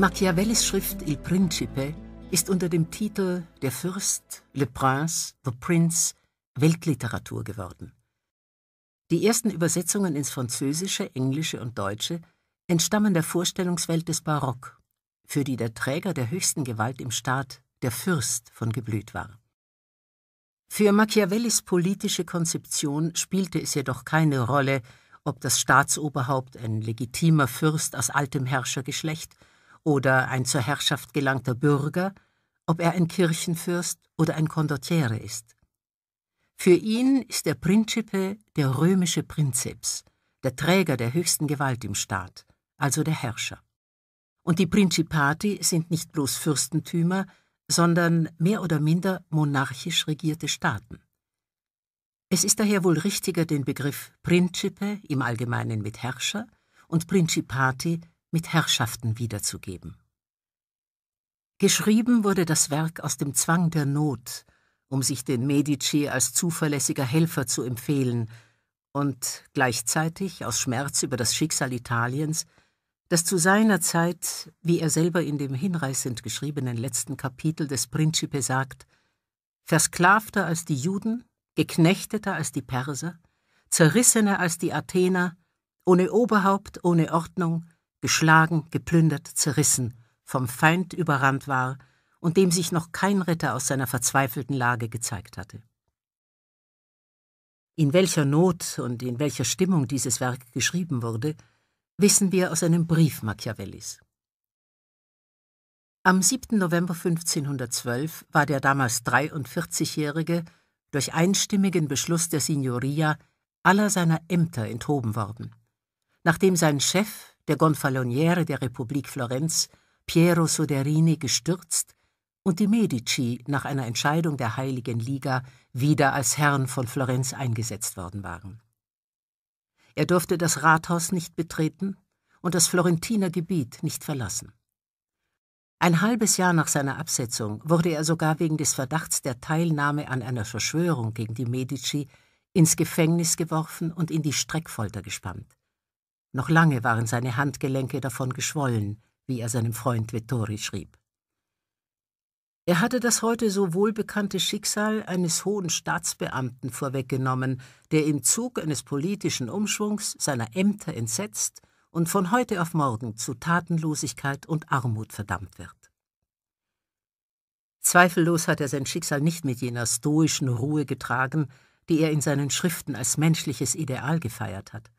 Machiavellis Schrift Il Principe ist unter dem Titel Der Fürst, Le Prince, The Prince Weltliteratur geworden. Die ersten Übersetzungen ins Französische, Englische und Deutsche entstammen der Vorstellungswelt des Barock, für die der Träger der höchsten Gewalt im Staat, der Fürst, von geblüht war. Für Machiavellis politische Konzeption spielte es jedoch keine Rolle, ob das Staatsoberhaupt ein legitimer Fürst aus altem Herrschergeschlecht – oder ein zur Herrschaft gelangter Bürger, ob er ein Kirchenfürst oder ein Condottiere ist. Für ihn ist der Principe der römische Prinzeps, der Träger der höchsten Gewalt im Staat, also der Herrscher. Und die Principati sind nicht bloß Fürstentümer, sondern mehr oder minder monarchisch regierte Staaten. Es ist daher wohl richtiger, den Begriff Principe im Allgemeinen mit Herrscher und Principati mit Herrschaften wiederzugeben. Geschrieben wurde das Werk aus dem Zwang der Not, um sich den Medici als zuverlässiger Helfer zu empfehlen und gleichzeitig aus Schmerz über das Schicksal Italiens, das zu seiner Zeit, wie er selber in dem hinreißend geschriebenen letzten Kapitel des Principe sagt, versklavter als die Juden, geknechteter als die Perser, zerrissener als die Athener, ohne Oberhaupt, ohne Ordnung, geschlagen, geplündert, zerrissen, vom Feind überrannt war und dem sich noch kein Ritter aus seiner verzweifelten Lage gezeigt hatte. In welcher Not und in welcher Stimmung dieses Werk geschrieben wurde, wissen wir aus einem Brief Machiavellis. Am 7. November 1512 war der damals 43-Jährige durch einstimmigen Beschluss der Signoria aller seiner Ämter enthoben worden, nachdem sein Chef, der Gonfaloniere der Republik Florenz, Piero Soderini, gestürzt und die Medici nach einer Entscheidung der Heiligen Liga wieder als Herrn von Florenz eingesetzt worden waren. Er durfte das Rathaus nicht betreten und das Florentiner Gebiet nicht verlassen. Ein halbes Jahr nach seiner Absetzung wurde er sogar wegen des Verdachts der Teilnahme an einer Verschwörung gegen die Medici ins Gefängnis geworfen und in die Streckfolter gespannt. Noch lange waren seine Handgelenke davon geschwollen, wie er seinem Freund Vettori schrieb. Er hatte das heute so wohlbekannte Schicksal eines hohen Staatsbeamten vorweggenommen, der im Zug eines politischen Umschwungs seiner Ämter entsetzt und von heute auf morgen zu Tatenlosigkeit und Armut verdammt wird. Zweifellos hat er sein Schicksal nicht mit jener stoischen Ruhe getragen, die er in seinen Schriften als menschliches Ideal gefeiert hat.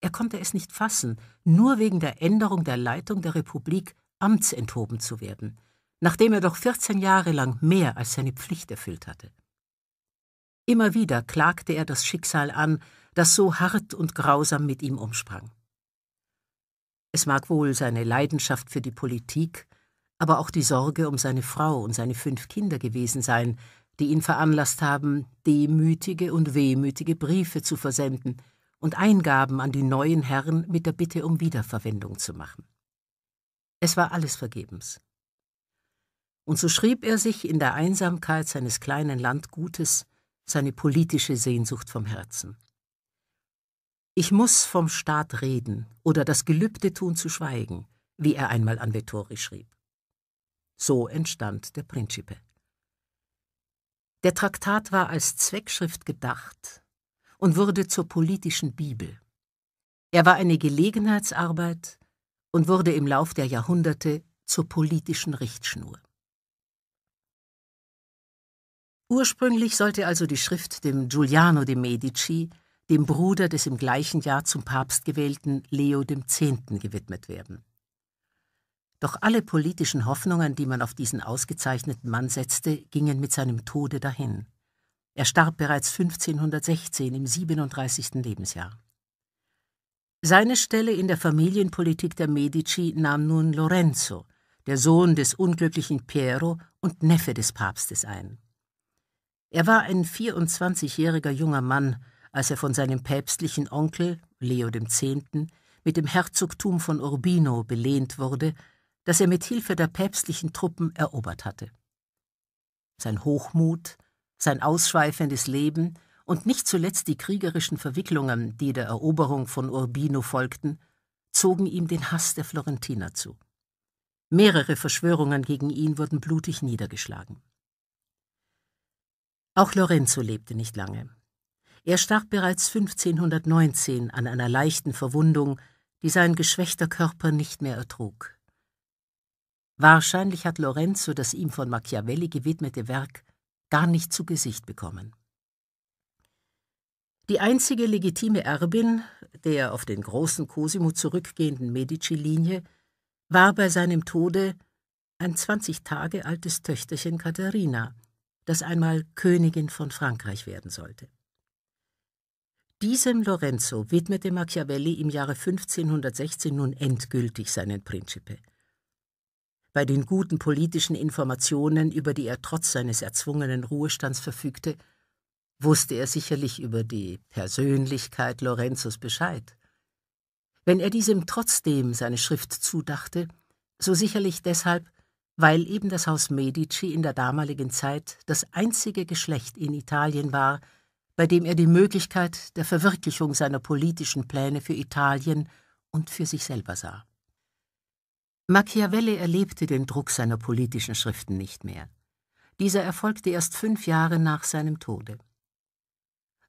Er konnte es nicht fassen, nur wegen der Änderung der Leitung der Republik amtsenthoben zu werden, nachdem er doch 14 Jahre lang mehr als seine Pflicht erfüllt hatte. Immer wieder klagte er das Schicksal an, das so hart und grausam mit ihm umsprang. Es mag wohl seine Leidenschaft für die Politik, aber auch die Sorge um seine Frau und seine fünf Kinder gewesen sein, die ihn veranlasst haben, demütige und wehmütige Briefe zu versenden – und Eingaben an die neuen Herren mit der Bitte um Wiederverwendung zu machen. Es war alles vergebens. Und so schrieb er sich in der Einsamkeit seines kleinen Landgutes seine politische Sehnsucht vom Herzen. Ich muss vom Staat reden oder das Gelübde tun zu schweigen, wie er einmal an Vettori schrieb. So entstand der Principe. Der Traktat war als Zweckschrift gedacht, und wurde zur politischen Bibel. Er war eine Gelegenheitsarbeit und wurde im Lauf der Jahrhunderte zur politischen Richtschnur. Ursprünglich sollte also die Schrift dem Giuliano de Medici, dem Bruder des im gleichen Jahr zum Papst gewählten Leo X., gewidmet werden. Doch alle politischen Hoffnungen, die man auf diesen ausgezeichneten Mann setzte, gingen mit seinem Tode dahin. Er starb bereits 1516 im 37. Lebensjahr. Seine Stelle in der Familienpolitik der Medici nahm nun Lorenzo, der Sohn des unglücklichen Piero und Neffe des Papstes ein. Er war ein 24-jähriger junger Mann, als er von seinem päpstlichen Onkel, Leo X., mit dem Herzogtum von Urbino belehnt wurde, das er mit Hilfe der päpstlichen Truppen erobert hatte. Sein Hochmut, sein ausschweifendes Leben und nicht zuletzt die kriegerischen Verwicklungen, die der Eroberung von Urbino folgten, zogen ihm den Hass der Florentiner zu. Mehrere Verschwörungen gegen ihn wurden blutig niedergeschlagen. Auch Lorenzo lebte nicht lange. Er starb bereits 1519 an einer leichten Verwundung, die sein geschwächter Körper nicht mehr ertrug. Wahrscheinlich hat Lorenzo das ihm von Machiavelli gewidmete Werk gar nicht zu Gesicht bekommen. Die einzige legitime Erbin der auf den großen Cosimo zurückgehenden Medici-Linie war bei seinem Tode ein 20 Tage altes Töchterchen Katharina, das einmal Königin von Frankreich werden sollte. Diesem Lorenzo widmete Machiavelli im Jahre 1516 nun endgültig seinen Principe bei den guten politischen Informationen, über die er trotz seines erzwungenen Ruhestands verfügte, wusste er sicherlich über die Persönlichkeit Lorenzos Bescheid. Wenn er diesem trotzdem seine Schrift zudachte, so sicherlich deshalb, weil eben das Haus Medici in der damaligen Zeit das einzige Geschlecht in Italien war, bei dem er die Möglichkeit der Verwirklichung seiner politischen Pläne für Italien und für sich selber sah. Machiavelli erlebte den Druck seiner politischen Schriften nicht mehr. Dieser erfolgte erst fünf Jahre nach seinem Tode.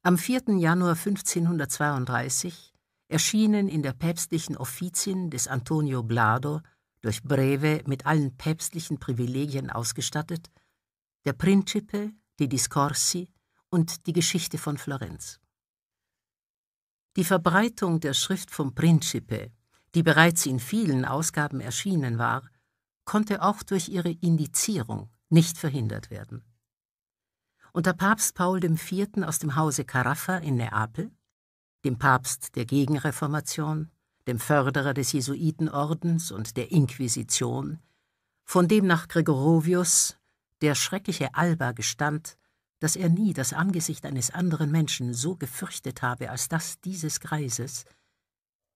Am 4. Januar 1532 erschienen in der päpstlichen Offizin des Antonio Blado, durch Breve mit allen päpstlichen Privilegien ausgestattet, der Principe, die Discorsi und die Geschichte von Florenz. Die Verbreitung der Schrift vom Principe die bereits in vielen Ausgaben erschienen war, konnte auch durch ihre Indizierung nicht verhindert werden. Unter Papst Paul IV. aus dem Hause Caraffa in Neapel, dem Papst der Gegenreformation, dem Förderer des Jesuitenordens und der Inquisition, von dem nach Gregorovius der schreckliche Alba gestand, dass er nie das Angesicht eines anderen Menschen so gefürchtet habe als das dieses Greises,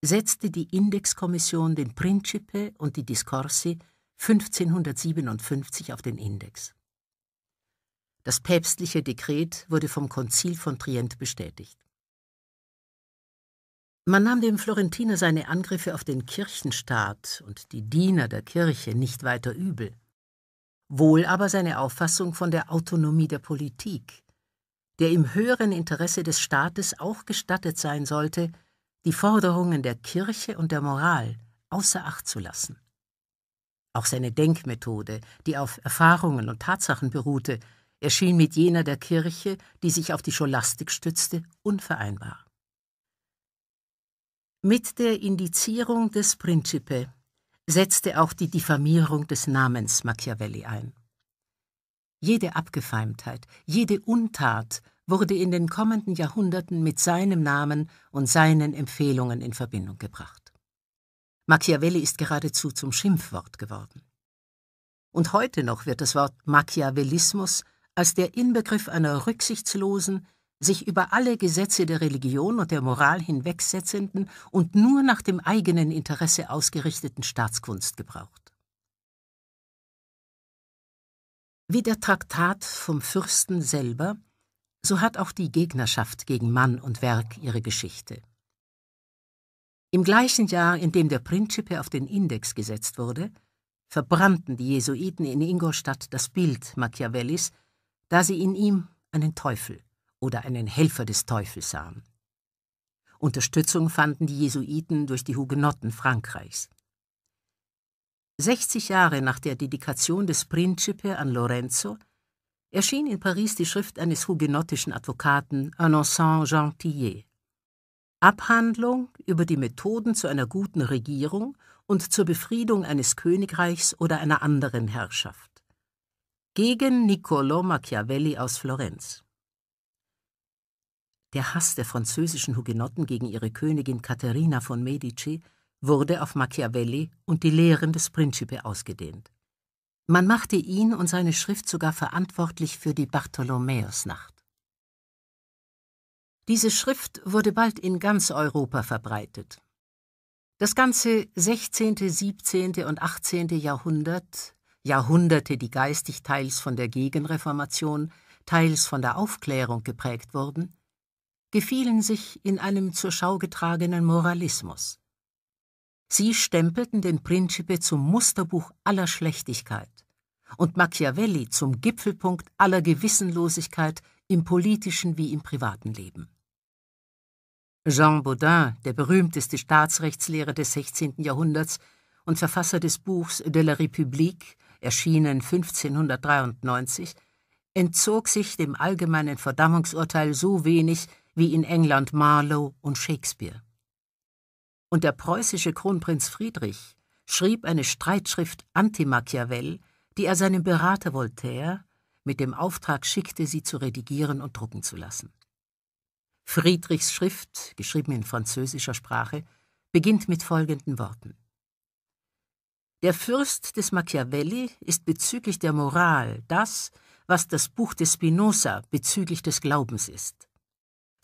setzte die Indexkommission den Principe und die Discorsi 1557 auf den Index. Das päpstliche Dekret wurde vom Konzil von Trient bestätigt. Man nahm dem Florentiner seine Angriffe auf den Kirchenstaat und die Diener der Kirche nicht weiter übel, wohl aber seine Auffassung von der Autonomie der Politik, der im höheren Interesse des Staates auch gestattet sein sollte, die Forderungen der Kirche und der Moral außer Acht zu lassen. Auch seine Denkmethode, die auf Erfahrungen und Tatsachen beruhte, erschien mit jener der Kirche, die sich auf die Scholastik stützte, unvereinbar. Mit der Indizierung des Principe setzte auch die Diffamierung des Namens Machiavelli ein. Jede Abgefeimtheit, jede Untat wurde in den kommenden Jahrhunderten mit seinem Namen und seinen Empfehlungen in Verbindung gebracht. Machiavelli ist geradezu zum Schimpfwort geworden. Und heute noch wird das Wort Machiavellismus als der Inbegriff einer rücksichtslosen, sich über alle Gesetze der Religion und der Moral hinwegsetzenden und nur nach dem eigenen Interesse ausgerichteten Staatskunst gebraucht. Wie der Traktat vom Fürsten selber so hat auch die Gegnerschaft gegen Mann und Werk ihre Geschichte. Im gleichen Jahr, in dem der Principe auf den Index gesetzt wurde, verbrannten die Jesuiten in Ingolstadt das Bild Machiavellis, da sie in ihm einen Teufel oder einen Helfer des Teufels sahen. Unterstützung fanden die Jesuiten durch die Hugenotten Frankreichs. 60 Jahre nach der Dedikation des Principe an Lorenzo erschien in Paris die Schrift eines hugenottischen Advokaten Annonçant Gentillet. Abhandlung über die Methoden zu einer guten Regierung und zur Befriedung eines Königreichs oder einer anderen Herrschaft. Gegen Niccolò Machiavelli aus Florenz. Der Hass der französischen Hugenotten gegen ihre Königin Katharina von Medici wurde auf Machiavelli und die Lehren des Principe ausgedehnt. Man machte ihn und seine Schrift sogar verantwortlich für die Bartholomäusnacht. Diese Schrift wurde bald in ganz Europa verbreitet. Das ganze 16., 17. und 18. Jahrhundert, Jahrhunderte, die geistig teils von der Gegenreformation, teils von der Aufklärung geprägt wurden, gefielen sich in einem zur Schau getragenen Moralismus. Sie stempelten den Principe zum Musterbuch aller Schlechtigkeit und Machiavelli zum Gipfelpunkt aller Gewissenlosigkeit im politischen wie im privaten Leben. Jean Baudin, der berühmteste Staatsrechtslehrer des 16. Jahrhunderts und Verfasser des Buchs De la République, erschienen 1593, entzog sich dem allgemeinen Verdammungsurteil so wenig wie in England Marlowe und Shakespeare und der preußische Kronprinz Friedrich schrieb eine Streitschrift Anti-Machiavell, die er seinem Berater Voltaire mit dem Auftrag schickte, sie zu redigieren und drucken zu lassen. Friedrichs Schrift, geschrieben in französischer Sprache, beginnt mit folgenden Worten. Der Fürst des Machiavelli ist bezüglich der Moral das, was das Buch des Spinoza bezüglich des Glaubens ist.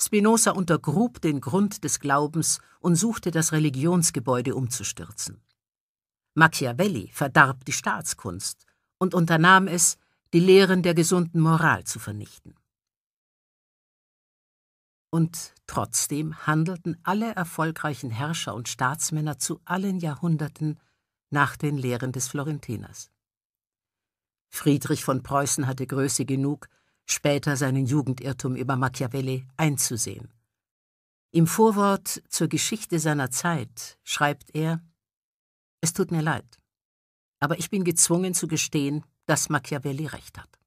Spinoza untergrub den Grund des Glaubens und suchte das Religionsgebäude umzustürzen. Machiavelli verdarb die Staatskunst und unternahm es, die Lehren der gesunden Moral zu vernichten. Und trotzdem handelten alle erfolgreichen Herrscher und Staatsmänner zu allen Jahrhunderten nach den Lehren des Florentiners. Friedrich von Preußen hatte Größe genug, später seinen Jugendirrtum über Machiavelli einzusehen. Im Vorwort zur Geschichte seiner Zeit schreibt er Es tut mir leid, aber ich bin gezwungen zu gestehen, dass Machiavelli recht hat.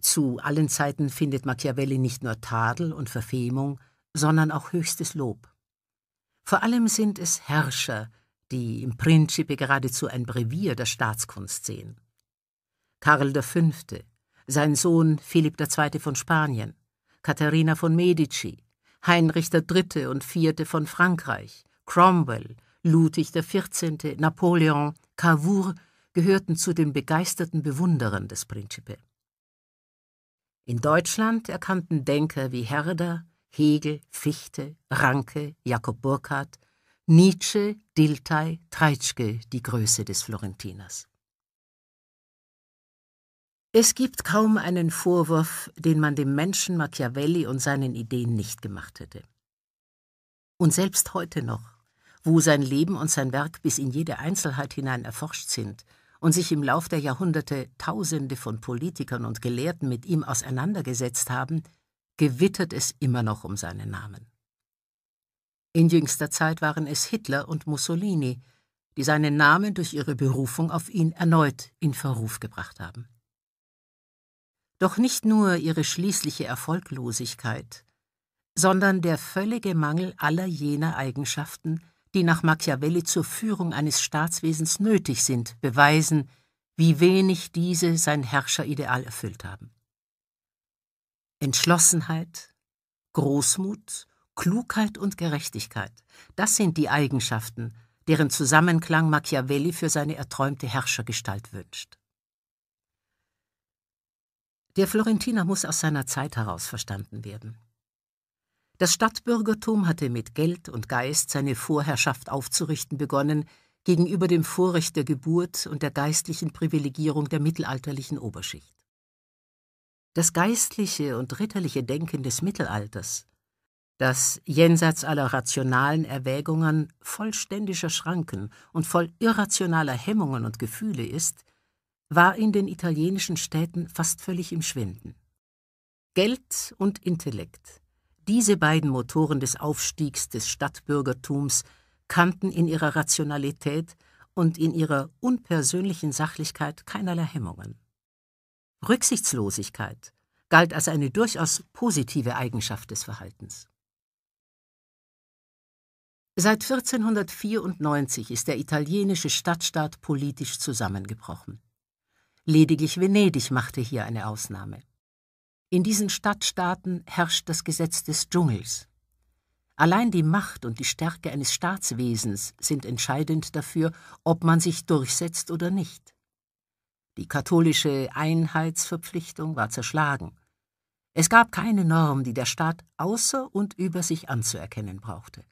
Zu allen Zeiten findet Machiavelli nicht nur Tadel und Verfemung, sondern auch höchstes Lob. Vor allem sind es Herrscher, die im Principe geradezu ein Brevier der Staatskunst sehen. Karl V., sein Sohn Philipp II. von Spanien, Katharina von Medici, Heinrich III. und IV. von Frankreich, Cromwell, Ludwig XIV., Napoleon, Cavour gehörten zu den begeisterten Bewunderern des Principe. In Deutschland erkannten Denker wie Herder, Hegel, Fichte, Ranke, Jakob Burckhardt, Nietzsche, Dilthey, Treitschke die Größe des Florentiners. Es gibt kaum einen Vorwurf, den man dem Menschen Machiavelli und seinen Ideen nicht gemacht hätte. Und selbst heute noch, wo sein Leben und sein Werk bis in jede Einzelheit hinein erforscht sind und sich im Lauf der Jahrhunderte Tausende von Politikern und Gelehrten mit ihm auseinandergesetzt haben, gewittert es immer noch um seinen Namen. In jüngster Zeit waren es Hitler und Mussolini, die seinen Namen durch ihre Berufung auf ihn erneut in Verruf gebracht haben. Doch nicht nur ihre schließliche Erfolglosigkeit, sondern der völlige Mangel aller jener Eigenschaften, die nach Machiavelli zur Führung eines Staatswesens nötig sind, beweisen, wie wenig diese sein Herrscherideal erfüllt haben. Entschlossenheit, Großmut, Klugheit und Gerechtigkeit, das sind die Eigenschaften, deren Zusammenklang Machiavelli für seine erträumte Herrschergestalt wünscht. Der Florentiner muss aus seiner Zeit heraus verstanden werden. Das Stadtbürgertum hatte mit Geld und Geist seine Vorherrschaft aufzurichten begonnen gegenüber dem Vorrecht der Geburt und der geistlichen Privilegierung der mittelalterlichen Oberschicht. Das geistliche und ritterliche Denken des Mittelalters, das jenseits aller rationalen Erwägungen voll Schranken und voll irrationaler Hemmungen und Gefühle ist, war in den italienischen Städten fast völlig im Schwinden. Geld und Intellekt, diese beiden Motoren des Aufstiegs des Stadtbürgertums, kannten in ihrer Rationalität und in ihrer unpersönlichen Sachlichkeit keinerlei Hemmungen. Rücksichtslosigkeit galt als eine durchaus positive Eigenschaft des Verhaltens. Seit 1494 ist der italienische Stadtstaat politisch zusammengebrochen. Lediglich Venedig machte hier eine Ausnahme. In diesen Stadtstaaten herrscht das Gesetz des Dschungels. Allein die Macht und die Stärke eines Staatswesens sind entscheidend dafür, ob man sich durchsetzt oder nicht. Die katholische Einheitsverpflichtung war zerschlagen. Es gab keine Norm, die der Staat außer und über sich anzuerkennen brauchte.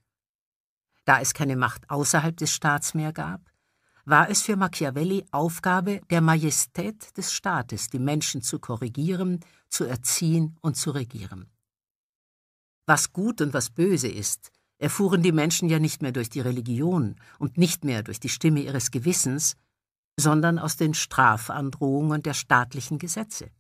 Da es keine Macht außerhalb des Staats mehr gab, war es für Machiavelli Aufgabe der Majestät des Staates, die Menschen zu korrigieren, zu erziehen und zu regieren. Was gut und was böse ist, erfuhren die Menschen ja nicht mehr durch die Religion und nicht mehr durch die Stimme ihres Gewissens, sondern aus den Strafandrohungen der staatlichen Gesetze.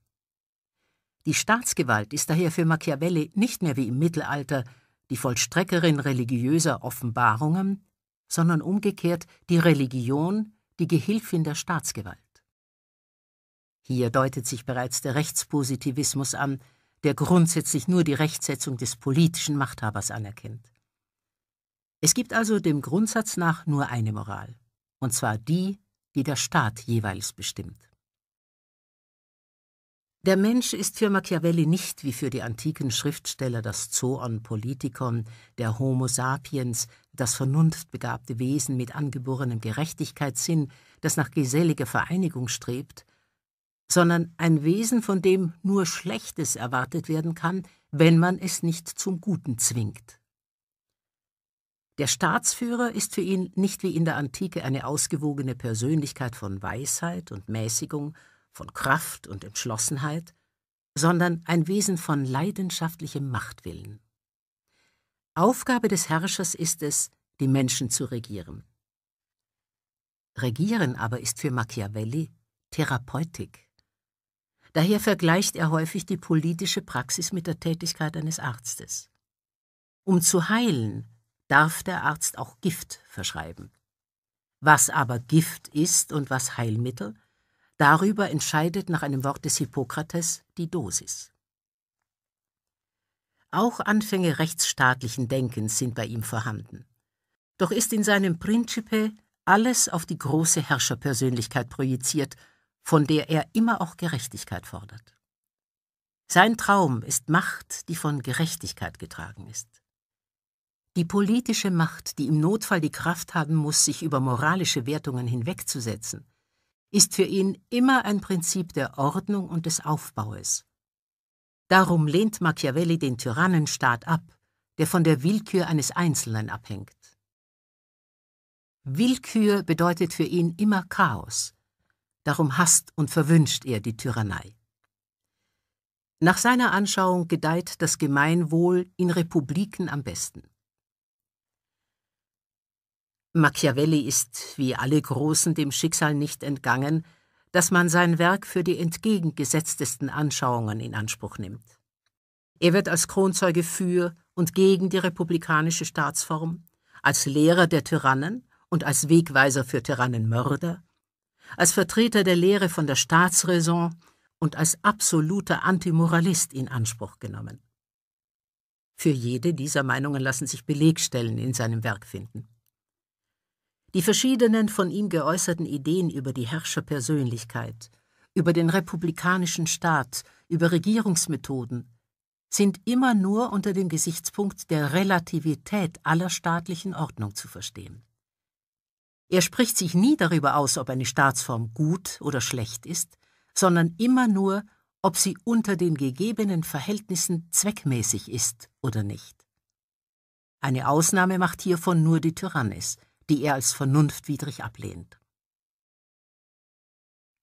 Die Staatsgewalt ist daher für Machiavelli nicht mehr wie im Mittelalter die Vollstreckerin religiöser Offenbarungen, sondern umgekehrt die Religion, die Gehilfin der Staatsgewalt. Hier deutet sich bereits der Rechtspositivismus an, der grundsätzlich nur die Rechtsetzung des politischen Machthabers anerkennt. Es gibt also dem Grundsatz nach nur eine Moral, und zwar die, die der Staat jeweils bestimmt. Der Mensch ist für Machiavelli nicht wie für die antiken Schriftsteller das Zoon Politikon, der Homo sapiens, das vernunftbegabte Wesen mit angeborenem Gerechtigkeitssinn, das nach geselliger Vereinigung strebt, sondern ein Wesen, von dem nur Schlechtes erwartet werden kann, wenn man es nicht zum Guten zwingt. Der Staatsführer ist für ihn nicht wie in der Antike eine ausgewogene Persönlichkeit von Weisheit und Mäßigung, von Kraft und Entschlossenheit, sondern ein Wesen von leidenschaftlichem Machtwillen. Aufgabe des Herrschers ist es, die Menschen zu regieren. Regieren aber ist für Machiavelli Therapeutik. Daher vergleicht er häufig die politische Praxis mit der Tätigkeit eines Arztes. Um zu heilen, darf der Arzt auch Gift verschreiben. Was aber Gift ist und was Heilmittel, Darüber entscheidet nach einem Wort des Hippokrates die Dosis. Auch Anfänge rechtsstaatlichen Denkens sind bei ihm vorhanden. Doch ist in seinem Principe alles auf die große Herrscherpersönlichkeit projiziert, von der er immer auch Gerechtigkeit fordert. Sein Traum ist Macht, die von Gerechtigkeit getragen ist. Die politische Macht, die im Notfall die Kraft haben muss, sich über moralische Wertungen hinwegzusetzen, ist für ihn immer ein Prinzip der Ordnung und des Aufbaues. Darum lehnt Machiavelli den Tyrannenstaat ab, der von der Willkür eines Einzelnen abhängt. Willkür bedeutet für ihn immer Chaos, darum hasst und verwünscht er die Tyrannei. Nach seiner Anschauung gedeiht das Gemeinwohl in Republiken am besten. Machiavelli ist, wie alle Großen, dem Schicksal nicht entgangen, dass man sein Werk für die entgegengesetztesten Anschauungen in Anspruch nimmt. Er wird als Kronzeuge für und gegen die republikanische Staatsform, als Lehrer der Tyrannen und als Wegweiser für Tyrannenmörder, als Vertreter der Lehre von der Staatsräson und als absoluter Antimoralist in Anspruch genommen. Für jede dieser Meinungen lassen sich Belegstellen in seinem Werk finden die verschiedenen von ihm geäußerten Ideen über die Herrscherpersönlichkeit, über den republikanischen Staat, über Regierungsmethoden, sind immer nur unter dem Gesichtspunkt der Relativität aller staatlichen Ordnung zu verstehen. Er spricht sich nie darüber aus, ob eine Staatsform gut oder schlecht ist, sondern immer nur, ob sie unter den gegebenen Verhältnissen zweckmäßig ist oder nicht. Eine Ausnahme macht hiervon nur die Tyrannis – die er als vernunftwidrig ablehnt.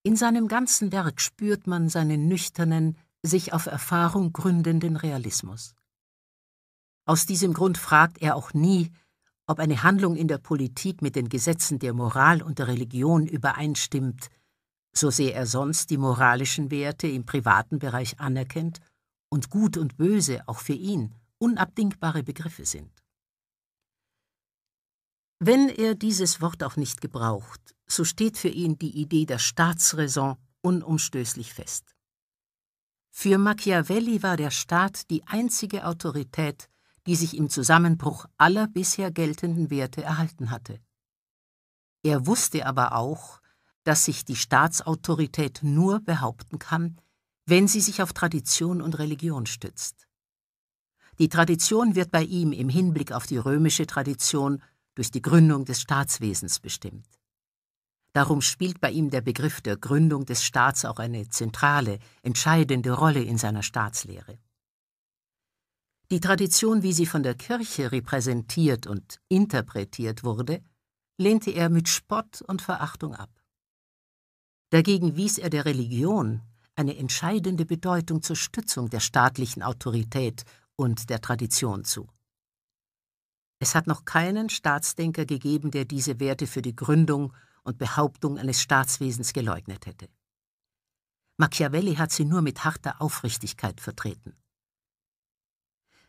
In seinem ganzen Werk spürt man seinen nüchternen, sich auf Erfahrung gründenden Realismus. Aus diesem Grund fragt er auch nie, ob eine Handlung in der Politik mit den Gesetzen der Moral und der Religion übereinstimmt, so sehr er sonst die moralischen Werte im privaten Bereich anerkennt und Gut und Böse auch für ihn unabdingbare Begriffe sind. Wenn er dieses Wort auch nicht gebraucht, so steht für ihn die Idee der Staatsräson unumstößlich fest. Für Machiavelli war der Staat die einzige Autorität, die sich im Zusammenbruch aller bisher geltenden Werte erhalten hatte. Er wusste aber auch, dass sich die Staatsautorität nur behaupten kann, wenn sie sich auf Tradition und Religion stützt. Die Tradition wird bei ihm im Hinblick auf die römische Tradition durch die Gründung des Staatswesens bestimmt. Darum spielt bei ihm der Begriff der Gründung des Staats auch eine zentrale, entscheidende Rolle in seiner Staatslehre. Die Tradition, wie sie von der Kirche repräsentiert und interpretiert wurde, lehnte er mit Spott und Verachtung ab. Dagegen wies er der Religion eine entscheidende Bedeutung zur Stützung der staatlichen Autorität und der Tradition zu. Es hat noch keinen Staatsdenker gegeben, der diese Werte für die Gründung und Behauptung eines Staatswesens geleugnet hätte. Machiavelli hat sie nur mit harter Aufrichtigkeit vertreten.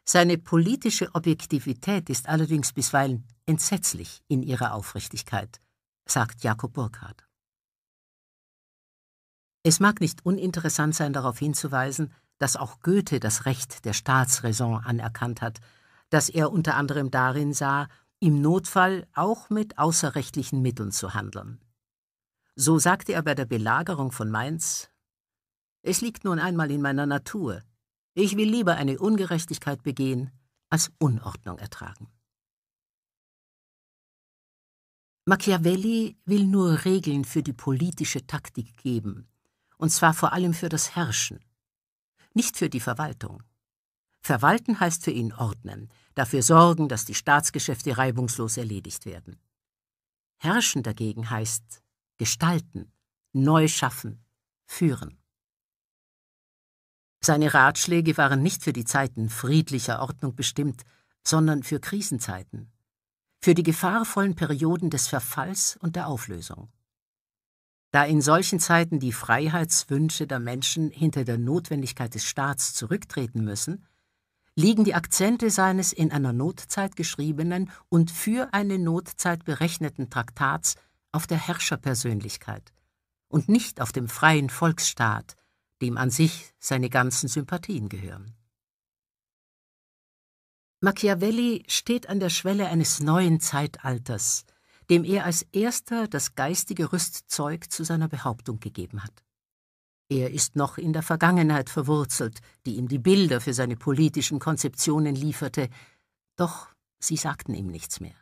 Seine politische Objektivität ist allerdings bisweilen entsetzlich in ihrer Aufrichtigkeit, sagt Jakob Burkhardt. Es mag nicht uninteressant sein, darauf hinzuweisen, dass auch Goethe das Recht der Staatsräson anerkannt hat, das er unter anderem darin sah, im Notfall auch mit außerrechtlichen Mitteln zu handeln. So sagte er bei der Belagerung von Mainz Es liegt nun einmal in meiner Natur, ich will lieber eine Ungerechtigkeit begehen, als Unordnung ertragen. Machiavelli will nur Regeln für die politische Taktik geben, und zwar vor allem für das Herrschen, nicht für die Verwaltung. Verwalten heißt für ihn ordnen, dafür sorgen, dass die Staatsgeschäfte reibungslos erledigt werden. Herrschen dagegen heißt gestalten, neu schaffen, führen. Seine Ratschläge waren nicht für die Zeiten friedlicher Ordnung bestimmt, sondern für Krisenzeiten, für die gefahrvollen Perioden des Verfalls und der Auflösung. Da in solchen Zeiten die Freiheitswünsche der Menschen hinter der Notwendigkeit des Staats zurücktreten müssen, liegen die Akzente seines in einer Notzeit geschriebenen und für eine Notzeit berechneten Traktats auf der Herrscherpersönlichkeit und nicht auf dem freien Volksstaat, dem an sich seine ganzen Sympathien gehören. Machiavelli steht an der Schwelle eines neuen Zeitalters, dem er als erster das geistige Rüstzeug zu seiner Behauptung gegeben hat. Er ist noch in der Vergangenheit verwurzelt, die ihm die Bilder für seine politischen Konzeptionen lieferte, doch sie sagten ihm nichts mehr.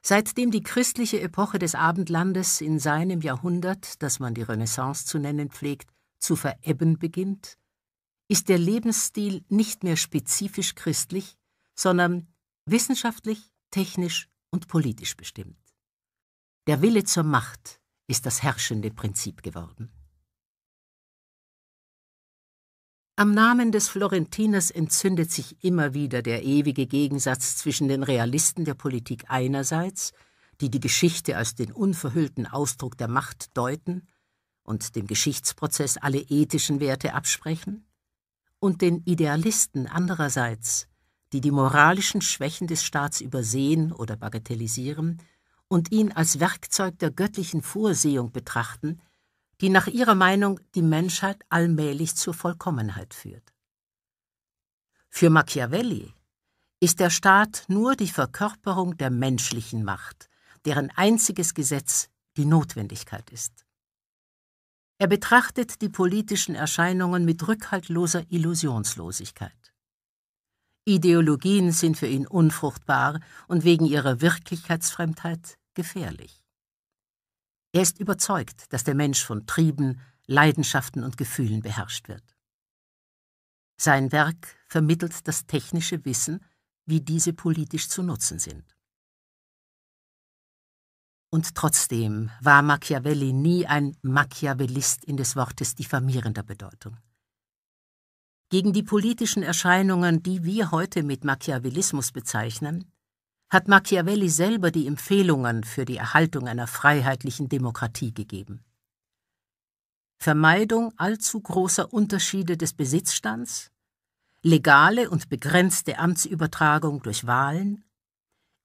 Seitdem die christliche Epoche des Abendlandes in seinem Jahrhundert, das man die Renaissance zu nennen pflegt, zu verebben beginnt, ist der Lebensstil nicht mehr spezifisch christlich, sondern wissenschaftlich, technisch und politisch bestimmt. Der Wille zur Macht ist das herrschende Prinzip geworden. Am Namen des Florentiners entzündet sich immer wieder der ewige Gegensatz zwischen den Realisten der Politik einerseits, die die Geschichte als den unverhüllten Ausdruck der Macht deuten und dem Geschichtsprozess alle ethischen Werte absprechen, und den Idealisten andererseits, die die moralischen Schwächen des Staats übersehen oder bagatellisieren und ihn als Werkzeug der göttlichen Vorsehung betrachten, die nach ihrer Meinung die Menschheit allmählich zur Vollkommenheit führt. Für Machiavelli ist der Staat nur die Verkörperung der menschlichen Macht, deren einziges Gesetz die Notwendigkeit ist. Er betrachtet die politischen Erscheinungen mit rückhaltloser Illusionslosigkeit. Ideologien sind für ihn unfruchtbar und wegen ihrer Wirklichkeitsfremdheit gefährlich. Er ist überzeugt, dass der Mensch von Trieben, Leidenschaften und Gefühlen beherrscht wird. Sein Werk vermittelt das technische Wissen, wie diese politisch zu nutzen sind. Und trotzdem war Machiavelli nie ein Machiavellist in des Wortes diffamierender Bedeutung. Gegen die politischen Erscheinungen, die wir heute mit Machiavellismus bezeichnen, hat Machiavelli selber die Empfehlungen für die Erhaltung einer freiheitlichen Demokratie gegeben. Vermeidung allzu großer Unterschiede des Besitzstands, legale und begrenzte Amtsübertragung durch Wahlen,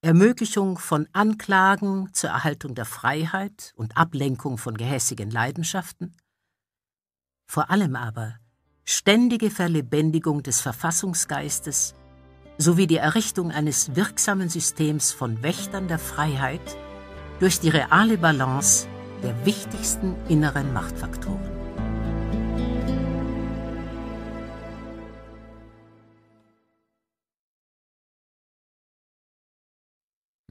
Ermöglichung von Anklagen zur Erhaltung der Freiheit und Ablenkung von gehässigen Leidenschaften, vor allem aber ständige Verlebendigung des Verfassungsgeistes sowie die Errichtung eines wirksamen Systems von Wächtern der Freiheit durch die reale Balance der wichtigsten inneren Machtfaktoren.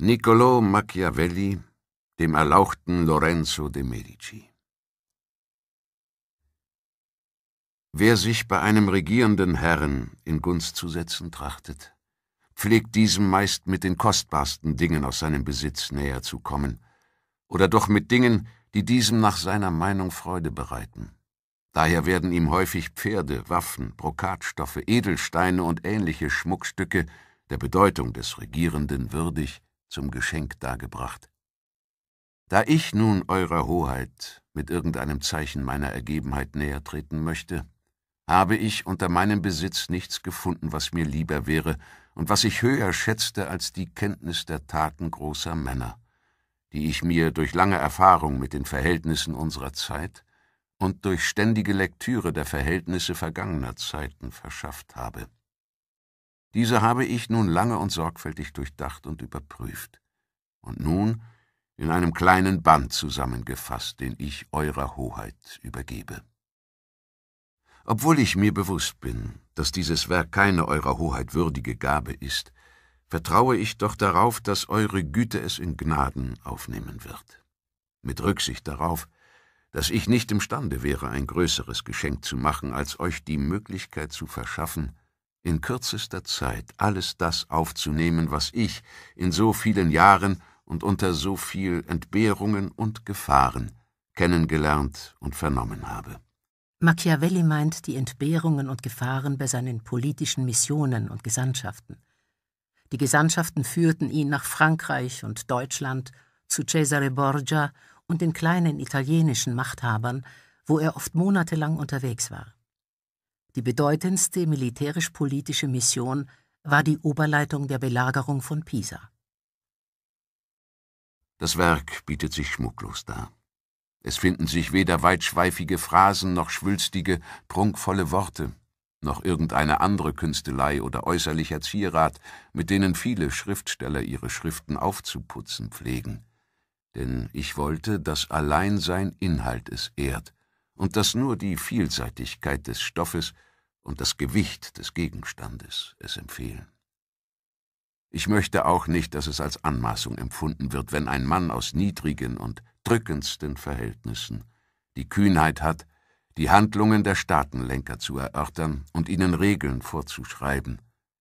Niccolò Machiavelli, dem erlauchten Lorenzo de Medici. Wer sich bei einem regierenden Herrn in Gunst zu setzen trachtet, pflegt diesem meist mit den kostbarsten Dingen aus seinem Besitz näher zu kommen, oder doch mit Dingen, die diesem nach seiner Meinung Freude bereiten. Daher werden ihm häufig Pferde, Waffen, Brokatstoffe, Edelsteine und ähnliche Schmuckstücke, der Bedeutung des Regierenden würdig, zum Geschenk dargebracht. Da ich nun Eurer Hoheit mit irgendeinem Zeichen meiner Ergebenheit näher treten möchte, habe ich unter meinem Besitz nichts gefunden, was mir lieber wäre, und was ich höher schätzte als die Kenntnis der Taten großer Männer, die ich mir durch lange Erfahrung mit den Verhältnissen unserer Zeit und durch ständige Lektüre der Verhältnisse vergangener Zeiten verschafft habe. Diese habe ich nun lange und sorgfältig durchdacht und überprüft, und nun in einem kleinen Band zusammengefasst, den ich Eurer Hoheit übergebe. Obwohl ich mir bewusst bin, dass dieses Werk keine eurer Hoheit würdige Gabe ist, vertraue ich doch darauf, dass eure Güte es in Gnaden aufnehmen wird. Mit Rücksicht darauf, dass ich nicht imstande wäre, ein größeres Geschenk zu machen, als euch die Möglichkeit zu verschaffen, in kürzester Zeit alles das aufzunehmen, was ich in so vielen Jahren und unter so viel Entbehrungen und Gefahren kennengelernt und vernommen habe. Machiavelli meint die Entbehrungen und Gefahren bei seinen politischen Missionen und Gesandtschaften. Die Gesandtschaften führten ihn nach Frankreich und Deutschland, zu Cesare Borgia und den kleinen italienischen Machthabern, wo er oft monatelang unterwegs war. Die bedeutendste militärisch-politische Mission war die Oberleitung der Belagerung von Pisa. Das Werk bietet sich schmucklos dar. Es finden sich weder weitschweifige Phrasen noch schwülstige, prunkvolle Worte, noch irgendeine andere Künstelei oder äußerlicher Zierat, mit denen viele Schriftsteller ihre Schriften aufzuputzen pflegen. Denn ich wollte, dass allein sein Inhalt es ehrt und dass nur die Vielseitigkeit des Stoffes und das Gewicht des Gegenstandes es empfehlen. Ich möchte auch nicht, dass es als Anmaßung empfunden wird, wenn ein Mann aus niedrigen und drückendsten Verhältnissen die Kühnheit hat, die Handlungen der Staatenlenker zu erörtern und ihnen Regeln vorzuschreiben.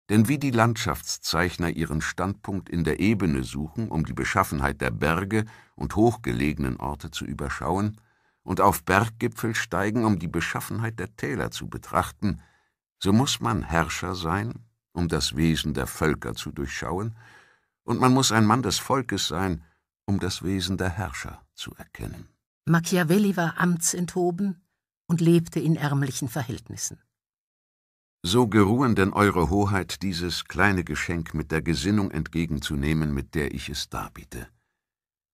Denn wie die Landschaftszeichner ihren Standpunkt in der Ebene suchen, um die Beschaffenheit der Berge und hochgelegenen Orte zu überschauen, und auf Berggipfel steigen, um die Beschaffenheit der Täler zu betrachten, so muss man Herrscher sein, um das Wesen der Völker zu durchschauen, und man muss ein Mann des Volkes sein, um das Wesen der Herrscher zu erkennen. Machiavelli war amtsenthoben und lebte in ärmlichen Verhältnissen. So geruhen denn Eure Hoheit, dieses kleine Geschenk mit der Gesinnung entgegenzunehmen, mit der ich es darbiete.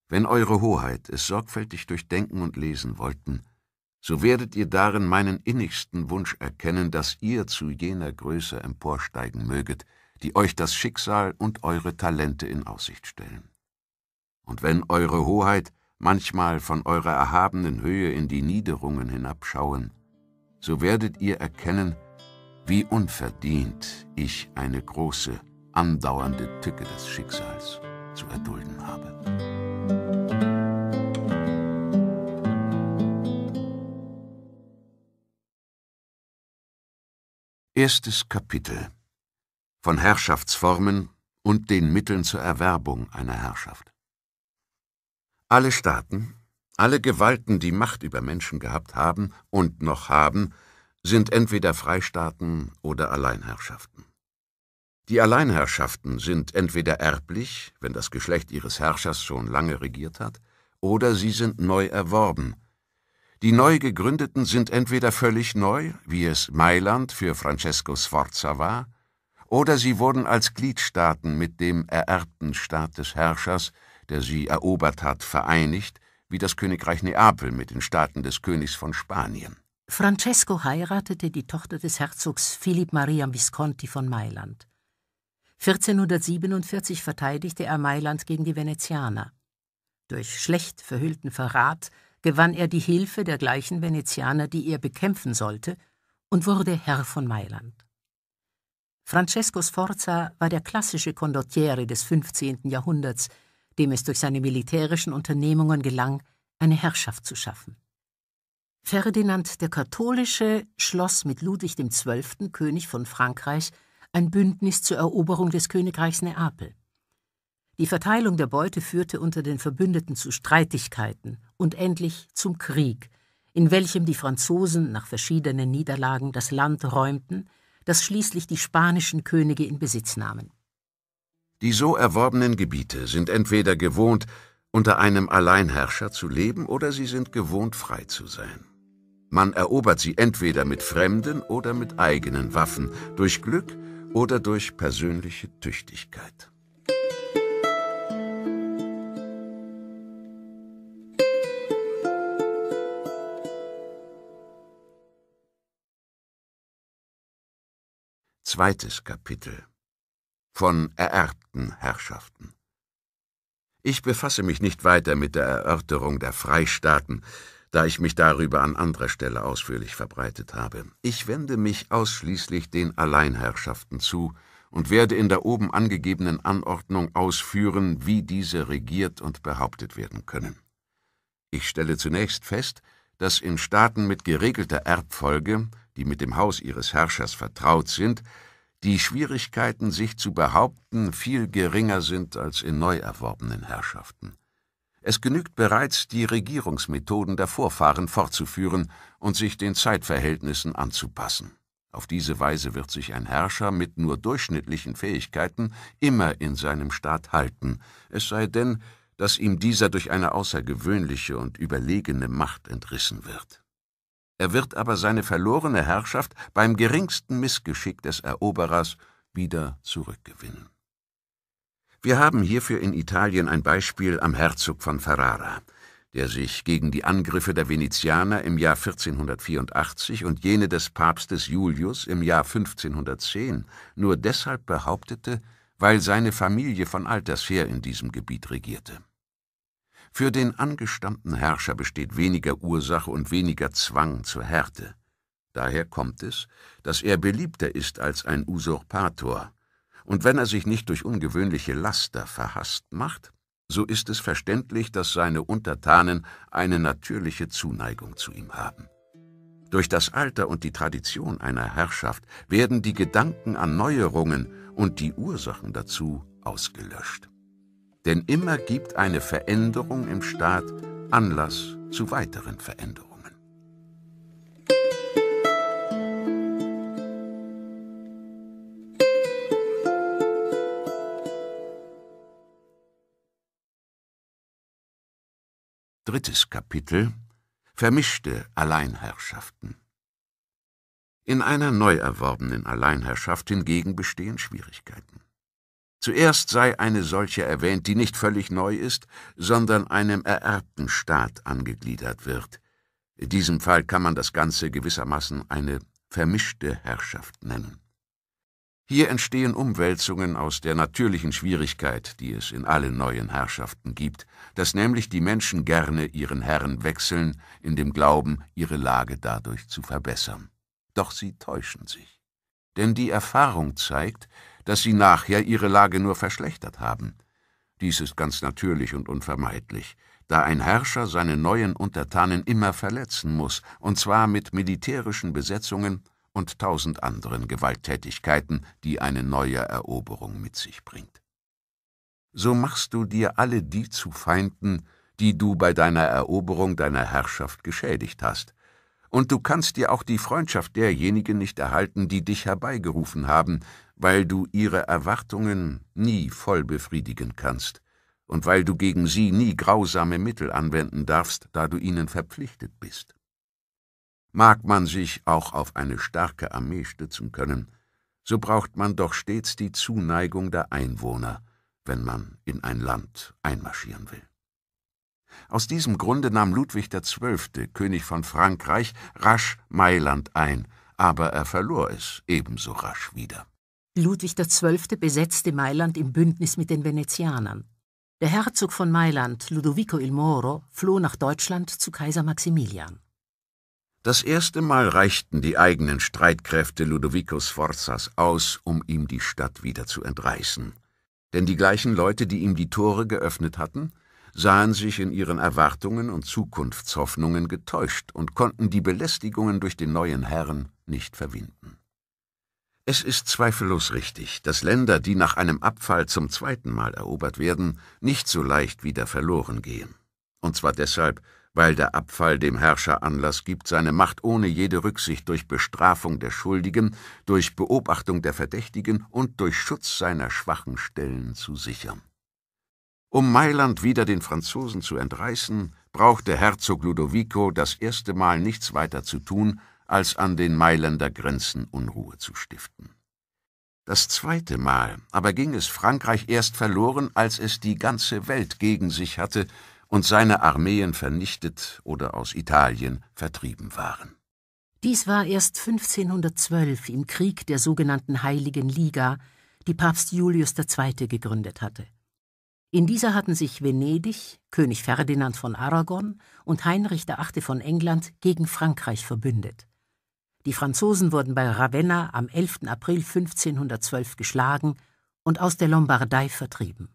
Wenn Eure Hoheit es sorgfältig durchdenken und lesen wollten, so werdet ihr darin meinen innigsten Wunsch erkennen, dass ihr zu jener Größe emporsteigen möget, die euch das Schicksal und eure Talente in Aussicht stellen. Und wenn Eure Hoheit manchmal von eurer erhabenen Höhe in die Niederungen hinabschauen, so werdet ihr erkennen, wie unverdient ich eine große, andauernde Tücke des Schicksals zu erdulden habe. Erstes Kapitel von Herrschaftsformen und den Mitteln zur Erwerbung einer Herrschaft. Alle Staaten, alle Gewalten, die Macht über Menschen gehabt haben und noch haben, sind entweder Freistaaten oder Alleinherrschaften. Die Alleinherrschaften sind entweder erblich, wenn das Geschlecht ihres Herrschers schon lange regiert hat, oder sie sind neu erworben. Die neu gegründeten sind entweder völlig neu, wie es Mailand für Francesco Sforza war, oder sie wurden als Gliedstaaten mit dem ererbten Staat des Herrschers der sie erobert hat, vereinigt, wie das Königreich Neapel mit den Staaten des Königs von Spanien. Francesco heiratete die Tochter des Herzogs Philipp Maria Visconti von Mailand. 1447 verteidigte er Mailand gegen die Venezianer. Durch schlecht verhüllten Verrat gewann er die Hilfe der gleichen Venezianer, die er bekämpfen sollte, und wurde Herr von Mailand. Francesco Sforza war der klassische Condottiere des 15. Jahrhunderts, dem es durch seine militärischen Unternehmungen gelang, eine Herrschaft zu schaffen. Ferdinand der Katholische schloss mit Ludwig XII., König von Frankreich, ein Bündnis zur Eroberung des Königreichs Neapel. Die Verteilung der Beute führte unter den Verbündeten zu Streitigkeiten und endlich zum Krieg, in welchem die Franzosen nach verschiedenen Niederlagen das Land räumten, das schließlich die spanischen Könige in Besitz nahmen. Die so erworbenen Gebiete sind entweder gewohnt, unter einem Alleinherrscher zu leben, oder sie sind gewohnt, frei zu sein. Man erobert sie entweder mit fremden oder mit eigenen Waffen, durch Glück oder durch persönliche Tüchtigkeit. Zweites Kapitel von ererbten Herrschaften. Ich befasse mich nicht weiter mit der Erörterung der Freistaaten, da ich mich darüber an anderer Stelle ausführlich verbreitet habe. Ich wende mich ausschließlich den Alleinherrschaften zu und werde in der oben angegebenen Anordnung ausführen, wie diese regiert und behauptet werden können. Ich stelle zunächst fest, dass in Staaten mit geregelter Erbfolge, die mit dem Haus ihres Herrschers vertraut sind, die Schwierigkeiten, sich zu behaupten, viel geringer sind als in neu erworbenen Herrschaften. Es genügt bereits, die Regierungsmethoden der Vorfahren fortzuführen und sich den Zeitverhältnissen anzupassen. Auf diese Weise wird sich ein Herrscher mit nur durchschnittlichen Fähigkeiten immer in seinem Staat halten, es sei denn, dass ihm dieser durch eine außergewöhnliche und überlegene Macht entrissen wird. Er wird aber seine verlorene Herrschaft beim geringsten Missgeschick des Eroberers wieder zurückgewinnen. Wir haben hierfür in Italien ein Beispiel am Herzog von Ferrara, der sich gegen die Angriffe der Venezianer im Jahr 1484 und jene des Papstes Julius im Jahr 1510 nur deshalb behauptete, weil seine Familie von alters her in diesem Gebiet regierte. Für den angestammten Herrscher besteht weniger Ursache und weniger Zwang zur Härte. Daher kommt es, dass er beliebter ist als ein Usurpator, und wenn er sich nicht durch ungewöhnliche Laster verhasst macht, so ist es verständlich, dass seine Untertanen eine natürliche Zuneigung zu ihm haben. Durch das Alter und die Tradition einer Herrschaft werden die Gedanken an Neuerungen und die Ursachen dazu ausgelöscht. Denn immer gibt eine Veränderung im Staat Anlass zu weiteren Veränderungen. Drittes Kapitel Vermischte Alleinherrschaften In einer neu erworbenen Alleinherrschaft hingegen bestehen Schwierigkeiten. Zuerst sei eine solche erwähnt, die nicht völlig neu ist, sondern einem ererbten Staat angegliedert wird. In diesem Fall kann man das Ganze gewissermaßen eine vermischte Herrschaft nennen. Hier entstehen Umwälzungen aus der natürlichen Schwierigkeit, die es in allen neuen Herrschaften gibt, dass nämlich die Menschen gerne ihren Herren wechseln, in dem Glauben, ihre Lage dadurch zu verbessern. Doch sie täuschen sich. Denn die Erfahrung zeigt, dass sie nachher ihre Lage nur verschlechtert haben. Dies ist ganz natürlich und unvermeidlich, da ein Herrscher seine neuen Untertanen immer verletzen muss, und zwar mit militärischen Besetzungen und tausend anderen Gewalttätigkeiten, die eine neue Eroberung mit sich bringt. So machst du dir alle die zu Feinden, die du bei deiner Eroberung deiner Herrschaft geschädigt hast, und du kannst dir auch die Freundschaft derjenigen nicht erhalten, die dich herbeigerufen haben, weil du ihre Erwartungen nie voll befriedigen kannst und weil du gegen sie nie grausame Mittel anwenden darfst, da du ihnen verpflichtet bist. Mag man sich auch auf eine starke Armee stützen können, so braucht man doch stets die Zuneigung der Einwohner, wenn man in ein Land einmarschieren will. Aus diesem Grunde nahm Ludwig XII., König von Frankreich, rasch Mailand ein, aber er verlor es ebenso rasch wieder. Ludwig XII. besetzte Mailand im Bündnis mit den Venezianern. Der Herzog von Mailand, Ludovico il Moro, floh nach Deutschland zu Kaiser Maximilian. Das erste Mal reichten die eigenen Streitkräfte Ludovico Sforzas aus, um ihm die Stadt wieder zu entreißen. Denn die gleichen Leute, die ihm die Tore geöffnet hatten, sahen sich in ihren Erwartungen und Zukunftshoffnungen getäuscht und konnten die Belästigungen durch den neuen Herrn nicht verwinden. Es ist zweifellos richtig, dass Länder, die nach einem Abfall zum zweiten Mal erobert werden, nicht so leicht wieder verloren gehen. Und zwar deshalb, weil der Abfall dem Herrscher Anlass gibt, seine Macht ohne jede Rücksicht durch Bestrafung der Schuldigen, durch Beobachtung der Verdächtigen und durch Schutz seiner schwachen Stellen zu sichern. Um Mailand wieder den Franzosen zu entreißen, brauchte Herzog Ludovico das erste Mal nichts weiter zu tun, als an den Mailänder Grenzen Unruhe zu stiften. Das zweite Mal aber ging es Frankreich erst verloren, als es die ganze Welt gegen sich hatte und seine Armeen vernichtet oder aus Italien vertrieben waren. Dies war erst 1512 im Krieg der sogenannten Heiligen Liga, die Papst Julius II. gegründet hatte. In dieser hatten sich Venedig, König Ferdinand von Aragon und Heinrich VIII. von England gegen Frankreich verbündet. Die Franzosen wurden bei Ravenna am 11. April 1512 geschlagen und aus der Lombardei vertrieben.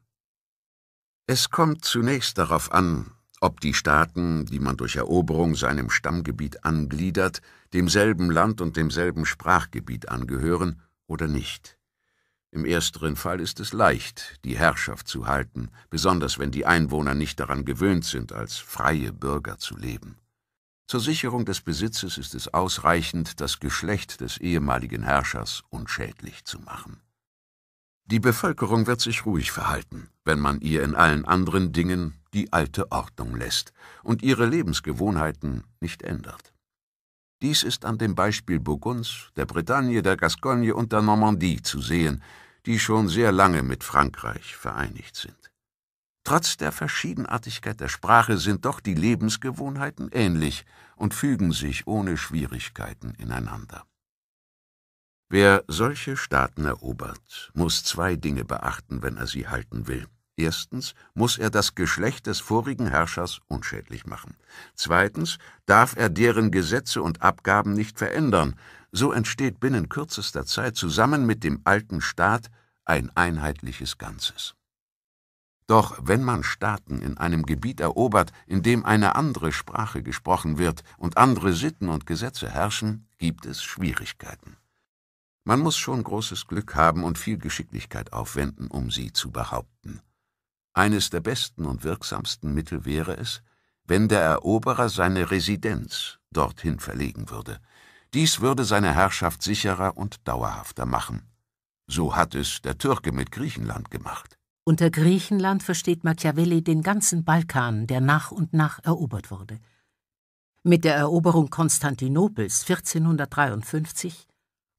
Es kommt zunächst darauf an, ob die Staaten, die man durch Eroberung seinem Stammgebiet angliedert, demselben Land und demselben Sprachgebiet angehören oder nicht. Im ersteren Fall ist es leicht, die Herrschaft zu halten, besonders wenn die Einwohner nicht daran gewöhnt sind, als freie Bürger zu leben. Zur Sicherung des Besitzes ist es ausreichend, das Geschlecht des ehemaligen Herrschers unschädlich zu machen. Die Bevölkerung wird sich ruhig verhalten, wenn man ihr in allen anderen Dingen die alte Ordnung lässt und ihre Lebensgewohnheiten nicht ändert. Dies ist an dem Beispiel Burgunds, der Bretagne, der Gascogne und der Normandie zu sehen, die schon sehr lange mit Frankreich vereinigt sind. Trotz der Verschiedenartigkeit der Sprache sind doch die Lebensgewohnheiten ähnlich und fügen sich ohne Schwierigkeiten ineinander. Wer solche Staaten erobert, muss zwei Dinge beachten, wenn er sie halten will. Erstens muss er das Geschlecht des vorigen Herrschers unschädlich machen. Zweitens darf er deren Gesetze und Abgaben nicht verändern. So entsteht binnen kürzester Zeit zusammen mit dem alten Staat ein einheitliches Ganzes. Doch wenn man Staaten in einem Gebiet erobert, in dem eine andere Sprache gesprochen wird und andere Sitten und Gesetze herrschen, gibt es Schwierigkeiten. Man muss schon großes Glück haben und viel Geschicklichkeit aufwenden, um sie zu behaupten. Eines der besten und wirksamsten Mittel wäre es, wenn der Eroberer seine Residenz dorthin verlegen würde. Dies würde seine Herrschaft sicherer und dauerhafter machen. So hat es der Türke mit Griechenland gemacht. Unter Griechenland versteht Machiavelli den ganzen Balkan, der nach und nach erobert wurde. Mit der Eroberung Konstantinopels 1453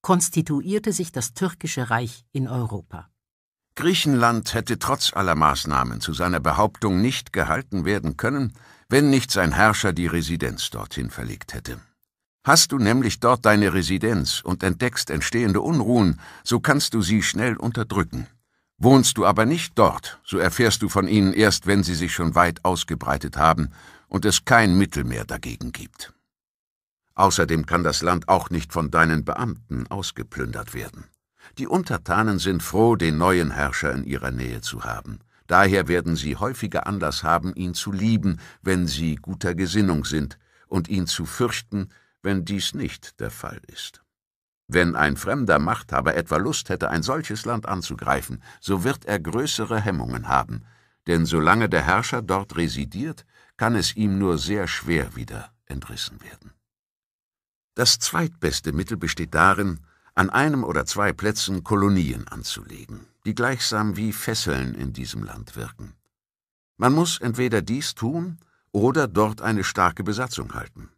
konstituierte sich das türkische Reich in Europa. Griechenland hätte trotz aller Maßnahmen zu seiner Behauptung nicht gehalten werden können, wenn nicht sein Herrscher die Residenz dorthin verlegt hätte. Hast du nämlich dort deine Residenz und entdeckst entstehende Unruhen, so kannst du sie schnell unterdrücken, Wohnst du aber nicht dort, so erfährst du von ihnen erst, wenn sie sich schon weit ausgebreitet haben und es kein Mittel mehr dagegen gibt. Außerdem kann das Land auch nicht von deinen Beamten ausgeplündert werden. Die Untertanen sind froh, den neuen Herrscher in ihrer Nähe zu haben. Daher werden sie häufiger Anlass haben, ihn zu lieben, wenn sie guter Gesinnung sind, und ihn zu fürchten, wenn dies nicht der Fall ist. Wenn ein fremder Machthaber etwa Lust hätte, ein solches Land anzugreifen, so wird er größere Hemmungen haben, denn solange der Herrscher dort residiert, kann es ihm nur sehr schwer wieder entrissen werden. Das zweitbeste Mittel besteht darin, an einem oder zwei Plätzen Kolonien anzulegen, die gleichsam wie Fesseln in diesem Land wirken. Man muss entweder dies tun oder dort eine starke Besatzung halten.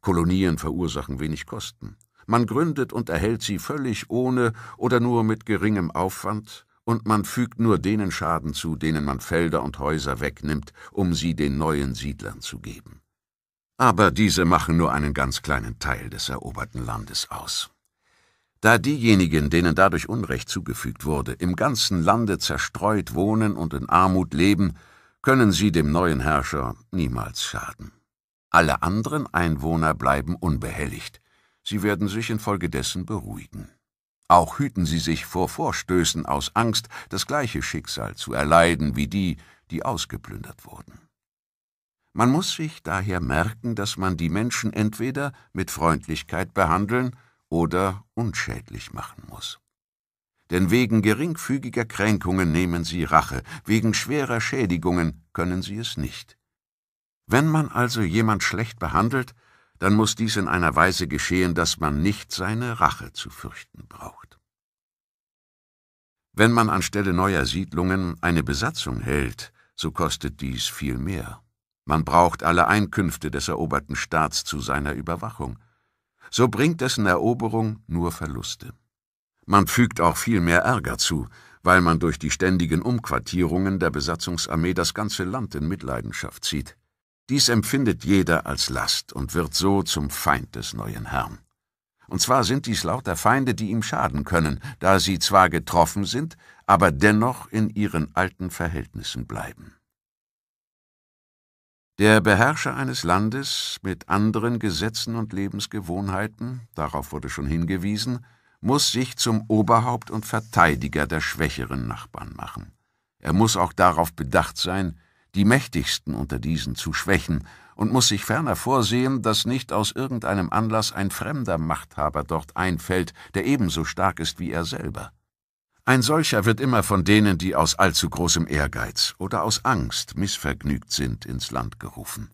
Kolonien verursachen wenig Kosten. Man gründet und erhält sie völlig ohne oder nur mit geringem Aufwand, und man fügt nur denen Schaden zu, denen man Felder und Häuser wegnimmt, um sie den neuen Siedlern zu geben. Aber diese machen nur einen ganz kleinen Teil des eroberten Landes aus. Da diejenigen, denen dadurch Unrecht zugefügt wurde, im ganzen Lande zerstreut wohnen und in Armut leben, können sie dem neuen Herrscher niemals schaden. Alle anderen Einwohner bleiben unbehelligt, Sie werden sich infolgedessen beruhigen. Auch hüten Sie sich vor Vorstößen aus Angst, das gleiche Schicksal zu erleiden wie die, die ausgeplündert wurden. Man muss sich daher merken, dass man die Menschen entweder mit Freundlichkeit behandeln oder unschädlich machen muss. Denn wegen geringfügiger Kränkungen nehmen sie Rache, wegen schwerer Schädigungen können sie es nicht. Wenn man also jemand schlecht behandelt, dann muss dies in einer Weise geschehen, dass man nicht seine Rache zu fürchten braucht. Wenn man anstelle neuer Siedlungen eine Besatzung hält, so kostet dies viel mehr. Man braucht alle Einkünfte des eroberten Staats zu seiner Überwachung. So bringt dessen Eroberung nur Verluste. Man fügt auch viel mehr Ärger zu, weil man durch die ständigen Umquartierungen der Besatzungsarmee das ganze Land in Mitleidenschaft zieht. Dies empfindet jeder als Last und wird so zum Feind des neuen Herrn. Und zwar sind dies lauter Feinde, die ihm schaden können, da sie zwar getroffen sind, aber dennoch in ihren alten Verhältnissen bleiben. Der Beherrscher eines Landes mit anderen Gesetzen und Lebensgewohnheiten, darauf wurde schon hingewiesen, muss sich zum Oberhaupt und Verteidiger der schwächeren Nachbarn machen. Er muss auch darauf bedacht sein, die mächtigsten unter diesen zu schwächen, und muss sich ferner vorsehen, dass nicht aus irgendeinem Anlass ein fremder Machthaber dort einfällt, der ebenso stark ist wie er selber. Ein solcher wird immer von denen, die aus allzu großem Ehrgeiz oder aus Angst missvergnügt sind, ins Land gerufen.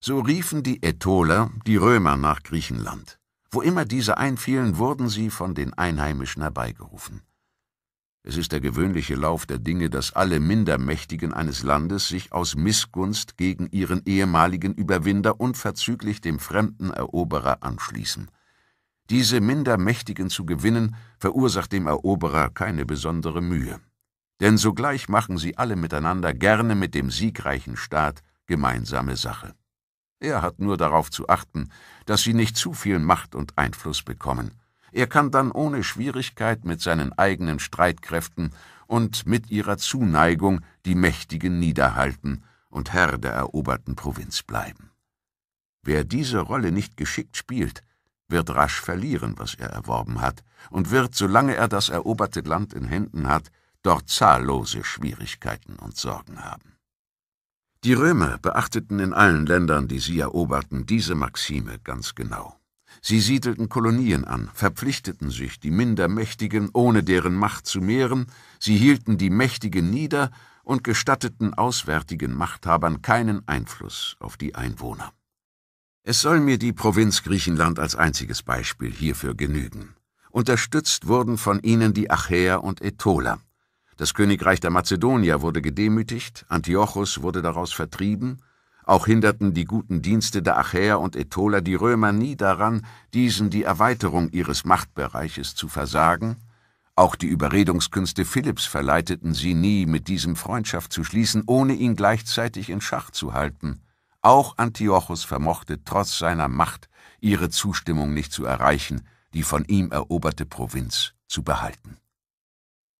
So riefen die Ätoler die Römer nach Griechenland. Wo immer diese einfielen, wurden sie von den Einheimischen herbeigerufen. Es ist der gewöhnliche Lauf der Dinge, dass alle Mindermächtigen eines Landes sich aus Missgunst gegen ihren ehemaligen Überwinder unverzüglich dem fremden Eroberer anschließen. Diese Mindermächtigen zu gewinnen, verursacht dem Eroberer keine besondere Mühe. Denn sogleich machen sie alle miteinander gerne mit dem siegreichen Staat gemeinsame Sache. Er hat nur darauf zu achten, dass sie nicht zu viel Macht und Einfluss bekommen, er kann dann ohne Schwierigkeit mit seinen eigenen Streitkräften und mit ihrer Zuneigung die Mächtigen niederhalten und Herr der eroberten Provinz bleiben. Wer diese Rolle nicht geschickt spielt, wird rasch verlieren, was er erworben hat, und wird, solange er das eroberte Land in Händen hat, dort zahllose Schwierigkeiten und Sorgen haben. Die Römer beachteten in allen Ländern, die sie eroberten, diese Maxime ganz genau. Sie siedelten Kolonien an, verpflichteten sich, die Mindermächtigen, ohne deren Macht zu mehren, sie hielten die Mächtigen nieder und gestatteten auswärtigen Machthabern keinen Einfluss auf die Einwohner. Es soll mir die Provinz Griechenland als einziges Beispiel hierfür genügen. Unterstützt wurden von ihnen die Achäer und Ätoler. Das Königreich der Mazedonier wurde gedemütigt, Antiochus wurde daraus vertrieben, auch hinderten die guten Dienste der Achäer und Ätoler die Römer nie daran, diesen die Erweiterung ihres Machtbereiches zu versagen, auch die Überredungskünste Philipps verleiteten sie nie, mit diesem Freundschaft zu schließen, ohne ihn gleichzeitig in Schach zu halten. Auch Antiochos vermochte trotz seiner Macht, ihre Zustimmung nicht zu erreichen, die von ihm eroberte Provinz zu behalten.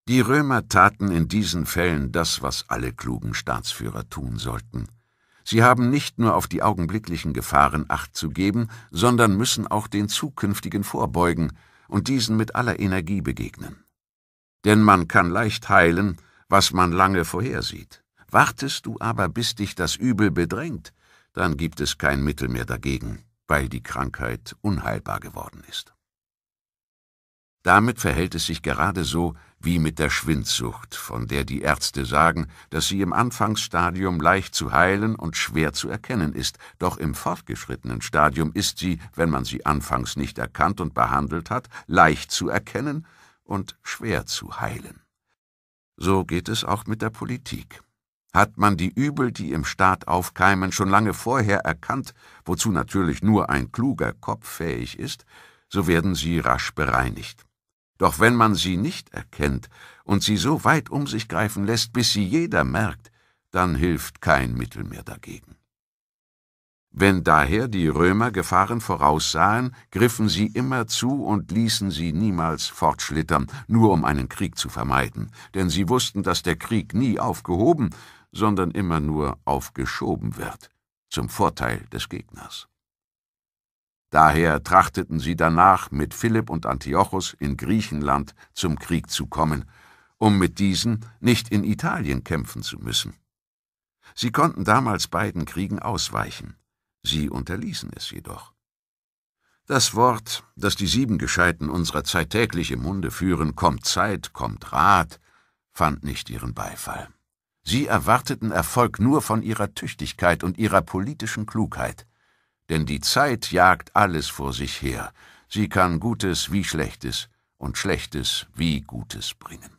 Die Römer taten in diesen Fällen das, was alle klugen Staatsführer tun sollten – Sie haben nicht nur auf die augenblicklichen Gefahren Acht zu geben, sondern müssen auch den zukünftigen vorbeugen und diesen mit aller Energie begegnen. Denn man kann leicht heilen, was man lange vorhersieht. Wartest du aber, bis dich das Übel bedrängt, dann gibt es kein Mittel mehr dagegen, weil die Krankheit unheilbar geworden ist. Damit verhält es sich gerade so, wie mit der Schwindsucht, von der die Ärzte sagen, dass sie im Anfangsstadium leicht zu heilen und schwer zu erkennen ist, doch im fortgeschrittenen Stadium ist sie, wenn man sie anfangs nicht erkannt und behandelt hat, leicht zu erkennen und schwer zu heilen. So geht es auch mit der Politik. Hat man die Übel, die im Staat aufkeimen, schon lange vorher erkannt, wozu natürlich nur ein kluger Kopf fähig ist, so werden sie rasch bereinigt. Doch wenn man sie nicht erkennt und sie so weit um sich greifen lässt, bis sie jeder merkt, dann hilft kein Mittel mehr dagegen. Wenn daher die Römer Gefahren voraussahen, griffen sie immer zu und ließen sie niemals fortschlittern, nur um einen Krieg zu vermeiden, denn sie wussten, dass der Krieg nie aufgehoben, sondern immer nur aufgeschoben wird, zum Vorteil des Gegners. Daher trachteten sie danach, mit Philipp und Antiochos in Griechenland zum Krieg zu kommen, um mit diesen nicht in Italien kämpfen zu müssen. Sie konnten damals beiden Kriegen ausweichen. Sie unterließen es jedoch. Das Wort, das die sieben Gescheiten unserer Zeit täglich im Munde führen, kommt Zeit, kommt Rat, fand nicht ihren Beifall. Sie erwarteten Erfolg nur von ihrer Tüchtigkeit und ihrer politischen Klugheit denn die Zeit jagt alles vor sich her, sie kann Gutes wie Schlechtes und Schlechtes wie Gutes bringen.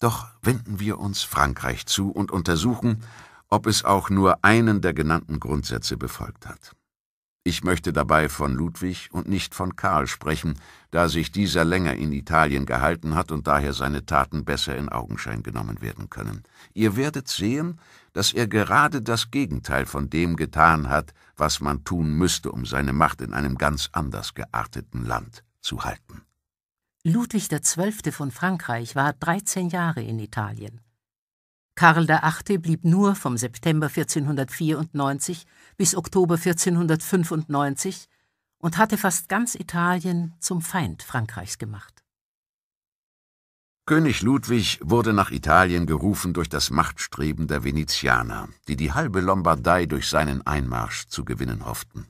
Doch wenden wir uns Frankreich zu und untersuchen, ob es auch nur einen der genannten Grundsätze befolgt hat. Ich möchte dabei von Ludwig und nicht von Karl sprechen, da sich dieser länger in Italien gehalten hat und daher seine Taten besser in Augenschein genommen werden können. Ihr werdet sehen, dass er gerade das Gegenteil von dem getan hat, was man tun müsste, um seine Macht in einem ganz anders gearteten Land zu halten. Ludwig XII. von Frankreich war 13 Jahre in Italien. Karl VIII. blieb nur vom September 1494 bis Oktober 1495 und hatte fast ganz Italien zum Feind Frankreichs gemacht. König Ludwig wurde nach Italien gerufen durch das Machtstreben der Venezianer, die die halbe Lombardei durch seinen Einmarsch zu gewinnen hofften.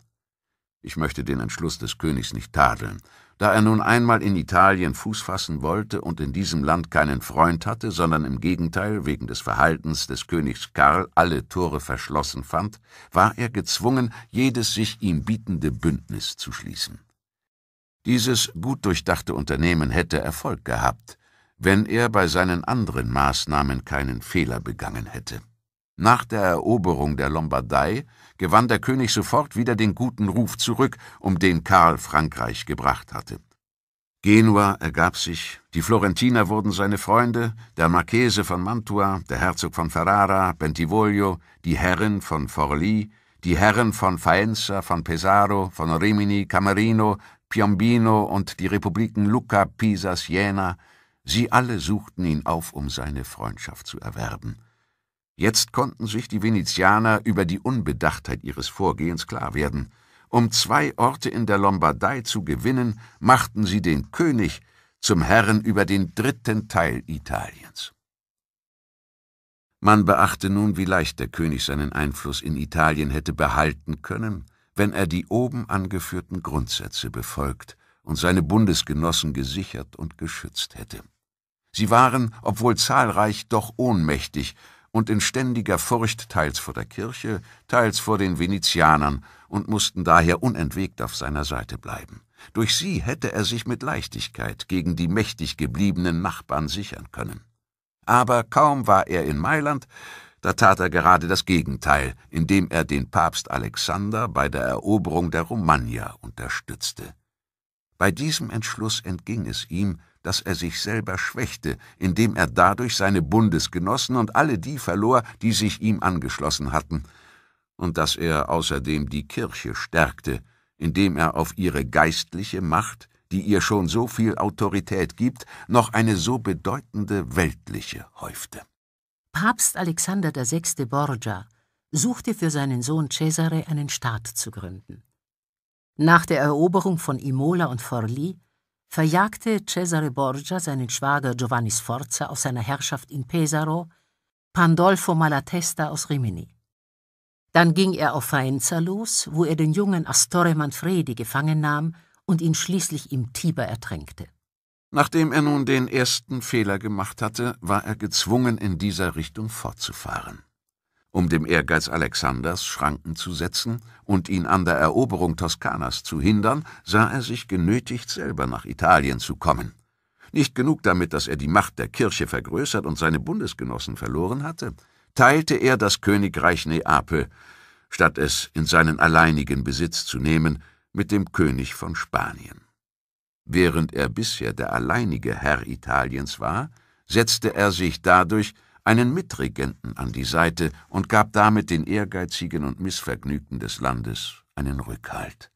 Ich möchte den Entschluss des Königs nicht tadeln, da er nun einmal in Italien Fuß fassen wollte und in diesem Land keinen Freund hatte, sondern im Gegenteil wegen des Verhaltens des Königs Karl alle Tore verschlossen fand, war er gezwungen, jedes sich ihm bietende Bündnis zu schließen. Dieses gut durchdachte Unternehmen hätte Erfolg gehabt, wenn er bei seinen anderen Maßnahmen keinen Fehler begangen hätte. Nach der Eroberung der Lombardei gewann der König sofort wieder den guten Ruf zurück, um den Karl Frankreich gebracht hatte. Genua ergab sich, die Florentiner wurden seine Freunde, der Marchese von Mantua, der Herzog von Ferrara, Bentivoglio, die Herren von Forlì, die Herren von Faenza, von Pesaro, von Rimini, Camerino, Piombino und die Republiken Lucca, Pisa, Siena, Sie alle suchten ihn auf, um seine Freundschaft zu erwerben. Jetzt konnten sich die Venezianer über die Unbedachtheit ihres Vorgehens klar werden. Um zwei Orte in der Lombardei zu gewinnen, machten sie den König zum Herren über den dritten Teil Italiens. Man beachte nun, wie leicht der König seinen Einfluss in Italien hätte behalten können, wenn er die oben angeführten Grundsätze befolgt und seine Bundesgenossen gesichert und geschützt hätte. Sie waren, obwohl zahlreich, doch ohnmächtig und in ständiger Furcht teils vor der Kirche, teils vor den Venezianern und mussten daher unentwegt auf seiner Seite bleiben. Durch sie hätte er sich mit Leichtigkeit gegen die mächtig gebliebenen Nachbarn sichern können. Aber kaum war er in Mailand, da tat er gerade das Gegenteil, indem er den Papst Alexander bei der Eroberung der Romagna unterstützte. Bei diesem Entschluss entging es ihm, dass er sich selber schwächte, indem er dadurch seine Bundesgenossen und alle die verlor, die sich ihm angeschlossen hatten, und dass er außerdem die Kirche stärkte, indem er auf ihre geistliche Macht, die ihr schon so viel Autorität gibt, noch eine so bedeutende weltliche häufte. Papst Alexander VI. Borgia suchte für seinen Sohn Cesare einen Staat zu gründen. Nach der Eroberung von Imola und Forlì verjagte Cesare Borgia seinen Schwager Giovanni Sforza aus seiner Herrschaft in Pesaro, Pandolfo Malatesta aus Rimini. Dann ging er auf Faenza los, wo er den jungen Astore Manfredi gefangen nahm und ihn schließlich im Tiber ertränkte. Nachdem er nun den ersten Fehler gemacht hatte, war er gezwungen, in dieser Richtung fortzufahren um dem Ehrgeiz Alexanders Schranken zu setzen und ihn an der Eroberung Toskanas zu hindern, sah er sich genötigt, selber nach Italien zu kommen. Nicht genug damit, dass er die Macht der Kirche vergrößert und seine Bundesgenossen verloren hatte, teilte er das Königreich Neapel, statt es in seinen alleinigen Besitz zu nehmen, mit dem König von Spanien. Während er bisher der alleinige Herr Italiens war, setzte er sich dadurch einen Mitregenten an die Seite und gab damit den Ehrgeizigen und Missvergnügten des Landes einen Rückhalt.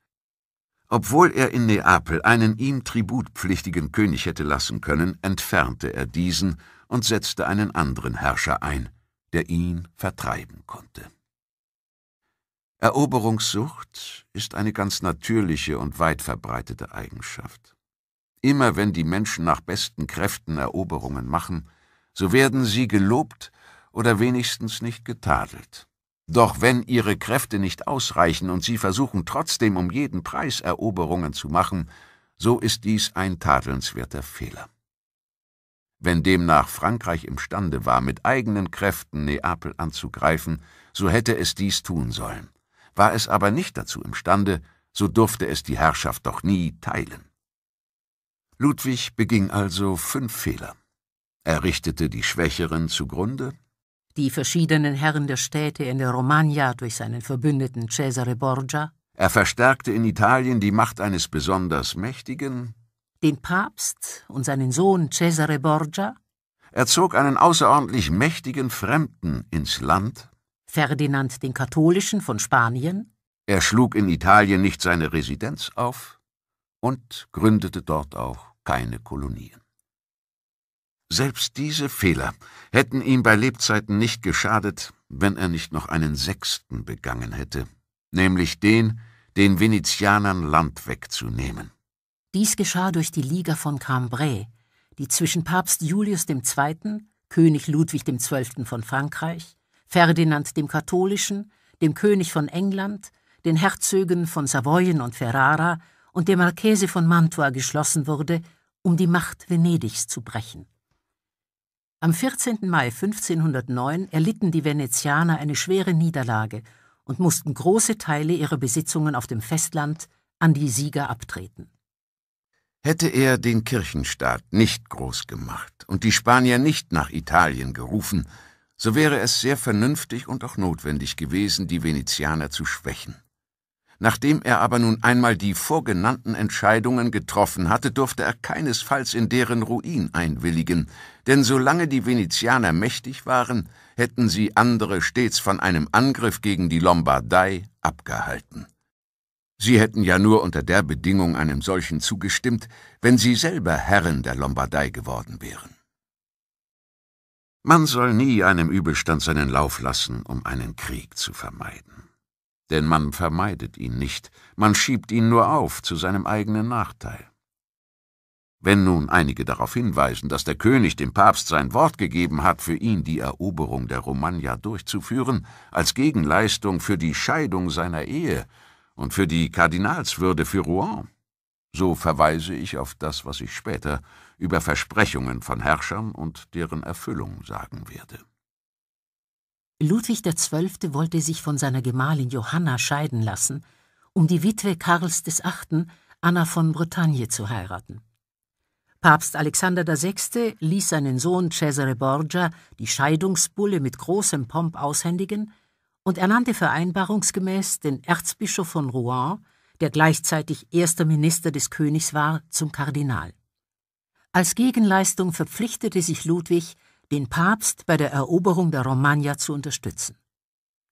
Obwohl er in Neapel einen ihm tributpflichtigen König hätte lassen können, entfernte er diesen und setzte einen anderen Herrscher ein, der ihn vertreiben konnte. Eroberungssucht ist eine ganz natürliche und weit verbreitete Eigenschaft. Immer wenn die Menschen nach besten Kräften Eroberungen machen, so werden sie gelobt oder wenigstens nicht getadelt. Doch wenn ihre Kräfte nicht ausreichen und sie versuchen trotzdem um jeden Preis Eroberungen zu machen, so ist dies ein tadelnswerter Fehler. Wenn demnach Frankreich imstande war, mit eigenen Kräften Neapel anzugreifen, so hätte es dies tun sollen. War es aber nicht dazu imstande, so durfte es die Herrschaft doch nie teilen. Ludwig beging also fünf Fehler. Er richtete die Schwächeren zugrunde, die verschiedenen Herren der Städte in der Romagna durch seinen Verbündeten Cesare Borgia. Er verstärkte in Italien die Macht eines besonders Mächtigen, den Papst und seinen Sohn Cesare Borgia. Er zog einen außerordentlich mächtigen Fremden ins Land, Ferdinand den Katholischen von Spanien. Er schlug in Italien nicht seine Residenz auf und gründete dort auch keine Kolonien. Selbst diese Fehler hätten ihm bei Lebzeiten nicht geschadet, wenn er nicht noch einen sechsten begangen hätte, nämlich den, den Venezianern Land wegzunehmen. Dies geschah durch die Liga von Cambrai, die zwischen Papst Julius II., König Ludwig XII. von Frankreich, Ferdinand dem Katholischen, dem König von England, den Herzögen von Savoyen und Ferrara und dem Marchese von Mantua geschlossen wurde, um die Macht Venedigs zu brechen. Am 14. Mai 1509 erlitten die Venezianer eine schwere Niederlage und mussten große Teile ihrer Besitzungen auf dem Festland an die Sieger abtreten. Hätte er den Kirchenstaat nicht groß gemacht und die Spanier nicht nach Italien gerufen, so wäre es sehr vernünftig und auch notwendig gewesen, die Venezianer zu schwächen. Nachdem er aber nun einmal die vorgenannten Entscheidungen getroffen hatte, durfte er keinesfalls in deren Ruin einwilligen, denn solange die Venezianer mächtig waren, hätten sie andere stets von einem Angriff gegen die Lombardei abgehalten. Sie hätten ja nur unter der Bedingung einem solchen zugestimmt, wenn sie selber Herren der Lombardei geworden wären. Man soll nie einem Übelstand seinen Lauf lassen, um einen Krieg zu vermeiden denn man vermeidet ihn nicht, man schiebt ihn nur auf zu seinem eigenen Nachteil. Wenn nun einige darauf hinweisen, dass der König dem Papst sein Wort gegeben hat, für ihn die Eroberung der Romagna durchzuführen, als Gegenleistung für die Scheidung seiner Ehe und für die Kardinalswürde für Rouen, so verweise ich auf das, was ich später über Versprechungen von Herrschern und deren Erfüllung sagen werde. Ludwig XII. wollte sich von seiner Gemahlin Johanna scheiden lassen, um die Witwe Karls VIII., Anna von Bretagne, zu heiraten. Papst Alexander VI. ließ seinen Sohn Cesare Borgia die Scheidungsbulle mit großem Pomp aushändigen und ernannte vereinbarungsgemäß den Erzbischof von Rouen, der gleichzeitig erster Minister des Königs war, zum Kardinal. Als Gegenleistung verpflichtete sich Ludwig, den Papst bei der Eroberung der Romagna zu unterstützen.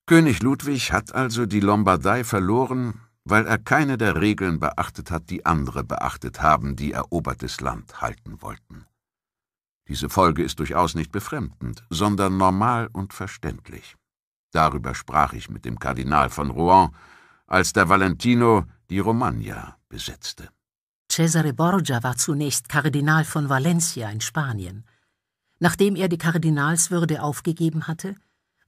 König Ludwig hat also die Lombardei verloren, weil er keine der Regeln beachtet hat, die andere beachtet haben, die erobertes Land halten wollten. Diese Folge ist durchaus nicht befremdend, sondern normal und verständlich. Darüber sprach ich mit dem Kardinal von Rouen, als der Valentino die Romagna besetzte. Cesare Borgia war zunächst Kardinal von Valencia in Spanien. Nachdem er die Kardinalswürde aufgegeben hatte,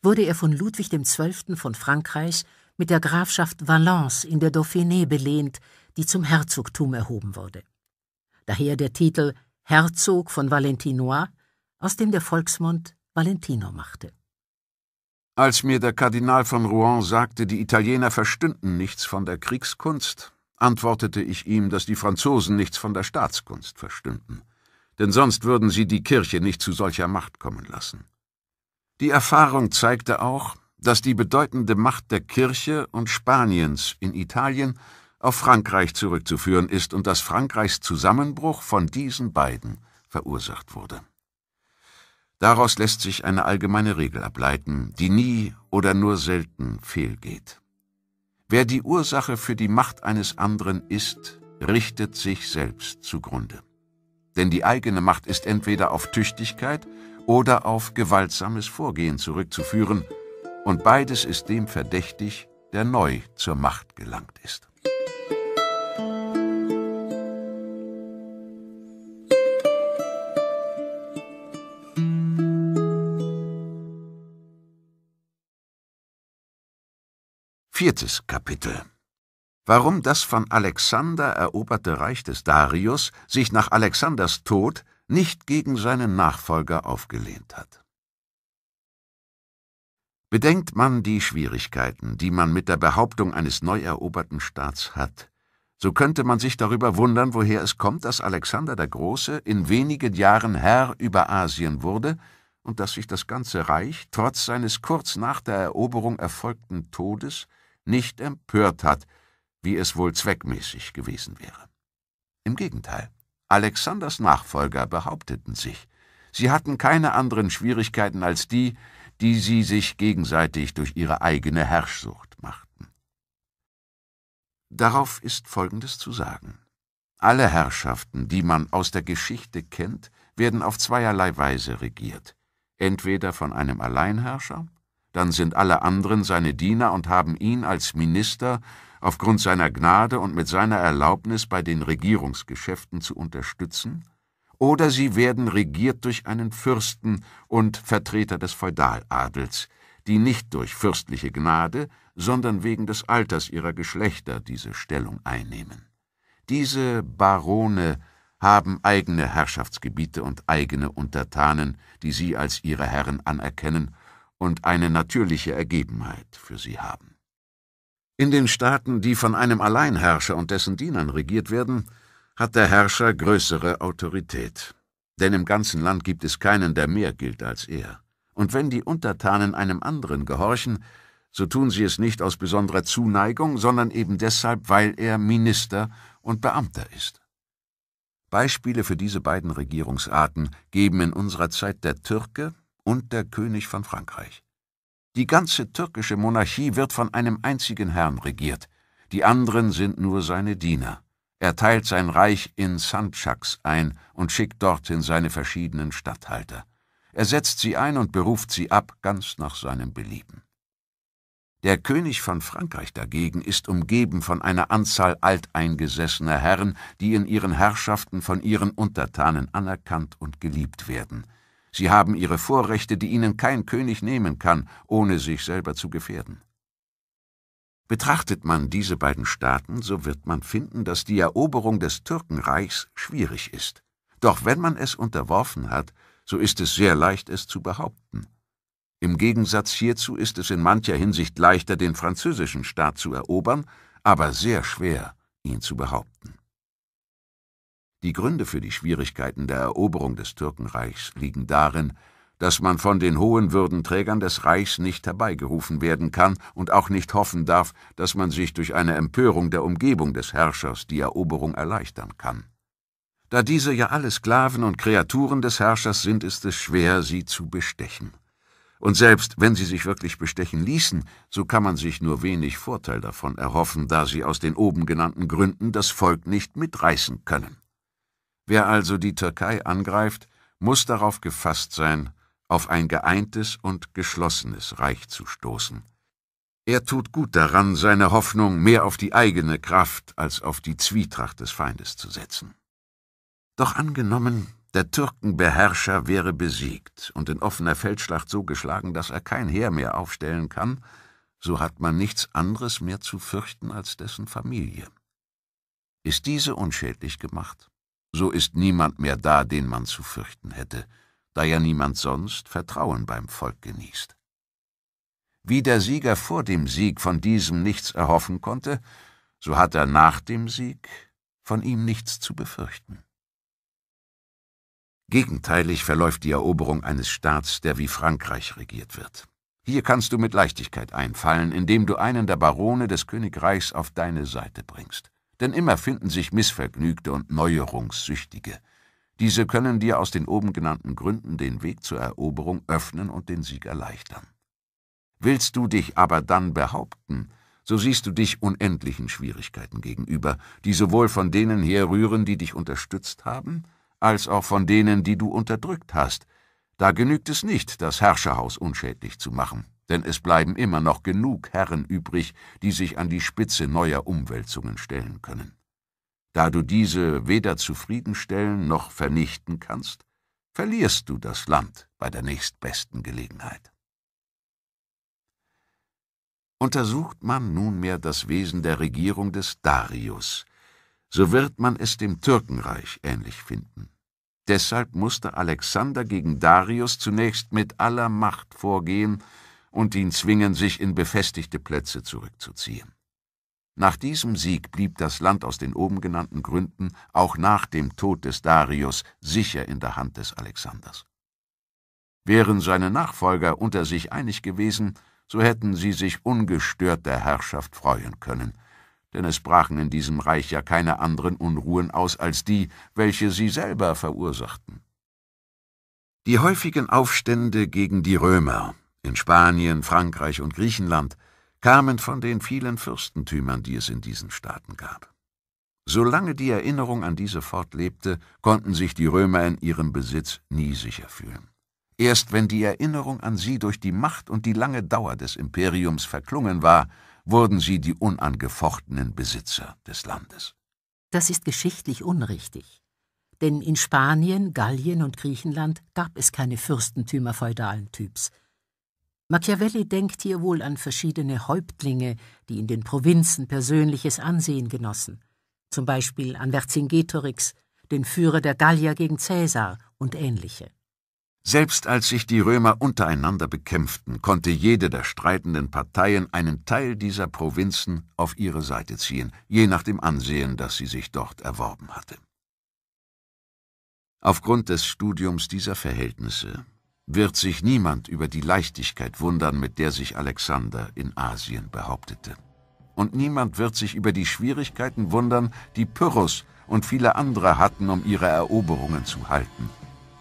wurde er von Ludwig XII. von Frankreich mit der Grafschaft Valence in der Dauphiné belehnt, die zum Herzogtum erhoben wurde. Daher der Titel Herzog von Valentinois, aus dem der Volksmund Valentino machte. Als mir der Kardinal von Rouen sagte, die Italiener verstünden nichts von der Kriegskunst, antwortete ich ihm, dass die Franzosen nichts von der Staatskunst verstünden denn sonst würden sie die Kirche nicht zu solcher Macht kommen lassen. Die Erfahrung zeigte auch, dass die bedeutende Macht der Kirche und Spaniens in Italien auf Frankreich zurückzuführen ist und dass Frankreichs Zusammenbruch von diesen beiden verursacht wurde. Daraus lässt sich eine allgemeine Regel ableiten, die nie oder nur selten fehlgeht. Wer die Ursache für die Macht eines anderen ist, richtet sich selbst zugrunde. Denn die eigene Macht ist entweder auf Tüchtigkeit oder auf gewaltsames Vorgehen zurückzuführen, und beides ist dem verdächtig, der neu zur Macht gelangt ist. Viertes Kapitel warum das von Alexander eroberte Reich des Darius sich nach Alexanders Tod nicht gegen seinen Nachfolger aufgelehnt hat. Bedenkt man die Schwierigkeiten, die man mit der Behauptung eines neu eroberten Staats hat, so könnte man sich darüber wundern, woher es kommt, dass Alexander der Große in wenigen Jahren Herr über Asien wurde und dass sich das ganze Reich trotz seines kurz nach der Eroberung erfolgten Todes nicht empört hat wie es wohl zweckmäßig gewesen wäre. Im Gegenteil, Alexanders Nachfolger behaupteten sich, sie hatten keine anderen Schwierigkeiten als die, die sie sich gegenseitig durch ihre eigene Herrschsucht machten. Darauf ist Folgendes zu sagen. Alle Herrschaften, die man aus der Geschichte kennt, werden auf zweierlei Weise regiert. Entweder von einem Alleinherrscher, dann sind alle anderen seine Diener und haben ihn als Minister aufgrund seiner Gnade und mit seiner Erlaubnis bei den Regierungsgeschäften zu unterstützen, oder sie werden regiert durch einen Fürsten und Vertreter des Feudaladels, die nicht durch fürstliche Gnade, sondern wegen des Alters ihrer Geschlechter diese Stellung einnehmen. Diese Barone haben eigene Herrschaftsgebiete und eigene Untertanen, die sie als ihre Herren anerkennen und eine natürliche Ergebenheit für sie haben. In den Staaten, die von einem Alleinherrscher und dessen Dienern regiert werden, hat der Herrscher größere Autorität. Denn im ganzen Land gibt es keinen, der mehr gilt als er. Und wenn die Untertanen einem anderen gehorchen, so tun sie es nicht aus besonderer Zuneigung, sondern eben deshalb, weil er Minister und Beamter ist. Beispiele für diese beiden Regierungsarten geben in unserer Zeit der Türke und der König von Frankreich. Die ganze türkische Monarchie wird von einem einzigen Herrn regiert, die anderen sind nur seine Diener. Er teilt sein Reich in Sanchaks ein und schickt dorthin seine verschiedenen Statthalter. Er setzt sie ein und beruft sie ab, ganz nach seinem Belieben. Der König von Frankreich dagegen ist umgeben von einer Anzahl alteingesessener Herren, die in ihren Herrschaften von ihren Untertanen anerkannt und geliebt werden – Sie haben ihre Vorrechte, die ihnen kein König nehmen kann, ohne sich selber zu gefährden. Betrachtet man diese beiden Staaten, so wird man finden, dass die Eroberung des Türkenreichs schwierig ist. Doch wenn man es unterworfen hat, so ist es sehr leicht, es zu behaupten. Im Gegensatz hierzu ist es in mancher Hinsicht leichter, den französischen Staat zu erobern, aber sehr schwer, ihn zu behaupten. Die Gründe für die Schwierigkeiten der Eroberung des Türkenreichs liegen darin, dass man von den hohen Würdenträgern des Reichs nicht herbeigerufen werden kann und auch nicht hoffen darf, dass man sich durch eine Empörung der Umgebung des Herrschers die Eroberung erleichtern kann. Da diese ja alle Sklaven und Kreaturen des Herrschers sind, ist es schwer, sie zu bestechen. Und selbst wenn sie sich wirklich bestechen ließen, so kann man sich nur wenig Vorteil davon erhoffen, da sie aus den oben genannten Gründen das Volk nicht mitreißen können. Wer also die Türkei angreift, muss darauf gefasst sein, auf ein geeintes und geschlossenes Reich zu stoßen. Er tut gut daran, seine Hoffnung mehr auf die eigene Kraft als auf die Zwietracht des Feindes zu setzen. Doch angenommen, der Türkenbeherrscher wäre besiegt und in offener Feldschlacht so geschlagen, dass er kein Heer mehr aufstellen kann, so hat man nichts anderes mehr zu fürchten als dessen Familie. Ist diese unschädlich gemacht, so ist niemand mehr da, den man zu fürchten hätte, da ja niemand sonst Vertrauen beim Volk genießt. Wie der Sieger vor dem Sieg von diesem nichts erhoffen konnte, so hat er nach dem Sieg von ihm nichts zu befürchten. Gegenteilig verläuft die Eroberung eines Staats, der wie Frankreich regiert wird. Hier kannst du mit Leichtigkeit einfallen, indem du einen der Barone des Königreichs auf deine Seite bringst denn immer finden sich Missvergnügte und Neuerungssüchtige. Diese können dir aus den oben genannten Gründen den Weg zur Eroberung öffnen und den Sieg erleichtern. Willst du dich aber dann behaupten, so siehst du dich unendlichen Schwierigkeiten gegenüber, die sowohl von denen herrühren, die dich unterstützt haben, als auch von denen, die du unterdrückt hast. Da genügt es nicht, das Herrscherhaus unschädlich zu machen, denn es bleiben immer noch genug Herren übrig, die sich an die Spitze neuer Umwälzungen stellen können. Da du diese weder zufriedenstellen noch vernichten kannst, verlierst du das Land bei der nächstbesten Gelegenheit. Untersucht man nunmehr das Wesen der Regierung des Darius, so wird man es dem Türkenreich ähnlich finden. Deshalb musste Alexander gegen Darius zunächst mit aller Macht vorgehen, und ihn zwingen, sich in befestigte Plätze zurückzuziehen. Nach diesem Sieg blieb das Land aus den oben genannten Gründen auch nach dem Tod des Darius sicher in der Hand des Alexanders. Wären seine Nachfolger unter sich einig gewesen, so hätten sie sich ungestört der Herrschaft freuen können, denn es brachen in diesem Reich ja keine anderen Unruhen aus als die, welche sie selber verursachten. Die häufigen Aufstände gegen die Römer in Spanien, Frankreich und Griechenland, kamen von den vielen Fürstentümern, die es in diesen Staaten gab. Solange die Erinnerung an diese fortlebte, konnten sich die Römer in ihrem Besitz nie sicher fühlen. Erst wenn die Erinnerung an sie durch die Macht und die lange Dauer des Imperiums verklungen war, wurden sie die unangefochtenen Besitzer des Landes. Das ist geschichtlich unrichtig. Denn in Spanien, Gallien und Griechenland gab es keine Fürstentümer feudalen Typs, Machiavelli denkt hier wohl an verschiedene Häuptlinge, die in den Provinzen persönliches Ansehen genossen, zum Beispiel an Vercingetorix, den Führer der Gallier gegen Caesar und ähnliche. Selbst als sich die Römer untereinander bekämpften, konnte jede der streitenden Parteien einen Teil dieser Provinzen auf ihre Seite ziehen, je nach dem Ansehen, das sie sich dort erworben hatte. Aufgrund des Studiums dieser Verhältnisse wird sich niemand über die Leichtigkeit wundern, mit der sich Alexander in Asien behauptete. Und niemand wird sich über die Schwierigkeiten wundern, die Pyrrhus und viele andere hatten, um ihre Eroberungen zu halten.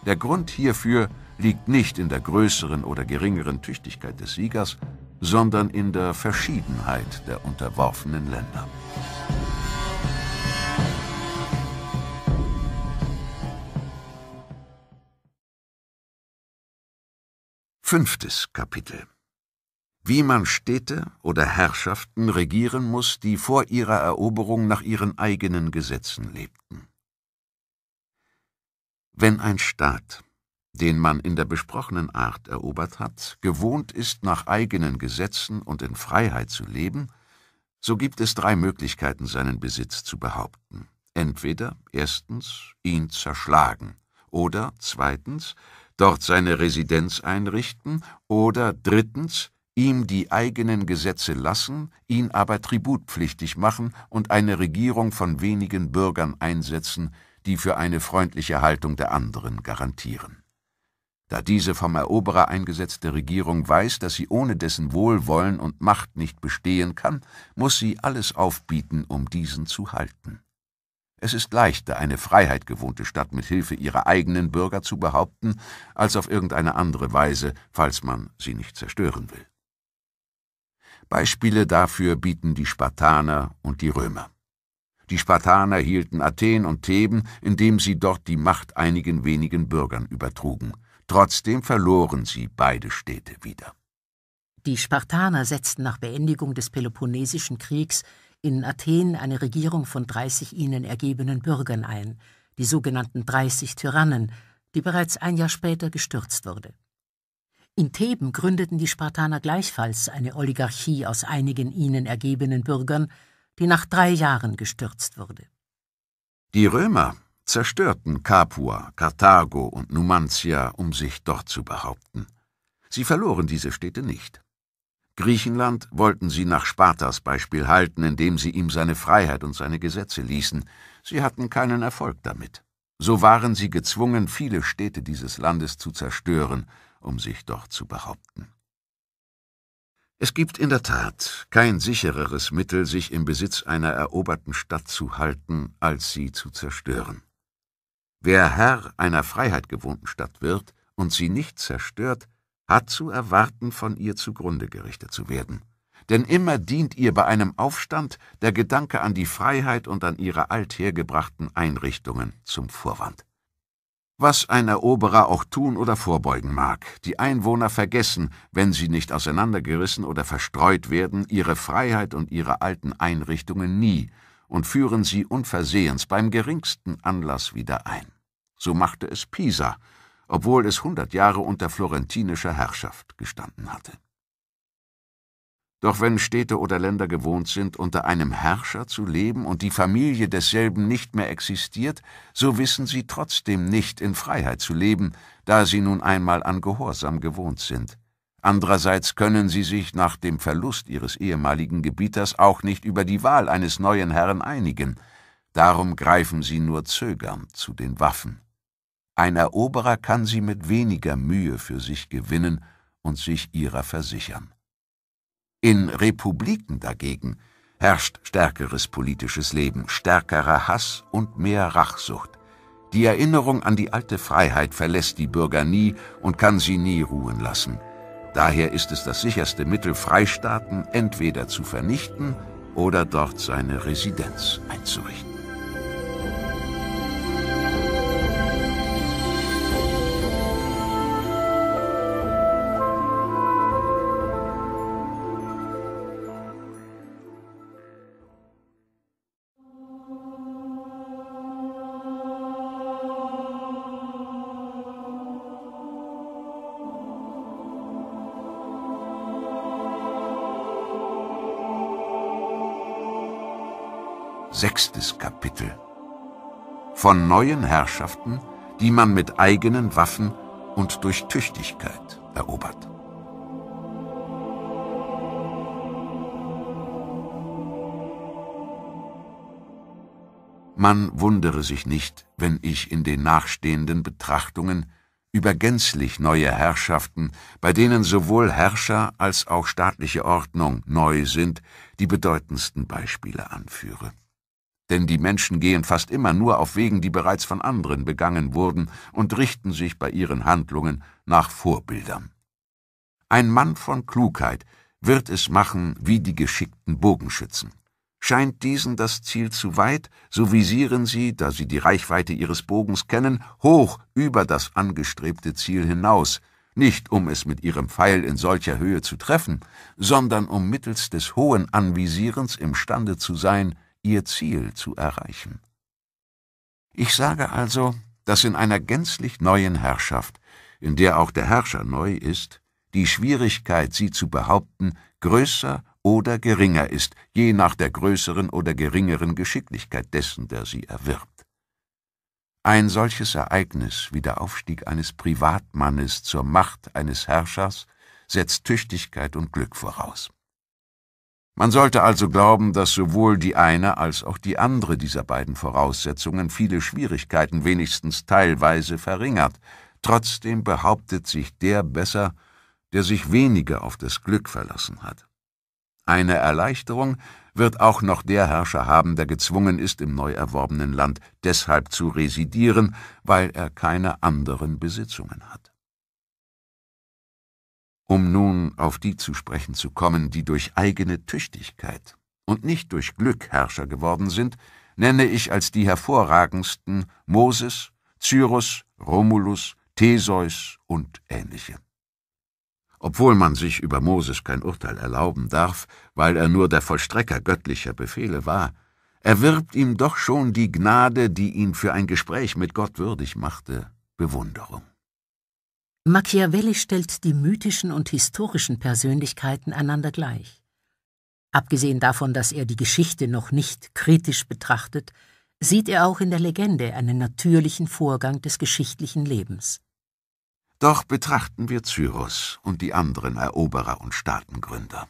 Der Grund hierfür liegt nicht in der größeren oder geringeren Tüchtigkeit des Siegers, sondern in der Verschiedenheit der unterworfenen Länder. Fünftes Kapitel Wie man Städte oder Herrschaften regieren muss, die vor ihrer Eroberung nach ihren eigenen Gesetzen lebten. Wenn ein Staat, den man in der besprochenen Art erobert hat, gewohnt ist, nach eigenen Gesetzen und in Freiheit zu leben, so gibt es drei Möglichkeiten, seinen Besitz zu behaupten. Entweder erstens ihn zerschlagen oder zweitens dort seine Residenz einrichten oder drittens ihm die eigenen Gesetze lassen, ihn aber tributpflichtig machen und eine Regierung von wenigen Bürgern einsetzen, die für eine freundliche Haltung der anderen garantieren. Da diese vom Eroberer eingesetzte Regierung weiß, dass sie ohne dessen Wohlwollen und Macht nicht bestehen kann, muss sie alles aufbieten, um diesen zu halten. Es ist leichter, eine Freiheit gewohnte Stadt mit Hilfe ihrer eigenen Bürger zu behaupten, als auf irgendeine andere Weise, falls man sie nicht zerstören will. Beispiele dafür bieten die Spartaner und die Römer. Die Spartaner hielten Athen und Theben, indem sie dort die Macht einigen wenigen Bürgern übertrugen. Trotzdem verloren sie beide Städte wieder. Die Spartaner setzten nach Beendigung des Peloponnesischen Kriegs in Athen eine Regierung von 30 ihnen ergebenen Bürgern ein, die sogenannten 30 Tyrannen, die bereits ein Jahr später gestürzt wurde. In Theben gründeten die Spartaner gleichfalls eine Oligarchie aus einigen ihnen ergebenen Bürgern, die nach drei Jahren gestürzt wurde. Die Römer zerstörten Capua, Karthago und Numantia, um sich dort zu behaupten. Sie verloren diese Städte nicht. Griechenland wollten sie nach Spartas Beispiel halten, indem sie ihm seine Freiheit und seine Gesetze ließen. Sie hatten keinen Erfolg damit. So waren sie gezwungen, viele Städte dieses Landes zu zerstören, um sich dort zu behaupten. Es gibt in der Tat kein sichereres Mittel, sich im Besitz einer eroberten Stadt zu halten, als sie zu zerstören. Wer Herr einer Freiheit gewohnten Stadt wird und sie nicht zerstört, hat zu erwarten, von ihr zugrunde gerichtet zu werden. Denn immer dient ihr bei einem Aufstand der Gedanke an die Freiheit und an ihre althergebrachten Einrichtungen zum Vorwand. Was ein Eroberer auch tun oder vorbeugen mag, die Einwohner vergessen, wenn sie nicht auseinandergerissen oder verstreut werden, ihre Freiheit und ihre alten Einrichtungen nie und führen sie unversehens beim geringsten Anlass wieder ein. So machte es Pisa, obwohl es hundert Jahre unter florentinischer Herrschaft gestanden hatte. Doch wenn Städte oder Länder gewohnt sind, unter einem Herrscher zu leben und die Familie desselben nicht mehr existiert, so wissen sie trotzdem nicht, in Freiheit zu leben, da sie nun einmal an Gehorsam gewohnt sind. Andererseits können sie sich nach dem Verlust ihres ehemaligen Gebieters auch nicht über die Wahl eines neuen Herrn einigen, darum greifen sie nur zögernd zu den Waffen. Ein Eroberer kann sie mit weniger Mühe für sich gewinnen und sich ihrer versichern. In Republiken dagegen herrscht stärkeres politisches Leben, stärkerer Hass und mehr Rachsucht. Die Erinnerung an die alte Freiheit verlässt die Bürger nie und kann sie nie ruhen lassen. Daher ist es das sicherste Mittel, Freistaaten entweder zu vernichten oder dort seine Residenz einzurichten. Sechstes Kapitel. Von neuen Herrschaften, die man mit eigenen Waffen und durch Tüchtigkeit erobert. Man wundere sich nicht, wenn ich in den nachstehenden Betrachtungen über gänzlich neue Herrschaften, bei denen sowohl Herrscher als auch staatliche Ordnung neu sind, die bedeutendsten Beispiele anführe denn die Menschen gehen fast immer nur auf Wegen, die bereits von anderen begangen wurden, und richten sich bei ihren Handlungen nach Vorbildern. Ein Mann von Klugheit wird es machen wie die geschickten Bogenschützen. Scheint diesen das Ziel zu weit, so visieren sie, da sie die Reichweite ihres Bogens kennen, hoch über das angestrebte Ziel hinaus, nicht um es mit ihrem Pfeil in solcher Höhe zu treffen, sondern um mittels des hohen Anvisierens imstande zu sein, ihr Ziel zu erreichen. Ich sage also, dass in einer gänzlich neuen Herrschaft, in der auch der Herrscher neu ist, die Schwierigkeit, sie zu behaupten, größer oder geringer ist, je nach der größeren oder geringeren Geschicklichkeit dessen, der sie erwirbt. Ein solches Ereignis wie der Aufstieg eines Privatmannes zur Macht eines Herrschers setzt Tüchtigkeit und Glück voraus. Man sollte also glauben, dass sowohl die eine als auch die andere dieser beiden Voraussetzungen viele Schwierigkeiten wenigstens teilweise verringert. Trotzdem behauptet sich der besser, der sich weniger auf das Glück verlassen hat. Eine Erleichterung wird auch noch der Herrscher haben, der gezwungen ist, im neu erworbenen Land deshalb zu residieren, weil er keine anderen Besitzungen hat um nun auf die zu sprechen zu kommen, die durch eigene Tüchtigkeit und nicht durch Glück Herrscher geworden sind, nenne ich als die hervorragendsten Moses, Cyrus, Romulus, Theseus und ähnliche. Obwohl man sich über Moses kein Urteil erlauben darf, weil er nur der Vollstrecker göttlicher Befehle war, erwirbt ihm doch schon die Gnade, die ihn für ein Gespräch mit Gott würdig machte, Bewunderung. Machiavelli stellt die mythischen und historischen Persönlichkeiten einander gleich. Abgesehen davon, dass er die Geschichte noch nicht kritisch betrachtet, sieht er auch in der Legende einen natürlichen Vorgang des geschichtlichen Lebens. Doch betrachten wir Cyrus und die anderen Eroberer und Staatengründer.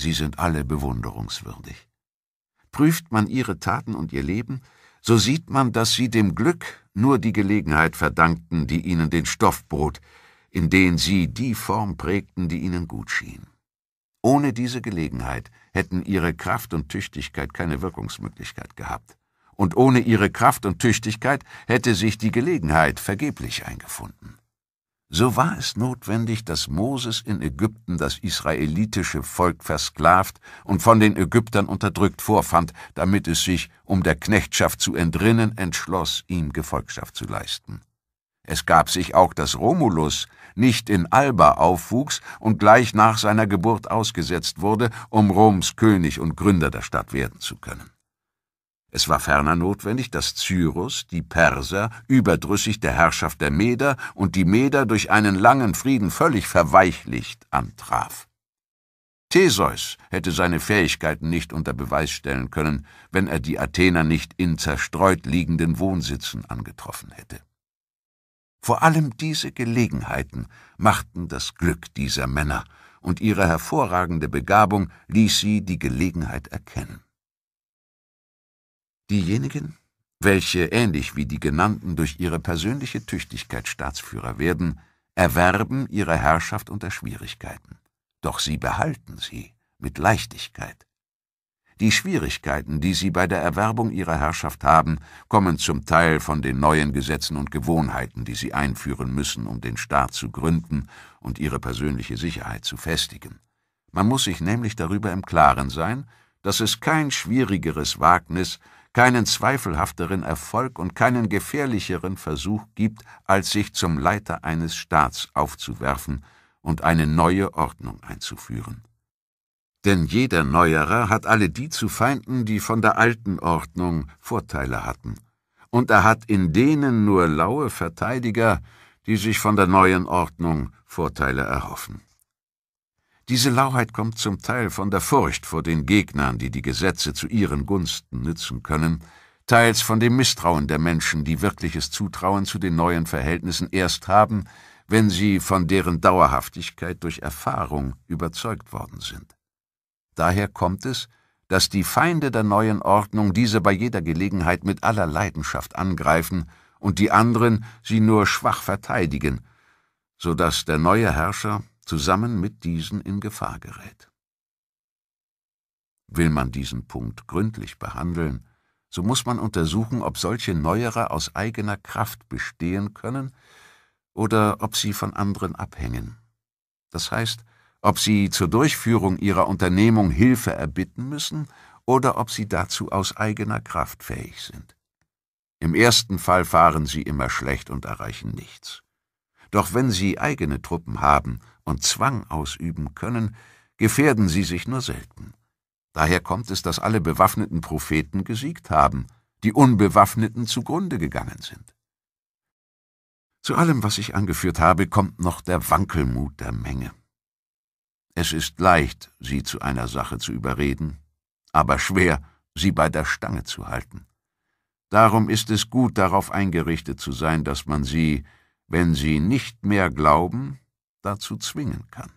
Sie sind alle bewunderungswürdig. Prüft man ihre Taten und ihr Leben, so sieht man, dass sie dem Glück nur die Gelegenheit verdankten, die ihnen den Stoff bot, in denen sie die Form prägten, die ihnen gut schien. Ohne diese Gelegenheit hätten ihre Kraft und Tüchtigkeit keine Wirkungsmöglichkeit gehabt. Und ohne ihre Kraft und Tüchtigkeit hätte sich die Gelegenheit vergeblich eingefunden. So war es notwendig, dass Moses in Ägypten das israelitische Volk versklavt und von den Ägyptern unterdrückt vorfand, damit es sich, um der Knechtschaft zu entrinnen, entschloss, ihm Gefolgschaft zu leisten. Es gab sich auch, dass Romulus nicht in Alba aufwuchs und gleich nach seiner Geburt ausgesetzt wurde, um Roms König und Gründer der Stadt werden zu können. Es war ferner notwendig, dass Cyrus die Perser überdrüssig der Herrschaft der Meder und die Meder durch einen langen Frieden völlig verweichlicht antraf. Theseus hätte seine Fähigkeiten nicht unter Beweis stellen können, wenn er die Athener nicht in zerstreut liegenden Wohnsitzen angetroffen hätte. Vor allem diese Gelegenheiten machten das Glück dieser Männer, und ihre hervorragende Begabung ließ sie die Gelegenheit erkennen. Diejenigen, welche ähnlich wie die genannten durch ihre persönliche Tüchtigkeit Staatsführer werden, erwerben ihre Herrschaft unter Schwierigkeiten, doch sie behalten sie mit Leichtigkeit, die Schwierigkeiten, die sie bei der Erwerbung ihrer Herrschaft haben, kommen zum Teil von den neuen Gesetzen und Gewohnheiten, die sie einführen müssen, um den Staat zu gründen und ihre persönliche Sicherheit zu festigen. Man muss sich nämlich darüber im Klaren sein, dass es kein schwierigeres Wagnis, keinen zweifelhafteren Erfolg und keinen gefährlicheren Versuch gibt, als sich zum Leiter eines Staats aufzuwerfen und eine neue Ordnung einzuführen denn jeder Neuerer hat alle die zu Feinden, die von der alten Ordnung Vorteile hatten. Und er hat in denen nur laue Verteidiger, die sich von der neuen Ordnung Vorteile erhoffen. Diese Lauheit kommt zum Teil von der Furcht vor den Gegnern, die die Gesetze zu ihren Gunsten nützen können, teils von dem Misstrauen der Menschen, die wirkliches Zutrauen zu den neuen Verhältnissen erst haben, wenn sie von deren Dauerhaftigkeit durch Erfahrung überzeugt worden sind. Daher kommt es, dass die Feinde der neuen Ordnung diese bei jeder Gelegenheit mit aller Leidenschaft angreifen und die anderen sie nur schwach verteidigen, so dass der neue Herrscher zusammen mit diesen in Gefahr gerät. Will man diesen Punkt gründlich behandeln, so muss man untersuchen, ob solche Neuerer aus eigener Kraft bestehen können oder ob sie von anderen abhängen. Das heißt, ob sie zur Durchführung ihrer Unternehmung Hilfe erbitten müssen oder ob sie dazu aus eigener Kraft fähig sind. Im ersten Fall fahren sie immer schlecht und erreichen nichts. Doch wenn sie eigene Truppen haben und Zwang ausüben können, gefährden sie sich nur selten. Daher kommt es, dass alle bewaffneten Propheten gesiegt haben, die Unbewaffneten zugrunde gegangen sind. Zu allem, was ich angeführt habe, kommt noch der Wankelmut der Menge. Es ist leicht, sie zu einer Sache zu überreden, aber schwer, sie bei der Stange zu halten. Darum ist es gut, darauf eingerichtet zu sein, dass man sie, wenn sie nicht mehr glauben, dazu zwingen kann.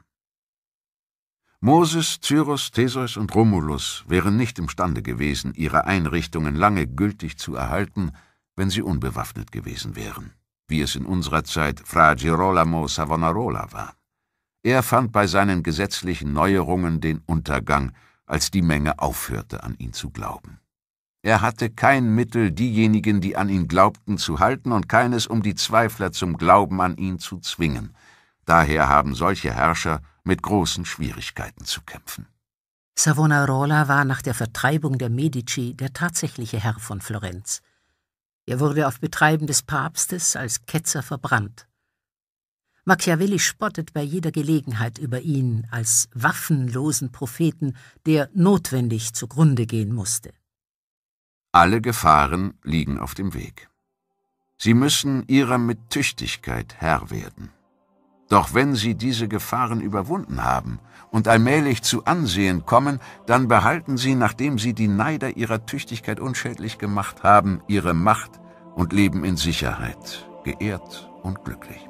Moses, Cyrus, Theseus und Romulus wären nicht imstande gewesen, ihre Einrichtungen lange gültig zu erhalten, wenn sie unbewaffnet gewesen wären, wie es in unserer Zeit Fra Girolamo Savonarola war. Er fand bei seinen gesetzlichen Neuerungen den Untergang, als die Menge aufhörte, an ihn zu glauben. Er hatte kein Mittel, diejenigen, die an ihn glaubten, zu halten und keines, um die Zweifler zum Glauben an ihn zu zwingen. Daher haben solche Herrscher mit großen Schwierigkeiten zu kämpfen. Savonarola war nach der Vertreibung der Medici der tatsächliche Herr von Florenz. Er wurde auf Betreiben des Papstes als Ketzer verbrannt. Machiavelli spottet bei jeder Gelegenheit über ihn als waffenlosen Propheten, der notwendig zugrunde gehen musste. Alle Gefahren liegen auf dem Weg. Sie müssen ihrer mit Tüchtigkeit Herr werden. Doch wenn sie diese Gefahren überwunden haben und allmählich zu Ansehen kommen, dann behalten sie, nachdem sie die Neider ihrer Tüchtigkeit unschädlich gemacht haben, ihre Macht und leben in Sicherheit, geehrt und glücklich.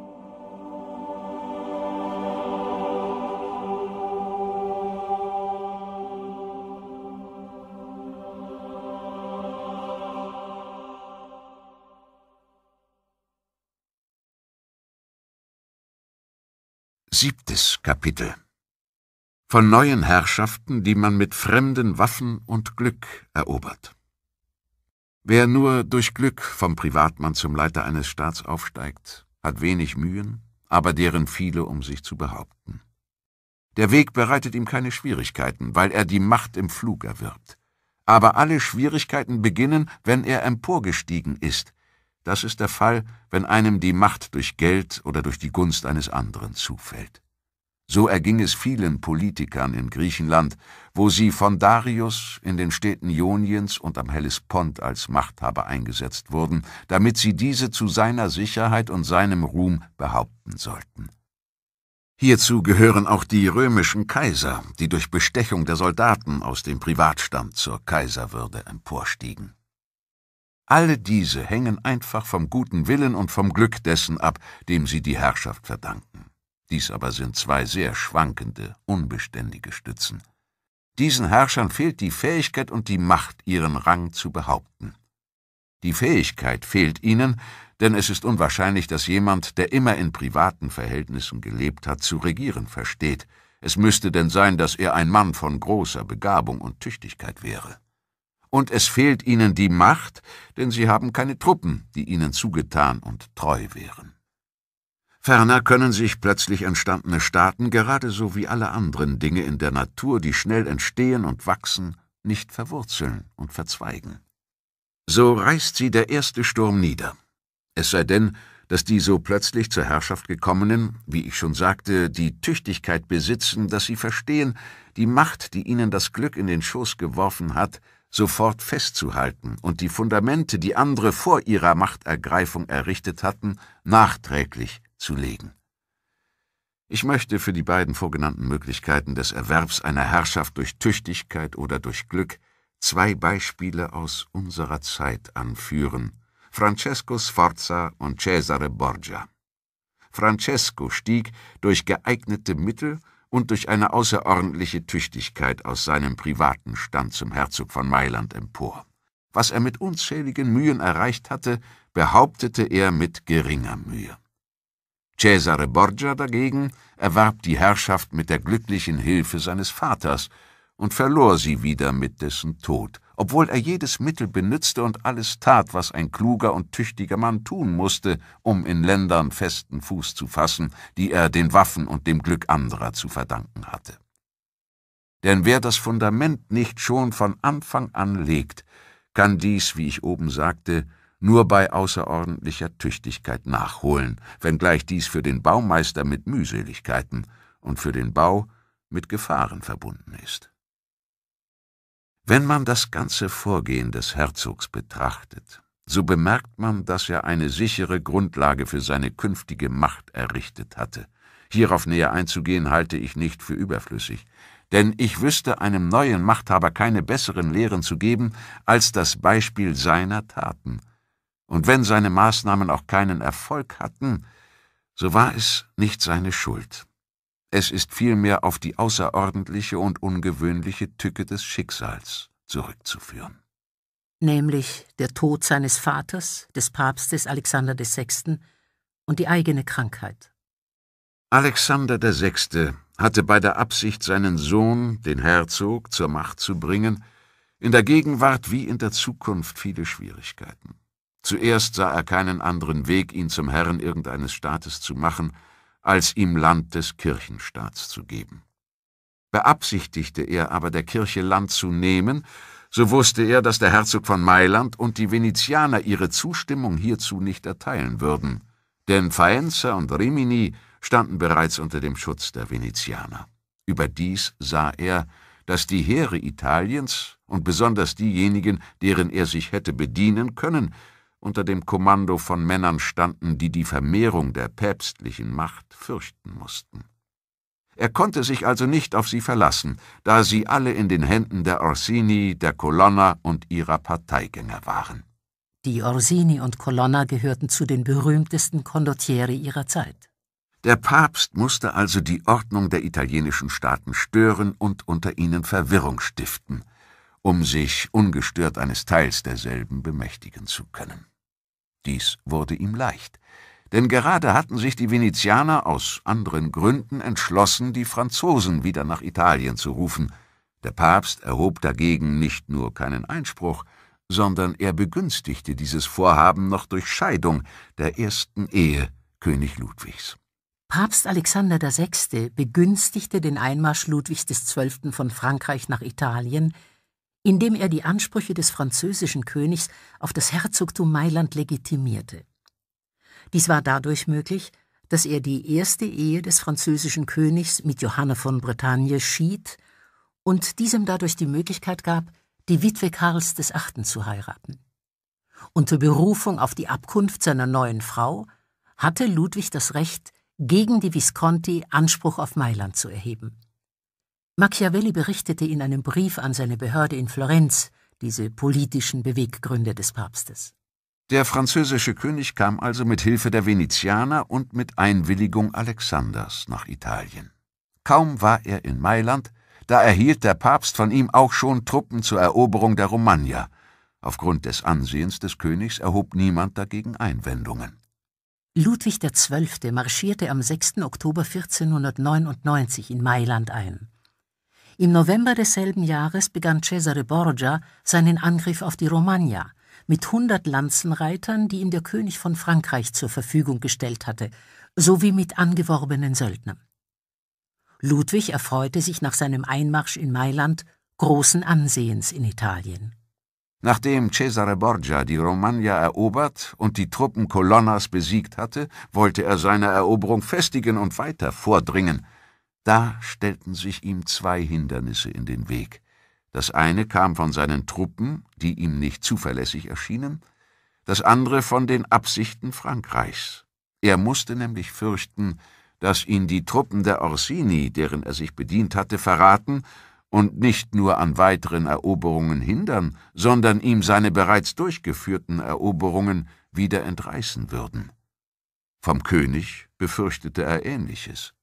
Siebtes Kapitel Von neuen Herrschaften, die man mit fremden Waffen und Glück erobert. Wer nur durch Glück vom Privatmann zum Leiter eines Staats aufsteigt, hat wenig Mühen, aber deren viele, um sich zu behaupten. Der Weg bereitet ihm keine Schwierigkeiten, weil er die Macht im Flug erwirbt. Aber alle Schwierigkeiten beginnen, wenn er emporgestiegen ist, das ist der Fall, wenn einem die Macht durch Geld oder durch die Gunst eines anderen zufällt. So erging es vielen Politikern in Griechenland, wo sie von Darius in den Städten Ioniens und am Hellespont als Machthaber eingesetzt wurden, damit sie diese zu seiner Sicherheit und seinem Ruhm behaupten sollten. Hierzu gehören auch die römischen Kaiser, die durch Bestechung der Soldaten aus dem Privatstand zur Kaiserwürde emporstiegen. Alle diese hängen einfach vom guten Willen und vom Glück dessen ab, dem sie die Herrschaft verdanken. Dies aber sind zwei sehr schwankende, unbeständige Stützen. Diesen Herrschern fehlt die Fähigkeit und die Macht, ihren Rang zu behaupten. Die Fähigkeit fehlt ihnen, denn es ist unwahrscheinlich, dass jemand, der immer in privaten Verhältnissen gelebt hat, zu regieren versteht. Es müsste denn sein, dass er ein Mann von großer Begabung und Tüchtigkeit wäre und es fehlt ihnen die Macht, denn sie haben keine Truppen, die ihnen zugetan und treu wären. Ferner können sich plötzlich entstandene Staaten gerade so wie alle anderen Dinge in der Natur, die schnell entstehen und wachsen, nicht verwurzeln und verzweigen. So reißt sie der erste Sturm nieder. Es sei denn, dass die so plötzlich zur Herrschaft gekommenen, wie ich schon sagte, die Tüchtigkeit besitzen, dass sie verstehen, die Macht, die ihnen das Glück in den Schoß geworfen hat, sofort festzuhalten und die Fundamente, die andere vor ihrer Machtergreifung errichtet hatten, nachträglich zu legen. Ich möchte für die beiden vorgenannten Möglichkeiten des Erwerbs einer Herrschaft durch Tüchtigkeit oder durch Glück zwei Beispiele aus unserer Zeit anführen. Francesco Sforza und Cesare Borgia. Francesco stieg durch geeignete Mittel und durch eine außerordentliche Tüchtigkeit aus seinem privaten Stand zum Herzog von Mailand empor. Was er mit unzähligen Mühen erreicht hatte, behauptete er mit geringer Mühe. Cesare Borgia dagegen erwarb die Herrschaft mit der glücklichen Hilfe seines Vaters und verlor sie wieder mit dessen Tod, obwohl er jedes Mittel benützte und alles tat, was ein kluger und tüchtiger Mann tun musste, um in Ländern festen Fuß zu fassen, die er den Waffen und dem Glück anderer zu verdanken hatte. Denn wer das Fundament nicht schon von Anfang an legt, kann dies, wie ich oben sagte, nur bei außerordentlicher Tüchtigkeit nachholen, wenngleich dies für den Baumeister mit Mühseligkeiten und für den Bau mit Gefahren verbunden ist. Wenn man das ganze Vorgehen des Herzogs betrachtet, so bemerkt man, dass er eine sichere Grundlage für seine künftige Macht errichtet hatte. Hierauf näher einzugehen halte ich nicht für überflüssig, denn ich wüsste einem neuen Machthaber keine besseren Lehren zu geben als das Beispiel seiner Taten. Und wenn seine Maßnahmen auch keinen Erfolg hatten, so war es nicht seine Schuld es ist vielmehr auf die außerordentliche und ungewöhnliche Tücke des Schicksals zurückzuführen. Nämlich der Tod seines Vaters, des Papstes Alexander VI. und die eigene Krankheit. Alexander VI. hatte bei der Absicht, seinen Sohn, den Herzog, zur Macht zu bringen, in der Gegenwart wie in der Zukunft viele Schwierigkeiten. Zuerst sah er keinen anderen Weg, ihn zum Herrn irgendeines Staates zu machen, als ihm Land des Kirchenstaats zu geben. Beabsichtigte er aber der Kirche Land zu nehmen, so wusste er, dass der Herzog von Mailand und die Venezianer ihre Zustimmung hierzu nicht erteilen würden, denn Faenza und Rimini standen bereits unter dem Schutz der Venezianer. Überdies sah er, dass die Heere Italiens und besonders diejenigen, deren er sich hätte bedienen können, unter dem Kommando von Männern standen, die die Vermehrung der päpstlichen Macht fürchten mussten. Er konnte sich also nicht auf sie verlassen, da sie alle in den Händen der Orsini, der Colonna und ihrer Parteigänger waren. Die Orsini und Colonna gehörten zu den berühmtesten Condottieri ihrer Zeit. Der Papst musste also die Ordnung der italienischen Staaten stören und unter ihnen Verwirrung stiften – um sich ungestört eines Teils derselben bemächtigen zu können. Dies wurde ihm leicht, denn gerade hatten sich die Venezianer aus anderen Gründen entschlossen, die Franzosen wieder nach Italien zu rufen. Der Papst erhob dagegen nicht nur keinen Einspruch, sondern er begünstigte dieses Vorhaben noch durch Scheidung der ersten Ehe König Ludwigs. Papst Alexander VI. begünstigte den Einmarsch Ludwigs XII. von Frankreich nach Italien, indem er die Ansprüche des französischen Königs auf das Herzogtum Mailand legitimierte. Dies war dadurch möglich, dass er die erste Ehe des französischen Königs mit Johanna von Bretagne schied und diesem dadurch die Möglichkeit gab, die Witwe Karls des Achten zu heiraten. Unter Berufung auf die Abkunft seiner neuen Frau hatte Ludwig das Recht, gegen die Visconti Anspruch auf Mailand zu erheben. Machiavelli berichtete in einem Brief an seine Behörde in Florenz diese politischen Beweggründe des Papstes. Der französische König kam also mit Hilfe der Venezianer und mit Einwilligung Alexanders nach Italien. Kaum war er in Mailand, da erhielt der Papst von ihm auch schon Truppen zur Eroberung der Romagna. Aufgrund des Ansehens des Königs erhob niemand dagegen Einwendungen. Ludwig XII. marschierte am 6. Oktober 1499 in Mailand ein. Im November desselben Jahres begann Cesare Borgia seinen Angriff auf die Romagna mit 100 Lanzenreitern, die ihm der König von Frankreich zur Verfügung gestellt hatte, sowie mit angeworbenen Söldnern. Ludwig erfreute sich nach seinem Einmarsch in Mailand großen Ansehens in Italien. Nachdem Cesare Borgia die Romagna erobert und die Truppen Colonnas besiegt hatte, wollte er seine Eroberung festigen und weiter vordringen. Da stellten sich ihm zwei Hindernisse in den Weg. Das eine kam von seinen Truppen, die ihm nicht zuverlässig erschienen, das andere von den Absichten Frankreichs. Er musste nämlich fürchten, dass ihn die Truppen der Orsini, deren er sich bedient hatte, verraten und nicht nur an weiteren Eroberungen hindern, sondern ihm seine bereits durchgeführten Eroberungen wieder entreißen würden. Vom König befürchtete er Ähnliches.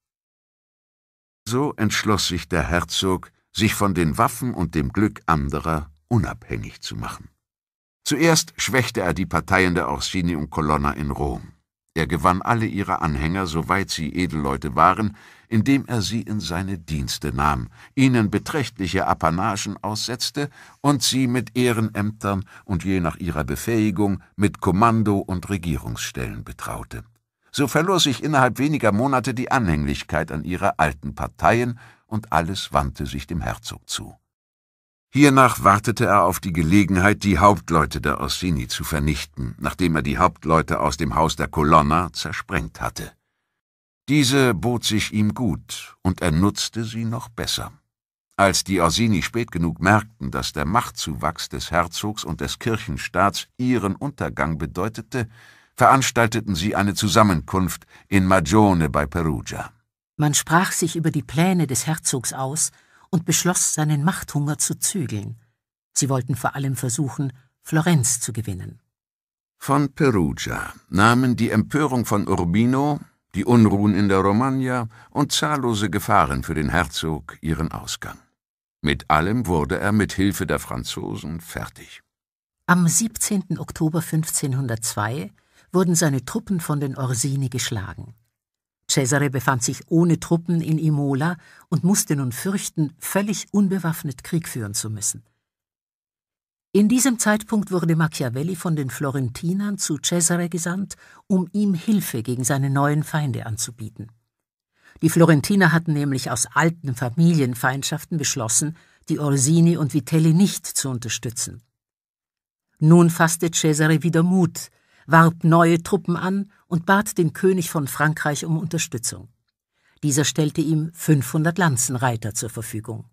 So entschloss sich der Herzog, sich von den Waffen und dem Glück anderer unabhängig zu machen. Zuerst schwächte er die Parteien der Orsini und Colonna in Rom. Er gewann alle ihre Anhänger, soweit sie Edelleute waren, indem er sie in seine Dienste nahm, ihnen beträchtliche Apanagen aussetzte und sie mit Ehrenämtern und je nach ihrer Befähigung mit Kommando- und Regierungsstellen betraute so verlor sich innerhalb weniger Monate die Anhänglichkeit an ihre alten Parteien und alles wandte sich dem Herzog zu. Hiernach wartete er auf die Gelegenheit, die Hauptleute der Orsini zu vernichten, nachdem er die Hauptleute aus dem Haus der Colonna zersprengt hatte. Diese bot sich ihm gut, und er nutzte sie noch besser. Als die Orsini spät genug merkten, dass der Machtzuwachs des Herzogs und des Kirchenstaats ihren Untergang bedeutete, veranstalteten sie eine Zusammenkunft in Magione bei Perugia. Man sprach sich über die Pläne des Herzogs aus und beschloss, seinen Machthunger zu zügeln. Sie wollten vor allem versuchen, Florenz zu gewinnen. Von Perugia nahmen die Empörung von Urbino, die Unruhen in der Romagna und zahllose Gefahren für den Herzog ihren Ausgang. Mit allem wurde er mit Hilfe der Franzosen fertig. Am 17. Oktober 1502 wurden seine Truppen von den Orsini geschlagen. Cesare befand sich ohne Truppen in Imola und musste nun fürchten, völlig unbewaffnet Krieg führen zu müssen. In diesem Zeitpunkt wurde Machiavelli von den Florentinern zu Cesare gesandt, um ihm Hilfe gegen seine neuen Feinde anzubieten. Die Florentiner hatten nämlich aus alten Familienfeindschaften beschlossen, die Orsini und Vitelli nicht zu unterstützen. Nun fasste Cesare wieder Mut, warb neue Truppen an und bat den König von Frankreich um Unterstützung. Dieser stellte ihm 500 Lanzenreiter zur Verfügung.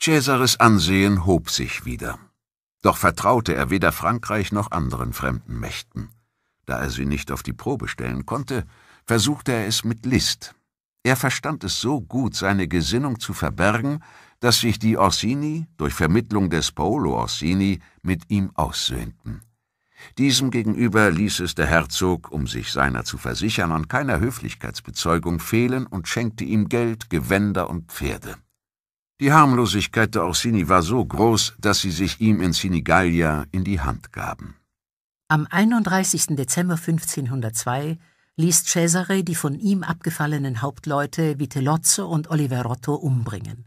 Cesares Ansehen hob sich wieder. Doch vertraute er weder Frankreich noch anderen fremden Mächten. Da er sie nicht auf die Probe stellen konnte, versuchte er es mit List. Er verstand es so gut, seine Gesinnung zu verbergen, dass sich die Orsini durch Vermittlung des Paolo Orsini mit ihm aussöhnten. Diesem gegenüber ließ es der Herzog, um sich seiner zu versichern, an keiner Höflichkeitsbezeugung fehlen und schenkte ihm Geld, Gewänder und Pferde. Die Harmlosigkeit der Orsini war so groß, dass sie sich ihm in Sinigalia in die Hand gaben. Am 31. Dezember 1502 ließ Cesare die von ihm abgefallenen Hauptleute Vitellozzo und Oliverotto umbringen.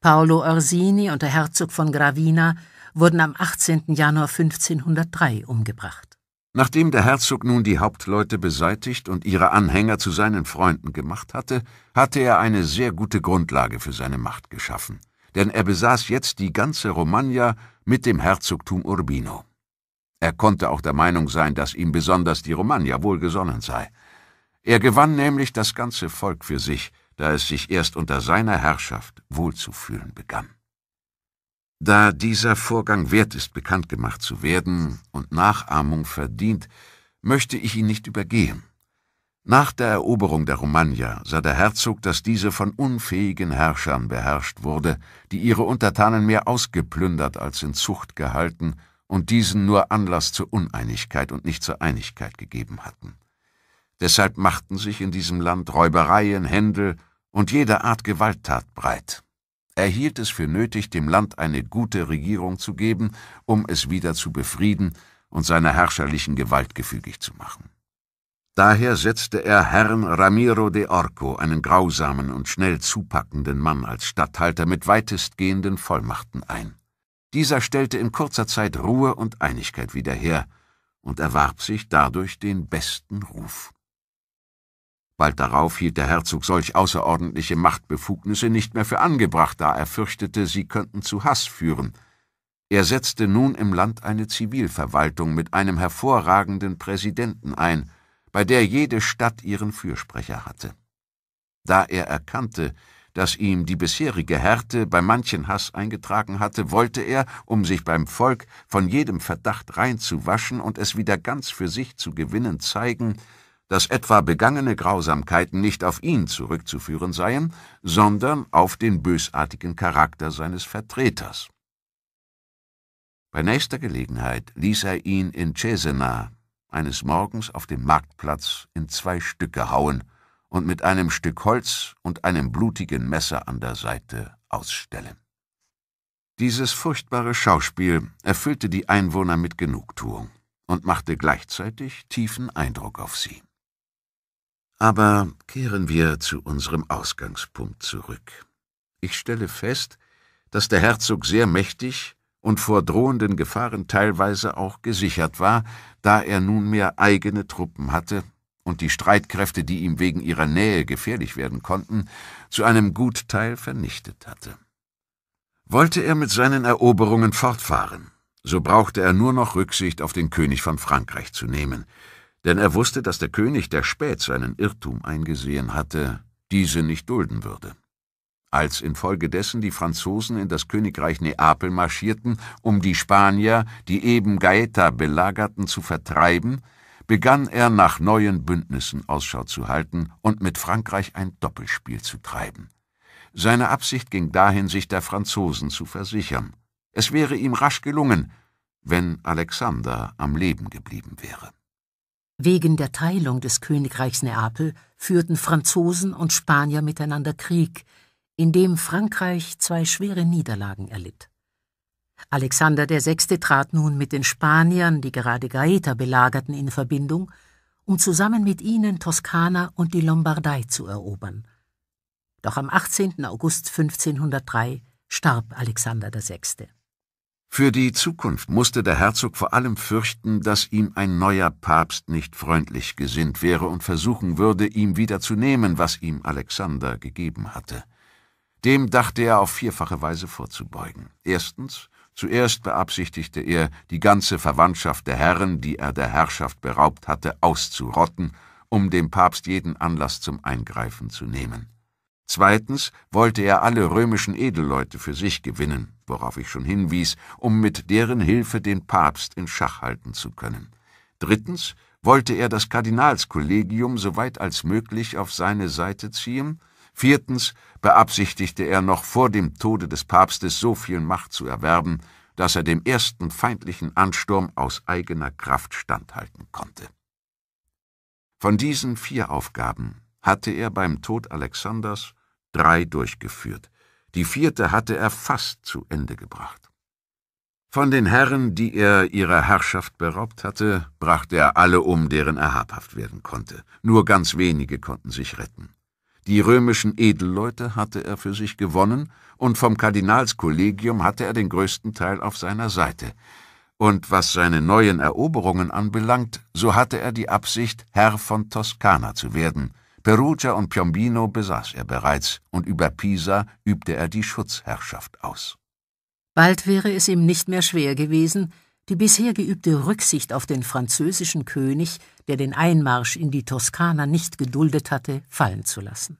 Paolo Orsini und der Herzog von Gravina wurden am 18. Januar 1503 umgebracht. Nachdem der Herzog nun die Hauptleute beseitigt und ihre Anhänger zu seinen Freunden gemacht hatte, hatte er eine sehr gute Grundlage für seine Macht geschaffen, denn er besaß jetzt die ganze Romagna mit dem Herzogtum Urbino. Er konnte auch der Meinung sein, dass ihm besonders die Romagna wohlgesonnen sei. Er gewann nämlich das ganze Volk für sich, da es sich erst unter seiner Herrschaft wohlzufühlen begann. Da dieser Vorgang wert ist, bekannt gemacht zu werden und Nachahmung verdient, möchte ich ihn nicht übergehen. Nach der Eroberung der Romagna sah der Herzog, dass diese von unfähigen Herrschern beherrscht wurde, die ihre Untertanen mehr ausgeplündert als in Zucht gehalten und diesen nur Anlass zur Uneinigkeit und nicht zur Einigkeit gegeben hatten. Deshalb machten sich in diesem Land Räubereien, Händel und jede Art Gewalttat breit. Er hielt es für nötig, dem Land eine gute Regierung zu geben, um es wieder zu befrieden und seiner herrscherlichen Gewalt gefügig zu machen. Daher setzte er Herrn Ramiro de Orco, einen grausamen und schnell zupackenden Mann, als Statthalter mit weitestgehenden Vollmachten ein. Dieser stellte in kurzer Zeit Ruhe und Einigkeit wieder her und erwarb sich dadurch den besten Ruf. Bald darauf hielt der Herzog solch außerordentliche Machtbefugnisse nicht mehr für angebracht, da er fürchtete, sie könnten zu Hass führen. Er setzte nun im Land eine Zivilverwaltung mit einem hervorragenden Präsidenten ein, bei der jede Stadt ihren Fürsprecher hatte. Da er erkannte, dass ihm die bisherige Härte bei manchen Hass eingetragen hatte, wollte er, um sich beim Volk von jedem Verdacht reinzuwaschen und es wieder ganz für sich zu gewinnen, zeigen, dass etwa begangene Grausamkeiten nicht auf ihn zurückzuführen seien, sondern auf den bösartigen Charakter seines Vertreters. Bei nächster Gelegenheit ließ er ihn in Cesena eines Morgens auf dem Marktplatz in zwei Stücke hauen und mit einem Stück Holz und einem blutigen Messer an der Seite ausstellen. Dieses furchtbare Schauspiel erfüllte die Einwohner mit Genugtuung und machte gleichzeitig tiefen Eindruck auf sie. Aber kehren wir zu unserem Ausgangspunkt zurück. Ich stelle fest, dass der Herzog sehr mächtig und vor drohenden Gefahren teilweise auch gesichert war, da er nunmehr eigene Truppen hatte und die Streitkräfte, die ihm wegen ihrer Nähe gefährlich werden konnten, zu einem Gutteil vernichtet hatte. Wollte er mit seinen Eroberungen fortfahren, so brauchte er nur noch Rücksicht auf den König von Frankreich zu nehmen, denn er wusste, dass der König, der spät seinen Irrtum eingesehen hatte, diese nicht dulden würde. Als infolgedessen die Franzosen in das Königreich Neapel marschierten, um die Spanier, die eben Gaeta belagerten, zu vertreiben, begann er nach neuen Bündnissen Ausschau zu halten und mit Frankreich ein Doppelspiel zu treiben. Seine Absicht ging dahin, sich der Franzosen zu versichern. Es wäre ihm rasch gelungen, wenn Alexander am Leben geblieben wäre. Wegen der Teilung des Königreichs Neapel führten Franzosen und Spanier miteinander Krieg, in dem Frankreich zwei schwere Niederlagen erlitt. Alexander VI. trat nun mit den Spaniern, die gerade Gaeta belagerten, in Verbindung, um zusammen mit ihnen Toskana und die Lombardei zu erobern. Doch am 18. August 1503 starb Alexander VI. Für die Zukunft musste der Herzog vor allem fürchten, dass ihm ein neuer Papst nicht freundlich gesinnt wäre und versuchen würde, ihm wieder zu nehmen, was ihm Alexander gegeben hatte. Dem dachte er auf vierfache Weise vorzubeugen. Erstens, zuerst beabsichtigte er, die ganze Verwandtschaft der Herren, die er der Herrschaft beraubt hatte, auszurotten, um dem Papst jeden Anlass zum Eingreifen zu nehmen. Zweitens wollte er alle römischen Edelleute für sich gewinnen, worauf ich schon hinwies, um mit deren Hilfe den Papst in Schach halten zu können. Drittens wollte er das Kardinalskollegium so weit als möglich auf seine Seite ziehen, Viertens beabsichtigte er noch vor dem Tode des Papstes so viel Macht zu erwerben, dass er dem ersten feindlichen Ansturm aus eigener Kraft standhalten konnte. Von diesen vier Aufgaben hatte er beim Tod Alexanders drei durchgeführt, die vierte hatte er fast zu Ende gebracht. Von den Herren, die er ihrer Herrschaft beraubt hatte, brachte er alle um, deren er habhaft werden konnte. Nur ganz wenige konnten sich retten. Die römischen Edelleute hatte er für sich gewonnen, und vom Kardinalskollegium hatte er den größten Teil auf seiner Seite. Und was seine neuen Eroberungen anbelangt, so hatte er die Absicht, Herr von Toskana zu werden, Perugia und Piombino besaß er bereits und über Pisa übte er die Schutzherrschaft aus. Bald wäre es ihm nicht mehr schwer gewesen, die bisher geübte Rücksicht auf den französischen König, der den Einmarsch in die Toskana nicht geduldet hatte, fallen zu lassen.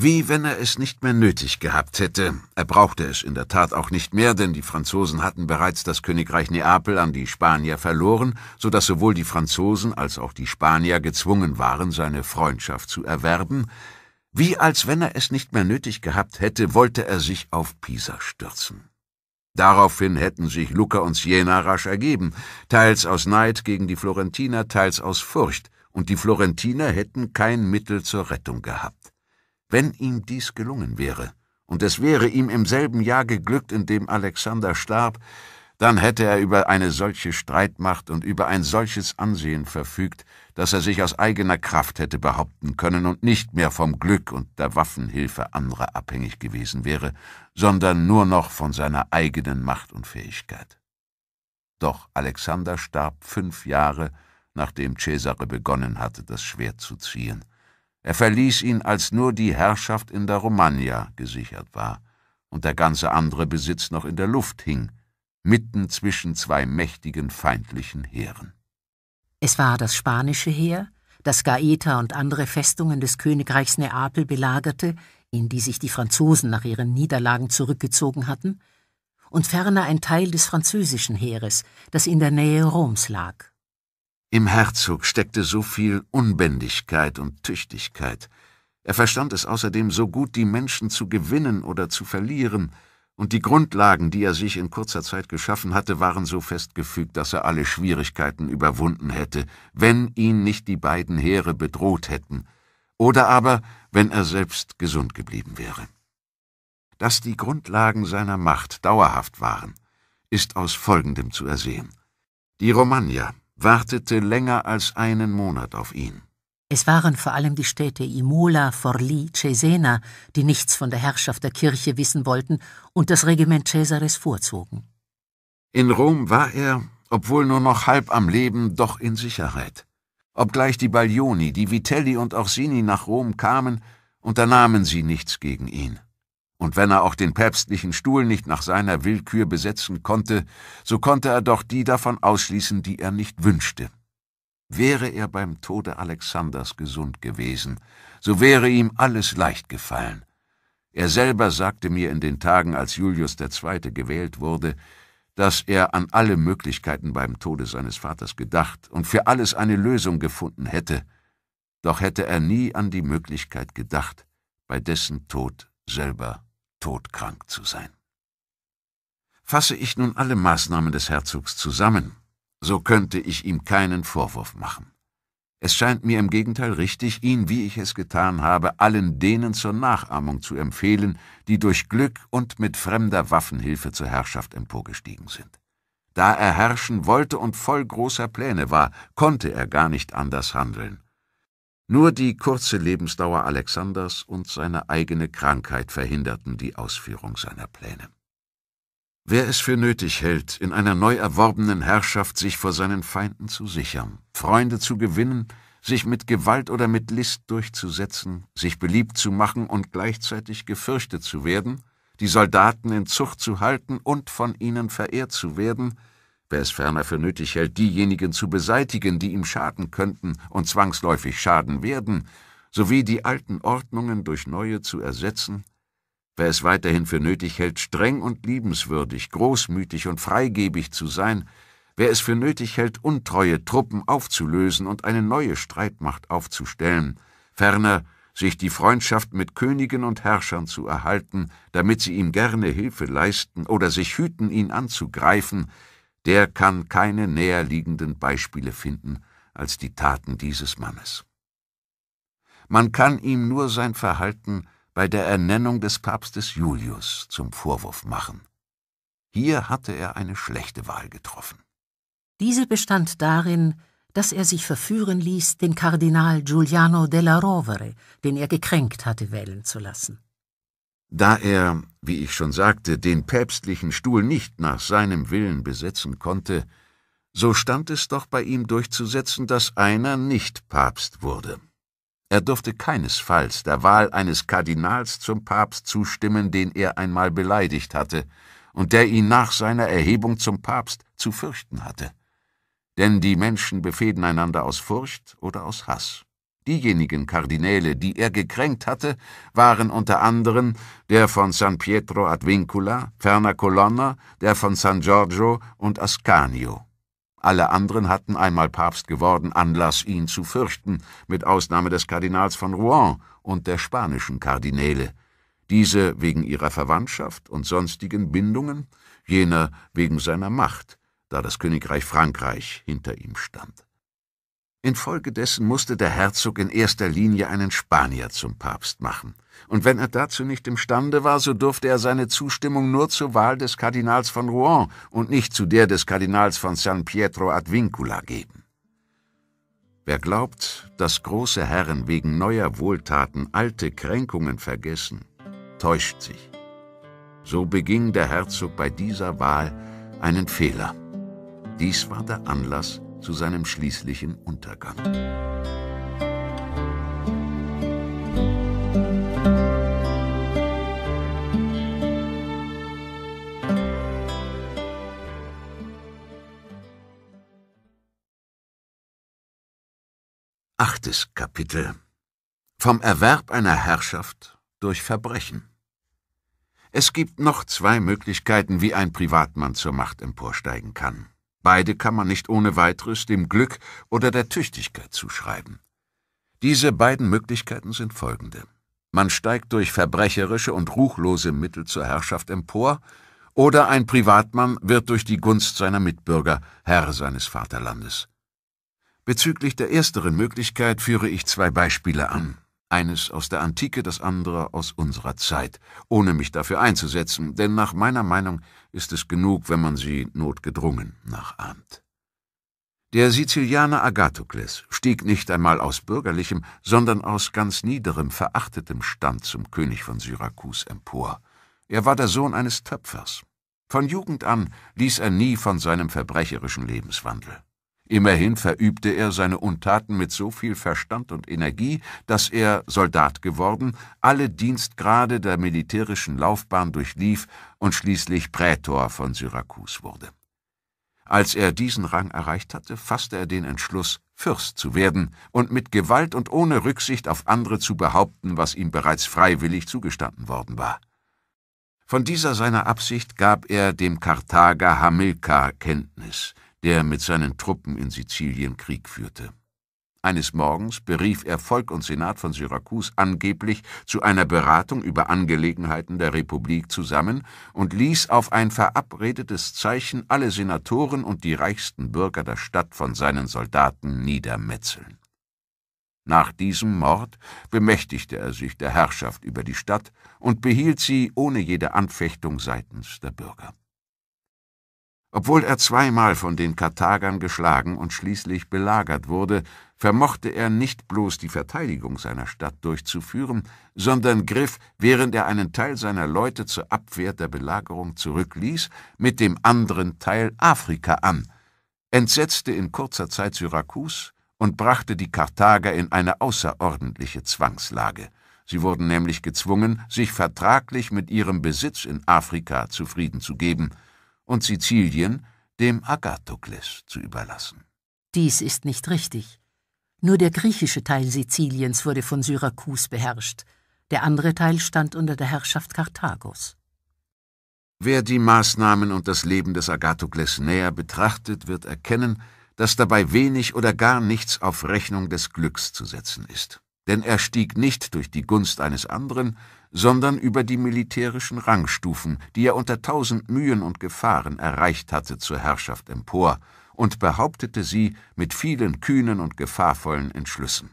Wie wenn er es nicht mehr nötig gehabt hätte. Er brauchte es in der Tat auch nicht mehr, denn die Franzosen hatten bereits das Königreich Neapel an die Spanier verloren, so dass sowohl die Franzosen als auch die Spanier gezwungen waren, seine Freundschaft zu erwerben. Wie als wenn er es nicht mehr nötig gehabt hätte, wollte er sich auf Pisa stürzen. Daraufhin hätten sich Lucca und Siena rasch ergeben, teils aus Neid gegen die Florentiner, teils aus Furcht, und die Florentiner hätten kein Mittel zur Rettung gehabt. Wenn ihm dies gelungen wäre, und es wäre ihm im selben Jahr geglückt, in dem Alexander starb, dann hätte er über eine solche Streitmacht und über ein solches Ansehen verfügt, dass er sich aus eigener Kraft hätte behaupten können und nicht mehr vom Glück und der Waffenhilfe anderer abhängig gewesen wäre, sondern nur noch von seiner eigenen Macht und Fähigkeit. Doch Alexander starb fünf Jahre, nachdem Cesare begonnen hatte, das Schwert zu ziehen. Er verließ ihn, als nur die Herrschaft in der Romagna gesichert war und der ganze andere Besitz noch in der Luft hing, mitten zwischen zwei mächtigen feindlichen Heeren. Es war das spanische Heer, das Gaeta und andere Festungen des Königreichs Neapel belagerte, in die sich die Franzosen nach ihren Niederlagen zurückgezogen hatten, und ferner ein Teil des französischen Heeres, das in der Nähe Roms lag im Herzog steckte so viel Unbändigkeit und Tüchtigkeit. Er verstand es außerdem so gut, die Menschen zu gewinnen oder zu verlieren, und die Grundlagen, die er sich in kurzer Zeit geschaffen hatte, waren so festgefügt, dass er alle Schwierigkeiten überwunden hätte, wenn ihn nicht die beiden Heere bedroht hätten, oder aber wenn er selbst gesund geblieben wäre. Dass die Grundlagen seiner Macht dauerhaft waren, ist aus folgendem zu ersehen. Die Romagna, wartete länger als einen Monat auf ihn. Es waren vor allem die Städte Imola, Forlì, Cesena, die nichts von der Herrschaft der Kirche wissen wollten und das Regiment Cesares vorzogen. In Rom war er, obwohl nur noch halb am Leben, doch in Sicherheit. Obgleich die Baglioni, die Vitelli und Orsini nach Rom kamen, unternahmen sie nichts gegen ihn. Und wenn er auch den päpstlichen Stuhl nicht nach seiner Willkür besetzen konnte, so konnte er doch die davon ausschließen, die er nicht wünschte. Wäre er beim Tode Alexanders gesund gewesen, so wäre ihm alles leicht gefallen. Er selber sagte mir in den Tagen, als Julius II. gewählt wurde, dass er an alle Möglichkeiten beim Tode seines Vaters gedacht und für alles eine Lösung gefunden hätte, doch hätte er nie an die Möglichkeit gedacht, bei dessen Tod selber todkrank zu sein. Fasse ich nun alle Maßnahmen des Herzogs zusammen, so könnte ich ihm keinen Vorwurf machen. Es scheint mir im Gegenteil richtig, ihn, wie ich es getan habe, allen denen zur Nachahmung zu empfehlen, die durch Glück und mit fremder Waffenhilfe zur Herrschaft emporgestiegen sind. Da er herrschen wollte und voll großer Pläne war, konnte er gar nicht anders handeln. Nur die kurze Lebensdauer Alexanders und seine eigene Krankheit verhinderten die Ausführung seiner Pläne. Wer es für nötig hält, in einer neu erworbenen Herrschaft sich vor seinen Feinden zu sichern, Freunde zu gewinnen, sich mit Gewalt oder mit List durchzusetzen, sich beliebt zu machen und gleichzeitig gefürchtet zu werden, die Soldaten in Zucht zu halten und von ihnen verehrt zu werden, Wer es ferner für nötig hält, diejenigen zu beseitigen, die ihm schaden könnten und zwangsläufig schaden werden, sowie die alten Ordnungen durch neue zu ersetzen, wer es weiterhin für nötig hält, streng und liebenswürdig, großmütig und freigebig zu sein, wer es für nötig hält, untreue Truppen aufzulösen und eine neue Streitmacht aufzustellen, ferner sich die Freundschaft mit Königen und Herrschern zu erhalten, damit sie ihm gerne Hilfe leisten oder sich hüten, ihn anzugreifen, der kann keine näher liegenden Beispiele finden als die Taten dieses Mannes. Man kann ihm nur sein Verhalten bei der Ernennung des Papstes Julius zum Vorwurf machen. Hier hatte er eine schlechte Wahl getroffen. Diese bestand darin, dass er sich verführen ließ, den Kardinal Giuliano della Rovere, den er gekränkt hatte, wählen zu lassen. Da er, wie ich schon sagte, den päpstlichen Stuhl nicht nach seinem Willen besetzen konnte, so stand es doch bei ihm durchzusetzen, dass einer nicht Papst wurde. Er durfte keinesfalls der Wahl eines Kardinals zum Papst zustimmen, den er einmal beleidigt hatte und der ihn nach seiner Erhebung zum Papst zu fürchten hatte. Denn die Menschen befehden einander aus Furcht oder aus Hass. Diejenigen Kardinäle, die er gekränkt hatte, waren unter anderem der von San Pietro ad Vincula, ferner Colonna, der von San Giorgio und Ascanio. Alle anderen hatten einmal Papst geworden Anlass, ihn zu fürchten, mit Ausnahme des Kardinals von Rouen und der spanischen Kardinäle, diese wegen ihrer Verwandtschaft und sonstigen Bindungen, jener wegen seiner Macht, da das Königreich Frankreich hinter ihm stand. Infolgedessen musste der Herzog in erster Linie einen Spanier zum Papst machen, und wenn er dazu nicht imstande war, so durfte er seine Zustimmung nur zur Wahl des Kardinals von Rouen und nicht zu der des Kardinals von San Pietro ad Vincula geben. Wer glaubt, dass große Herren wegen neuer Wohltaten alte Kränkungen vergessen, täuscht sich. So beging der Herzog bei dieser Wahl einen Fehler. Dies war der Anlass, zu seinem schließlichen Untergang. Achtes Kapitel Vom Erwerb einer Herrschaft durch Verbrechen Es gibt noch zwei Möglichkeiten, wie ein Privatmann zur Macht emporsteigen kann. Beide kann man nicht ohne weiteres dem Glück oder der Tüchtigkeit zuschreiben. Diese beiden Möglichkeiten sind folgende. Man steigt durch verbrecherische und ruchlose Mittel zur Herrschaft empor, oder ein Privatmann wird durch die Gunst seiner Mitbürger Herr seines Vaterlandes. Bezüglich der ersteren Möglichkeit führe ich zwei Beispiele an eines aus der Antike, das andere aus unserer Zeit, ohne mich dafür einzusetzen, denn nach meiner Meinung ist es genug, wenn man sie notgedrungen nachahmt. Der Sizilianer Agathokles stieg nicht einmal aus bürgerlichem, sondern aus ganz niederem, verachtetem Stand zum König von Syrakus empor. Er war der Sohn eines Töpfers. Von Jugend an ließ er nie von seinem verbrecherischen Lebenswandel. Immerhin verübte er seine Untaten mit so viel Verstand und Energie, dass er, Soldat geworden, alle Dienstgrade der militärischen Laufbahn durchlief und schließlich Prätor von Syrakus wurde. Als er diesen Rang erreicht hatte, fasste er den Entschluss, Fürst zu werden und mit Gewalt und ohne Rücksicht auf andere zu behaupten, was ihm bereits freiwillig zugestanden worden war. Von dieser seiner Absicht gab er dem Karthager Hamilkar Kenntnis – der mit seinen Truppen in Sizilien Krieg führte. Eines Morgens berief er Volk und Senat von Syrakus angeblich zu einer Beratung über Angelegenheiten der Republik zusammen und ließ auf ein verabredetes Zeichen alle Senatoren und die reichsten Bürger der Stadt von seinen Soldaten niedermetzeln. Nach diesem Mord bemächtigte er sich der Herrschaft über die Stadt und behielt sie ohne jede Anfechtung seitens der Bürger. Obwohl er zweimal von den Karthagern geschlagen und schließlich belagert wurde, vermochte er nicht bloß die Verteidigung seiner Stadt durchzuführen, sondern griff, während er einen Teil seiner Leute zur Abwehr der Belagerung zurückließ, mit dem anderen Teil Afrika an, entsetzte in kurzer Zeit Syrakus und brachte die Karthager in eine außerordentliche Zwangslage. Sie wurden nämlich gezwungen, sich vertraglich mit ihrem Besitz in Afrika zufrieden zu geben – und Sizilien dem Agathokles zu überlassen. Dies ist nicht richtig. Nur der griechische Teil Siziliens wurde von Syrakus beherrscht, der andere Teil stand unter der Herrschaft Karthagos. Wer die Maßnahmen und das Leben des Agathokles näher betrachtet, wird erkennen, dass dabei wenig oder gar nichts auf Rechnung des Glücks zu setzen ist. Denn er stieg nicht durch die Gunst eines anderen, sondern über die militärischen Rangstufen, die er unter tausend Mühen und Gefahren erreicht hatte, zur Herrschaft empor und behauptete sie mit vielen kühnen und gefahrvollen Entschlüssen.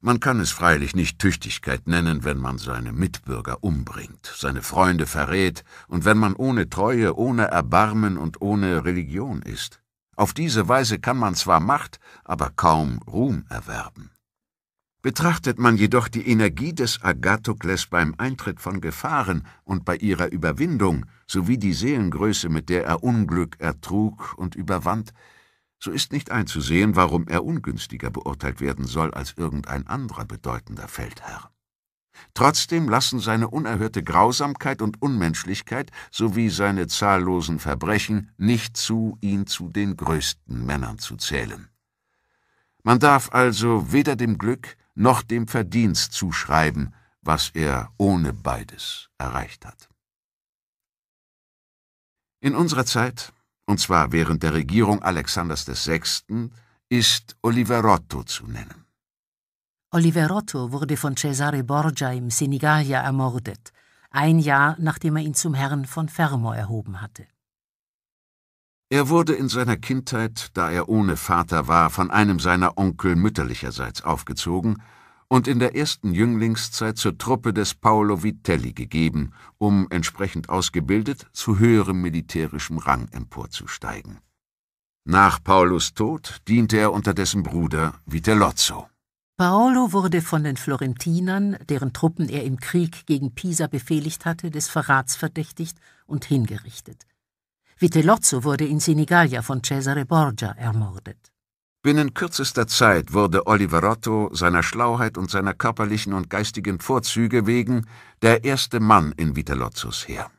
Man kann es freilich nicht Tüchtigkeit nennen, wenn man seine Mitbürger umbringt, seine Freunde verrät und wenn man ohne Treue, ohne Erbarmen und ohne Religion ist. Auf diese Weise kann man zwar Macht, aber kaum Ruhm erwerben. Betrachtet man jedoch die Energie des Agathokles beim Eintritt von Gefahren und bei ihrer Überwindung, sowie die Seelengröße, mit der er Unglück ertrug und überwand, so ist nicht einzusehen, warum er ungünstiger beurteilt werden soll als irgendein anderer bedeutender Feldherr. Trotzdem lassen seine unerhörte Grausamkeit und Unmenschlichkeit sowie seine zahllosen Verbrechen nicht zu, ihn zu den größten Männern zu zählen. Man darf also weder dem Glück noch dem Verdienst zuschreiben, was er ohne beides erreicht hat. In unserer Zeit, und zwar während der Regierung Alexanders VI., ist Oliverotto zu nennen. Oliverotto wurde von Cesare Borgia im Senigallia ermordet, ein Jahr nachdem er ihn zum Herrn von Fermo erhoben hatte. Er wurde in seiner Kindheit, da er ohne Vater war, von einem seiner Onkel mütterlicherseits aufgezogen und in der ersten Jünglingszeit zur Truppe des Paolo Vitelli gegeben, um entsprechend ausgebildet zu höherem militärischem Rang emporzusteigen. Nach Paolos Tod diente er unter dessen Bruder Vitellozzo. Paolo wurde von den Florentinern, deren Truppen er im Krieg gegen Pisa befehligt hatte, des Verrats verdächtigt und hingerichtet. Vitellozzo wurde in Sinigaglia von Cesare Borgia ermordet. Binnen kürzester Zeit wurde Oliverotto seiner Schlauheit und seiner körperlichen und geistigen Vorzüge wegen der erste Mann in Vitellozzos Heer.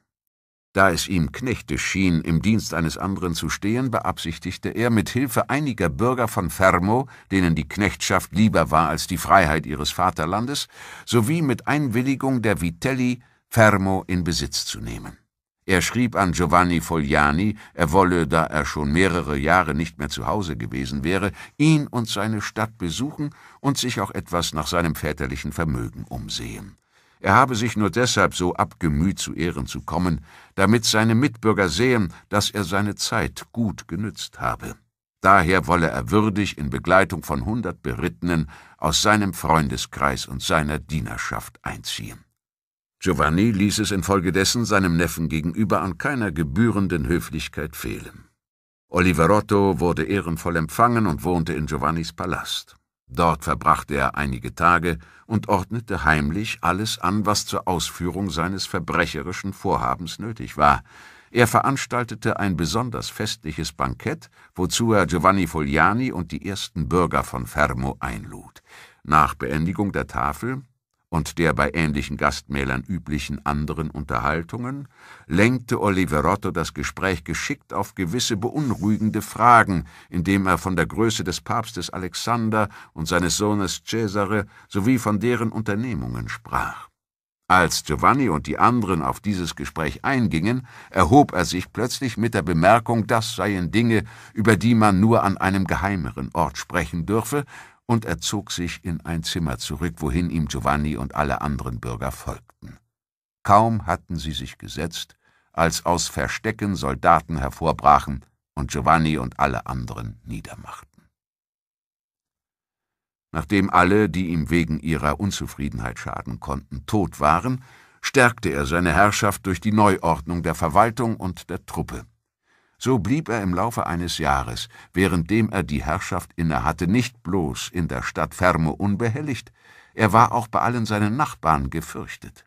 Da es ihm knechtisch schien, im Dienst eines anderen zu stehen, beabsichtigte er, mit Hilfe einiger Bürger von Fermo, denen die Knechtschaft lieber war als die Freiheit ihres Vaterlandes, sowie mit Einwilligung der Vitelli, Fermo in Besitz zu nehmen. Er schrieb an Giovanni Fogliani, er wolle, da er schon mehrere Jahre nicht mehr zu Hause gewesen wäre, ihn und seine Stadt besuchen und sich auch etwas nach seinem väterlichen Vermögen umsehen. Er habe sich nur deshalb so abgemüht, zu Ehren zu kommen, damit seine Mitbürger sehen, dass er seine Zeit gut genützt habe. Daher wolle er würdig in Begleitung von hundert Berittenen aus seinem Freundeskreis und seiner Dienerschaft einziehen. Giovanni ließ es infolgedessen seinem Neffen gegenüber an keiner gebührenden Höflichkeit fehlen. Oliverotto wurde ehrenvoll empfangen und wohnte in Giovannis Palast. Dort verbrachte er einige Tage und ordnete heimlich alles an, was zur Ausführung seines verbrecherischen Vorhabens nötig war. Er veranstaltete ein besonders festliches Bankett, wozu er Giovanni Fogliani und die ersten Bürger von Fermo einlud. Nach Beendigung der Tafel und der bei ähnlichen Gastmählern üblichen anderen Unterhaltungen, lenkte Oliverotto das Gespräch geschickt auf gewisse beunruhigende Fragen, indem er von der Größe des Papstes Alexander und seines Sohnes Cesare sowie von deren Unternehmungen sprach. Als Giovanni und die anderen auf dieses Gespräch eingingen, erhob er sich plötzlich mit der Bemerkung, das seien Dinge, über die man nur an einem geheimeren Ort sprechen dürfe, und er zog sich in ein Zimmer zurück, wohin ihm Giovanni und alle anderen Bürger folgten. Kaum hatten sie sich gesetzt, als aus Verstecken Soldaten hervorbrachen und Giovanni und alle anderen niedermachten. Nachdem alle, die ihm wegen ihrer Unzufriedenheit schaden konnten, tot waren, stärkte er seine Herrschaft durch die Neuordnung der Verwaltung und der Truppe. So blieb er im Laufe eines Jahres, währenddem er die Herrschaft innehatte, nicht bloß in der Stadt Fermo unbehelligt, er war auch bei allen seinen Nachbarn gefürchtet.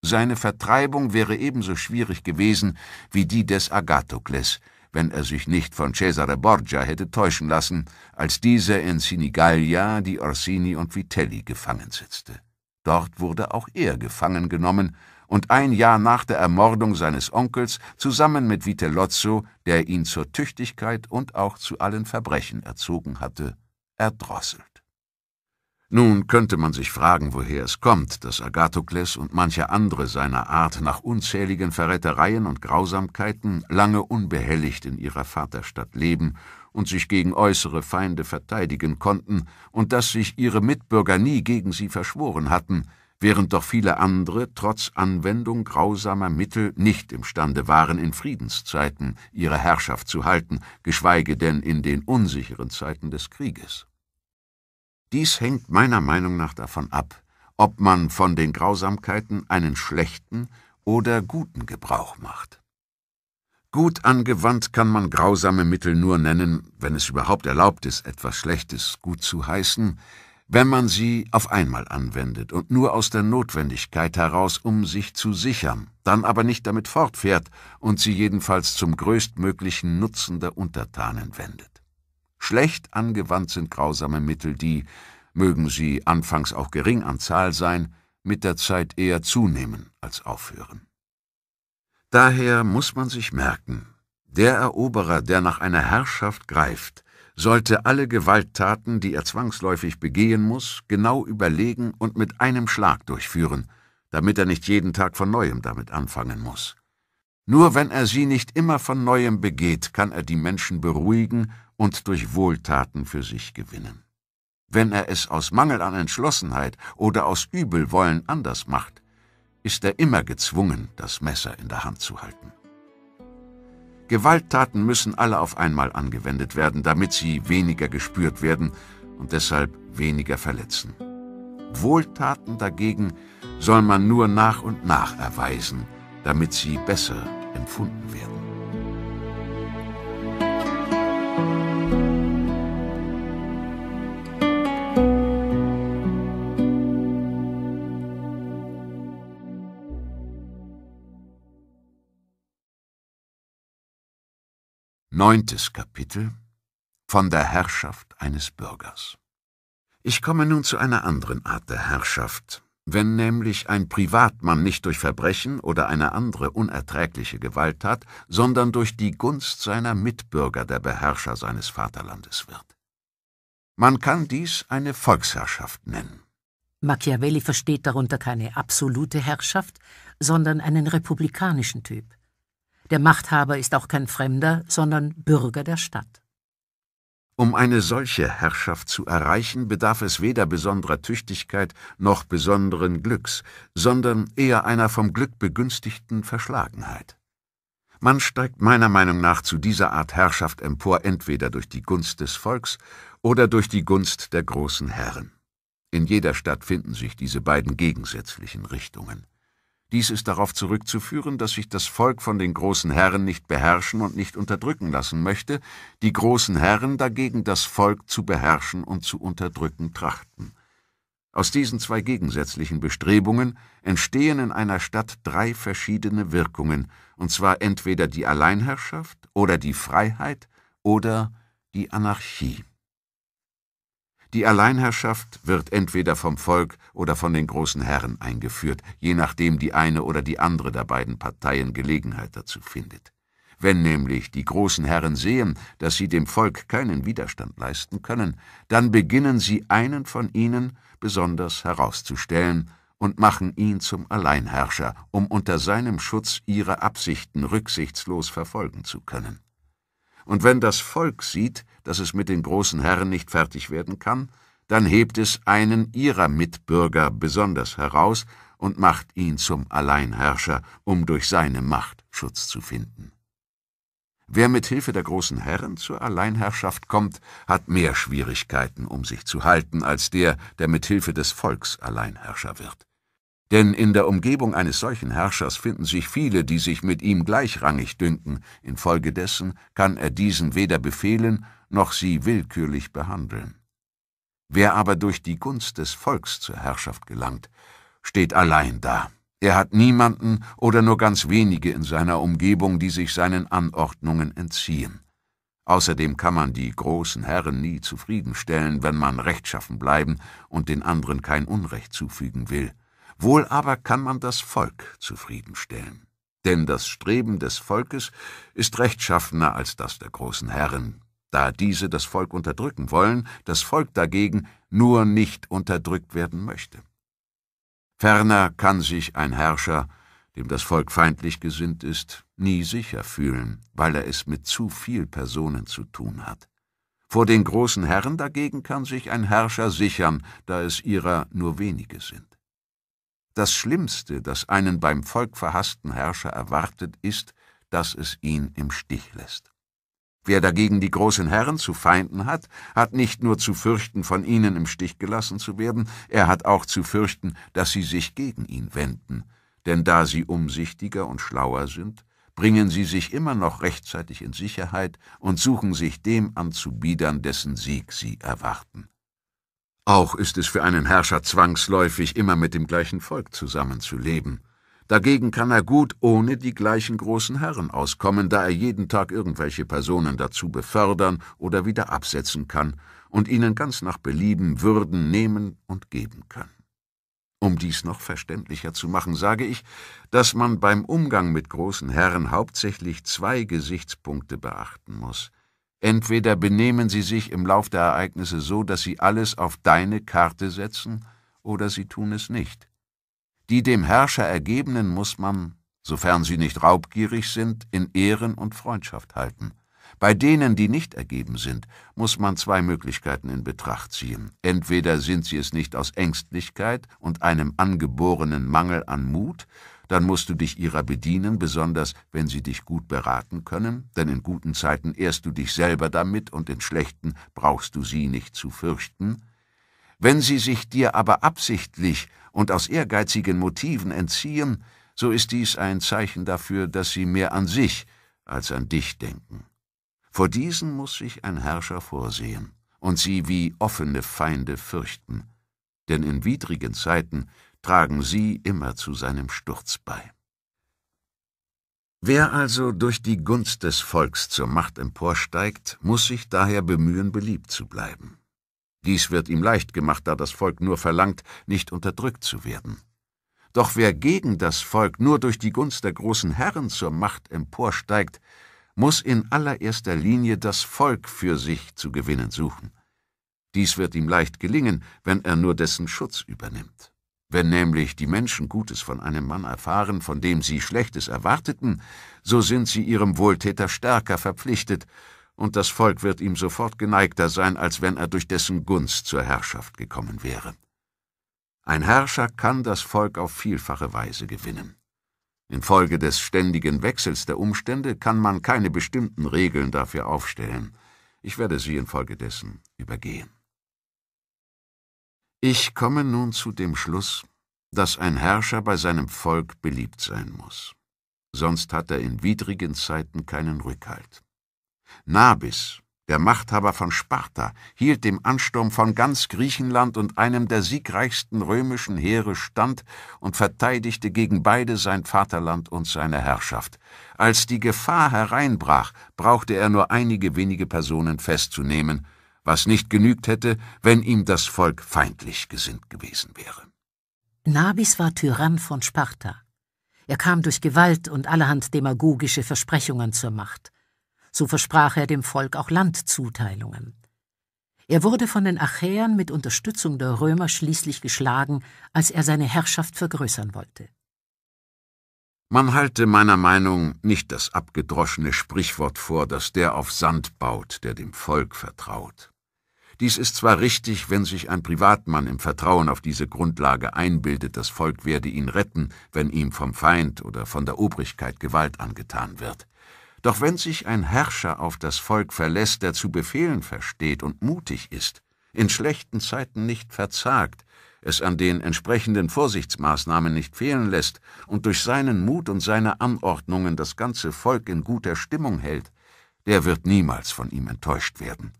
Seine Vertreibung wäre ebenso schwierig gewesen wie die des Agathokles, wenn er sich nicht von Cesare Borgia hätte täuschen lassen, als dieser in Sinigallia, die Orsini und Vitelli gefangen sitzte. Dort wurde auch er gefangen genommen und ein Jahr nach der Ermordung seines Onkels zusammen mit Vitellozzo, der ihn zur Tüchtigkeit und auch zu allen Verbrechen erzogen hatte, erdrosselt. Nun könnte man sich fragen, woher es kommt, dass Agathokles und mancher andere seiner Art nach unzähligen Verrätereien und Grausamkeiten lange unbehelligt in ihrer Vaterstadt leben und sich gegen äußere Feinde verteidigen konnten und dass sich ihre Mitbürger nie gegen sie verschworen hatten, während doch viele andere trotz Anwendung grausamer Mittel nicht imstande waren, in Friedenszeiten ihre Herrschaft zu halten, geschweige denn in den unsicheren Zeiten des Krieges. Dies hängt meiner Meinung nach davon ab, ob man von den Grausamkeiten einen schlechten oder guten Gebrauch macht. Gut angewandt kann man grausame Mittel nur nennen, wenn es überhaupt erlaubt ist, etwas Schlechtes gut zu heißen, wenn man sie auf einmal anwendet und nur aus der Notwendigkeit heraus, um sich zu sichern, dann aber nicht damit fortfährt und sie jedenfalls zum größtmöglichen Nutzen der Untertanen wendet. Schlecht angewandt sind grausame Mittel, die, mögen sie anfangs auch gering an Zahl sein, mit der Zeit eher zunehmen als aufhören. Daher muss man sich merken, der Eroberer, der nach einer Herrschaft greift, sollte alle Gewalttaten, die er zwangsläufig begehen muss, genau überlegen und mit einem Schlag durchführen, damit er nicht jeden Tag von neuem damit anfangen muss. Nur wenn er sie nicht immer von neuem begeht, kann er die Menschen beruhigen und durch Wohltaten für sich gewinnen. Wenn er es aus Mangel an Entschlossenheit oder aus Übelwollen anders macht, ist er immer gezwungen, das Messer in der Hand zu halten. Gewalttaten müssen alle auf einmal angewendet werden, damit sie weniger gespürt werden und deshalb weniger verletzen. Wohltaten dagegen soll man nur nach und nach erweisen, damit sie besser empfunden werden. Neuntes Kapitel Von der Herrschaft eines Bürgers Ich komme nun zu einer anderen Art der Herrschaft, wenn nämlich ein Privatmann nicht durch Verbrechen oder eine andere unerträgliche Gewalttat, sondern durch die Gunst seiner Mitbürger der Beherrscher seines Vaterlandes wird. Man kann dies eine Volksherrschaft nennen. Machiavelli versteht darunter keine absolute Herrschaft, sondern einen republikanischen Typ. Der Machthaber ist auch kein Fremder, sondern Bürger der Stadt. Um eine solche Herrschaft zu erreichen, bedarf es weder besonderer Tüchtigkeit noch besonderen Glücks, sondern eher einer vom Glück begünstigten Verschlagenheit. Man steigt meiner Meinung nach zu dieser Art Herrschaft empor entweder durch die Gunst des Volks oder durch die Gunst der großen Herren. In jeder Stadt finden sich diese beiden gegensätzlichen Richtungen. Dies ist darauf zurückzuführen, dass sich das Volk von den großen Herren nicht beherrschen und nicht unterdrücken lassen möchte, die großen Herren dagegen das Volk zu beherrschen und zu unterdrücken trachten. Aus diesen zwei gegensätzlichen Bestrebungen entstehen in einer Stadt drei verschiedene Wirkungen, und zwar entweder die Alleinherrschaft oder die Freiheit oder die Anarchie. Die Alleinherrschaft wird entweder vom Volk oder von den großen Herren eingeführt, je nachdem die eine oder die andere der beiden Parteien Gelegenheit dazu findet. Wenn nämlich die großen Herren sehen, dass sie dem Volk keinen Widerstand leisten können, dann beginnen sie einen von ihnen besonders herauszustellen und machen ihn zum Alleinherrscher, um unter seinem Schutz ihre Absichten rücksichtslos verfolgen zu können und wenn das Volk sieht, dass es mit den großen Herren nicht fertig werden kann, dann hebt es einen ihrer Mitbürger besonders heraus und macht ihn zum Alleinherrscher, um durch seine Macht Schutz zu finden. Wer mit Hilfe der großen Herren zur Alleinherrschaft kommt, hat mehr Schwierigkeiten, um sich zu halten, als der, der mit Hilfe des Volks Alleinherrscher wird. Denn in der Umgebung eines solchen Herrschers finden sich viele, die sich mit ihm gleichrangig dünken, infolgedessen kann er diesen weder befehlen noch sie willkürlich behandeln. Wer aber durch die Gunst des Volks zur Herrschaft gelangt, steht allein da. Er hat niemanden oder nur ganz wenige in seiner Umgebung, die sich seinen Anordnungen entziehen. Außerdem kann man die großen Herren nie zufriedenstellen, wenn man rechtschaffen bleiben und den anderen kein Unrecht zufügen will. Wohl aber kann man das Volk zufriedenstellen. Denn das Streben des Volkes ist rechtschaffener als das der großen Herren, da diese das Volk unterdrücken wollen, das Volk dagegen nur nicht unterdrückt werden möchte. Ferner kann sich ein Herrscher, dem das Volk feindlich gesinnt ist, nie sicher fühlen, weil er es mit zu viel Personen zu tun hat. Vor den großen Herren dagegen kann sich ein Herrscher sichern, da es ihrer nur wenige sind. Das Schlimmste, das einen beim Volk verhassten Herrscher erwartet, ist, dass es ihn im Stich lässt. Wer dagegen die großen Herren zu Feinden hat, hat nicht nur zu fürchten, von ihnen im Stich gelassen zu werden, er hat auch zu fürchten, dass sie sich gegen ihn wenden, denn da sie umsichtiger und schlauer sind, bringen sie sich immer noch rechtzeitig in Sicherheit und suchen sich dem anzubiedern, dessen Sieg sie erwarten. Auch ist es für einen Herrscher zwangsläufig, immer mit dem gleichen Volk zusammenzuleben. Dagegen kann er gut ohne die gleichen großen Herren auskommen, da er jeden Tag irgendwelche Personen dazu befördern oder wieder absetzen kann und ihnen ganz nach Belieben Würden nehmen und geben kann. Um dies noch verständlicher zu machen, sage ich, dass man beim Umgang mit großen Herren hauptsächlich zwei Gesichtspunkte beachten muss – Entweder benehmen sie sich im Lauf der Ereignisse so, dass sie alles auf deine Karte setzen, oder sie tun es nicht. Die dem Herrscher ergebenen muss man, sofern sie nicht raubgierig sind, in Ehren und Freundschaft halten. Bei denen, die nicht ergeben sind, muss man zwei Möglichkeiten in Betracht ziehen. Entweder sind sie es nicht aus Ängstlichkeit und einem angeborenen Mangel an Mut, dann musst du dich ihrer bedienen, besonders wenn sie dich gut beraten können, denn in guten Zeiten ehrst du dich selber damit und in schlechten brauchst du sie nicht zu fürchten. Wenn sie sich dir aber absichtlich und aus ehrgeizigen Motiven entziehen, so ist dies ein Zeichen dafür, dass sie mehr an sich als an dich denken. Vor diesen muss sich ein Herrscher vorsehen und sie wie offene Feinde fürchten, denn in widrigen Zeiten tragen sie immer zu seinem Sturz bei. Wer also durch die Gunst des Volks zur Macht emporsteigt, muss sich daher bemühen, beliebt zu bleiben. Dies wird ihm leicht gemacht, da das Volk nur verlangt, nicht unterdrückt zu werden. Doch wer gegen das Volk nur durch die Gunst der großen Herren zur Macht emporsteigt, muss in allererster Linie das Volk für sich zu gewinnen suchen. Dies wird ihm leicht gelingen, wenn er nur dessen Schutz übernimmt. Wenn nämlich die Menschen Gutes von einem Mann erfahren, von dem sie Schlechtes erwarteten, so sind sie ihrem Wohltäter stärker verpflichtet, und das Volk wird ihm sofort geneigter sein, als wenn er durch dessen Gunst zur Herrschaft gekommen wäre. Ein Herrscher kann das Volk auf vielfache Weise gewinnen. Infolge des ständigen Wechsels der Umstände kann man keine bestimmten Regeln dafür aufstellen. Ich werde sie infolgedessen übergehen. Ich komme nun zu dem Schluss, dass ein Herrscher bei seinem Volk beliebt sein muss. Sonst hat er in widrigen Zeiten keinen Rückhalt. Nabis, der Machthaber von Sparta, hielt dem Ansturm von ganz Griechenland und einem der siegreichsten römischen Heere stand und verteidigte gegen beide sein Vaterland und seine Herrschaft. Als die Gefahr hereinbrach, brauchte er nur einige wenige Personen festzunehmen – was nicht genügt hätte, wenn ihm das Volk feindlich gesinnt gewesen wäre. Nabis war Tyrann von Sparta. Er kam durch Gewalt und allerhand demagogische Versprechungen zur Macht. So versprach er dem Volk auch Landzuteilungen. Er wurde von den Achäern mit Unterstützung der Römer schließlich geschlagen, als er seine Herrschaft vergrößern wollte. Man halte meiner Meinung nicht das abgedroschene Sprichwort vor, dass der auf Sand baut, der dem Volk vertraut. Dies ist zwar richtig, wenn sich ein Privatmann im Vertrauen auf diese Grundlage einbildet, das Volk werde ihn retten, wenn ihm vom Feind oder von der Obrigkeit Gewalt angetan wird. Doch wenn sich ein Herrscher auf das Volk verlässt, der zu befehlen versteht und mutig ist, in schlechten Zeiten nicht verzagt, es an den entsprechenden Vorsichtsmaßnahmen nicht fehlen lässt und durch seinen Mut und seine Anordnungen das ganze Volk in guter Stimmung hält, der wird niemals von ihm enttäuscht werden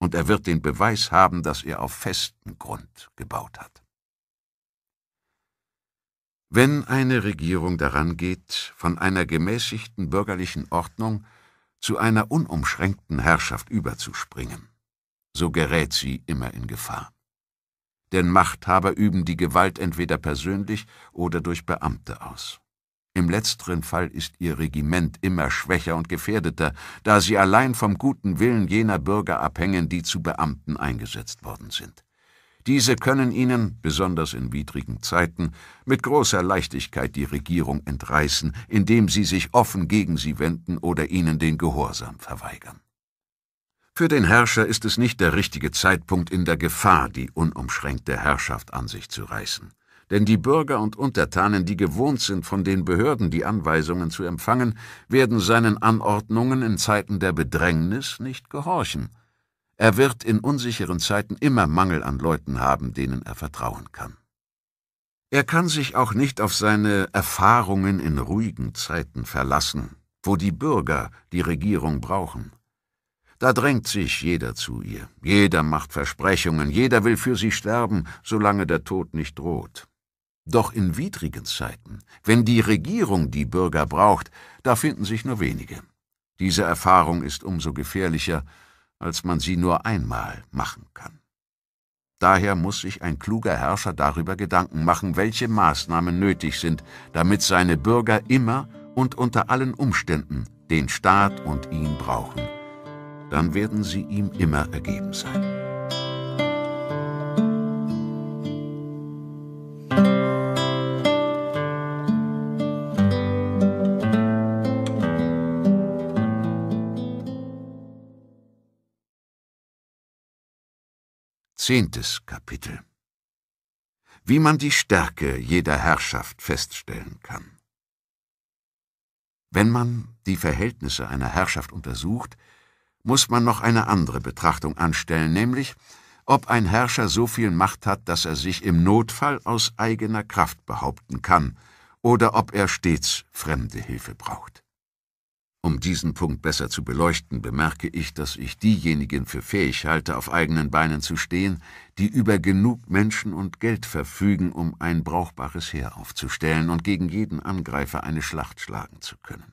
und er wird den Beweis haben, dass er auf festen Grund gebaut hat. Wenn eine Regierung daran geht, von einer gemäßigten bürgerlichen Ordnung zu einer unumschränkten Herrschaft überzuspringen, so gerät sie immer in Gefahr. Denn Machthaber üben die Gewalt entweder persönlich oder durch Beamte aus. Im letzteren Fall ist ihr Regiment immer schwächer und gefährdeter, da sie allein vom guten Willen jener Bürger abhängen, die zu Beamten eingesetzt worden sind. Diese können ihnen, besonders in widrigen Zeiten, mit großer Leichtigkeit die Regierung entreißen, indem sie sich offen gegen sie wenden oder ihnen den Gehorsam verweigern. Für den Herrscher ist es nicht der richtige Zeitpunkt in der Gefahr, die unumschränkte Herrschaft an sich zu reißen denn die Bürger und Untertanen, die gewohnt sind, von den Behörden die Anweisungen zu empfangen, werden seinen Anordnungen in Zeiten der Bedrängnis nicht gehorchen. Er wird in unsicheren Zeiten immer Mangel an Leuten haben, denen er vertrauen kann. Er kann sich auch nicht auf seine Erfahrungen in ruhigen Zeiten verlassen, wo die Bürger die Regierung brauchen. Da drängt sich jeder zu ihr, jeder macht Versprechungen, jeder will für sie sterben, solange der Tod nicht droht. Doch in widrigen Zeiten, wenn die Regierung die Bürger braucht, da finden sich nur wenige. Diese Erfahrung ist umso gefährlicher, als man sie nur einmal machen kann. Daher muss sich ein kluger Herrscher darüber Gedanken machen, welche Maßnahmen nötig sind, damit seine Bürger immer und unter allen Umständen den Staat und ihn brauchen. Dann werden sie ihm immer ergeben sein. Zehntes Kapitel Wie man die Stärke jeder Herrschaft feststellen kann Wenn man die Verhältnisse einer Herrschaft untersucht, muss man noch eine andere Betrachtung anstellen, nämlich, ob ein Herrscher so viel Macht hat, dass er sich im Notfall aus eigener Kraft behaupten kann, oder ob er stets fremde Hilfe braucht. Um diesen Punkt besser zu beleuchten, bemerke ich, dass ich diejenigen für fähig halte, auf eigenen Beinen zu stehen, die über genug Menschen und Geld verfügen, um ein brauchbares Heer aufzustellen und gegen jeden Angreifer eine Schlacht schlagen zu können.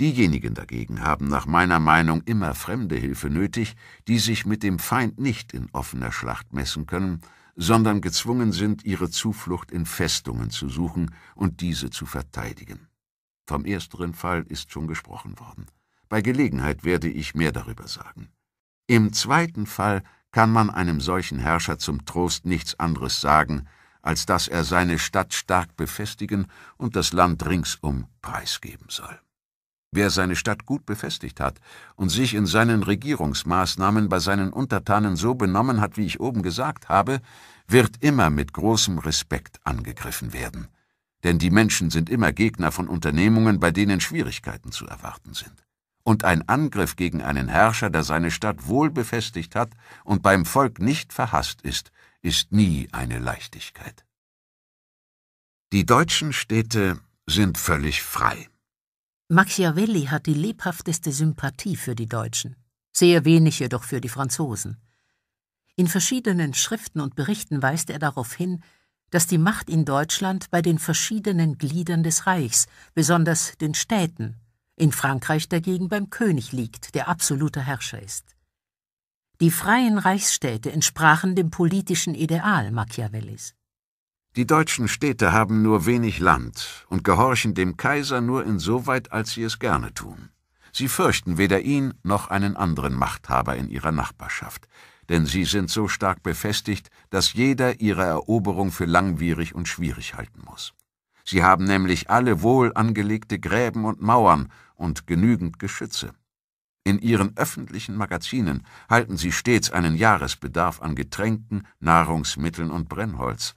Diejenigen dagegen haben nach meiner Meinung immer fremde Hilfe nötig, die sich mit dem Feind nicht in offener Schlacht messen können, sondern gezwungen sind, ihre Zuflucht in Festungen zu suchen und diese zu verteidigen. Vom ersteren Fall ist schon gesprochen worden. Bei Gelegenheit werde ich mehr darüber sagen. Im zweiten Fall kann man einem solchen Herrscher zum Trost nichts anderes sagen, als dass er seine Stadt stark befestigen und das Land ringsum preisgeben soll. Wer seine Stadt gut befestigt hat und sich in seinen Regierungsmaßnahmen bei seinen Untertanen so benommen hat, wie ich oben gesagt habe, wird immer mit großem Respekt angegriffen werden denn die Menschen sind immer Gegner von Unternehmungen, bei denen Schwierigkeiten zu erwarten sind. Und ein Angriff gegen einen Herrscher, der seine Stadt wohl befestigt hat und beim Volk nicht verhasst ist, ist nie eine Leichtigkeit. Die deutschen Städte sind völlig frei. Machiavelli hat die lebhafteste Sympathie für die Deutschen, sehr wenig jedoch für die Franzosen. In verschiedenen Schriften und Berichten weist er darauf hin, dass die Macht in Deutschland bei den verschiedenen Gliedern des Reichs, besonders den Städten, in Frankreich dagegen beim König liegt, der absoluter Herrscher ist. Die freien Reichsstädte entsprachen dem politischen Ideal Machiavellis. Die deutschen Städte haben nur wenig Land und gehorchen dem Kaiser nur insoweit, als sie es gerne tun. Sie fürchten weder ihn noch einen anderen Machthaber in ihrer Nachbarschaft denn sie sind so stark befestigt, dass jeder ihre Eroberung für langwierig und schwierig halten muss. Sie haben nämlich alle wohl angelegte Gräben und Mauern und genügend Geschütze. In ihren öffentlichen Magazinen halten sie stets einen Jahresbedarf an Getränken, Nahrungsmitteln und Brennholz.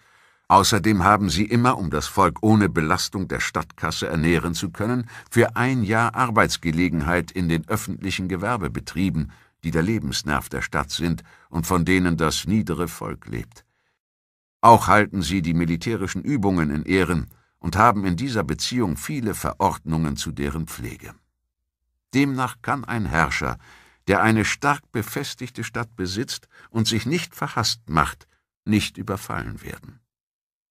Außerdem haben sie immer, um das Volk ohne Belastung der Stadtkasse ernähren zu können, für ein Jahr Arbeitsgelegenheit in den öffentlichen Gewerbebetrieben die der Lebensnerv der Stadt sind und von denen das niedere Volk lebt. Auch halten sie die militärischen Übungen in Ehren und haben in dieser Beziehung viele Verordnungen zu deren Pflege. Demnach kann ein Herrscher, der eine stark befestigte Stadt besitzt und sich nicht verhasst macht, nicht überfallen werden.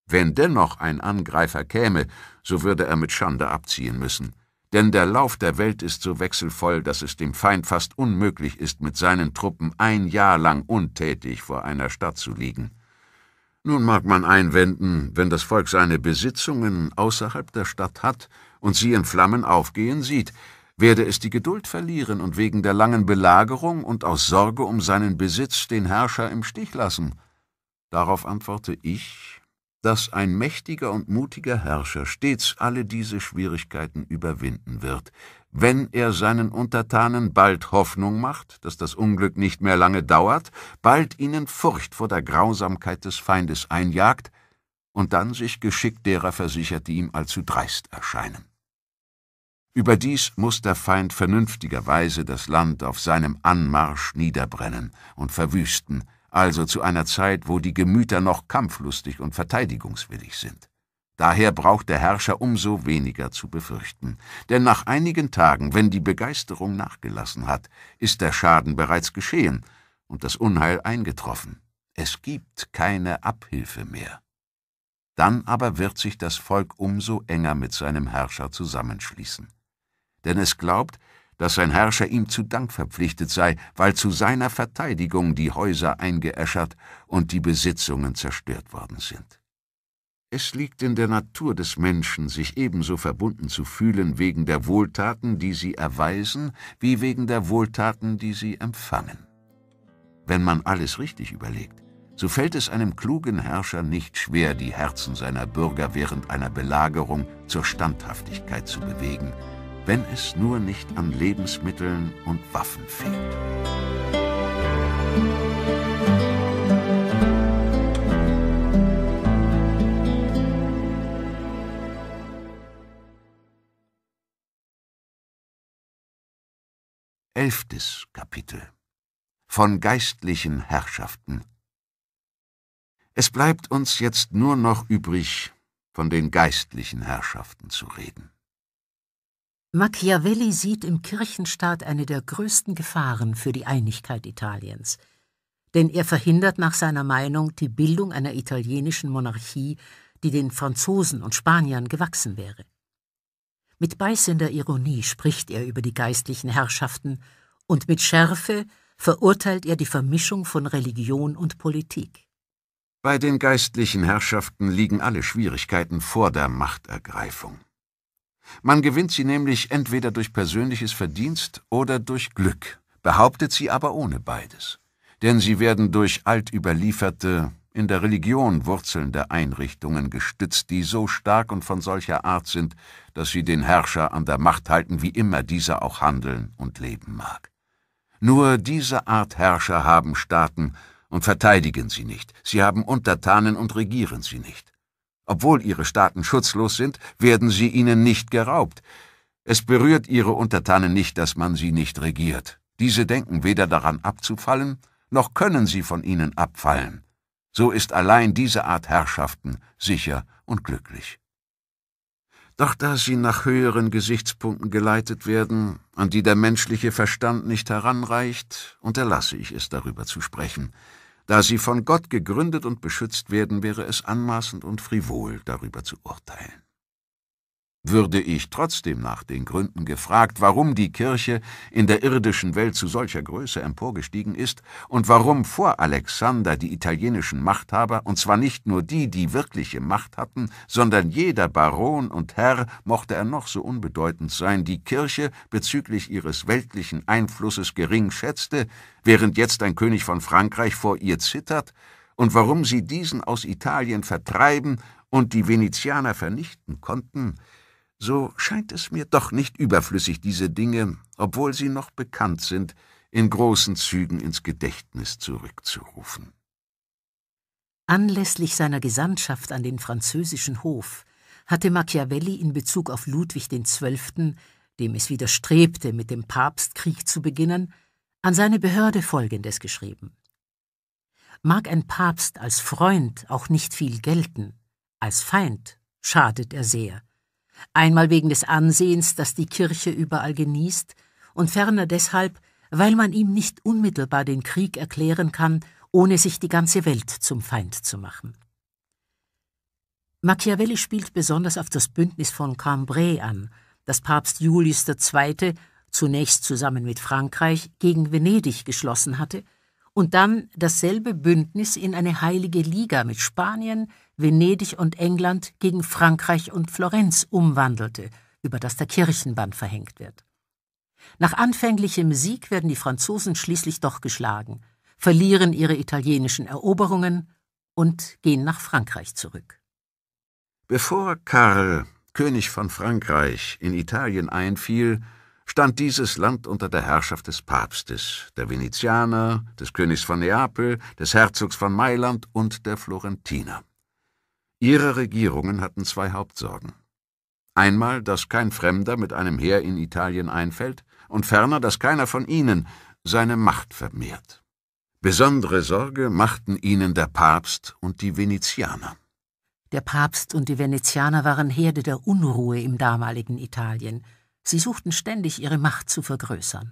Wenn dennoch ein Angreifer käme, so würde er mit Schande abziehen müssen – denn der Lauf der Welt ist so wechselvoll, dass es dem Feind fast unmöglich ist, mit seinen Truppen ein Jahr lang untätig vor einer Stadt zu liegen. Nun mag man einwenden, wenn das Volk seine Besitzungen außerhalb der Stadt hat und sie in Flammen aufgehen sieht, werde es die Geduld verlieren und wegen der langen Belagerung und aus Sorge um seinen Besitz den Herrscher im Stich lassen. Darauf antworte ich, dass ein mächtiger und mutiger Herrscher stets alle diese Schwierigkeiten überwinden wird, wenn er seinen Untertanen bald Hoffnung macht, dass das Unglück nicht mehr lange dauert, bald ihnen Furcht vor der Grausamkeit des Feindes einjagt und dann sich geschickt derer versichert, die ihm allzu dreist erscheinen. Überdies muß der Feind vernünftigerweise das Land auf seinem Anmarsch niederbrennen und verwüsten, also zu einer Zeit, wo die Gemüter noch kampflustig und verteidigungswillig sind. Daher braucht der Herrscher umso weniger zu befürchten, denn nach einigen Tagen, wenn die Begeisterung nachgelassen hat, ist der Schaden bereits geschehen und das Unheil eingetroffen. Es gibt keine Abhilfe mehr. Dann aber wird sich das Volk umso enger mit seinem Herrscher zusammenschließen. Denn es glaubt, dass sein Herrscher ihm zu Dank verpflichtet sei, weil zu seiner Verteidigung die Häuser eingeäschert und die Besitzungen zerstört worden sind. Es liegt in der Natur des Menschen, sich ebenso verbunden zu fühlen wegen der Wohltaten, die sie erweisen, wie wegen der Wohltaten, die sie empfangen. Wenn man alles richtig überlegt, so fällt es einem klugen Herrscher nicht schwer, die Herzen seiner Bürger während einer Belagerung zur Standhaftigkeit zu bewegen, wenn es nur nicht an Lebensmitteln und Waffen fehlt. Elftes Kapitel Von geistlichen Herrschaften Es bleibt uns jetzt nur noch übrig, von den geistlichen Herrschaften zu reden. Machiavelli sieht im Kirchenstaat eine der größten Gefahren für die Einigkeit Italiens, denn er verhindert nach seiner Meinung die Bildung einer italienischen Monarchie, die den Franzosen und Spaniern gewachsen wäre. Mit beißender Ironie spricht er über die geistlichen Herrschaften und mit Schärfe verurteilt er die Vermischung von Religion und Politik. Bei den geistlichen Herrschaften liegen alle Schwierigkeiten vor der Machtergreifung. Man gewinnt sie nämlich entweder durch persönliches Verdienst oder durch Glück, behauptet sie aber ohne beides. Denn sie werden durch altüberlieferte, in der Religion wurzelnde Einrichtungen gestützt, die so stark und von solcher Art sind, dass sie den Herrscher an der Macht halten, wie immer dieser auch handeln und leben mag. Nur diese Art Herrscher haben Staaten und verteidigen sie nicht, sie haben Untertanen und regieren sie nicht. Obwohl ihre Staaten schutzlos sind, werden sie ihnen nicht geraubt. Es berührt ihre Untertanen nicht, dass man sie nicht regiert. Diese denken weder daran abzufallen, noch können sie von ihnen abfallen. So ist allein diese Art Herrschaften sicher und glücklich. Doch da sie nach höheren Gesichtspunkten geleitet werden, an die der menschliche Verstand nicht heranreicht, unterlasse ich es darüber zu sprechen. Da sie von Gott gegründet und beschützt werden, wäre es anmaßend und frivol, darüber zu urteilen würde ich trotzdem nach den Gründen gefragt, warum die Kirche in der irdischen Welt zu solcher Größe emporgestiegen ist und warum vor Alexander die italienischen Machthaber, und zwar nicht nur die, die wirkliche Macht hatten, sondern jeder Baron und Herr, mochte er noch so unbedeutend sein, die Kirche bezüglich ihres weltlichen Einflusses gering schätzte, während jetzt ein König von Frankreich vor ihr zittert, und warum sie diesen aus Italien vertreiben und die Venezianer vernichten konnten, so scheint es mir doch nicht überflüssig, diese Dinge, obwohl sie noch bekannt sind, in großen Zügen ins Gedächtnis zurückzurufen. Anlässlich seiner Gesandtschaft an den französischen Hof hatte Machiavelli in Bezug auf Ludwig XII., dem es widerstrebte, mit dem Papstkrieg zu beginnen, an seine Behörde Folgendes geschrieben. Mag ein Papst als Freund auch nicht viel gelten, als Feind schadet er sehr einmal wegen des Ansehens, das die Kirche überall genießt, und ferner deshalb, weil man ihm nicht unmittelbar den Krieg erklären kann, ohne sich die ganze Welt zum Feind zu machen. Machiavelli spielt besonders auf das Bündnis von Cambrai an, das Papst Julius II. zunächst zusammen mit Frankreich gegen Venedig geschlossen hatte und dann dasselbe Bündnis in eine heilige Liga mit Spanien, Venedig und England gegen Frankreich und Florenz umwandelte, über das der Kirchenbann verhängt wird. Nach anfänglichem Sieg werden die Franzosen schließlich doch geschlagen, verlieren ihre italienischen Eroberungen und gehen nach Frankreich zurück. Bevor Karl, König von Frankreich, in Italien einfiel, stand dieses Land unter der Herrschaft des Papstes, der Venezianer, des Königs von Neapel, des Herzogs von Mailand und der Florentiner. Ihre Regierungen hatten zwei Hauptsorgen. Einmal, dass kein Fremder mit einem Heer in Italien einfällt, und ferner, dass keiner von ihnen seine Macht vermehrt. Besondere Sorge machten ihnen der Papst und die Venezianer. Der Papst und die Venezianer waren Herde der Unruhe im damaligen Italien. Sie suchten ständig, ihre Macht zu vergrößern.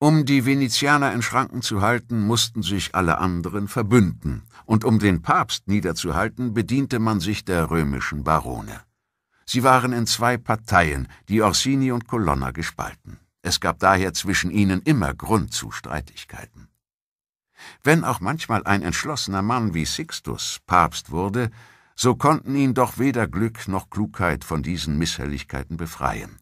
Um die Venezianer in Schranken zu halten, mussten sich alle anderen verbünden, und um den Papst niederzuhalten, bediente man sich der römischen Barone. Sie waren in zwei Parteien, die Orsini und Colonna, gespalten. Es gab daher zwischen ihnen immer Grund zu Streitigkeiten. Wenn auch manchmal ein entschlossener Mann wie Sixtus Papst wurde, so konnten ihn doch weder Glück noch Klugheit von diesen Misshelligkeiten befreien.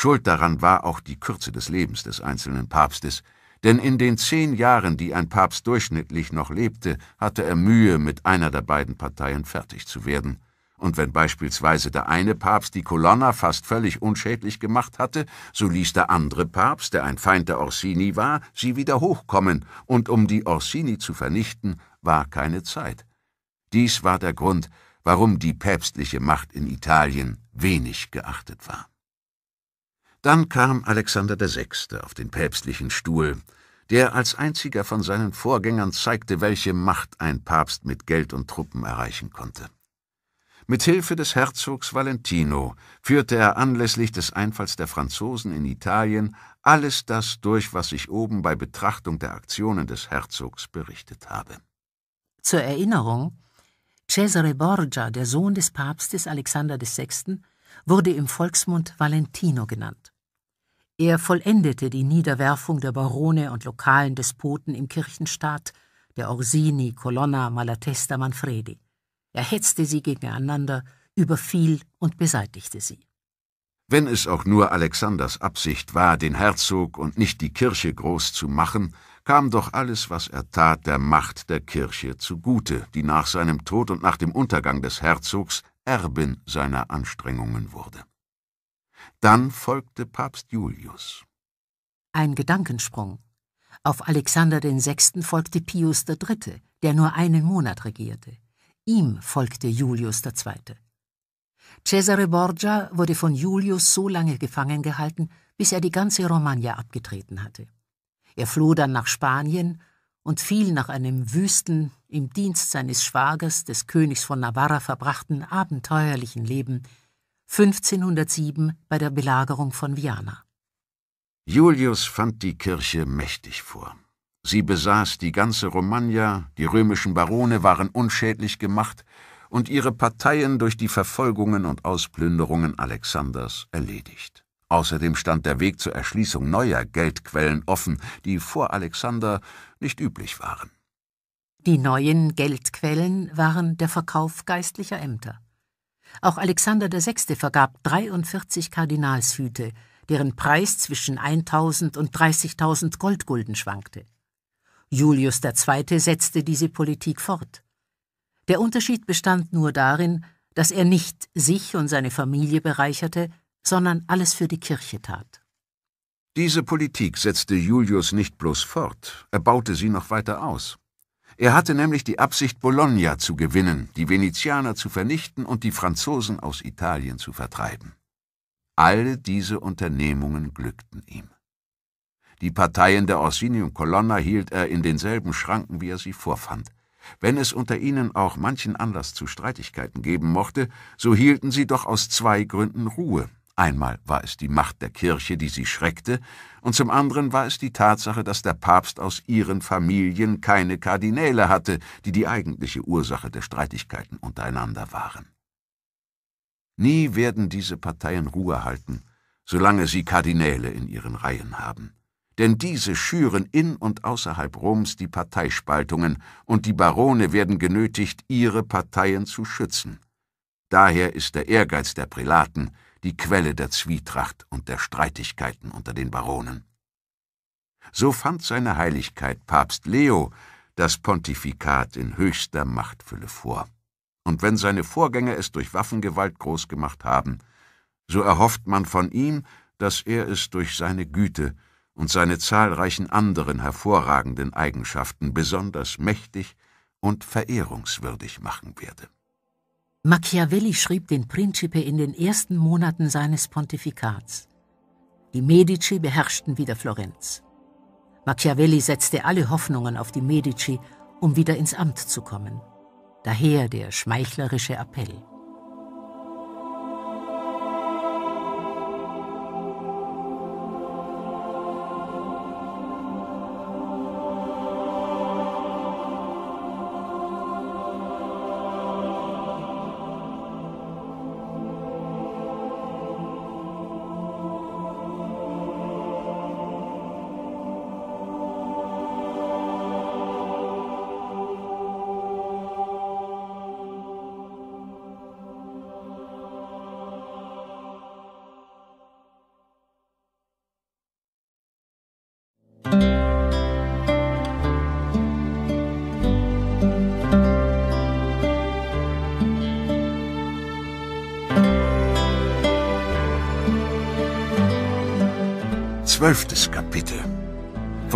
Schuld daran war auch die Kürze des Lebens des einzelnen Papstes, denn in den zehn Jahren, die ein Papst durchschnittlich noch lebte, hatte er Mühe, mit einer der beiden Parteien fertig zu werden. Und wenn beispielsweise der eine Papst die Colonna fast völlig unschädlich gemacht hatte, so ließ der andere Papst, der ein Feind der Orsini war, sie wieder hochkommen, und um die Orsini zu vernichten, war keine Zeit. Dies war der Grund, warum die päpstliche Macht in Italien wenig geachtet war. Dann kam Alexander VI. auf den päpstlichen Stuhl, der als einziger von seinen Vorgängern zeigte, welche Macht ein Papst mit Geld und Truppen erreichen konnte. Mit Hilfe des Herzogs Valentino führte er anlässlich des Einfalls der Franzosen in Italien alles das durch, was ich oben bei Betrachtung der Aktionen des Herzogs berichtet habe. Zur Erinnerung, Cesare Borgia, der Sohn des Papstes Alexander VI., wurde im Volksmund Valentino genannt. Er vollendete die Niederwerfung der Barone und lokalen Despoten im Kirchenstaat, der Orsini, Colonna, Malatesta, Manfredi. Er hetzte sie gegeneinander, überfiel und beseitigte sie. Wenn es auch nur Alexanders Absicht war, den Herzog und nicht die Kirche groß zu machen, kam doch alles, was er tat, der Macht der Kirche zugute, die nach seinem Tod und nach dem Untergang des Herzogs Erbin seiner Anstrengungen wurde. Dann folgte Papst Julius. Ein Gedankensprung. Auf Alexander VI. folgte Pius III., der nur einen Monat regierte. Ihm folgte Julius II. Cesare Borgia wurde von Julius so lange gefangen gehalten, bis er die ganze Romagna abgetreten hatte. Er floh dann nach Spanien und fiel nach einem wüsten, im Dienst seines Schwagers, des Königs von Navarra verbrachten, abenteuerlichen Leben 1507 bei der Belagerung von Viana. Julius fand die Kirche mächtig vor. Sie besaß die ganze Romagna, die römischen Barone waren unschädlich gemacht und ihre Parteien durch die Verfolgungen und Ausplünderungen Alexanders erledigt. Außerdem stand der Weg zur Erschließung neuer Geldquellen offen, die vor Alexander nicht üblich waren. Die neuen Geldquellen waren der Verkauf geistlicher Ämter. Auch Alexander VI. vergab 43 Kardinalshüte, deren Preis zwischen 1000 und 30.000 Goldgulden schwankte. Julius II. setzte diese Politik fort. Der Unterschied bestand nur darin, dass er nicht sich und seine Familie bereicherte, sondern alles für die Kirche tat. Diese Politik setzte Julius nicht bloß fort, er baute sie noch weiter aus. Er hatte nämlich die Absicht, Bologna zu gewinnen, die Venezianer zu vernichten und die Franzosen aus Italien zu vertreiben. All diese Unternehmungen glückten ihm. Die Parteien der Orsinium Colonna hielt er in denselben Schranken, wie er sie vorfand. Wenn es unter ihnen auch manchen Anlass zu Streitigkeiten geben mochte, so hielten sie doch aus zwei Gründen Ruhe, Einmal war es die Macht der Kirche, die sie schreckte, und zum anderen war es die Tatsache, dass der Papst aus ihren Familien keine Kardinäle hatte, die die eigentliche Ursache der Streitigkeiten untereinander waren. Nie werden diese Parteien Ruhe halten, solange sie Kardinäle in ihren Reihen haben. Denn diese schüren in und außerhalb Roms die Parteispaltungen, und die Barone werden genötigt, ihre Parteien zu schützen. Daher ist der Ehrgeiz der Prälaten, die Quelle der Zwietracht und der Streitigkeiten unter den Baronen. So fand seine Heiligkeit Papst Leo das Pontifikat in höchster Machtfülle vor. Und wenn seine Vorgänger es durch Waffengewalt groß gemacht haben, so erhofft man von ihm, dass er es durch seine Güte und seine zahlreichen anderen hervorragenden Eigenschaften besonders mächtig und verehrungswürdig machen werde. Machiavelli schrieb den Principe in den ersten Monaten seines Pontifikats. Die Medici beherrschten wieder Florenz. Machiavelli setzte alle Hoffnungen auf die Medici, um wieder ins Amt zu kommen. Daher der schmeichlerische Appell.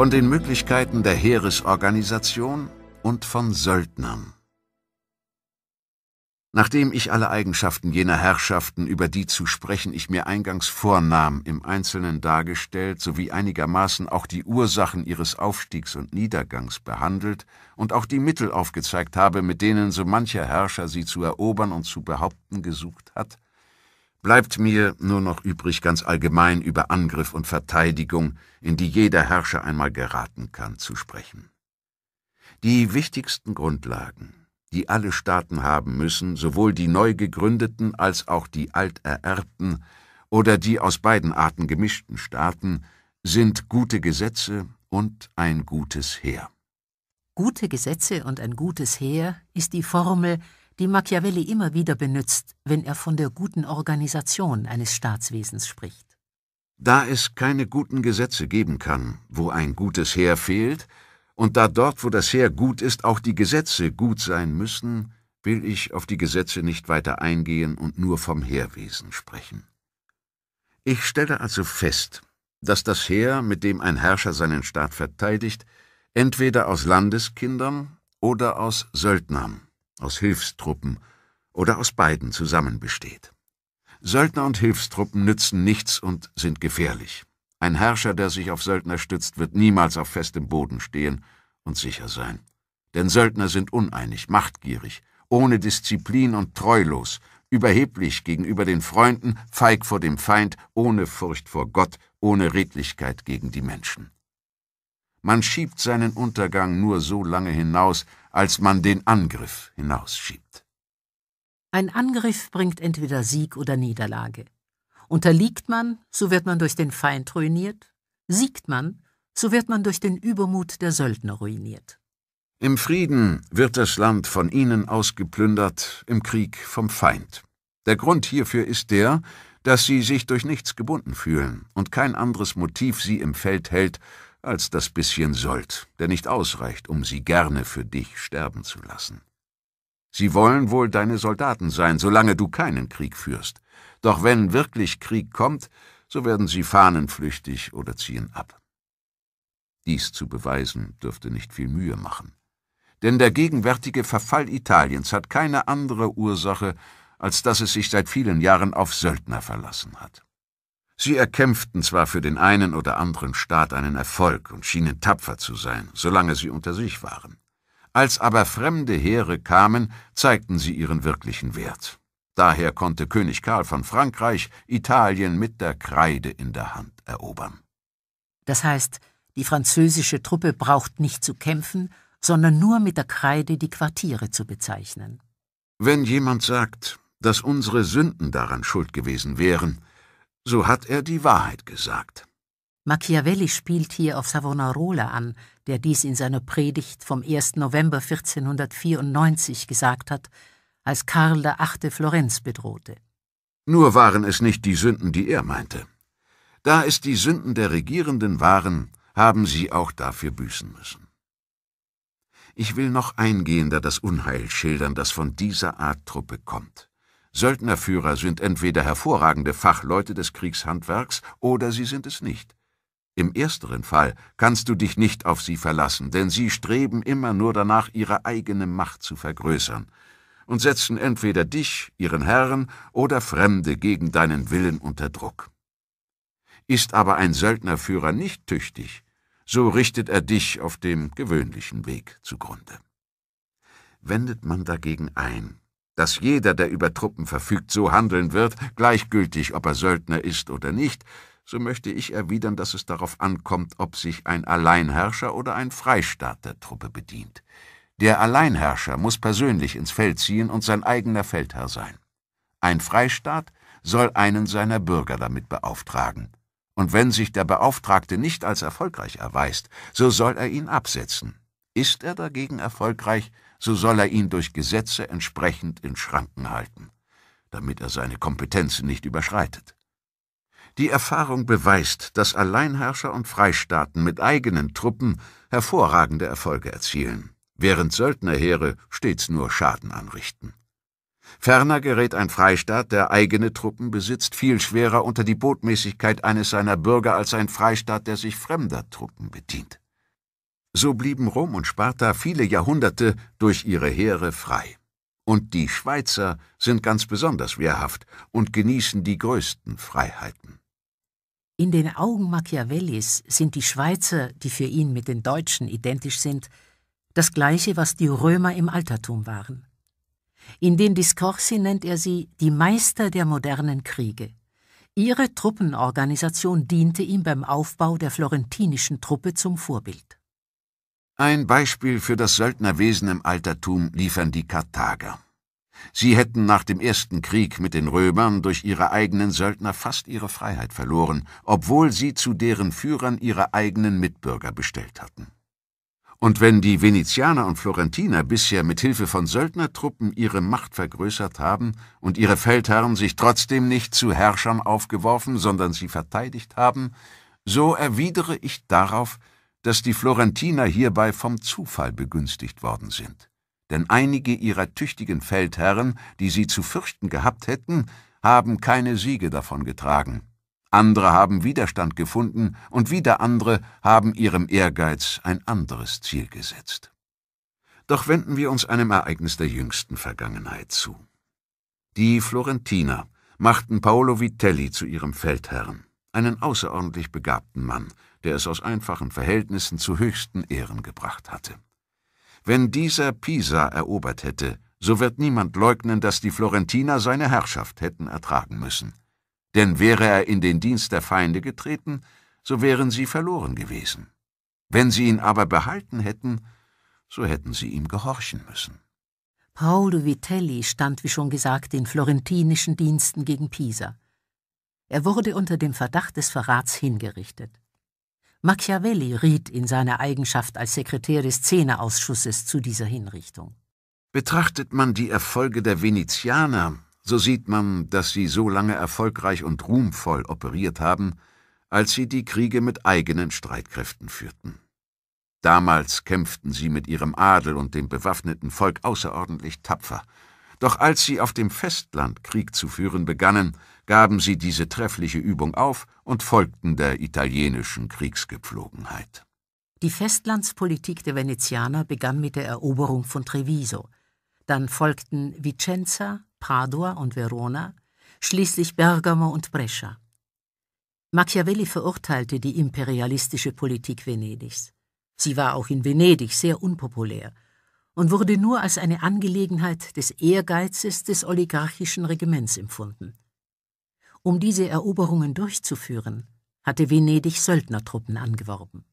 von den Möglichkeiten der Heeresorganisation und von Söldnern. Nachdem ich alle Eigenschaften jener Herrschaften, über die zu sprechen ich mir eingangs vornahm, im Einzelnen dargestellt sowie einigermaßen auch die Ursachen ihres Aufstiegs und Niedergangs behandelt und auch die Mittel aufgezeigt habe, mit denen so mancher Herrscher sie zu erobern und zu behaupten gesucht hat, bleibt mir nur noch übrig, ganz allgemein über Angriff und Verteidigung, in die jeder Herrscher einmal geraten kann, zu sprechen. Die wichtigsten Grundlagen, die alle Staaten haben müssen, sowohl die neu gegründeten als auch die altererbten oder die aus beiden Arten gemischten Staaten, sind gute Gesetze und ein gutes Heer. Gute Gesetze und ein gutes Heer ist die Formel, die Machiavelli immer wieder benutzt, wenn er von der guten Organisation eines Staatswesens spricht. Da es keine guten Gesetze geben kann, wo ein gutes Heer fehlt, und da dort, wo das Heer gut ist, auch die Gesetze gut sein müssen, will ich auf die Gesetze nicht weiter eingehen und nur vom Heerwesen sprechen. Ich stelle also fest, dass das Heer, mit dem ein Herrscher seinen Staat verteidigt, entweder aus Landeskindern oder aus Söldnern aus Hilfstruppen oder aus beiden zusammen besteht. Söldner und Hilfstruppen nützen nichts und sind gefährlich. Ein Herrscher, der sich auf Söldner stützt, wird niemals auf festem Boden stehen und sicher sein. Denn Söldner sind uneinig, machtgierig, ohne Disziplin und treulos, überheblich gegenüber den Freunden, feig vor dem Feind, ohne Furcht vor Gott, ohne Redlichkeit gegen die Menschen. Man schiebt seinen Untergang nur so lange hinaus, als man den Angriff hinausschiebt. Ein Angriff bringt entweder Sieg oder Niederlage. Unterliegt man, so wird man durch den Feind ruiniert, siegt man, so wird man durch den Übermut der Söldner ruiniert. Im Frieden wird das Land von ihnen ausgeplündert, im Krieg vom Feind. Der Grund hierfür ist der, dass sie sich durch nichts gebunden fühlen und kein anderes Motiv sie im Feld hält, als das bisschen Sold, der nicht ausreicht, um sie gerne für dich sterben zu lassen. Sie wollen wohl deine Soldaten sein, solange du keinen Krieg führst. Doch wenn wirklich Krieg kommt, so werden sie fahnenflüchtig oder ziehen ab. Dies zu beweisen dürfte nicht viel Mühe machen. Denn der gegenwärtige Verfall Italiens hat keine andere Ursache, als dass es sich seit vielen Jahren auf Söldner verlassen hat. Sie erkämpften zwar für den einen oder anderen Staat einen Erfolg und schienen tapfer zu sein, solange sie unter sich waren. Als aber fremde Heere kamen, zeigten sie ihren wirklichen Wert. Daher konnte König Karl von Frankreich Italien mit der Kreide in der Hand erobern. Das heißt, die französische Truppe braucht nicht zu kämpfen, sondern nur mit der Kreide die Quartiere zu bezeichnen. Wenn jemand sagt, dass unsere Sünden daran schuld gewesen wären, so hat er die Wahrheit gesagt. Machiavelli spielt hier auf Savonarola an, der dies in seiner Predigt vom 1. November 1494 gesagt hat, als Karl VIII. Florenz bedrohte. Nur waren es nicht die Sünden, die er meinte. Da es die Sünden der Regierenden waren, haben sie auch dafür büßen müssen. Ich will noch eingehender das Unheil schildern, das von dieser Art Truppe kommt. Söldnerführer sind entweder hervorragende Fachleute des Kriegshandwerks oder sie sind es nicht. Im ersteren Fall kannst du dich nicht auf sie verlassen, denn sie streben immer nur danach, ihre eigene Macht zu vergrößern und setzen entweder dich, ihren Herrn oder Fremde gegen deinen Willen unter Druck. Ist aber ein Söldnerführer nicht tüchtig, so richtet er dich auf dem gewöhnlichen Weg zugrunde. Wendet man dagegen ein, dass jeder, der über Truppen verfügt, so handeln wird, gleichgültig, ob er Söldner ist oder nicht, so möchte ich erwidern, dass es darauf ankommt, ob sich ein Alleinherrscher oder ein Freistaat der Truppe bedient. Der Alleinherrscher muss persönlich ins Feld ziehen und sein eigener Feldherr sein. Ein Freistaat soll einen seiner Bürger damit beauftragen. Und wenn sich der Beauftragte nicht als erfolgreich erweist, so soll er ihn absetzen. Ist er dagegen erfolgreich, so soll er ihn durch Gesetze entsprechend in Schranken halten, damit er seine Kompetenzen nicht überschreitet. Die Erfahrung beweist, dass Alleinherrscher und Freistaaten mit eigenen Truppen hervorragende Erfolge erzielen, während Söldnerheere stets nur Schaden anrichten. Ferner gerät ein Freistaat, der eigene Truppen besitzt, viel schwerer unter die Botmäßigkeit eines seiner Bürger als ein Freistaat, der sich fremder Truppen bedient. So blieben Rom und Sparta viele Jahrhunderte durch ihre Heere frei. Und die Schweizer sind ganz besonders wehrhaft und genießen die größten Freiheiten. In den Augen Machiavellis sind die Schweizer, die für ihn mit den Deutschen identisch sind, das gleiche, was die Römer im Altertum waren. In den Discorsi nennt er sie die Meister der modernen Kriege. Ihre Truppenorganisation diente ihm beim Aufbau der florentinischen Truppe zum Vorbild. Ein Beispiel für das Söldnerwesen im Altertum liefern die Karthager. Sie hätten nach dem ersten Krieg mit den Römern durch ihre eigenen Söldner fast ihre Freiheit verloren, obwohl sie zu deren Führern ihre eigenen Mitbürger bestellt hatten. Und wenn die Venezianer und Florentiner bisher mit Hilfe von Söldnertruppen ihre Macht vergrößert haben und ihre Feldherren sich trotzdem nicht zu Herrschern aufgeworfen, sondern sie verteidigt haben, so erwidere ich darauf, dass die Florentiner hierbei vom Zufall begünstigt worden sind. Denn einige ihrer tüchtigen Feldherren, die sie zu fürchten gehabt hätten, haben keine Siege davon getragen. Andere haben Widerstand gefunden und wieder andere haben ihrem Ehrgeiz ein anderes Ziel gesetzt. Doch wenden wir uns einem Ereignis der jüngsten Vergangenheit zu. Die Florentiner machten Paolo Vitelli zu ihrem Feldherrn, einen außerordentlich begabten Mann, der es aus einfachen Verhältnissen zu höchsten Ehren gebracht hatte. Wenn dieser Pisa erobert hätte, so wird niemand leugnen, dass die Florentiner seine Herrschaft hätten ertragen müssen. Denn wäre er in den Dienst der Feinde getreten, so wären sie verloren gewesen. Wenn sie ihn aber behalten hätten, so hätten sie ihm gehorchen müssen. Paolo Vitelli stand, wie schon gesagt, in florentinischen Diensten gegen Pisa. Er wurde unter dem Verdacht des Verrats hingerichtet. Machiavelli riet in seiner Eigenschaft als Sekretär des Szeneausschusses zu dieser Hinrichtung. Betrachtet man die Erfolge der Venezianer, so sieht man, dass sie so lange erfolgreich und ruhmvoll operiert haben, als sie die Kriege mit eigenen Streitkräften führten. Damals kämpften sie mit ihrem Adel und dem bewaffneten Volk außerordentlich tapfer, doch als sie auf dem Festland Krieg zu führen begannen, gaben sie diese treffliche Übung auf und folgten der italienischen Kriegsgepflogenheit. Die Festlandspolitik der Venezianer begann mit der Eroberung von Treviso, dann folgten Vicenza, Padua und Verona, schließlich Bergamo und Brescia. Machiavelli verurteilte die imperialistische Politik Venedigs. Sie war auch in Venedig sehr unpopulär und wurde nur als eine Angelegenheit des Ehrgeizes des oligarchischen Regiments empfunden. Um diese Eroberungen durchzuführen, hatte Venedig Söldnertruppen angeworben.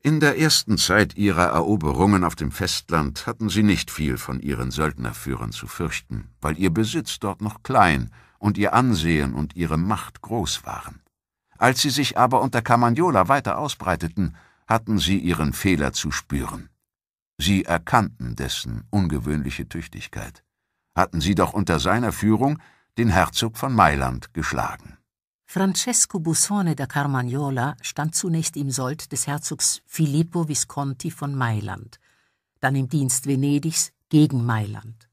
In der ersten Zeit ihrer Eroberungen auf dem Festland hatten sie nicht viel von ihren Söldnerführern zu fürchten, weil ihr Besitz dort noch klein und ihr Ansehen und ihre Macht groß waren. Als sie sich aber unter Carmagnola weiter ausbreiteten, hatten sie ihren Fehler zu spüren. Sie erkannten dessen ungewöhnliche Tüchtigkeit. Hatten sie doch unter seiner Führung den Herzog von Mailand geschlagen. Francesco Busone da Carmagnola stand zunächst im Sold des Herzogs Filippo Visconti von Mailand, dann im Dienst Venedigs gegen Mailand.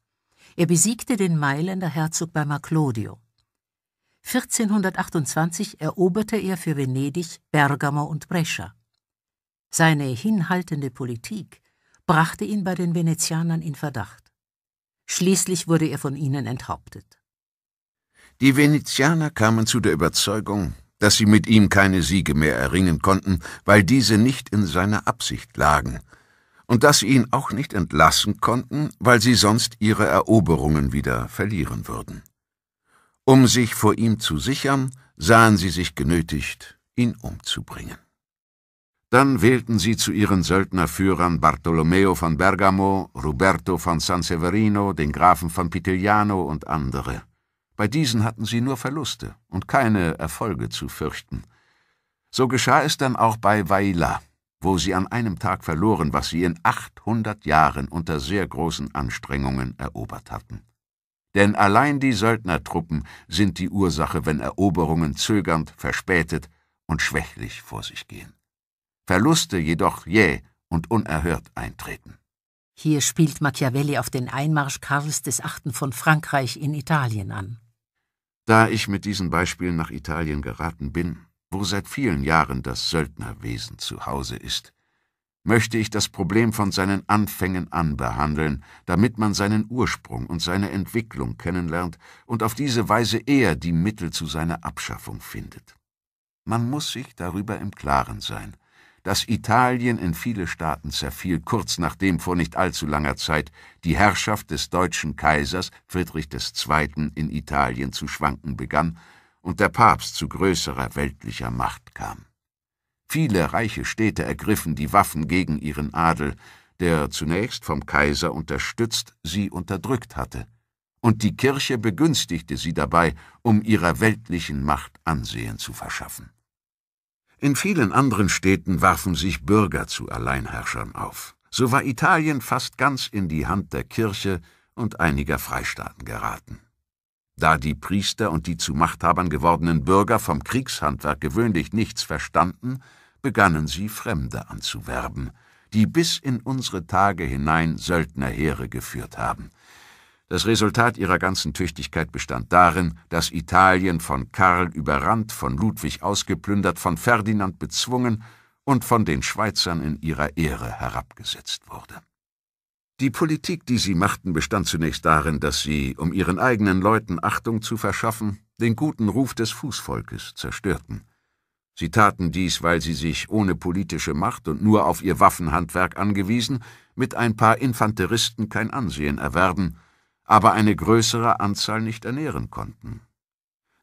Er besiegte den Mailänder Herzog bei Maclodio. 1428 eroberte er für Venedig Bergamo und Brescia. Seine hinhaltende Politik brachte ihn bei den Venezianern in Verdacht. Schließlich wurde er von ihnen enthauptet. Die Venezianer kamen zu der Überzeugung, dass sie mit ihm keine Siege mehr erringen konnten, weil diese nicht in seiner Absicht lagen, und dass sie ihn auch nicht entlassen konnten, weil sie sonst ihre Eroberungen wieder verlieren würden. Um sich vor ihm zu sichern, sahen sie sich genötigt, ihn umzubringen. Dann wählten sie zu ihren Söldnerführern Bartolomeo von Bergamo, Roberto von San Severino, den Grafen von Pitigliano und andere. Bei diesen hatten sie nur Verluste und keine Erfolge zu fürchten. So geschah es dann auch bei Vaila, wo sie an einem Tag verloren, was sie in 800 Jahren unter sehr großen Anstrengungen erobert hatten. Denn allein die Söldnertruppen sind die Ursache, wenn Eroberungen zögernd, verspätet und schwächlich vor sich gehen. Verluste jedoch jäh und unerhört eintreten. Hier spielt Machiavelli auf den Einmarsch Karls VIII. von Frankreich in Italien an. Da ich mit diesen Beispielen nach Italien geraten bin, wo seit vielen Jahren das Söldnerwesen zu Hause ist, möchte ich das Problem von seinen Anfängen an behandeln, damit man seinen Ursprung und seine Entwicklung kennenlernt und auf diese Weise eher die Mittel zu seiner Abschaffung findet. Man muss sich darüber im Klaren sein, dass Italien in viele Staaten zerfiel, kurz nachdem vor nicht allzu langer Zeit die Herrschaft des deutschen Kaisers Friedrich II. in Italien zu schwanken begann und der Papst zu größerer weltlicher Macht kam. Viele reiche Städte ergriffen die Waffen gegen ihren Adel, der zunächst vom Kaiser unterstützt sie unterdrückt hatte, und die Kirche begünstigte sie dabei, um ihrer weltlichen Macht Ansehen zu verschaffen. In vielen anderen Städten warfen sich Bürger zu Alleinherrschern auf. So war Italien fast ganz in die Hand der Kirche und einiger Freistaaten geraten. Da die Priester und die zu Machthabern gewordenen Bürger vom Kriegshandwerk gewöhnlich nichts verstanden, begannen sie Fremde anzuwerben, die bis in unsere Tage hinein Söldnerheere geführt haben – das Resultat ihrer ganzen Tüchtigkeit bestand darin, dass Italien von Karl überrannt, von Ludwig ausgeplündert, von Ferdinand bezwungen und von den Schweizern in ihrer Ehre herabgesetzt wurde. Die Politik, die sie machten, bestand zunächst darin, dass sie, um ihren eigenen Leuten Achtung zu verschaffen, den guten Ruf des Fußvolkes zerstörten. Sie taten dies, weil sie sich ohne politische Macht und nur auf ihr Waffenhandwerk angewiesen, mit ein paar Infanteristen kein Ansehen erwerben aber eine größere Anzahl nicht ernähren konnten.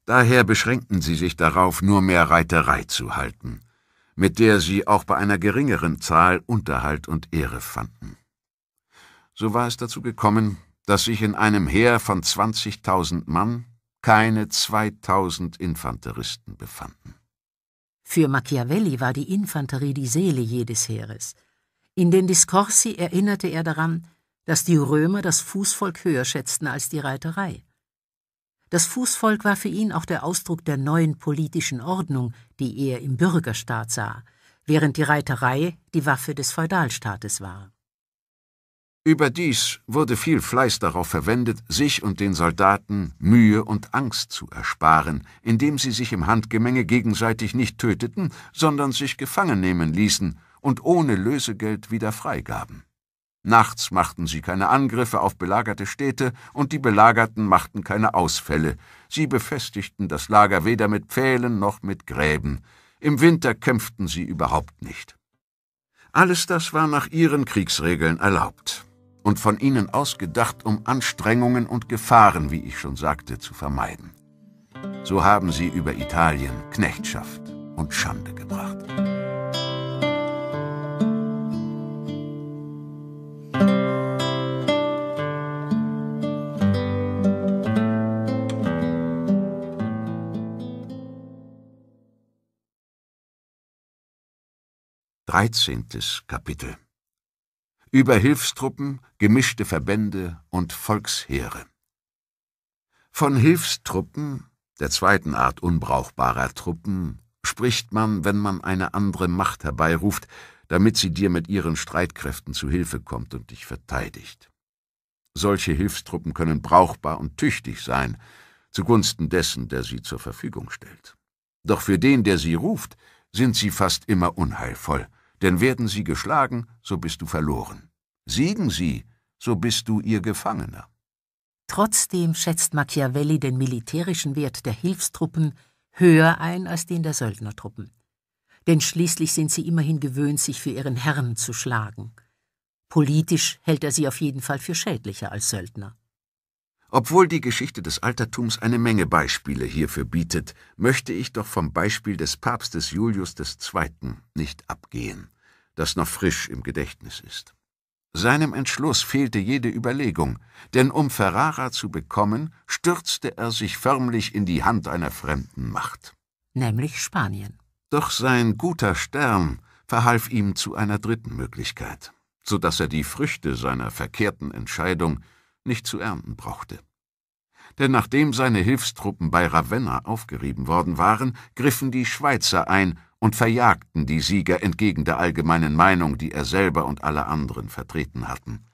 Daher beschränkten sie sich darauf, nur mehr Reiterei zu halten, mit der sie auch bei einer geringeren Zahl Unterhalt und Ehre fanden. So war es dazu gekommen, dass sich in einem Heer von 20.000 Mann keine 2000 Infanteristen befanden. Für Machiavelli war die Infanterie die Seele jedes Heeres. In den Discorsi erinnerte er daran, dass die Römer das Fußvolk höher schätzten als die Reiterei. Das Fußvolk war für ihn auch der Ausdruck der neuen politischen Ordnung, die er im Bürgerstaat sah, während die Reiterei die Waffe des Feudalstaates war. Überdies wurde viel Fleiß darauf verwendet, sich und den Soldaten Mühe und Angst zu ersparen, indem sie sich im Handgemenge gegenseitig nicht töteten, sondern sich gefangen nehmen ließen und ohne Lösegeld wieder freigaben. Nachts machten sie keine Angriffe auf belagerte Städte und die Belagerten machten keine Ausfälle. Sie befestigten das Lager weder mit Pfählen noch mit Gräben. Im Winter kämpften sie überhaupt nicht. Alles das war nach ihren Kriegsregeln erlaubt und von ihnen ausgedacht, um Anstrengungen und Gefahren, wie ich schon sagte, zu vermeiden. So haben sie über Italien Knechtschaft und Schande gebracht. 13. Kapitel Über Hilfstruppen, gemischte Verbände und Volksheere Von Hilfstruppen, der zweiten Art unbrauchbarer Truppen, spricht man, wenn man eine andere Macht herbeiruft, damit sie dir mit ihren Streitkräften zu Hilfe kommt und dich verteidigt. Solche Hilfstruppen können brauchbar und tüchtig sein, zugunsten dessen, der sie zur Verfügung stellt. Doch für den, der sie ruft, sind sie fast immer unheilvoll, denn werden sie geschlagen, so bist du verloren. Siegen sie, so bist du ihr Gefangener. Trotzdem schätzt Machiavelli den militärischen Wert der Hilfstruppen höher ein als den der Söldnertruppen. Denn schließlich sind sie immerhin gewöhnt, sich für ihren Herrn zu schlagen. Politisch hält er sie auf jeden Fall für schädlicher als Söldner. Obwohl die Geschichte des Altertums eine Menge Beispiele hierfür bietet, möchte ich doch vom Beispiel des Papstes Julius II. nicht abgehen das noch frisch im Gedächtnis ist. Seinem Entschluss fehlte jede Überlegung, denn um Ferrara zu bekommen, stürzte er sich förmlich in die Hand einer fremden Macht. Nämlich Spanien. Doch sein guter Stern verhalf ihm zu einer dritten Möglichkeit, so dass er die Früchte seiner verkehrten Entscheidung nicht zu ernten brauchte. Denn nachdem seine Hilfstruppen bei Ravenna aufgerieben worden waren, griffen die Schweizer ein und verjagten die Sieger entgegen der allgemeinen Meinung, die er selber und alle anderen vertreten hatten.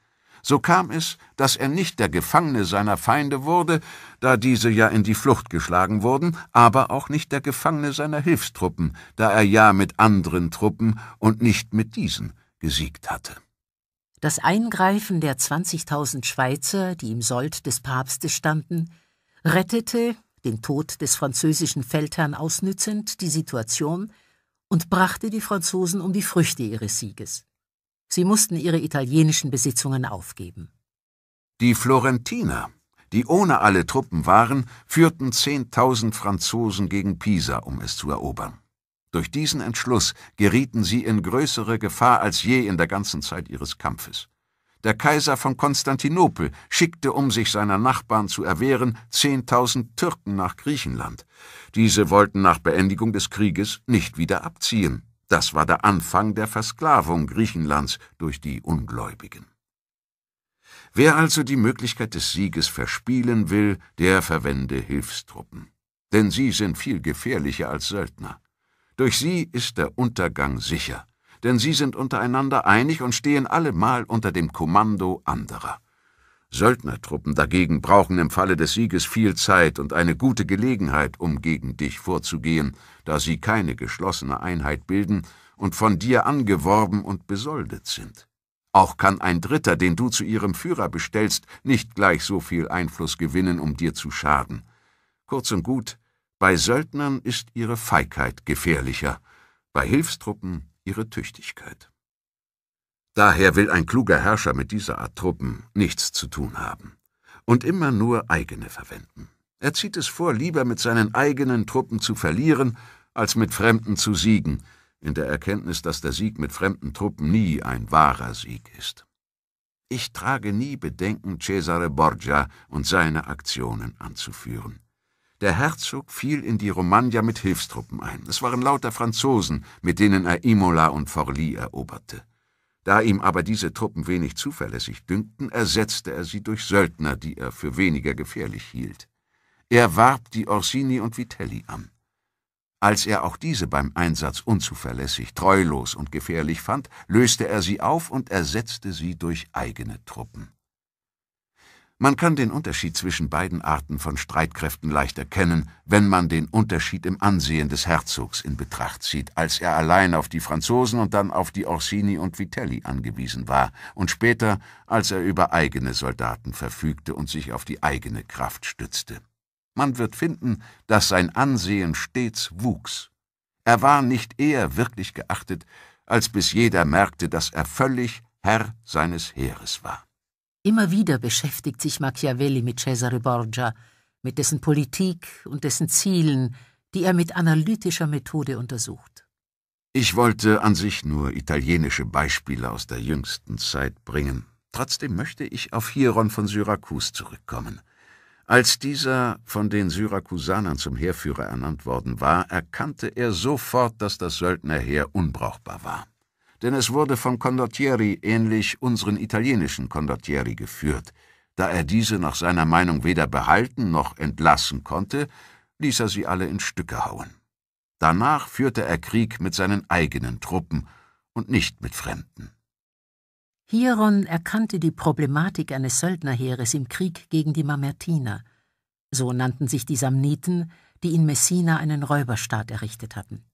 So kam es, dass er nicht der Gefangene seiner Feinde wurde, da diese ja in die Flucht geschlagen wurden, aber auch nicht der Gefangene seiner Hilfstruppen, da er ja mit anderen Truppen und nicht mit diesen gesiegt hatte. Das Eingreifen der 20.000 Schweizer, die im Sold des Papstes standen, rettete, den Tod des französischen Feldherrn ausnützend, die Situation, und brachte die Franzosen um die Früchte ihres Sieges. Sie mussten ihre italienischen Besitzungen aufgeben. Die Florentiner, die ohne alle Truppen waren, führten 10.000 Franzosen gegen Pisa, um es zu erobern. Durch diesen Entschluss gerieten sie in größere Gefahr als je in der ganzen Zeit ihres Kampfes. Der Kaiser von Konstantinopel schickte, um sich seiner Nachbarn zu erwehren, 10.000 Türken nach Griechenland. Diese wollten nach Beendigung des Krieges nicht wieder abziehen. Das war der Anfang der Versklavung Griechenlands durch die Ungläubigen. Wer also die Möglichkeit des Sieges verspielen will, der verwende Hilfstruppen. Denn sie sind viel gefährlicher als Söldner. Durch sie ist der Untergang sicher denn sie sind untereinander einig und stehen allemal unter dem Kommando anderer. Söldnertruppen dagegen brauchen im Falle des Sieges viel Zeit und eine gute Gelegenheit, um gegen dich vorzugehen, da sie keine geschlossene Einheit bilden und von dir angeworben und besoldet sind. Auch kann ein Dritter, den du zu ihrem Führer bestellst, nicht gleich so viel Einfluss gewinnen, um dir zu schaden. Kurz und gut, bei Söldnern ist ihre Feigheit gefährlicher, bei Hilfstruppen ihre Tüchtigkeit. Daher will ein kluger Herrscher mit dieser Art Truppen nichts zu tun haben und immer nur eigene verwenden. Er zieht es vor, lieber mit seinen eigenen Truppen zu verlieren, als mit Fremden zu siegen, in der Erkenntnis, dass der Sieg mit fremden Truppen nie ein wahrer Sieg ist. Ich trage nie Bedenken, Cesare Borgia und seine Aktionen anzuführen. Der Herzog fiel in die Romagna mit Hilfstruppen ein. Es waren lauter Franzosen, mit denen er Imola und Forli eroberte. Da ihm aber diese Truppen wenig zuverlässig dünkten, ersetzte er sie durch Söldner, die er für weniger gefährlich hielt. Er warb die Orsini und Vitelli an. Als er auch diese beim Einsatz unzuverlässig, treulos und gefährlich fand, löste er sie auf und ersetzte sie durch eigene Truppen. Man kann den Unterschied zwischen beiden Arten von Streitkräften leicht erkennen, wenn man den Unterschied im Ansehen des Herzogs in Betracht zieht, als er allein auf die Franzosen und dann auf die Orsini und Vitelli angewiesen war, und später, als er über eigene Soldaten verfügte und sich auf die eigene Kraft stützte. Man wird finden, dass sein Ansehen stets wuchs. Er war nicht eher wirklich geachtet, als bis jeder merkte, dass er völlig Herr seines Heeres war. Immer wieder beschäftigt sich Machiavelli mit Cesare Borgia, mit dessen Politik und dessen Zielen, die er mit analytischer Methode untersucht. Ich wollte an sich nur italienische Beispiele aus der jüngsten Zeit bringen. Trotzdem möchte ich auf Hieron von Syrakus zurückkommen. Als dieser von den Syrakusanern zum Heerführer ernannt worden war, erkannte er sofort, dass das Söldnerheer unbrauchbar war denn es wurde vom Condottieri ähnlich unseren italienischen Condottieri geführt. Da er diese nach seiner Meinung weder behalten noch entlassen konnte, ließ er sie alle in Stücke hauen. Danach führte er Krieg mit seinen eigenen Truppen und nicht mit Fremden. Hieron erkannte die Problematik eines Söldnerheeres im Krieg gegen die Mamertiner, so nannten sich die Samniten, die in Messina einen Räuberstaat errichtet hatten.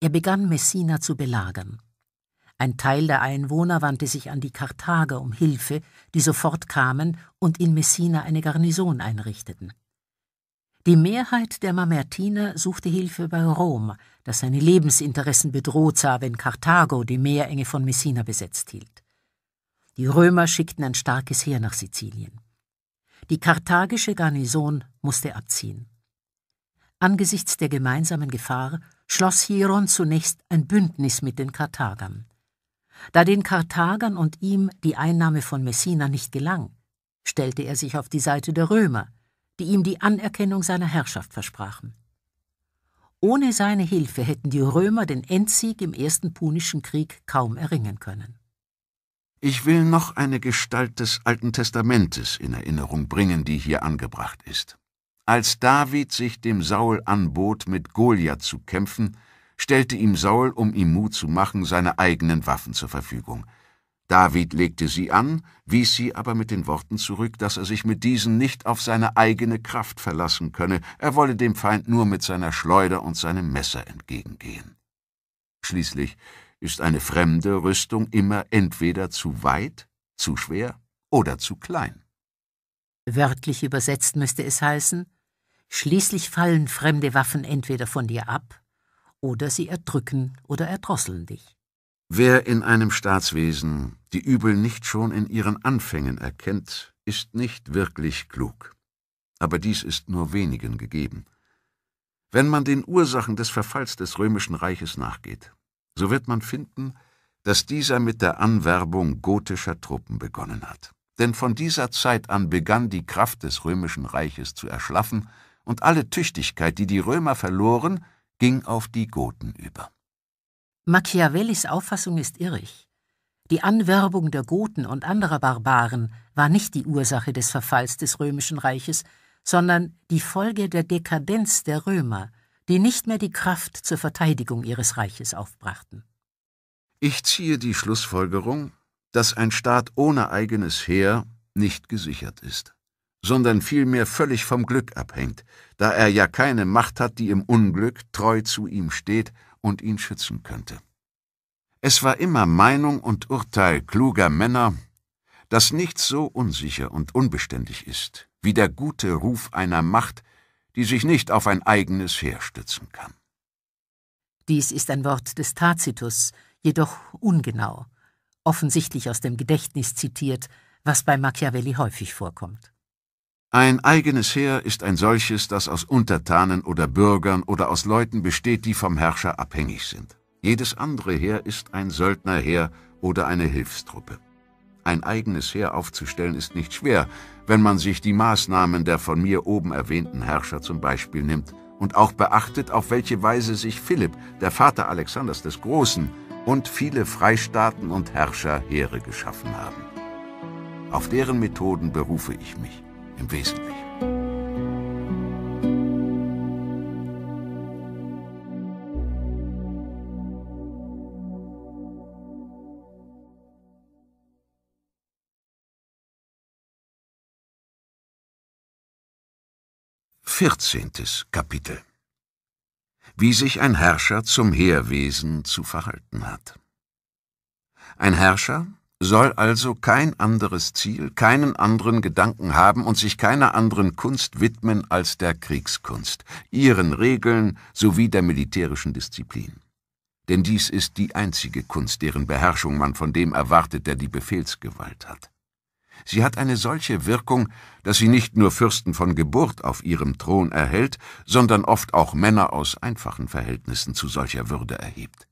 Er begann Messina zu belagern. Ein Teil der Einwohner wandte sich an die Karthager um Hilfe, die sofort kamen und in Messina eine Garnison einrichteten. Die Mehrheit der Mamertiner suchte Hilfe bei Rom, das seine Lebensinteressen bedroht sah, wenn Karthago die Meerenge von Messina besetzt hielt. Die Römer schickten ein starkes Heer nach Sizilien. Die karthagische Garnison musste abziehen. Angesichts der gemeinsamen Gefahr schloss Hieron zunächst ein Bündnis mit den Karthagern. Da den Karthagern und ihm die Einnahme von Messina nicht gelang, stellte er sich auf die Seite der Römer, die ihm die Anerkennung seiner Herrschaft versprachen. Ohne seine Hilfe hätten die Römer den Endsieg im Ersten Punischen Krieg kaum erringen können. Ich will noch eine Gestalt des Alten Testamentes in Erinnerung bringen, die hier angebracht ist. Als David sich dem Saul anbot, mit Goliath zu kämpfen, stellte ihm Saul, um ihm Mut zu machen, seine eigenen Waffen zur Verfügung. David legte sie an, wies sie aber mit den Worten zurück, dass er sich mit diesen nicht auf seine eigene Kraft verlassen könne, er wolle dem Feind nur mit seiner Schleuder und seinem Messer entgegengehen. Schließlich ist eine fremde Rüstung immer entweder zu weit, zu schwer oder zu klein. Wörtlich übersetzt müsste es heißen, schließlich fallen fremde Waffen entweder von dir ab oder sie erdrücken oder erdrosseln dich. Wer in einem Staatswesen die Übel nicht schon in ihren Anfängen erkennt, ist nicht wirklich klug. Aber dies ist nur wenigen gegeben. Wenn man den Ursachen des Verfalls des römischen Reiches nachgeht, so wird man finden, dass dieser mit der Anwerbung gotischer Truppen begonnen hat. Denn von dieser Zeit an begann die Kraft des römischen Reiches zu erschlaffen, und alle Tüchtigkeit, die die Römer verloren, ging auf die Goten über. Machiavellis Auffassung ist irrig. Die Anwerbung der Goten und anderer Barbaren war nicht die Ursache des Verfalls des römischen Reiches, sondern die Folge der Dekadenz der Römer, die nicht mehr die Kraft zur Verteidigung ihres Reiches aufbrachten. Ich ziehe die Schlussfolgerung, dass ein Staat ohne eigenes Heer nicht gesichert ist sondern vielmehr völlig vom Glück abhängt, da er ja keine Macht hat, die im Unglück treu zu ihm steht und ihn schützen könnte. Es war immer Meinung und Urteil kluger Männer, dass nichts so unsicher und unbeständig ist wie der gute Ruf einer Macht, die sich nicht auf ein eigenes Heer stützen kann. Dies ist ein Wort des Tacitus, jedoch ungenau, offensichtlich aus dem Gedächtnis zitiert, was bei Machiavelli häufig vorkommt. Ein eigenes Heer ist ein solches, das aus Untertanen oder Bürgern oder aus Leuten besteht, die vom Herrscher abhängig sind. Jedes andere Heer ist ein Söldnerheer oder eine Hilfstruppe. Ein eigenes Heer aufzustellen ist nicht schwer, wenn man sich die Maßnahmen der von mir oben erwähnten Herrscher zum Beispiel nimmt und auch beachtet, auf welche Weise sich Philipp, der Vater Alexanders des Großen, und viele Freistaaten und Herrscher Heere geschaffen haben. Auf deren Methoden berufe ich mich im Wesentlichen. Vierzehntes Kapitel Wie sich ein Herrscher zum Heerwesen zu verhalten hat. Ein Herrscher soll also kein anderes Ziel, keinen anderen Gedanken haben und sich keiner anderen Kunst widmen als der Kriegskunst, ihren Regeln sowie der militärischen Disziplin. Denn dies ist die einzige Kunst, deren Beherrschung man von dem erwartet, der die Befehlsgewalt hat. Sie hat eine solche Wirkung, dass sie nicht nur Fürsten von Geburt auf ihrem Thron erhält, sondern oft auch Männer aus einfachen Verhältnissen zu solcher Würde erhebt.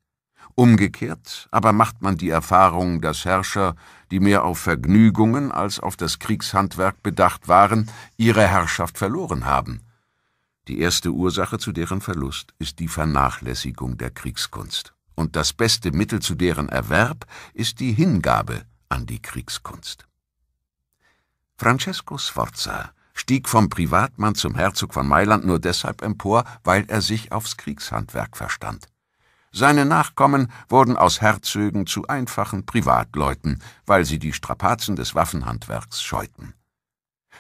Umgekehrt aber macht man die Erfahrung, dass Herrscher, die mehr auf Vergnügungen als auf das Kriegshandwerk bedacht waren, ihre Herrschaft verloren haben. Die erste Ursache zu deren Verlust ist die Vernachlässigung der Kriegskunst. Und das beste Mittel zu deren Erwerb ist die Hingabe an die Kriegskunst. Francesco Sforza stieg vom Privatmann zum Herzog von Mailand nur deshalb empor, weil er sich aufs Kriegshandwerk verstand. Seine Nachkommen wurden aus Herzögen zu einfachen Privatleuten, weil sie die Strapazen des Waffenhandwerks scheuten.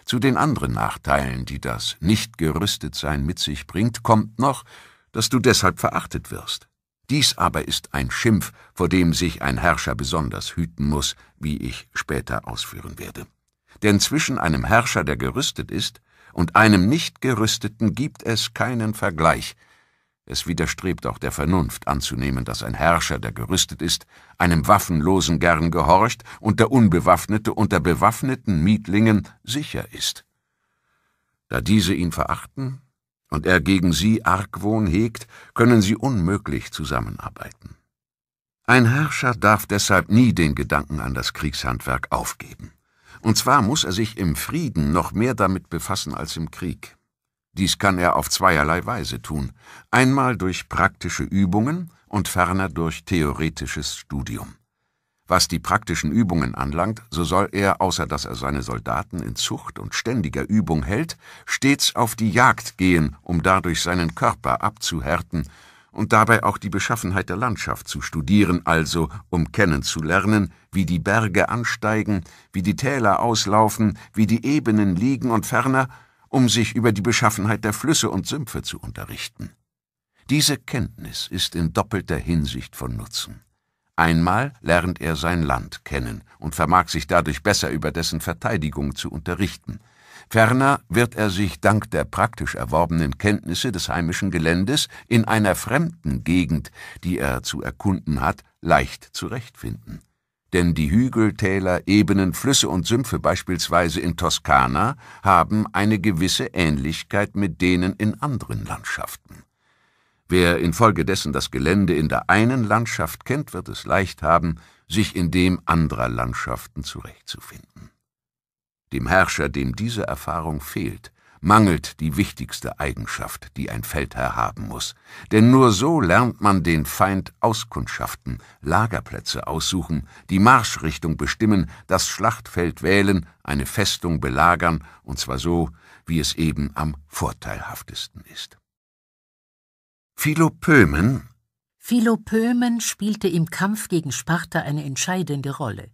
Zu den anderen Nachteilen, die das nicht gerüstet sein mit sich bringt, kommt noch, dass du deshalb verachtet wirst. Dies aber ist ein Schimpf, vor dem sich ein Herrscher besonders hüten muss, wie ich später ausführen werde. Denn zwischen einem Herrscher, der gerüstet ist, und einem nicht gerüsteten gibt es keinen Vergleich, es widerstrebt auch der Vernunft anzunehmen, dass ein Herrscher, der gerüstet ist, einem Waffenlosen gern gehorcht und der Unbewaffnete unter bewaffneten Mietlingen sicher ist. Da diese ihn verachten und er gegen sie Argwohn hegt, können sie unmöglich zusammenarbeiten. Ein Herrscher darf deshalb nie den Gedanken an das Kriegshandwerk aufgeben. Und zwar muss er sich im Frieden noch mehr damit befassen als im Krieg. Dies kann er auf zweierlei Weise tun, einmal durch praktische Übungen und ferner durch theoretisches Studium. Was die praktischen Übungen anlangt, so soll er, außer dass er seine Soldaten in Zucht und ständiger Übung hält, stets auf die Jagd gehen, um dadurch seinen Körper abzuhärten und dabei auch die Beschaffenheit der Landschaft zu studieren, also um kennenzulernen, wie die Berge ansteigen, wie die Täler auslaufen, wie die Ebenen liegen und ferner, um sich über die Beschaffenheit der Flüsse und Sümpfe zu unterrichten. Diese Kenntnis ist in doppelter Hinsicht von Nutzen. Einmal lernt er sein Land kennen und vermag sich dadurch besser über dessen Verteidigung zu unterrichten. Ferner wird er sich dank der praktisch erworbenen Kenntnisse des heimischen Geländes in einer fremden Gegend, die er zu erkunden hat, leicht zurechtfinden denn die Hügel, Täler, Ebenen, Flüsse und Sümpfe beispielsweise in Toskana haben eine gewisse Ähnlichkeit mit denen in anderen Landschaften. Wer infolgedessen das Gelände in der einen Landschaft kennt, wird es leicht haben, sich in dem anderer Landschaften zurechtzufinden. Dem Herrscher, dem diese Erfahrung fehlt, mangelt die wichtigste Eigenschaft, die ein Feldherr haben muss. Denn nur so lernt man den Feind auskundschaften, Lagerplätze aussuchen, die Marschrichtung bestimmen, das Schlachtfeld wählen, eine Festung belagern, und zwar so, wie es eben am vorteilhaftesten ist. Philopömen Philopömen spielte im Kampf gegen Sparta eine entscheidende Rolle.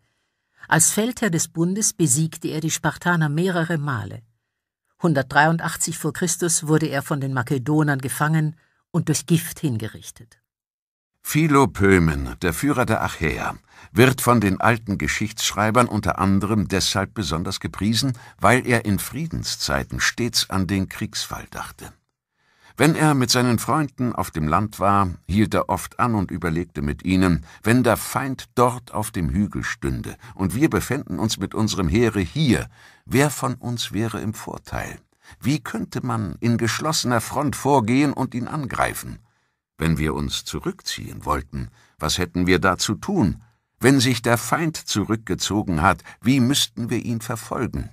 Als Feldherr des Bundes besiegte er die Spartaner mehrere Male. 183 vor Christus wurde er von den Makedonern gefangen und durch Gift hingerichtet. Philopömen, der Führer der Achäer, wird von den alten Geschichtsschreibern unter anderem deshalb besonders gepriesen, weil er in Friedenszeiten stets an den Kriegsfall dachte. Wenn er mit seinen Freunden auf dem Land war, hielt er oft an und überlegte mit ihnen, wenn der Feind dort auf dem Hügel stünde und wir befänden uns mit unserem Heere hier, Wer von uns wäre im Vorteil? Wie könnte man in geschlossener Front vorgehen und ihn angreifen? Wenn wir uns zurückziehen wollten, was hätten wir da zu tun? Wenn sich der Feind zurückgezogen hat, wie müssten wir ihn verfolgen?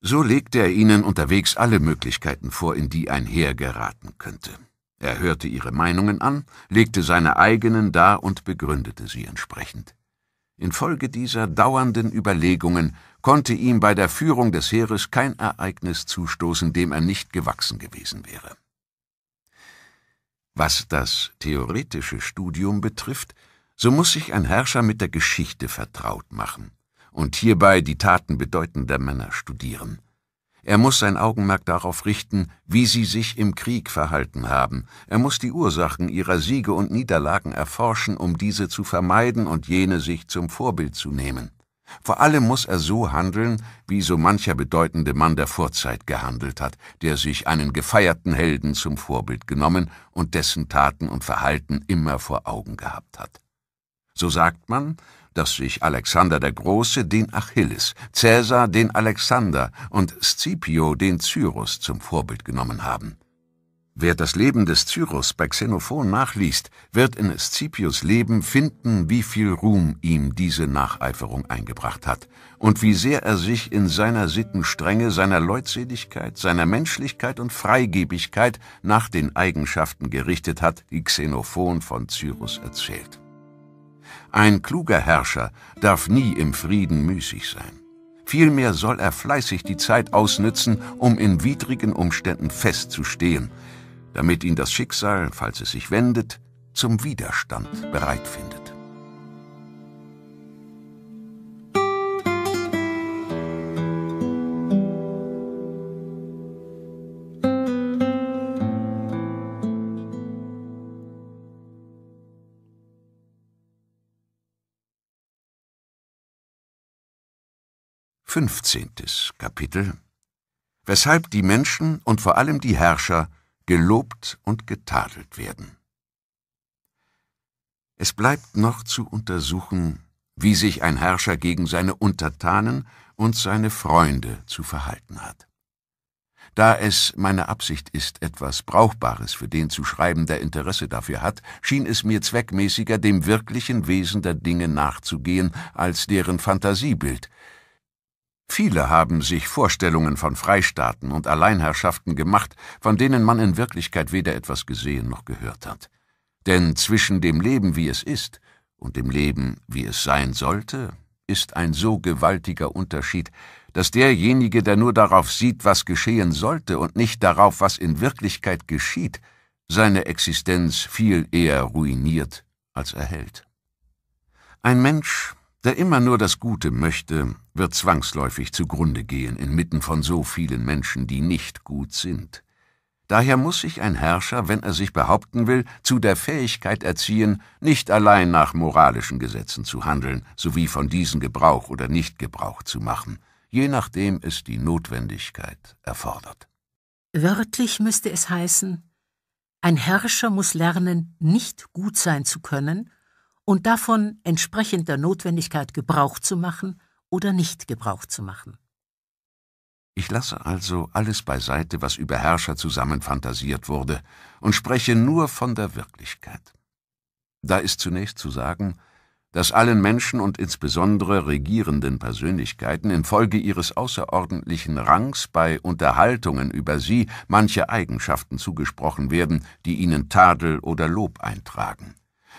So legte er ihnen unterwegs alle Möglichkeiten vor, in die ein Heer geraten könnte. Er hörte ihre Meinungen an, legte seine eigenen dar und begründete sie entsprechend. Infolge dieser dauernden Überlegungen konnte ihm bei der Führung des Heeres kein Ereignis zustoßen, dem er nicht gewachsen gewesen wäre. Was das theoretische Studium betrifft, so muss sich ein Herrscher mit der Geschichte vertraut machen und hierbei die Taten bedeutender Männer studieren. Er muss sein Augenmerk darauf richten, wie sie sich im Krieg verhalten haben. Er muss die Ursachen ihrer Siege und Niederlagen erforschen, um diese zu vermeiden und jene sich zum Vorbild zu nehmen. Vor allem muss er so handeln, wie so mancher bedeutende Mann der Vorzeit gehandelt hat, der sich einen gefeierten Helden zum Vorbild genommen und dessen Taten und Verhalten immer vor Augen gehabt hat. So sagt man, dass sich Alexander der Große den Achilles, Cäsar den Alexander und Scipio den Cyrus zum Vorbild genommen haben. Wer das Leben des Cyrus bei Xenophon nachliest, wird in Scipios Leben finden, wie viel Ruhm ihm diese Nacheiferung eingebracht hat und wie sehr er sich in seiner Sittenstrenge, seiner Leutseligkeit, seiner Menschlichkeit und Freigebigkeit nach den Eigenschaften gerichtet hat, die Xenophon von Cyrus erzählt. Ein kluger Herrscher darf nie im Frieden müßig sein. Vielmehr soll er fleißig die Zeit ausnützen, um in widrigen Umständen festzustehen, damit ihn das Schicksal, falls es sich wendet, zum Widerstand bereit findet. 15. Kapitel Weshalb die Menschen und vor allem die Herrscher gelobt und getadelt werden. Es bleibt noch zu untersuchen, wie sich ein Herrscher gegen seine Untertanen und seine Freunde zu verhalten hat. Da es meine Absicht ist, etwas Brauchbares für den zu schreiben, der Interesse dafür hat, schien es mir zweckmäßiger, dem wirklichen Wesen der Dinge nachzugehen, als deren Fantasiebild Viele haben sich Vorstellungen von Freistaaten und Alleinherrschaften gemacht, von denen man in Wirklichkeit weder etwas gesehen noch gehört hat. Denn zwischen dem Leben, wie es ist, und dem Leben, wie es sein sollte, ist ein so gewaltiger Unterschied, dass derjenige, der nur darauf sieht, was geschehen sollte und nicht darauf, was in Wirklichkeit geschieht, seine Existenz viel eher ruiniert als erhält. Ein Mensch der immer nur das Gute möchte, wird zwangsläufig zugrunde gehen inmitten von so vielen Menschen, die nicht gut sind. Daher muss sich ein Herrscher, wenn er sich behaupten will, zu der Fähigkeit erziehen, nicht allein nach moralischen Gesetzen zu handeln, sowie von diesen Gebrauch oder Nichtgebrauch zu machen, je nachdem es die Notwendigkeit erfordert. Wörtlich müsste es heißen, ein Herrscher muss lernen, nicht gut sein zu können und davon entsprechend der Notwendigkeit Gebrauch zu machen oder nicht Gebrauch zu machen. Ich lasse also alles beiseite, was über Herrscher zusammenfantasiert wurde, und spreche nur von der Wirklichkeit. Da ist zunächst zu sagen, dass allen Menschen und insbesondere regierenden Persönlichkeiten infolge ihres außerordentlichen Rangs bei Unterhaltungen über sie manche Eigenschaften zugesprochen werden, die ihnen Tadel oder Lob eintragen.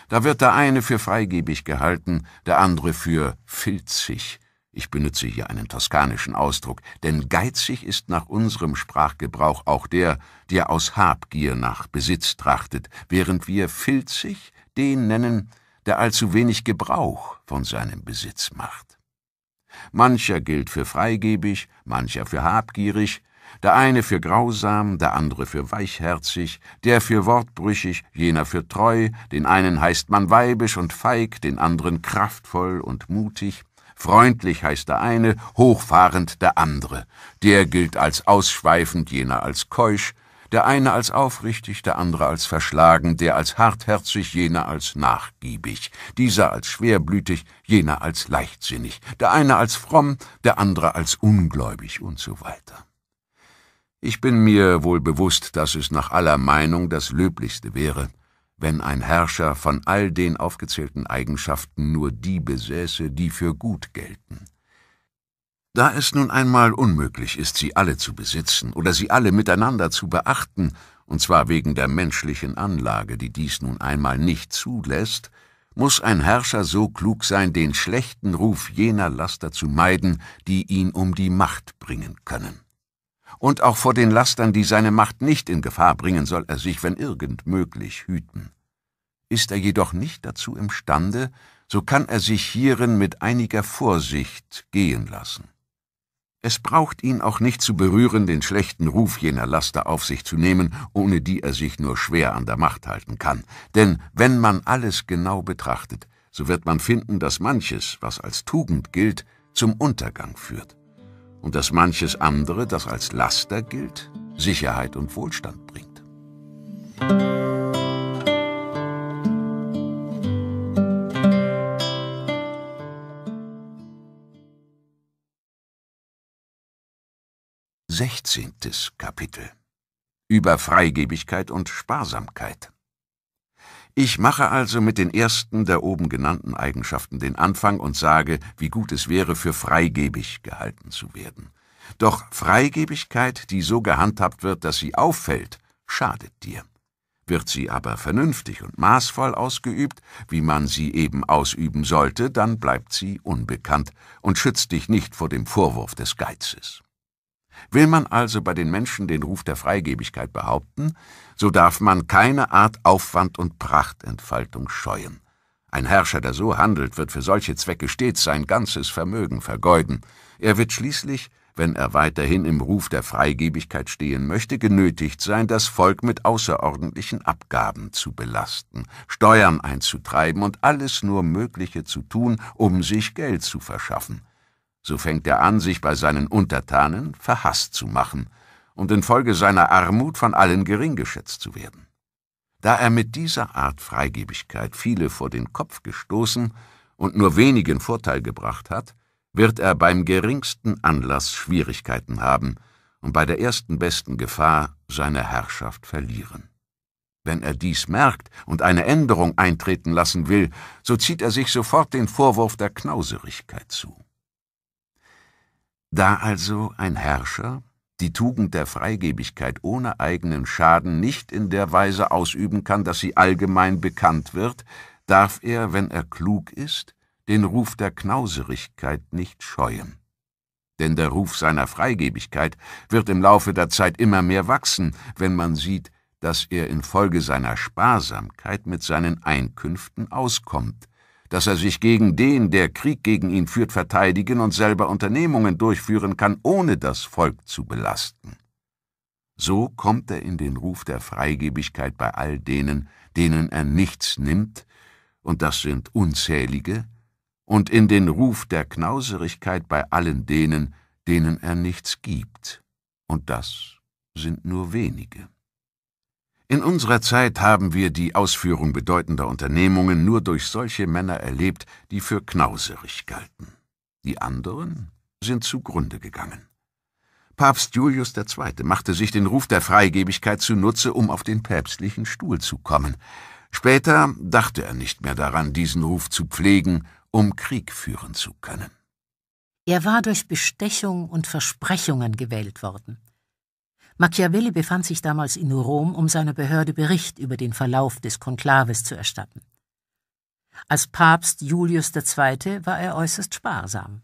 Da wird der eine für freigebig gehalten, der andere für filzig. Ich benütze hier einen toskanischen Ausdruck, denn geizig ist nach unserem Sprachgebrauch auch der, der aus Habgier nach Besitz trachtet, während wir filzig den nennen, der allzu wenig Gebrauch von seinem Besitz macht. Mancher gilt für freigebig, mancher für habgierig, der eine für grausam, der andere für weichherzig, der für wortbrüchig, jener für treu, den einen heißt man weibisch und feig, den anderen kraftvoll und mutig, freundlich heißt der eine, hochfahrend der andere, der gilt als ausschweifend, jener als keusch, der eine als aufrichtig, der andere als verschlagen, der als hartherzig, jener als nachgiebig, dieser als schwerblütig, jener als leichtsinnig, der eine als fromm, der andere als ungläubig und so weiter. Ich bin mir wohl bewusst, dass es nach aller Meinung das Löblichste wäre, wenn ein Herrscher von all den aufgezählten Eigenschaften nur die besäße, die für gut gelten. Da es nun einmal unmöglich ist, sie alle zu besitzen oder sie alle miteinander zu beachten, und zwar wegen der menschlichen Anlage, die dies nun einmal nicht zulässt, muss ein Herrscher so klug sein, den schlechten Ruf jener Laster zu meiden, die ihn um die Macht bringen können und auch vor den Lastern, die seine Macht nicht in Gefahr bringen, soll er sich, wenn irgend möglich, hüten. Ist er jedoch nicht dazu imstande, so kann er sich hierin mit einiger Vorsicht gehen lassen. Es braucht ihn auch nicht zu berühren, den schlechten Ruf jener Laster auf sich zu nehmen, ohne die er sich nur schwer an der Macht halten kann. Denn wenn man alles genau betrachtet, so wird man finden, dass manches, was als Tugend gilt, zum Untergang führt und dass manches andere, das als Laster gilt, Sicherheit und Wohlstand bringt. Sechzehntes Kapitel über Freigebigkeit und Sparsamkeit. Ich mache also mit den ersten der oben genannten Eigenschaften den Anfang und sage, wie gut es wäre, für freigebig gehalten zu werden. Doch Freigebigkeit, die so gehandhabt wird, dass sie auffällt, schadet dir. Wird sie aber vernünftig und maßvoll ausgeübt, wie man sie eben ausüben sollte, dann bleibt sie unbekannt und schützt dich nicht vor dem Vorwurf des Geizes. Will man also bei den Menschen den Ruf der Freigebigkeit behaupten, so darf man keine Art Aufwand und Prachtentfaltung scheuen. Ein Herrscher, der so handelt, wird für solche Zwecke stets sein ganzes Vermögen vergeuden. Er wird schließlich, wenn er weiterhin im Ruf der Freigebigkeit stehen möchte, genötigt sein, das Volk mit außerordentlichen Abgaben zu belasten, Steuern einzutreiben und alles nur Mögliche zu tun, um sich Geld zu verschaffen so fängt er an, sich bei seinen Untertanen verhasst zu machen und infolge seiner Armut von allen geringgeschätzt zu werden. Da er mit dieser Art Freigebigkeit viele vor den Kopf gestoßen und nur wenigen Vorteil gebracht hat, wird er beim geringsten Anlass Schwierigkeiten haben und bei der ersten besten Gefahr seine Herrschaft verlieren. Wenn er dies merkt und eine Änderung eintreten lassen will, so zieht er sich sofort den Vorwurf der Knauserigkeit zu. Da also ein Herrscher die Tugend der Freigebigkeit ohne eigenen Schaden nicht in der Weise ausüben kann, dass sie allgemein bekannt wird, darf er, wenn er klug ist, den Ruf der Knauserigkeit nicht scheuen. Denn der Ruf seiner Freigebigkeit wird im Laufe der Zeit immer mehr wachsen, wenn man sieht, dass er infolge seiner Sparsamkeit mit seinen Einkünften auskommt, dass er sich gegen den, der Krieg gegen ihn führt, verteidigen und selber Unternehmungen durchführen kann, ohne das Volk zu belasten. So kommt er in den Ruf der Freigebigkeit bei all denen, denen er nichts nimmt, und das sind unzählige, und in den Ruf der Knauserigkeit bei allen denen, denen er nichts gibt, und das sind nur wenige. In unserer Zeit haben wir die Ausführung bedeutender Unternehmungen nur durch solche Männer erlebt, die für knauserig galten. Die anderen sind zugrunde gegangen. Papst Julius II. machte sich den Ruf der Freigebigkeit zunutze, um auf den päpstlichen Stuhl zu kommen. Später dachte er nicht mehr daran, diesen Ruf zu pflegen, um Krieg führen zu können. Er war durch Bestechung und Versprechungen gewählt worden. Machiavelli befand sich damals in Rom, um seiner Behörde Bericht über den Verlauf des Konklaves zu erstatten. Als Papst Julius II. war er äußerst sparsam.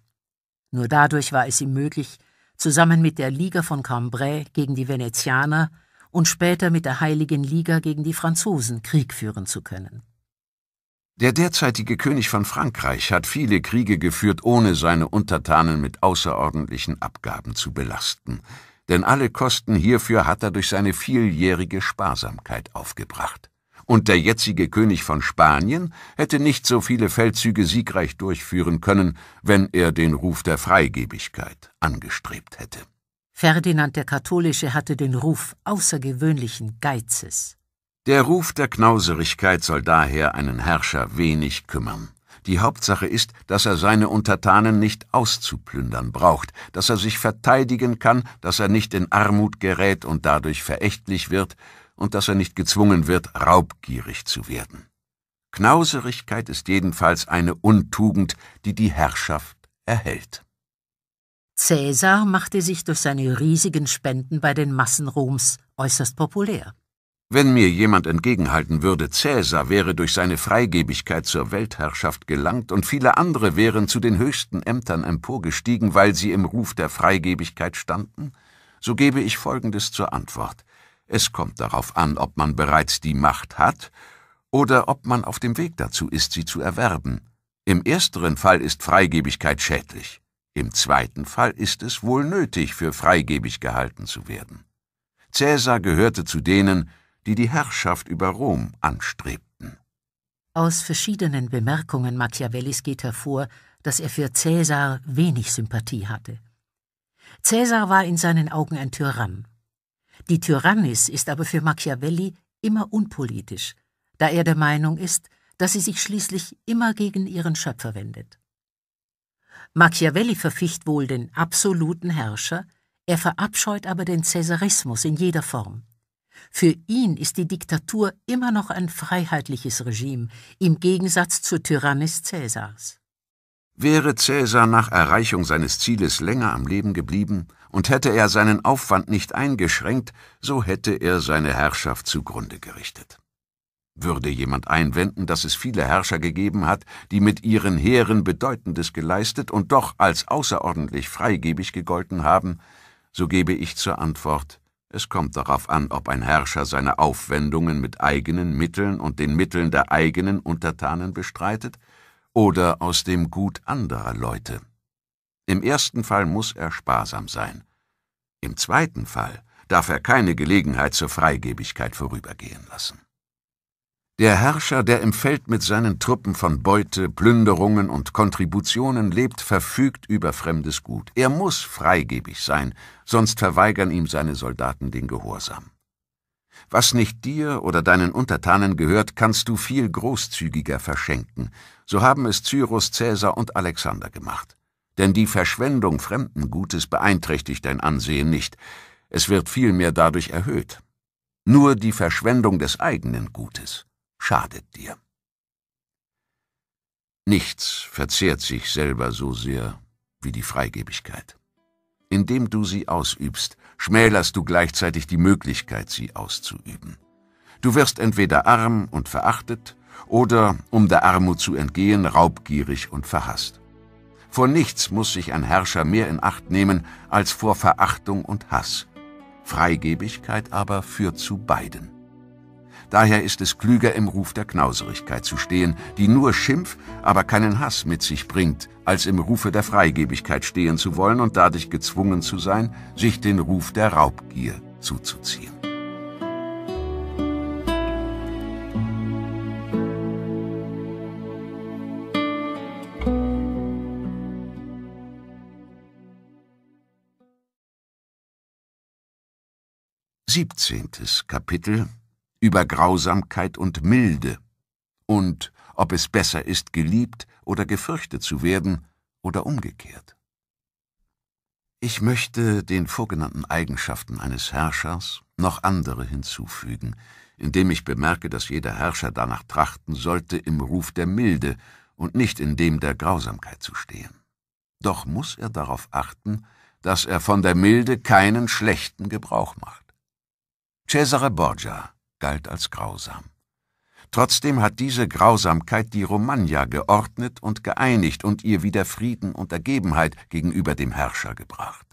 Nur dadurch war es ihm möglich, zusammen mit der Liga von Cambrai gegen die Venezianer und später mit der Heiligen Liga gegen die Franzosen Krieg führen zu können. Der derzeitige König von Frankreich hat viele Kriege geführt, ohne seine Untertanen mit außerordentlichen Abgaben zu belasten denn alle Kosten hierfür hat er durch seine vieljährige Sparsamkeit aufgebracht. Und der jetzige König von Spanien hätte nicht so viele Feldzüge siegreich durchführen können, wenn er den Ruf der Freigebigkeit angestrebt hätte. Ferdinand der Katholische hatte den Ruf außergewöhnlichen Geizes. Der Ruf der Knauserigkeit soll daher einen Herrscher wenig kümmern. Die Hauptsache ist, dass er seine Untertanen nicht auszuplündern braucht, dass er sich verteidigen kann, dass er nicht in Armut gerät und dadurch verächtlich wird, und dass er nicht gezwungen wird, raubgierig zu werden. Knauserigkeit ist jedenfalls eine Untugend, die die Herrschaft erhält. Cäsar machte sich durch seine riesigen Spenden bei den Massen Roms äußerst populär. Wenn mir jemand entgegenhalten würde, Cäsar wäre durch seine Freigebigkeit zur Weltherrschaft gelangt und viele andere wären zu den höchsten Ämtern emporgestiegen, weil sie im Ruf der Freigebigkeit standen, so gebe ich Folgendes zur Antwort. Es kommt darauf an, ob man bereits die Macht hat oder ob man auf dem Weg dazu ist, sie zu erwerben. Im ersteren Fall ist Freigebigkeit schädlich, im zweiten Fall ist es wohl nötig, für freigebig gehalten zu werden. Cäsar gehörte zu denen, die die Herrschaft über Rom anstrebten. Aus verschiedenen Bemerkungen Machiavellis geht hervor, dass er für Cäsar wenig Sympathie hatte. Cäsar war in seinen Augen ein Tyrann. Die Tyrannis ist aber für Machiavelli immer unpolitisch, da er der Meinung ist, dass sie sich schließlich immer gegen ihren Schöpfer wendet. Machiavelli verficht wohl den absoluten Herrscher, er verabscheut aber den Cäsarismus in jeder Form. Für ihn ist die Diktatur immer noch ein freiheitliches Regime, im Gegensatz zur Tyrannis Cäsars. Wäre Cäsar nach Erreichung seines Zieles länger am Leben geblieben und hätte er seinen Aufwand nicht eingeschränkt, so hätte er seine Herrschaft zugrunde gerichtet. Würde jemand einwenden, dass es viele Herrscher gegeben hat, die mit ihren Heeren Bedeutendes geleistet und doch als außerordentlich freigebig gegolten haben, so gebe ich zur Antwort es kommt darauf an, ob ein Herrscher seine Aufwendungen mit eigenen Mitteln und den Mitteln der eigenen Untertanen bestreitet oder aus dem Gut anderer Leute. Im ersten Fall muss er sparsam sein. Im zweiten Fall darf er keine Gelegenheit zur Freigebigkeit vorübergehen lassen. Der Herrscher, der im Feld mit seinen Truppen von Beute, Plünderungen und Kontributionen lebt, verfügt über fremdes Gut. Er muss freigebig sein, sonst verweigern ihm seine Soldaten den Gehorsam. Was nicht dir oder deinen Untertanen gehört, kannst du viel großzügiger verschenken. So haben es Cyrus, Cäsar und Alexander gemacht. Denn die Verschwendung fremden Gutes beeinträchtigt dein Ansehen nicht. Es wird vielmehr dadurch erhöht. Nur die Verschwendung des eigenen Gutes schadet dir. Nichts verzehrt sich selber so sehr wie die Freigebigkeit. Indem du sie ausübst, schmälerst du gleichzeitig die Möglichkeit, sie auszuüben. Du wirst entweder arm und verachtet oder, um der Armut zu entgehen, raubgierig und verhasst. Vor nichts muss sich ein Herrscher mehr in Acht nehmen als vor Verachtung und Hass. Freigebigkeit aber führt zu beiden. Daher ist es klüger, im Ruf der Knauserigkeit zu stehen, die nur Schimpf, aber keinen Hass mit sich bringt, als im Rufe der Freigebigkeit stehen zu wollen und dadurch gezwungen zu sein, sich den Ruf der Raubgier zuzuziehen. Siebzehntes Kapitel über Grausamkeit und Milde und ob es besser ist, geliebt oder gefürchtet zu werden oder umgekehrt. Ich möchte den vorgenannten Eigenschaften eines Herrschers noch andere hinzufügen, indem ich bemerke, dass jeder Herrscher danach trachten sollte, im Ruf der Milde und nicht in dem der Grausamkeit zu stehen. Doch muss er darauf achten, dass er von der Milde keinen schlechten Gebrauch macht. Cesare Borgia galt als grausam. Trotzdem hat diese Grausamkeit die Romagna geordnet und geeinigt und ihr wieder Frieden und Ergebenheit gegenüber dem Herrscher gebracht.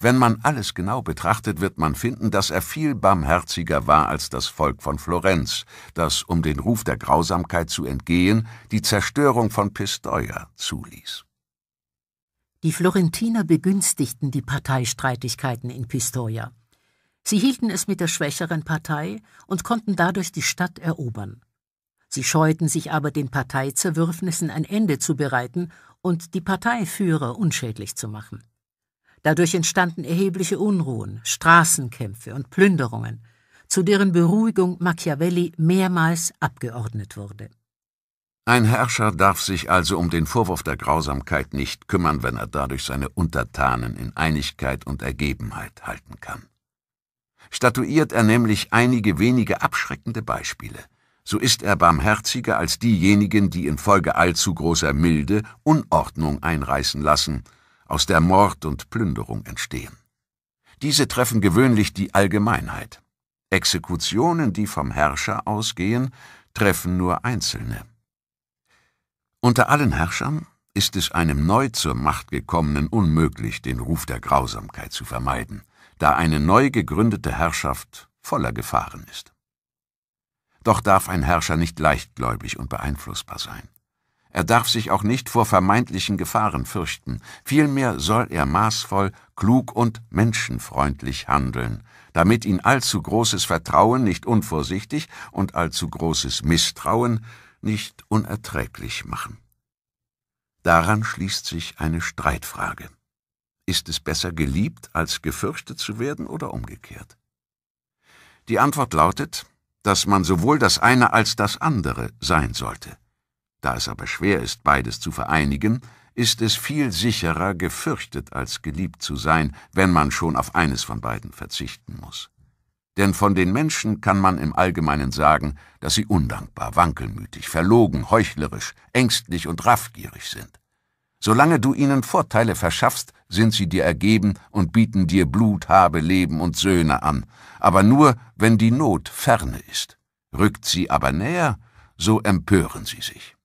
Wenn man alles genau betrachtet, wird man finden, dass er viel barmherziger war als das Volk von Florenz, das, um den Ruf der Grausamkeit zu entgehen, die Zerstörung von Pistoia zuließ. Die Florentiner begünstigten die Parteistreitigkeiten in Pistoia. Sie hielten es mit der schwächeren Partei und konnten dadurch die Stadt erobern. Sie scheuten sich aber den Parteizerwürfnissen ein Ende zu bereiten und die Parteiführer unschädlich zu machen. Dadurch entstanden erhebliche Unruhen, Straßenkämpfe und Plünderungen, zu deren Beruhigung Machiavelli mehrmals abgeordnet wurde. Ein Herrscher darf sich also um den Vorwurf der Grausamkeit nicht kümmern, wenn er dadurch seine Untertanen in Einigkeit und Ergebenheit halten kann statuiert er nämlich einige wenige abschreckende Beispiele. So ist er barmherziger als diejenigen, die infolge allzu großer Milde Unordnung einreißen lassen, aus der Mord und Plünderung entstehen. Diese treffen gewöhnlich die Allgemeinheit. Exekutionen, die vom Herrscher ausgehen, treffen nur Einzelne. Unter allen Herrschern ist es einem neu zur Macht gekommenen unmöglich, den Ruf der Grausamkeit zu vermeiden – da eine neu gegründete Herrschaft voller Gefahren ist. Doch darf ein Herrscher nicht leichtgläubig und beeinflussbar sein. Er darf sich auch nicht vor vermeintlichen Gefahren fürchten, vielmehr soll er maßvoll, klug und menschenfreundlich handeln, damit ihn allzu großes Vertrauen nicht unvorsichtig und allzu großes Misstrauen nicht unerträglich machen. Daran schließt sich eine Streitfrage. Ist es besser geliebt, als gefürchtet zu werden oder umgekehrt? Die Antwort lautet, dass man sowohl das eine als das andere sein sollte. Da es aber schwer ist, beides zu vereinigen, ist es viel sicherer, gefürchtet als geliebt zu sein, wenn man schon auf eines von beiden verzichten muss. Denn von den Menschen kann man im Allgemeinen sagen, dass sie undankbar, wankelmütig, verlogen, heuchlerisch, ängstlich und raffgierig sind. Solange du ihnen Vorteile verschaffst, sind sie dir ergeben und bieten dir Blut, Habe, Leben und Söhne an, aber nur, wenn die Not ferne ist. Rückt sie aber näher, so empören sie sich.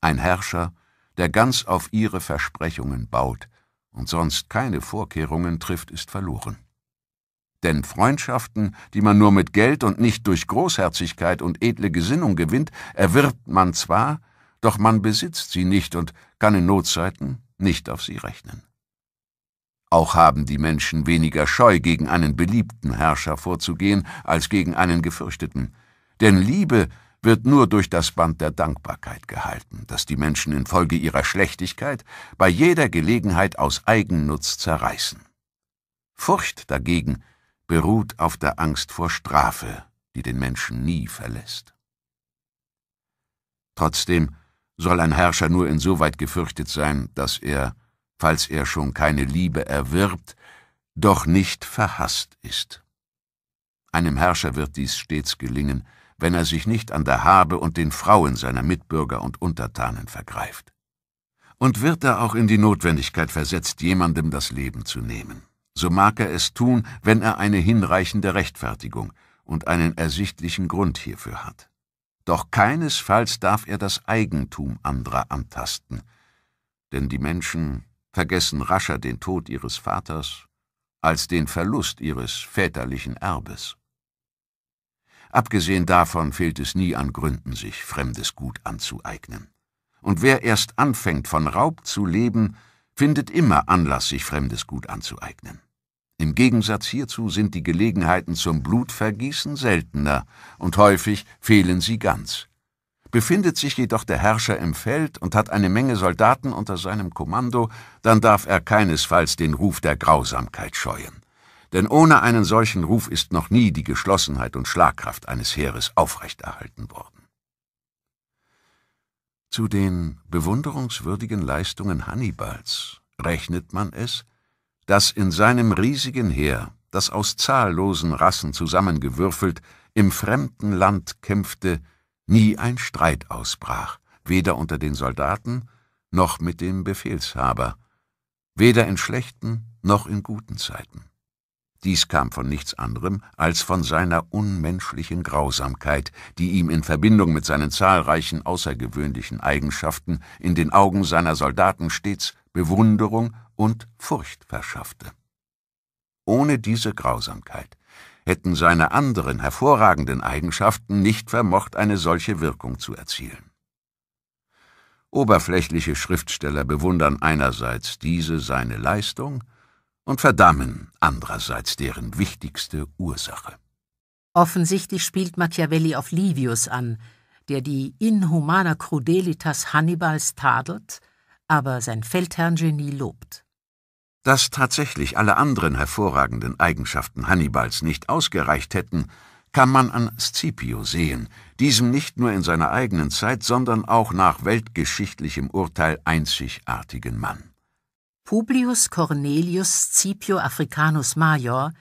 Ein Herrscher, der ganz auf ihre Versprechungen baut und sonst keine Vorkehrungen trifft, ist verloren. Denn Freundschaften, die man nur mit Geld und nicht durch Großherzigkeit und edle Gesinnung gewinnt, erwirbt man zwar, doch man besitzt sie nicht und kann in Notzeiten nicht auf sie rechnen. Auch haben die Menschen weniger Scheu, gegen einen beliebten Herrscher vorzugehen, als gegen einen gefürchteten. Denn Liebe wird nur durch das Band der Dankbarkeit gehalten, das die Menschen infolge ihrer Schlechtigkeit bei jeder Gelegenheit aus Eigennutz zerreißen. Furcht dagegen beruht auf der Angst vor Strafe, die den Menschen nie verlässt. Trotzdem soll ein Herrscher nur insoweit gefürchtet sein, dass er, falls er schon keine Liebe erwirbt, doch nicht verhasst ist. Einem Herrscher wird dies stets gelingen, wenn er sich nicht an der Habe und den Frauen seiner Mitbürger und Untertanen vergreift. Und wird er auch in die Notwendigkeit versetzt, jemandem das Leben zu nehmen, so mag er es tun, wenn er eine hinreichende Rechtfertigung und einen ersichtlichen Grund hierfür hat. Doch keinesfalls darf er das Eigentum anderer antasten, denn die Menschen vergessen rascher den Tod ihres Vaters als den Verlust ihres väterlichen Erbes. Abgesehen davon fehlt es nie an Gründen, sich fremdes Gut anzueignen. Und wer erst anfängt, von Raub zu leben, findet immer Anlass, sich fremdes Gut anzueignen. Im Gegensatz hierzu sind die Gelegenheiten zum Blutvergießen seltener und häufig fehlen sie ganz. Befindet sich jedoch der Herrscher im Feld und hat eine Menge Soldaten unter seinem Kommando, dann darf er keinesfalls den Ruf der Grausamkeit scheuen. Denn ohne einen solchen Ruf ist noch nie die Geschlossenheit und Schlagkraft eines Heeres aufrechterhalten worden. Zu den bewunderungswürdigen Leistungen Hannibals rechnet man es, das in seinem riesigen Heer, das aus zahllosen Rassen zusammengewürfelt, im fremden Land kämpfte, nie ein Streit ausbrach, weder unter den Soldaten noch mit dem Befehlshaber, weder in schlechten noch in guten Zeiten. Dies kam von nichts anderem als von seiner unmenschlichen Grausamkeit, die ihm in Verbindung mit seinen zahlreichen außergewöhnlichen Eigenschaften in den Augen seiner Soldaten stets Bewunderung und Furcht verschaffte. Ohne diese Grausamkeit hätten seine anderen hervorragenden Eigenschaften nicht vermocht, eine solche Wirkung zu erzielen. Oberflächliche Schriftsteller bewundern einerseits diese seine Leistung und verdammen andererseits deren wichtigste Ursache. Offensichtlich spielt Machiavelli auf Livius an, der die inhumana Crudelitas Hannibals tadelt, aber sein Feldherrngenie lobt. Dass tatsächlich alle anderen hervorragenden Eigenschaften Hannibals nicht ausgereicht hätten, kann man an Scipio sehen, diesem nicht nur in seiner eigenen Zeit, sondern auch nach weltgeschichtlichem Urteil einzigartigen Mann. Publius Cornelius Scipio Africanus Major,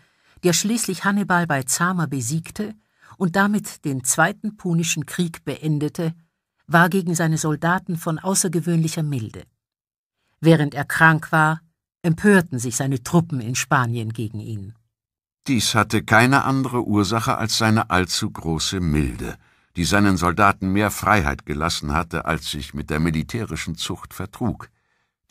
der schließlich Hannibal bei Zama besiegte und damit den Zweiten Punischen Krieg beendete, war gegen seine Soldaten von außergewöhnlicher Milde. Während er krank war, empörten sich seine Truppen in Spanien gegen ihn. Dies hatte keine andere Ursache als seine allzu große Milde, die seinen Soldaten mehr Freiheit gelassen hatte, als sich mit der militärischen Zucht vertrug.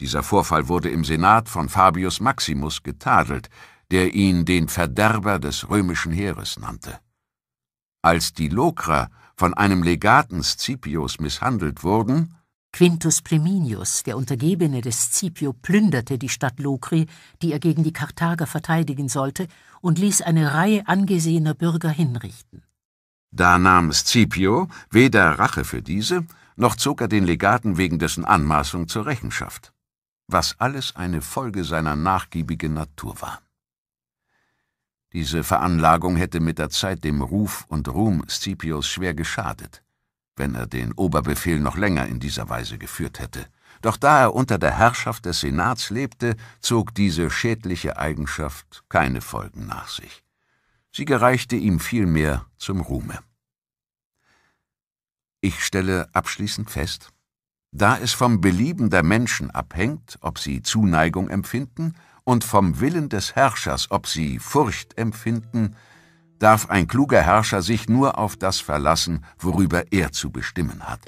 Dieser Vorfall wurde im Senat von Fabius Maximus getadelt, der ihn den Verderber des römischen Heeres nannte. Als die Lokrer von einem Legaten Scipios misshandelt wurden, Quintus Pleminius, der Untergebene des Scipio, plünderte die Stadt Lokri, die er gegen die Karthager verteidigen sollte, und ließ eine Reihe angesehener Bürger hinrichten. Da nahm Scipio weder Rache für diese, noch zog er den Legaten wegen dessen Anmaßung zur Rechenschaft, was alles eine Folge seiner nachgiebigen Natur war. Diese Veranlagung hätte mit der Zeit dem Ruf und Ruhm Scipios schwer geschadet wenn er den Oberbefehl noch länger in dieser Weise geführt hätte. Doch da er unter der Herrschaft des Senats lebte, zog diese schädliche Eigenschaft keine Folgen nach sich. Sie gereichte ihm vielmehr zum Ruhme. Ich stelle abschließend fest, da es vom Belieben der Menschen abhängt, ob sie Zuneigung empfinden, und vom Willen des Herrschers, ob sie Furcht empfinden, darf ein kluger Herrscher sich nur auf das verlassen, worüber er zu bestimmen hat,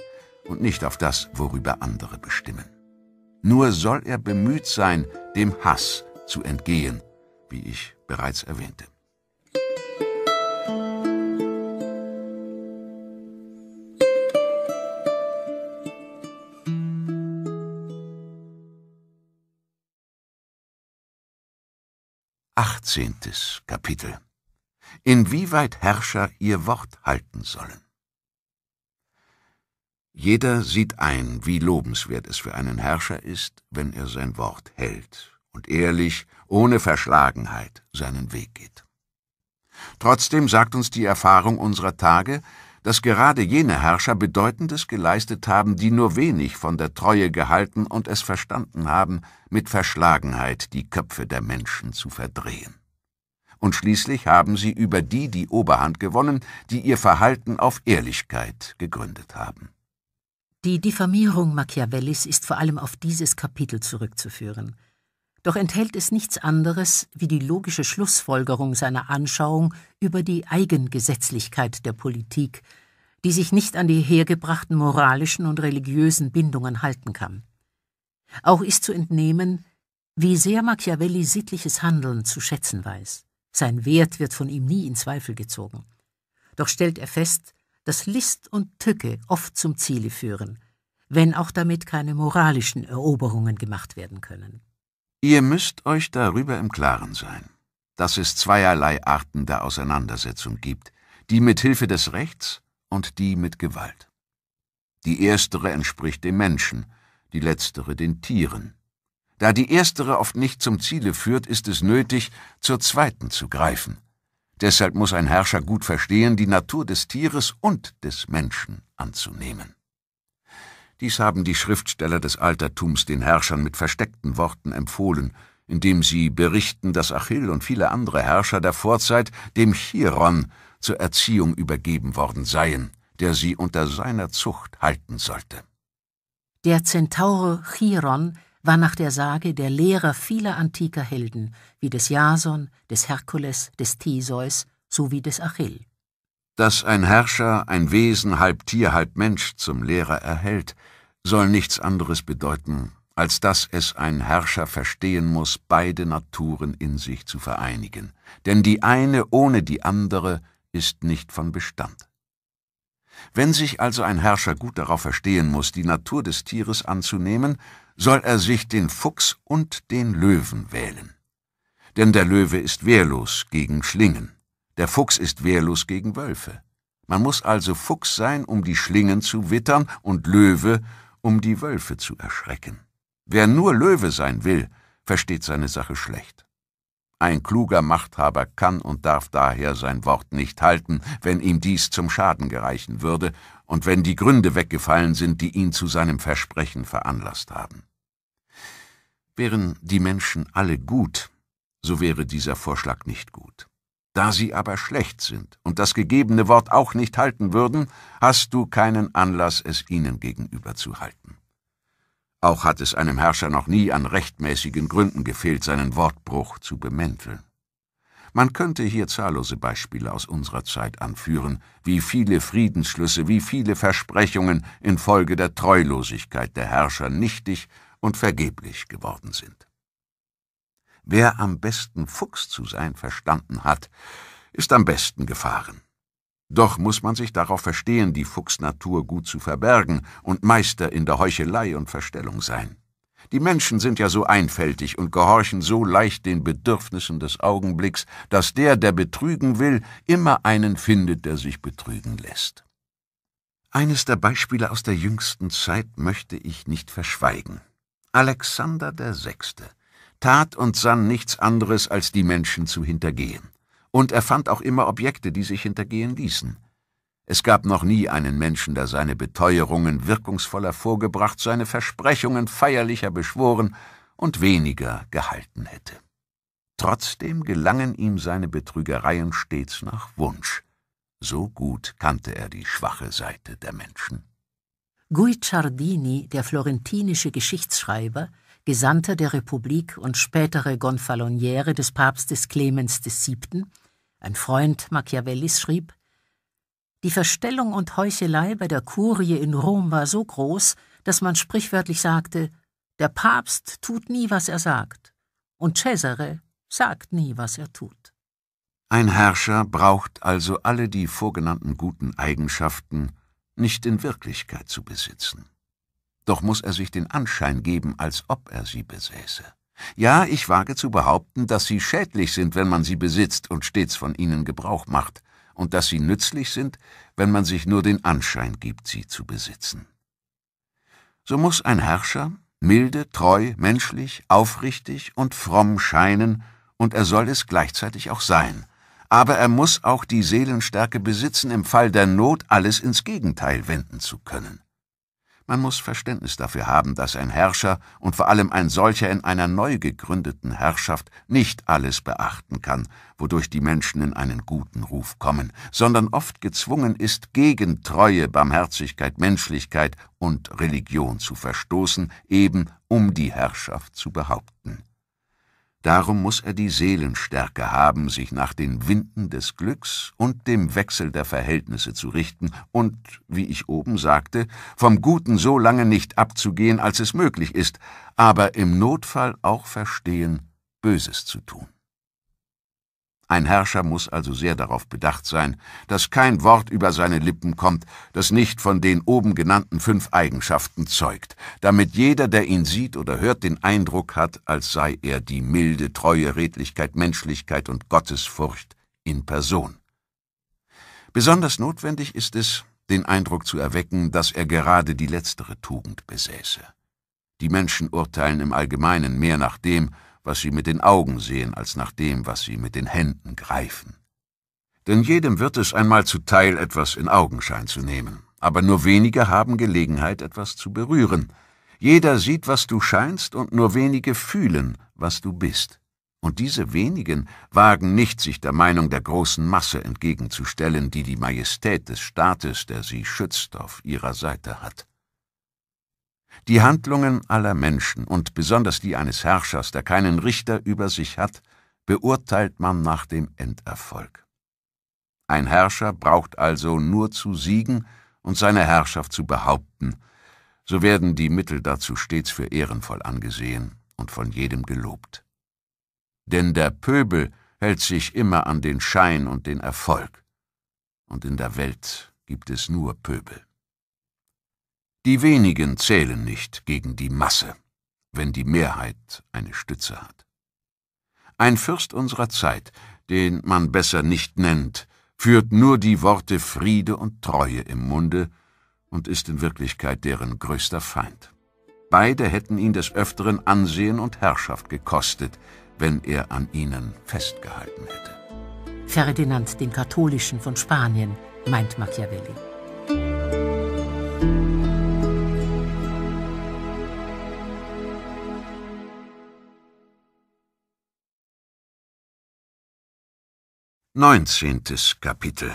und nicht auf das, worüber andere bestimmen. Nur soll er bemüht sein, dem Hass zu entgehen, wie ich bereits erwähnte. Achtzehntes Kapitel inwieweit Herrscher ihr Wort halten sollen. Jeder sieht ein, wie lobenswert es für einen Herrscher ist, wenn er sein Wort hält und ehrlich, ohne Verschlagenheit seinen Weg geht. Trotzdem sagt uns die Erfahrung unserer Tage, dass gerade jene Herrscher Bedeutendes geleistet haben, die nur wenig von der Treue gehalten und es verstanden haben, mit Verschlagenheit die Köpfe der Menschen zu verdrehen und schließlich haben sie über die die Oberhand gewonnen, die ihr Verhalten auf Ehrlichkeit gegründet haben. Die Diffamierung Machiavellis ist vor allem auf dieses Kapitel zurückzuführen. Doch enthält es nichts anderes wie die logische Schlussfolgerung seiner Anschauung über die Eigengesetzlichkeit der Politik, die sich nicht an die hergebrachten moralischen und religiösen Bindungen halten kann. Auch ist zu entnehmen, wie sehr Machiavelli sittliches Handeln zu schätzen weiß. Sein Wert wird von ihm nie in Zweifel gezogen. Doch stellt er fest, dass List und Tücke oft zum Ziele führen, wenn auch damit keine moralischen Eroberungen gemacht werden können. Ihr müsst euch darüber im Klaren sein, dass es zweierlei Arten der Auseinandersetzung gibt, die mit Hilfe des Rechts und die mit Gewalt. Die erstere entspricht dem Menschen, die letztere den Tieren. Da die erstere oft nicht zum Ziele führt, ist es nötig, zur zweiten zu greifen. Deshalb muss ein Herrscher gut verstehen, die Natur des Tieres und des Menschen anzunehmen. Dies haben die Schriftsteller des Altertums den Herrschern mit versteckten Worten empfohlen, indem sie berichten, dass Achill und viele andere Herrscher der Vorzeit dem Chiron zur Erziehung übergeben worden seien, der sie unter seiner Zucht halten sollte. Der Zentaure Chiron war nach der Sage der Lehrer vieler antiker Helden, wie des Jason, des Herkules, des Theseus sowie des Achill. Dass ein Herrscher ein Wesen halb Tier, halb Mensch zum Lehrer erhält, soll nichts anderes bedeuten, als dass es ein Herrscher verstehen muss, beide Naturen in sich zu vereinigen, denn die eine ohne die andere ist nicht von Bestand. Wenn sich also ein Herrscher gut darauf verstehen muss, die Natur des Tieres anzunehmen soll er sich den Fuchs und den Löwen wählen. Denn der Löwe ist wehrlos gegen Schlingen, der Fuchs ist wehrlos gegen Wölfe. Man muss also Fuchs sein, um die Schlingen zu wittern, und Löwe, um die Wölfe zu erschrecken. Wer nur Löwe sein will, versteht seine Sache schlecht. Ein kluger Machthaber kann und darf daher sein Wort nicht halten, wenn ihm dies zum Schaden gereichen würde und wenn die Gründe weggefallen sind, die ihn zu seinem Versprechen veranlasst haben. Wären die Menschen alle gut, so wäre dieser Vorschlag nicht gut. Da sie aber schlecht sind und das gegebene Wort auch nicht halten würden, hast du keinen Anlass, es ihnen gegenüber zu halten. Auch hat es einem Herrscher noch nie an rechtmäßigen Gründen gefehlt, seinen Wortbruch zu bemänteln. Man könnte hier zahllose Beispiele aus unserer Zeit anführen, wie viele Friedensschlüsse, wie viele Versprechungen infolge der Treulosigkeit der Herrscher nichtig und vergeblich geworden sind. Wer am besten Fuchs zu sein verstanden hat, ist am besten gefahren. Doch muss man sich darauf verstehen, die Fuchsnatur gut zu verbergen und Meister in der Heuchelei und Verstellung sein. Die Menschen sind ja so einfältig und gehorchen so leicht den Bedürfnissen des Augenblicks, dass der, der betrügen will, immer einen findet, der sich betrügen lässt. Eines der Beispiele aus der jüngsten Zeit möchte ich nicht verschweigen. Alexander der Sechste tat und sann nichts anderes, als die Menschen zu hintergehen. Und er fand auch immer Objekte, die sich hintergehen ließen. Es gab noch nie einen Menschen, der seine Beteuerungen wirkungsvoller vorgebracht, seine Versprechungen feierlicher beschworen und weniger gehalten hätte. Trotzdem gelangen ihm seine Betrügereien stets nach Wunsch. So gut kannte er die schwache Seite der Menschen. Guicciardini, der florentinische Geschichtsschreiber, Gesandter der Republik und spätere Gonfaloniere des Papstes Clemens VII., ein Freund Machiavellis, schrieb, die Verstellung und Heuchelei bei der Kurie in Rom war so groß, dass man sprichwörtlich sagte, der Papst tut nie, was er sagt, und Cesare sagt nie, was er tut. Ein Herrscher braucht also alle die vorgenannten guten Eigenschaften, nicht in Wirklichkeit zu besitzen. Doch muss er sich den Anschein geben, als ob er sie besäße. Ja, ich wage zu behaupten, dass sie schädlich sind, wenn man sie besitzt und stets von ihnen Gebrauch macht, und dass sie nützlich sind, wenn man sich nur den Anschein gibt, sie zu besitzen. So muss ein Herrscher milde, treu, menschlich, aufrichtig und fromm scheinen, und er soll es gleichzeitig auch sein – aber er muss auch die Seelenstärke besitzen, im Fall der Not alles ins Gegenteil wenden zu können. Man muss Verständnis dafür haben, dass ein Herrscher und vor allem ein solcher in einer neu gegründeten Herrschaft nicht alles beachten kann, wodurch die Menschen in einen guten Ruf kommen, sondern oft gezwungen ist, gegen Treue, Barmherzigkeit, Menschlichkeit und Religion zu verstoßen, eben um die Herrschaft zu behaupten. Darum muß er die Seelenstärke haben, sich nach den Winden des Glücks und dem Wechsel der Verhältnisse zu richten und, wie ich oben sagte, vom Guten so lange nicht abzugehen, als es möglich ist, aber im Notfall auch verstehen, Böses zu tun. Ein Herrscher muss also sehr darauf bedacht sein, dass kein Wort über seine Lippen kommt, das nicht von den oben genannten fünf Eigenschaften zeugt, damit jeder, der ihn sieht oder hört, den Eindruck hat, als sei er die milde, treue Redlichkeit, Menschlichkeit und Gottesfurcht in Person. Besonders notwendig ist es, den Eindruck zu erwecken, dass er gerade die letztere Tugend besäße. Die Menschen urteilen im Allgemeinen mehr nach dem, was sie mit den Augen sehen, als nach dem, was sie mit den Händen greifen. Denn jedem wird es einmal zuteil, etwas in Augenschein zu nehmen, aber nur wenige haben Gelegenheit, etwas zu berühren. Jeder sieht, was du scheinst, und nur wenige fühlen, was du bist. Und diese wenigen wagen nicht, sich der Meinung der großen Masse entgegenzustellen, die die Majestät des Staates, der sie schützt, auf ihrer Seite hat. Die Handlungen aller Menschen und besonders die eines Herrschers, der keinen Richter über sich hat, beurteilt man nach dem Enderfolg. Ein Herrscher braucht also nur zu siegen und seine Herrschaft zu behaupten, so werden die Mittel dazu stets für ehrenvoll angesehen und von jedem gelobt. Denn der Pöbel hält sich immer an den Schein und den Erfolg, und in der Welt gibt es nur Pöbel. Die wenigen zählen nicht gegen die Masse, wenn die Mehrheit eine Stütze hat. Ein Fürst unserer Zeit, den man besser nicht nennt, führt nur die Worte Friede und Treue im Munde und ist in Wirklichkeit deren größter Feind. Beide hätten ihn des Öfteren Ansehen und Herrschaft gekostet, wenn er an ihnen festgehalten hätte. Ferdinand den Katholischen von Spanien, meint Machiavelli. Neunzehntes Kapitel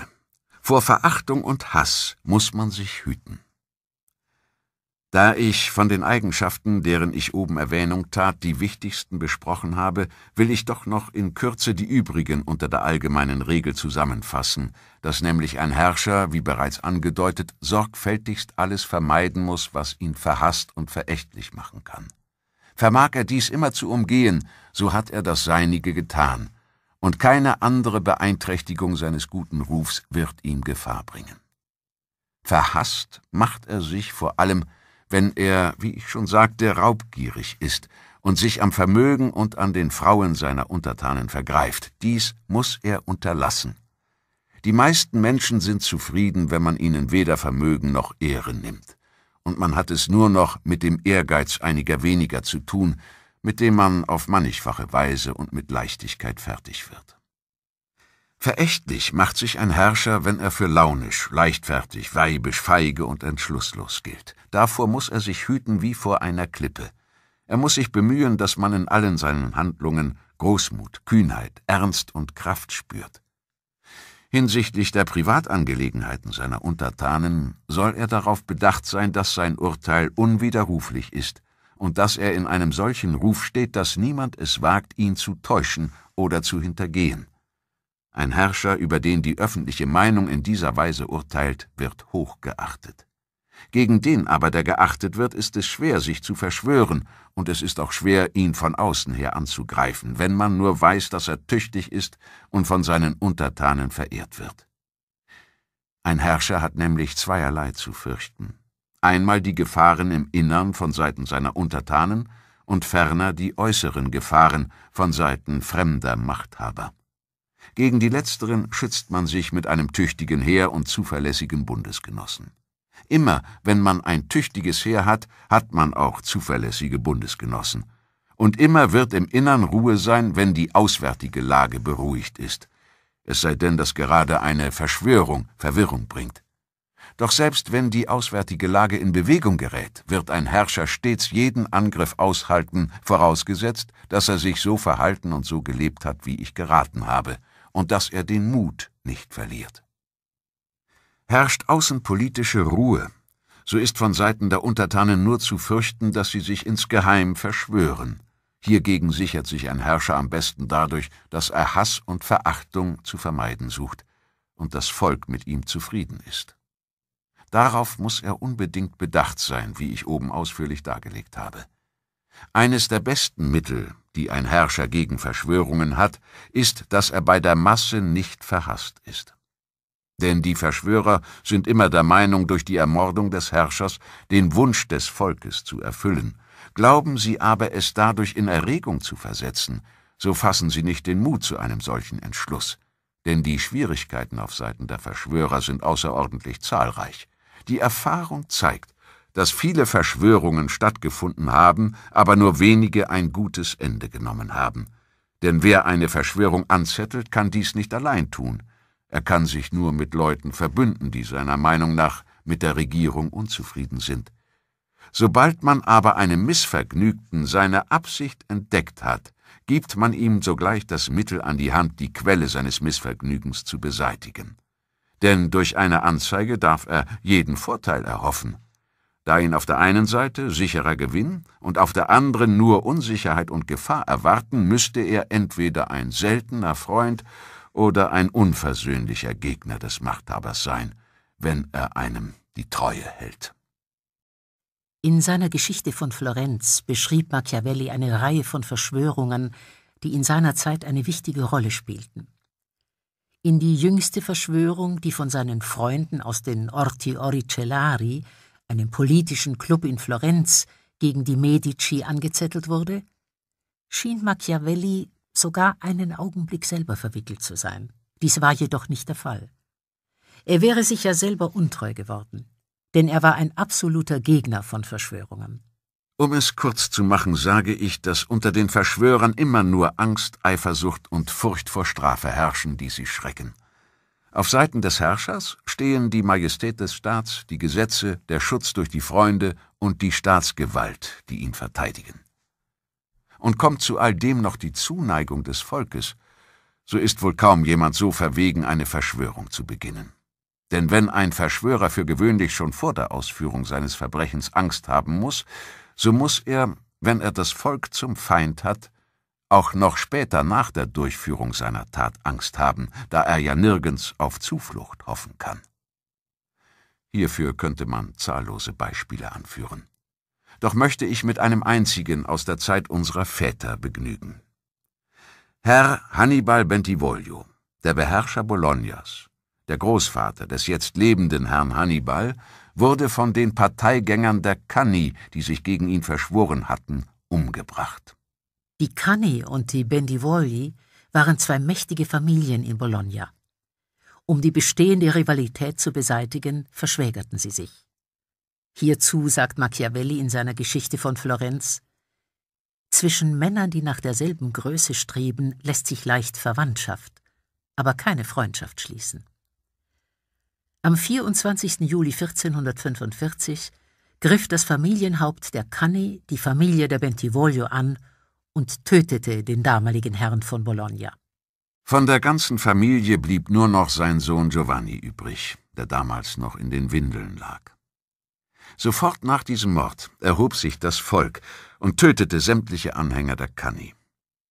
Vor Verachtung und Hass muss man sich hüten. Da ich von den Eigenschaften, deren ich oben Erwähnung tat, die wichtigsten besprochen habe, will ich doch noch in Kürze die übrigen unter der allgemeinen Regel zusammenfassen, dass nämlich ein Herrscher, wie bereits angedeutet, sorgfältigst alles vermeiden muss, was ihn verhasst und verächtlich machen kann. Vermag er dies immer zu umgehen, so hat er das Seinige getan, und keine andere Beeinträchtigung seines guten Rufs wird ihm Gefahr bringen. Verhasst macht er sich vor allem, wenn er, wie ich schon sagte, raubgierig ist und sich am Vermögen und an den Frauen seiner Untertanen vergreift. Dies muss er unterlassen. Die meisten Menschen sind zufrieden, wenn man ihnen weder Vermögen noch Ehre nimmt. Und man hat es nur noch mit dem Ehrgeiz einiger weniger zu tun, mit dem man auf mannigfache Weise und mit Leichtigkeit fertig wird. Verächtlich macht sich ein Herrscher, wenn er für launisch, leichtfertig, weibisch, feige und entschlusslos gilt. Davor muss er sich hüten wie vor einer Klippe. Er muss sich bemühen, dass man in allen seinen Handlungen Großmut, Kühnheit, Ernst und Kraft spürt. Hinsichtlich der Privatangelegenheiten seiner Untertanen soll er darauf bedacht sein, dass sein Urteil unwiderruflich ist und dass er in einem solchen Ruf steht, dass niemand es wagt, ihn zu täuschen oder zu hintergehen. Ein Herrscher, über den die öffentliche Meinung in dieser Weise urteilt, wird hochgeachtet. Gegen den aber, der geachtet wird, ist es schwer, sich zu verschwören, und es ist auch schwer, ihn von außen her anzugreifen, wenn man nur weiß, dass er tüchtig ist und von seinen Untertanen verehrt wird. Ein Herrscher hat nämlich zweierlei zu fürchten einmal die Gefahren im Innern von Seiten seiner Untertanen und ferner die äußeren Gefahren von Seiten fremder Machthaber. Gegen die letzteren schützt man sich mit einem tüchtigen Heer und zuverlässigem Bundesgenossen. Immer, wenn man ein tüchtiges Heer hat, hat man auch zuverlässige Bundesgenossen. Und immer wird im Innern Ruhe sein, wenn die auswärtige Lage beruhigt ist. Es sei denn, dass gerade eine Verschwörung Verwirrung bringt. Doch selbst wenn die auswärtige Lage in Bewegung gerät, wird ein Herrscher stets jeden Angriff aushalten, vorausgesetzt, dass er sich so verhalten und so gelebt hat, wie ich geraten habe, und dass er den Mut nicht verliert. Herrscht außenpolitische Ruhe, so ist von Seiten der Untertanen nur zu fürchten, dass sie sich insgeheim verschwören. Hiergegen sichert sich ein Herrscher am besten dadurch, dass er Hass und Verachtung zu vermeiden sucht und das Volk mit ihm zufrieden ist. Darauf muss er unbedingt bedacht sein, wie ich oben ausführlich dargelegt habe. Eines der besten Mittel, die ein Herrscher gegen Verschwörungen hat, ist, dass er bei der Masse nicht verhasst ist. Denn die Verschwörer sind immer der Meinung, durch die Ermordung des Herrschers den Wunsch des Volkes zu erfüllen. Glauben sie aber, es dadurch in Erregung zu versetzen, so fassen sie nicht den Mut zu einem solchen Entschluss. Denn die Schwierigkeiten auf Seiten der Verschwörer sind außerordentlich zahlreich. Die Erfahrung zeigt, dass viele Verschwörungen stattgefunden haben, aber nur wenige ein gutes Ende genommen haben. Denn wer eine Verschwörung anzettelt, kann dies nicht allein tun. Er kann sich nur mit Leuten verbünden, die seiner Meinung nach mit der Regierung unzufrieden sind. Sobald man aber einem Missvergnügten seine Absicht entdeckt hat, gibt man ihm sogleich das Mittel an die Hand, die Quelle seines Missvergnügens zu beseitigen denn durch eine Anzeige darf er jeden Vorteil erhoffen. Da ihn auf der einen Seite sicherer Gewinn und auf der anderen nur Unsicherheit und Gefahr erwarten, müsste er entweder ein seltener Freund oder ein unversöhnlicher Gegner des Machthabers sein, wenn er einem die Treue hält. In seiner Geschichte von Florenz beschrieb Machiavelli eine Reihe von Verschwörungen, die in seiner Zeit eine wichtige Rolle spielten in die jüngste Verschwörung, die von seinen Freunden aus den Orti Oricellari, einem politischen Club in Florenz, gegen die Medici angezettelt wurde, schien Machiavelli sogar einen Augenblick selber verwickelt zu sein. Dies war jedoch nicht der Fall. Er wäre sich ja selber untreu geworden, denn er war ein absoluter Gegner von Verschwörungen. Um es kurz zu machen, sage ich, dass unter den Verschwörern immer nur Angst, Eifersucht und Furcht vor Strafe herrschen, die sie schrecken. Auf Seiten des Herrschers stehen die Majestät des Staats, die Gesetze, der Schutz durch die Freunde und die Staatsgewalt, die ihn verteidigen. Und kommt zu all dem noch die Zuneigung des Volkes, so ist wohl kaum jemand so verwegen, eine Verschwörung zu beginnen. Denn wenn ein Verschwörer für gewöhnlich schon vor der Ausführung seines Verbrechens Angst haben muss, so muss er, wenn er das Volk zum Feind hat, auch noch später nach der Durchführung seiner Tat Angst haben, da er ja nirgends auf Zuflucht hoffen kann. Hierfür könnte man zahllose Beispiele anführen. Doch möchte ich mit einem einzigen aus der Zeit unserer Väter begnügen. Herr Hannibal Bentivoglio, der Beherrscher Bolognas, der Großvater des jetzt lebenden Herrn Hannibal, wurde von den Parteigängern der Kanni, die sich gegen ihn verschworen hatten, umgebracht. Die Canni und die Bendivogli waren zwei mächtige Familien in Bologna. Um die bestehende Rivalität zu beseitigen, verschwägerten sie sich. Hierzu sagt Machiavelli in seiner Geschichte von Florenz Zwischen Männern, die nach derselben Größe streben, lässt sich leicht Verwandtschaft, aber keine Freundschaft schließen. Am 24. Juli 1445 griff das Familienhaupt der Canni die Familie der Bentivoglio an und tötete den damaligen Herrn von Bologna. Von der ganzen Familie blieb nur noch sein Sohn Giovanni übrig, der damals noch in den Windeln lag. Sofort nach diesem Mord erhob sich das Volk und tötete sämtliche Anhänger der Canni.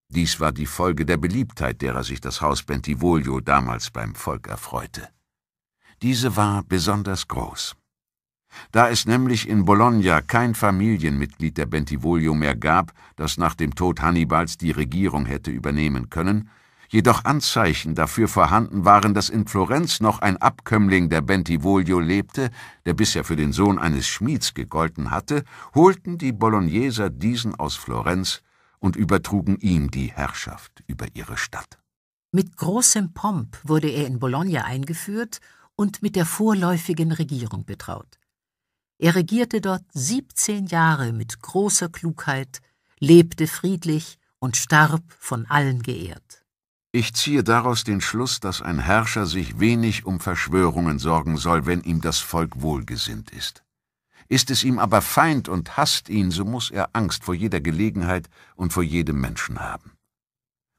Dies war die Folge der Beliebtheit, derer sich das Haus Bentivoglio damals beim Volk erfreute. Diese war besonders groß. Da es nämlich in Bologna kein Familienmitglied der Bentivoglio mehr gab, das nach dem Tod Hannibals die Regierung hätte übernehmen können, jedoch Anzeichen dafür vorhanden waren, dass in Florenz noch ein Abkömmling der Bentivoglio lebte, der bisher für den Sohn eines Schmieds gegolten hatte, holten die Bologneser diesen aus Florenz und übertrugen ihm die Herrschaft über ihre Stadt. Mit großem Pomp wurde er in Bologna eingeführt und mit der vorläufigen Regierung betraut. Er regierte dort 17 Jahre mit großer Klugheit, lebte friedlich und starb von allen geehrt. Ich ziehe daraus den Schluss, dass ein Herrscher sich wenig um Verschwörungen sorgen soll, wenn ihm das Volk wohlgesinnt ist. Ist es ihm aber feind und hasst ihn, so muss er Angst vor jeder Gelegenheit und vor jedem Menschen haben.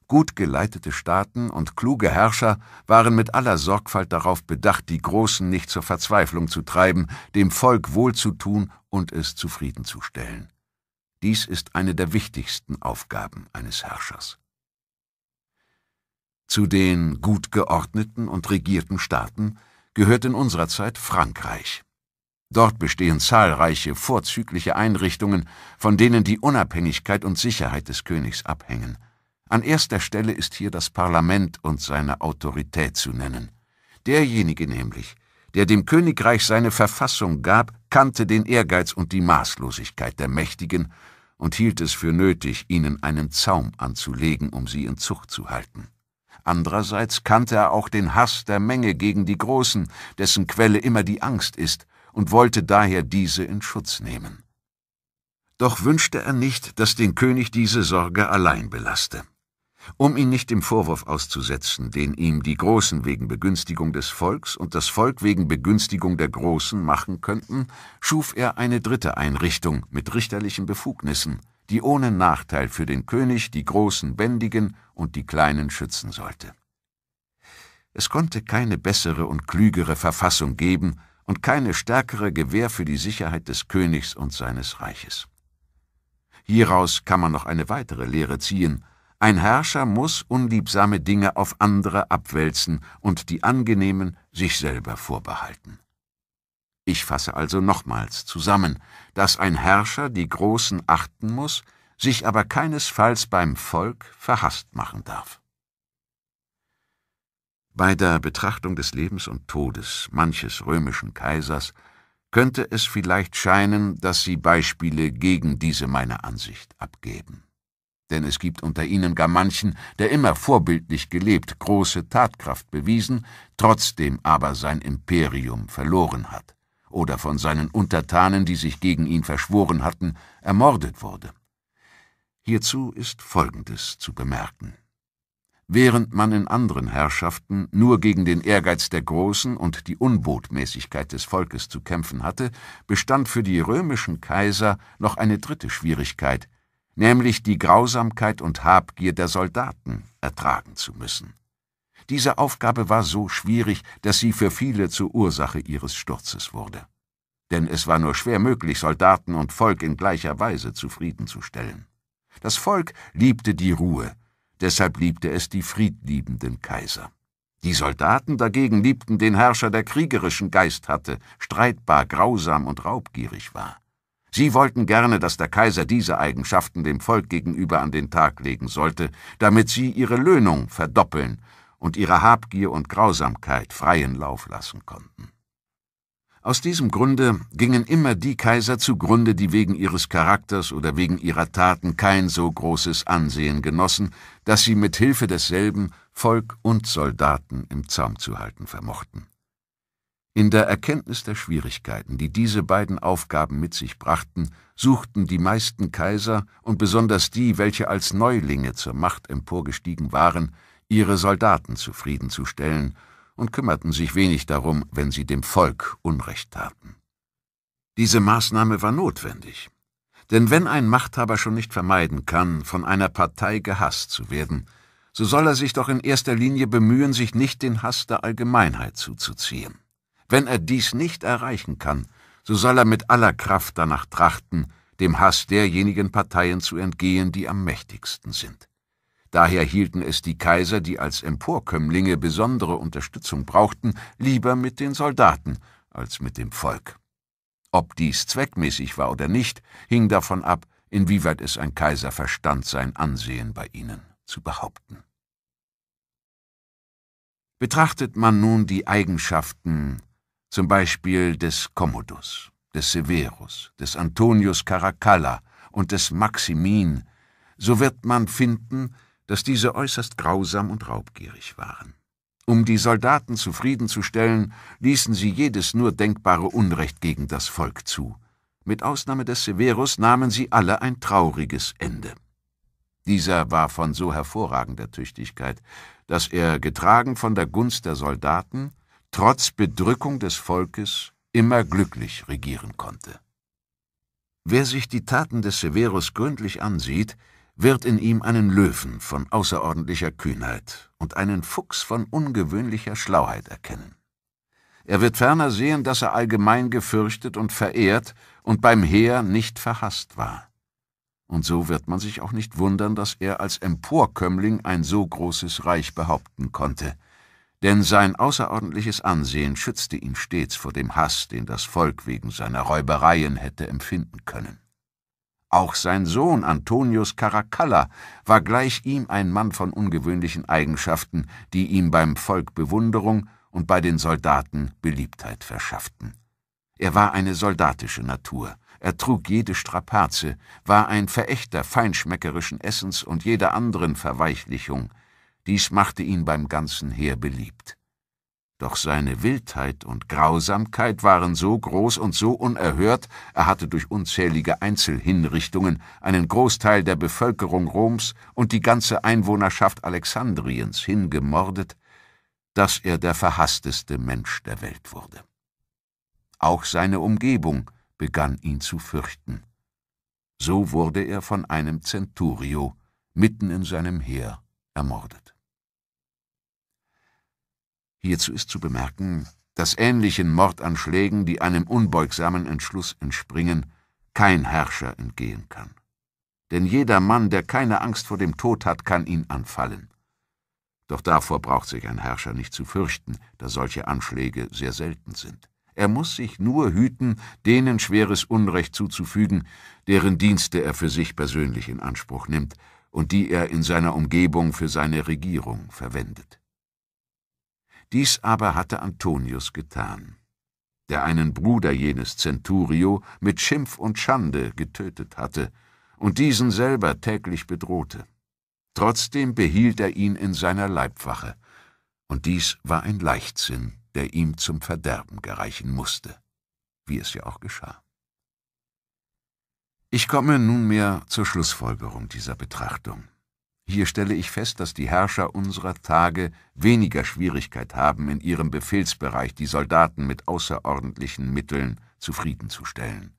Gut geleitete Staaten und kluge Herrscher waren mit aller Sorgfalt darauf bedacht, die Großen nicht zur Verzweiflung zu treiben, dem Volk wohlzutun und es zufriedenzustellen. Dies ist eine der wichtigsten Aufgaben eines Herrschers. Zu den gut geordneten und regierten Staaten gehört in unserer Zeit Frankreich. Dort bestehen zahlreiche vorzügliche Einrichtungen, von denen die Unabhängigkeit und Sicherheit des Königs abhängen – an erster Stelle ist hier das Parlament und seine Autorität zu nennen. Derjenige nämlich, der dem Königreich seine Verfassung gab, kannte den Ehrgeiz und die Maßlosigkeit der Mächtigen und hielt es für nötig, ihnen einen Zaum anzulegen, um sie in Zucht zu halten. Andererseits kannte er auch den Hass der Menge gegen die Großen, dessen Quelle immer die Angst ist, und wollte daher diese in Schutz nehmen. Doch wünschte er nicht, dass den König diese Sorge allein belaste. Um ihn nicht dem Vorwurf auszusetzen, den ihm die Großen wegen Begünstigung des Volks und das Volk wegen Begünstigung der Großen machen könnten, schuf er eine dritte Einrichtung mit richterlichen Befugnissen, die ohne Nachteil für den König die Großen bändigen und die Kleinen schützen sollte. Es konnte keine bessere und klügere Verfassung geben und keine stärkere Gewähr für die Sicherheit des Königs und seines Reiches. Hieraus kann man noch eine weitere Lehre ziehen, ein Herrscher muss unliebsame Dinge auf andere abwälzen und die angenehmen sich selber vorbehalten. Ich fasse also nochmals zusammen, dass ein Herrscher die Großen achten muss, sich aber keinesfalls beim Volk verhasst machen darf. Bei der Betrachtung des Lebens und Todes manches römischen Kaisers könnte es vielleicht scheinen, dass sie Beispiele gegen diese meine Ansicht abgeben denn es gibt unter ihnen gar manchen, der immer vorbildlich gelebt, große Tatkraft bewiesen, trotzdem aber sein Imperium verloren hat oder von seinen Untertanen, die sich gegen ihn verschworen hatten, ermordet wurde. Hierzu ist Folgendes zu bemerken. Während man in anderen Herrschaften nur gegen den Ehrgeiz der Großen und die Unbotmäßigkeit des Volkes zu kämpfen hatte, bestand für die römischen Kaiser noch eine dritte Schwierigkeit, nämlich die Grausamkeit und Habgier der Soldaten ertragen zu müssen. Diese Aufgabe war so schwierig, dass sie für viele zur Ursache ihres Sturzes wurde. Denn es war nur schwer möglich, Soldaten und Volk in gleicher Weise zufriedenzustellen. Das Volk liebte die Ruhe, deshalb liebte es die friedliebenden Kaiser. Die Soldaten dagegen liebten den Herrscher, der kriegerischen Geist hatte, streitbar, grausam und raubgierig war. Sie wollten gerne, dass der Kaiser diese Eigenschaften dem Volk gegenüber an den Tag legen sollte, damit sie ihre Löhnung verdoppeln und ihre Habgier und Grausamkeit freien Lauf lassen konnten. Aus diesem Grunde gingen immer die Kaiser zugrunde, die wegen ihres Charakters oder wegen ihrer Taten kein so großes Ansehen genossen, dass sie mit Hilfe desselben Volk und Soldaten im Zaum zu halten vermochten. In der Erkenntnis der Schwierigkeiten, die diese beiden Aufgaben mit sich brachten, suchten die meisten Kaiser und besonders die, welche als Neulinge zur Macht emporgestiegen waren, ihre Soldaten zufriedenzustellen und kümmerten sich wenig darum, wenn sie dem Volk Unrecht taten. Diese Maßnahme war notwendig, denn wenn ein Machthaber schon nicht vermeiden kann, von einer Partei gehasst zu werden, so soll er sich doch in erster Linie bemühen, sich nicht den Hass der Allgemeinheit zuzuziehen. Wenn er dies nicht erreichen kann, so soll er mit aller Kraft danach trachten, dem Hass derjenigen Parteien zu entgehen, die am mächtigsten sind. Daher hielten es die Kaiser, die als Emporkömmlinge besondere Unterstützung brauchten, lieber mit den Soldaten als mit dem Volk. Ob dies zweckmäßig war oder nicht, hing davon ab, inwieweit es ein Kaiser verstand, sein Ansehen bei ihnen zu behaupten. Betrachtet man nun die Eigenschaften zum Beispiel des Commodus, des Severus, des Antonius Caracalla und des Maximin, so wird man finden, dass diese äußerst grausam und raubgierig waren. Um die Soldaten zufriedenzustellen, ließen sie jedes nur denkbare Unrecht gegen das Volk zu. Mit Ausnahme des Severus nahmen sie alle ein trauriges Ende. Dieser war von so hervorragender Tüchtigkeit, dass er, getragen von der Gunst der Soldaten, trotz Bedrückung des Volkes immer glücklich regieren konnte. Wer sich die Taten des Severus gründlich ansieht, wird in ihm einen Löwen von außerordentlicher Kühnheit und einen Fuchs von ungewöhnlicher Schlauheit erkennen. Er wird ferner sehen, dass er allgemein gefürchtet und verehrt und beim Heer nicht verhasst war. Und so wird man sich auch nicht wundern, dass er als Emporkömmling ein so großes Reich behaupten konnte – denn sein außerordentliches Ansehen schützte ihn stets vor dem Hass, den das Volk wegen seiner Räubereien hätte empfinden können. Auch sein Sohn Antonius Caracalla war gleich ihm ein Mann von ungewöhnlichen Eigenschaften, die ihm beim Volk Bewunderung und bei den Soldaten Beliebtheit verschafften. Er war eine soldatische Natur, er trug jede Strapaze, war ein Verächter feinschmeckerischen Essens und jeder anderen Verweichlichung, dies machte ihn beim ganzen Heer beliebt. Doch seine Wildheit und Grausamkeit waren so groß und so unerhört, er hatte durch unzählige Einzelhinrichtungen einen Großteil der Bevölkerung Roms und die ganze Einwohnerschaft Alexandriens hingemordet, dass er der verhassteste Mensch der Welt wurde. Auch seine Umgebung begann ihn zu fürchten. So wurde er von einem Zenturio mitten in seinem Heer ermordet. Hierzu ist zu bemerken, dass ähnlichen Mordanschlägen, die einem unbeugsamen Entschluss entspringen, kein Herrscher entgehen kann. Denn jeder Mann, der keine Angst vor dem Tod hat, kann ihn anfallen. Doch davor braucht sich ein Herrscher nicht zu fürchten, da solche Anschläge sehr selten sind. Er muss sich nur hüten, denen schweres Unrecht zuzufügen, deren Dienste er für sich persönlich in Anspruch nimmt und die er in seiner Umgebung für seine Regierung verwendet. Dies aber hatte Antonius getan, der einen Bruder jenes Centurio mit Schimpf und Schande getötet hatte und diesen selber täglich bedrohte. Trotzdem behielt er ihn in seiner Leibwache, und dies war ein Leichtsinn, der ihm zum Verderben gereichen musste, wie es ja auch geschah. Ich komme nunmehr zur Schlussfolgerung dieser Betrachtung. Hier stelle ich fest, dass die Herrscher unserer Tage weniger Schwierigkeit haben, in ihrem Befehlsbereich die Soldaten mit außerordentlichen Mitteln zufriedenzustellen.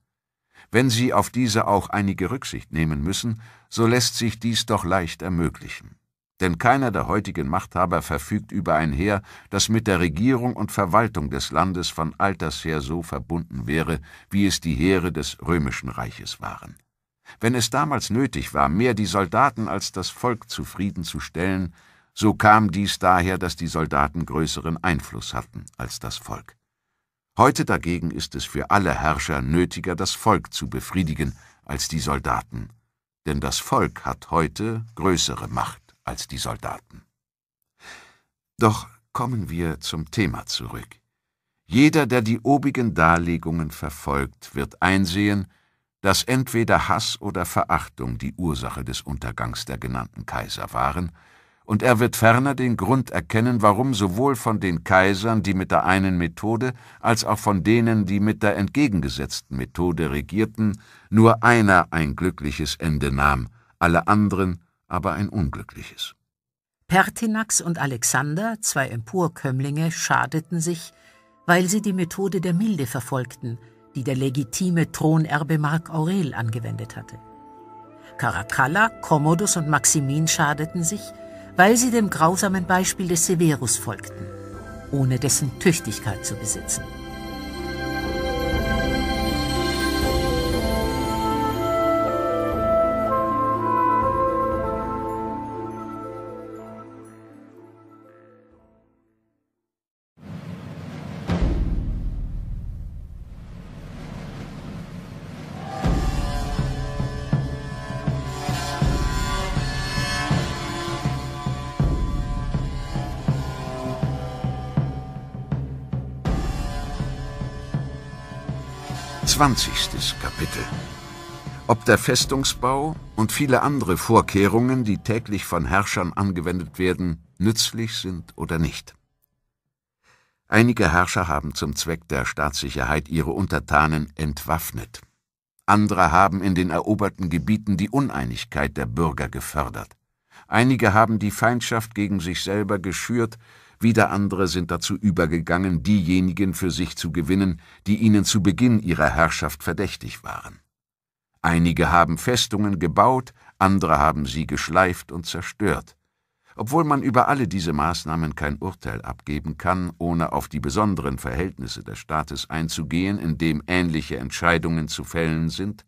Wenn sie auf diese auch einige Rücksicht nehmen müssen, so lässt sich dies doch leicht ermöglichen. Denn keiner der heutigen Machthaber verfügt über ein Heer, das mit der Regierung und Verwaltung des Landes von alters her so verbunden wäre, wie es die Heere des römischen Reiches waren. Wenn es damals nötig war, mehr die Soldaten als das Volk zufriedenzustellen, so kam dies daher, dass die Soldaten größeren Einfluss hatten als das Volk. Heute dagegen ist es für alle Herrscher nötiger, das Volk zu befriedigen als die Soldaten, denn das Volk hat heute größere Macht als die Soldaten. Doch kommen wir zum Thema zurück. Jeder, der die obigen Darlegungen verfolgt, wird einsehen, dass entweder Hass oder Verachtung die Ursache des Untergangs der genannten Kaiser waren, und er wird ferner den Grund erkennen, warum sowohl von den Kaisern, die mit der einen Methode, als auch von denen, die mit der entgegengesetzten Methode regierten, nur einer ein glückliches Ende nahm, alle anderen aber ein unglückliches. Pertinax und Alexander, zwei Emporkömmlinge, schadeten sich, weil sie die Methode der Milde verfolgten – die der legitime Thronerbe Mark Aurel angewendet hatte. Caracalla, Commodus und Maximin schadeten sich, weil sie dem grausamen Beispiel des Severus folgten, ohne dessen Tüchtigkeit zu besitzen. 20. Kapitel Ob der Festungsbau und viele andere Vorkehrungen, die täglich von Herrschern angewendet werden, nützlich sind oder nicht. Einige Herrscher haben zum Zweck der Staatssicherheit ihre Untertanen entwaffnet. Andere haben in den eroberten Gebieten die Uneinigkeit der Bürger gefördert. Einige haben die Feindschaft gegen sich selber geschürt wieder andere sind dazu übergegangen, diejenigen für sich zu gewinnen, die ihnen zu Beginn ihrer Herrschaft verdächtig waren. Einige haben Festungen gebaut, andere haben sie geschleift und zerstört. Obwohl man über alle diese Maßnahmen kein Urteil abgeben kann, ohne auf die besonderen Verhältnisse des Staates einzugehen, in dem ähnliche Entscheidungen zu fällen sind,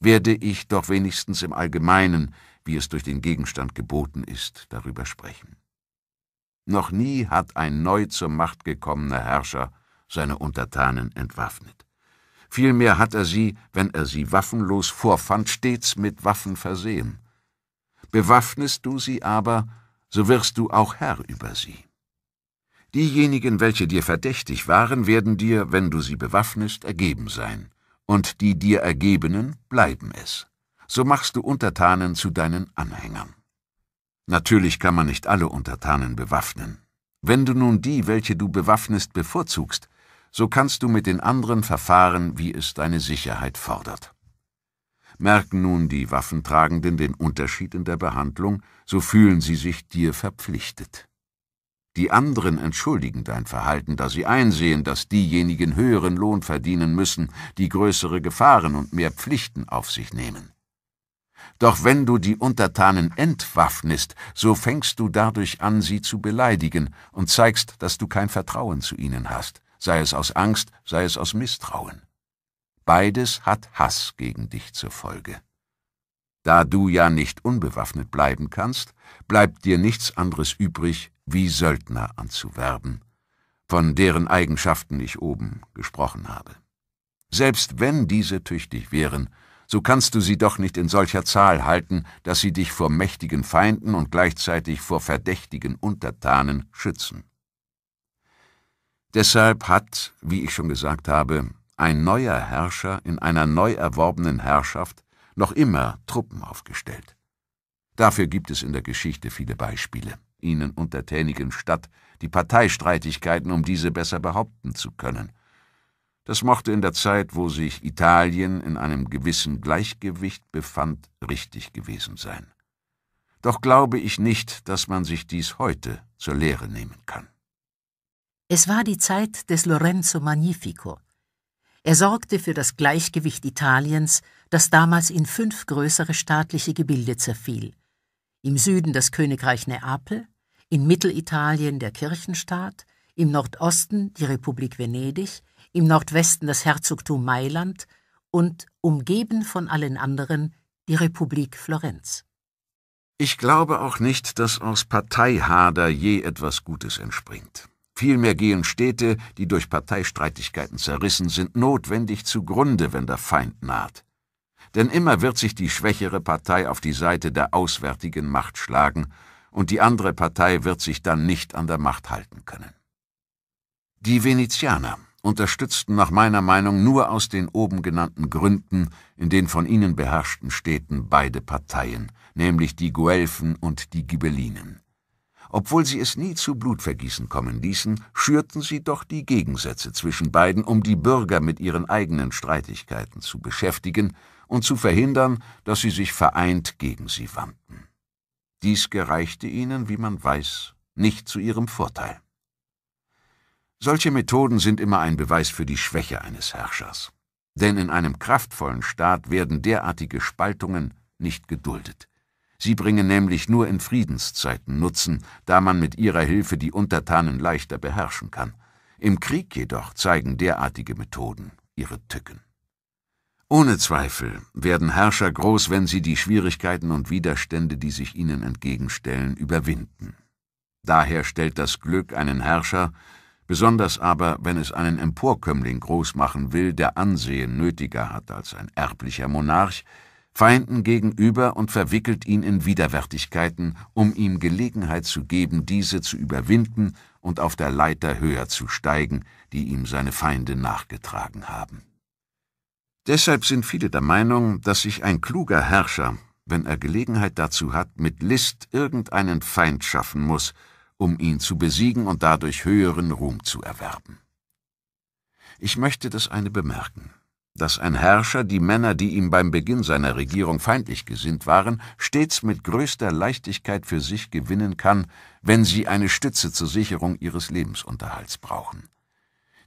werde ich doch wenigstens im Allgemeinen, wie es durch den Gegenstand geboten ist, darüber sprechen. Noch nie hat ein neu zur Macht gekommener Herrscher seine Untertanen entwaffnet. Vielmehr hat er sie, wenn er sie waffenlos vorfand, stets mit Waffen versehen. Bewaffnest du sie aber, so wirst du auch Herr über sie. Diejenigen, welche dir verdächtig waren, werden dir, wenn du sie bewaffnest, ergeben sein, und die dir ergebenen bleiben es. So machst du Untertanen zu deinen Anhängern. Natürlich kann man nicht alle Untertanen bewaffnen. Wenn du nun die, welche du bewaffnest, bevorzugst, so kannst du mit den anderen verfahren, wie es deine Sicherheit fordert. Merken nun die Waffentragenden den Unterschied in der Behandlung, so fühlen sie sich dir verpflichtet. Die anderen entschuldigen dein Verhalten, da sie einsehen, dass diejenigen höheren Lohn verdienen müssen, die größere Gefahren und mehr Pflichten auf sich nehmen. Doch wenn du die Untertanen entwaffnest, so fängst du dadurch an, sie zu beleidigen und zeigst, dass du kein Vertrauen zu ihnen hast, sei es aus Angst, sei es aus Misstrauen. Beides hat Hass gegen dich zur Folge. Da du ja nicht unbewaffnet bleiben kannst, bleibt dir nichts anderes übrig, wie Söldner anzuwerben, von deren Eigenschaften ich oben gesprochen habe. Selbst wenn diese tüchtig wären, so kannst du sie doch nicht in solcher Zahl halten, dass sie dich vor mächtigen Feinden und gleichzeitig vor verdächtigen Untertanen schützen. Deshalb hat, wie ich schon gesagt habe, ein neuer Herrscher in einer neu erworbenen Herrschaft noch immer Truppen aufgestellt. Dafür gibt es in der Geschichte viele Beispiele, ihnen untertänigen statt die Parteistreitigkeiten, um diese besser behaupten zu können – das mochte in der Zeit, wo sich Italien in einem gewissen Gleichgewicht befand, richtig gewesen sein. Doch glaube ich nicht, dass man sich dies heute zur Lehre nehmen kann. Es war die Zeit des Lorenzo Magnifico. Er sorgte für das Gleichgewicht Italiens, das damals in fünf größere staatliche Gebilde zerfiel. Im Süden das Königreich Neapel, in Mittelitalien der Kirchenstaat, im Nordosten die Republik Venedig, im Nordwesten das Herzogtum Mailand und umgeben von allen anderen die Republik Florenz. Ich glaube auch nicht, dass aus Parteihader je etwas Gutes entspringt. Vielmehr gehen Städte, die durch Parteistreitigkeiten zerrissen sind, notwendig zugrunde, wenn der Feind naht. Denn immer wird sich die schwächere Partei auf die Seite der auswärtigen Macht schlagen, und die andere Partei wird sich dann nicht an der Macht halten können. Die Venezianer unterstützten nach meiner Meinung nur aus den oben genannten Gründen in den von ihnen beherrschten Städten beide Parteien, nämlich die Guelfen und die Ghibellinen. Obwohl sie es nie zu Blutvergießen kommen ließen, schürten sie doch die Gegensätze zwischen beiden, um die Bürger mit ihren eigenen Streitigkeiten zu beschäftigen und zu verhindern, dass sie sich vereint gegen sie wandten. Dies gereichte ihnen, wie man weiß, nicht zu ihrem Vorteil. Solche Methoden sind immer ein Beweis für die Schwäche eines Herrschers. Denn in einem kraftvollen Staat werden derartige Spaltungen nicht geduldet. Sie bringen nämlich nur in Friedenszeiten Nutzen, da man mit ihrer Hilfe die Untertanen leichter beherrschen kann. Im Krieg jedoch zeigen derartige Methoden ihre Tücken. Ohne Zweifel werden Herrscher groß, wenn sie die Schwierigkeiten und Widerstände, die sich ihnen entgegenstellen, überwinden. Daher stellt das Glück einen Herrscher, besonders aber, wenn es einen Emporkömmling groß machen will, der Ansehen nötiger hat als ein erblicher Monarch, Feinden gegenüber und verwickelt ihn in Widerwärtigkeiten, um ihm Gelegenheit zu geben, diese zu überwinden und auf der Leiter höher zu steigen, die ihm seine Feinde nachgetragen haben. Deshalb sind viele der Meinung, dass sich ein kluger Herrscher, wenn er Gelegenheit dazu hat, mit List irgendeinen Feind schaffen muss, um ihn zu besiegen und dadurch höheren Ruhm zu erwerben. Ich möchte das eine bemerken, dass ein Herrscher die Männer, die ihm beim Beginn seiner Regierung feindlich gesinnt waren, stets mit größter Leichtigkeit für sich gewinnen kann, wenn sie eine Stütze zur Sicherung ihres Lebensunterhalts brauchen.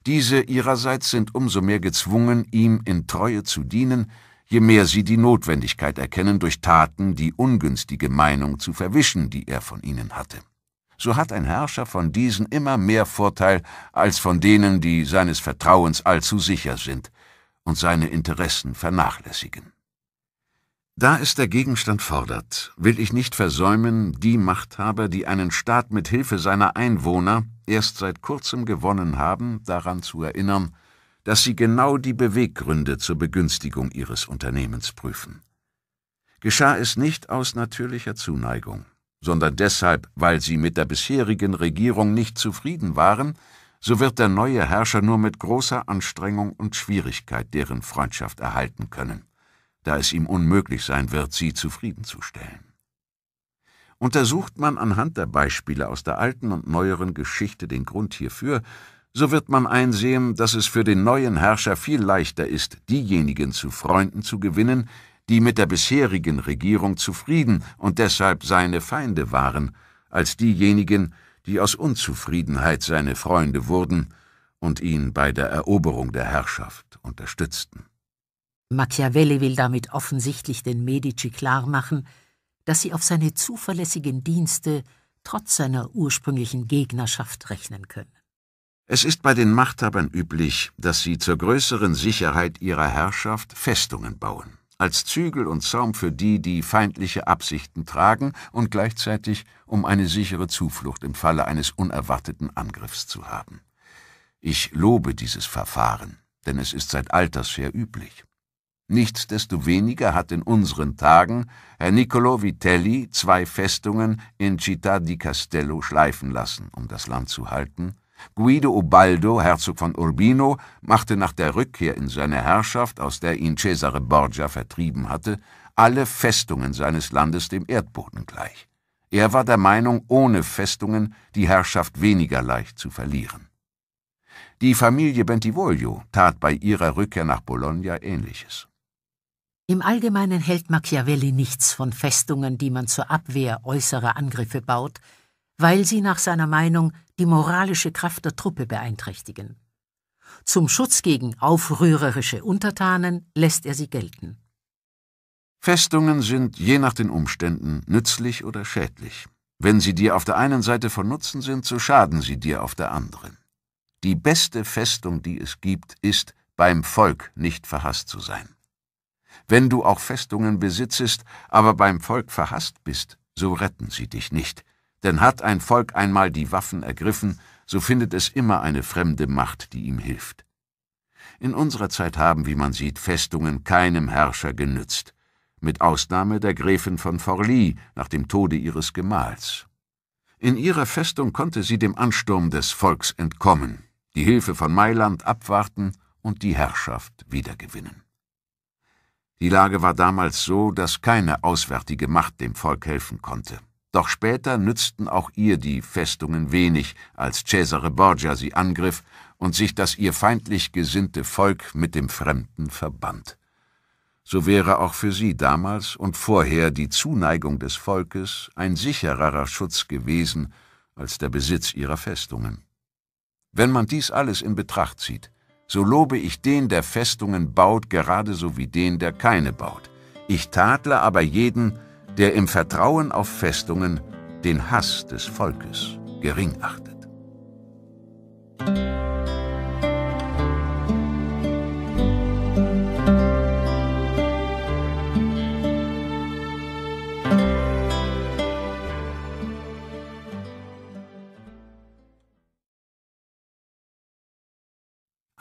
Diese ihrerseits sind umso mehr gezwungen, ihm in Treue zu dienen, je mehr sie die Notwendigkeit erkennen, durch Taten die ungünstige Meinung zu verwischen, die er von ihnen hatte so hat ein Herrscher von diesen immer mehr Vorteil als von denen, die seines Vertrauens allzu sicher sind und seine Interessen vernachlässigen. Da es der Gegenstand fordert, will ich nicht versäumen, die Machthaber, die einen Staat mit Hilfe seiner Einwohner erst seit kurzem gewonnen haben, daran zu erinnern, dass sie genau die Beweggründe zur Begünstigung ihres Unternehmens prüfen. Geschah es nicht aus natürlicher Zuneigung, sondern deshalb, weil sie mit der bisherigen Regierung nicht zufrieden waren, so wird der neue Herrscher nur mit großer Anstrengung und Schwierigkeit deren Freundschaft erhalten können, da es ihm unmöglich sein wird, sie zufriedenzustellen. Untersucht man anhand der Beispiele aus der alten und neueren Geschichte den Grund hierfür, so wird man einsehen, dass es für den neuen Herrscher viel leichter ist, diejenigen zu Freunden zu gewinnen, die mit der bisherigen Regierung zufrieden und deshalb seine Feinde waren, als diejenigen, die aus Unzufriedenheit seine Freunde wurden und ihn bei der Eroberung der Herrschaft unterstützten. Machiavelli will damit offensichtlich den Medici klarmachen, dass sie auf seine zuverlässigen Dienste trotz seiner ursprünglichen Gegnerschaft rechnen können. Es ist bei den Machthabern üblich, dass sie zur größeren Sicherheit ihrer Herrschaft Festungen bauen als Zügel und Zaum für die, die feindliche Absichten tragen und gleichzeitig um eine sichere Zuflucht im Falle eines unerwarteten Angriffs zu haben. Ich lobe dieses Verfahren, denn es ist seit alters her üblich. Nichtsdestoweniger hat in unseren Tagen Herr Niccolo Vitelli zwei Festungen in Città di Castello schleifen lassen, um das Land zu halten, Guido Ubaldo, Herzog von Urbino, machte nach der Rückkehr in seine Herrschaft, aus der ihn Cesare Borgia vertrieben hatte, alle Festungen seines Landes dem Erdboden gleich. Er war der Meinung, ohne Festungen die Herrschaft weniger leicht zu verlieren. Die Familie Bentivoglio tat bei ihrer Rückkehr nach Bologna Ähnliches. Im Allgemeinen hält Machiavelli nichts von Festungen, die man zur Abwehr äußerer Angriffe baut, weil sie nach seiner Meinung die moralische Kraft der Truppe beeinträchtigen. Zum Schutz gegen aufrührerische Untertanen lässt er sie gelten. Festungen sind je nach den Umständen nützlich oder schädlich. Wenn sie dir auf der einen Seite von Nutzen sind, so schaden sie dir auf der anderen. Die beste Festung, die es gibt, ist, beim Volk nicht verhasst zu sein. Wenn du auch Festungen besitzest, aber beim Volk verhasst bist, so retten sie dich nicht. Denn hat ein Volk einmal die Waffen ergriffen, so findet es immer eine fremde Macht, die ihm hilft. In unserer Zeit haben, wie man sieht, Festungen keinem Herrscher genützt, mit Ausnahme der Gräfin von Forli nach dem Tode ihres Gemahls. In ihrer Festung konnte sie dem Ansturm des Volks entkommen, die Hilfe von Mailand abwarten und die Herrschaft wiedergewinnen. Die Lage war damals so, dass keine auswärtige Macht dem Volk helfen konnte. Doch später nützten auch ihr die Festungen wenig, als Cesare Borgia sie angriff und sich das ihr feindlich gesinnte Volk mit dem Fremden verband. So wäre auch für sie damals und vorher die Zuneigung des Volkes ein sichererer Schutz gewesen als der Besitz ihrer Festungen. Wenn man dies alles in Betracht zieht, so lobe ich den, der Festungen baut, gerade so wie den, der keine baut. Ich tadle aber jeden, der im Vertrauen auf Festungen den Hass des Volkes gering achtet.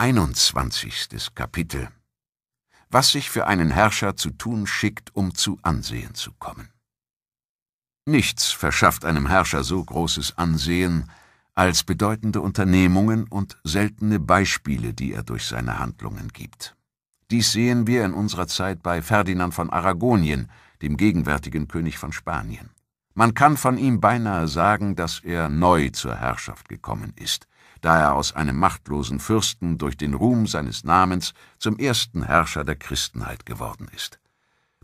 Einundzwanzigstes Kapitel was sich für einen Herrscher zu tun schickt, um zu Ansehen zu kommen. Nichts verschafft einem Herrscher so großes Ansehen als bedeutende Unternehmungen und seltene Beispiele, die er durch seine Handlungen gibt. Dies sehen wir in unserer Zeit bei Ferdinand von Aragonien, dem gegenwärtigen König von Spanien. Man kann von ihm beinahe sagen, dass er neu zur Herrschaft gekommen ist, da er aus einem machtlosen Fürsten durch den Ruhm seines Namens zum ersten Herrscher der Christenheit geworden ist.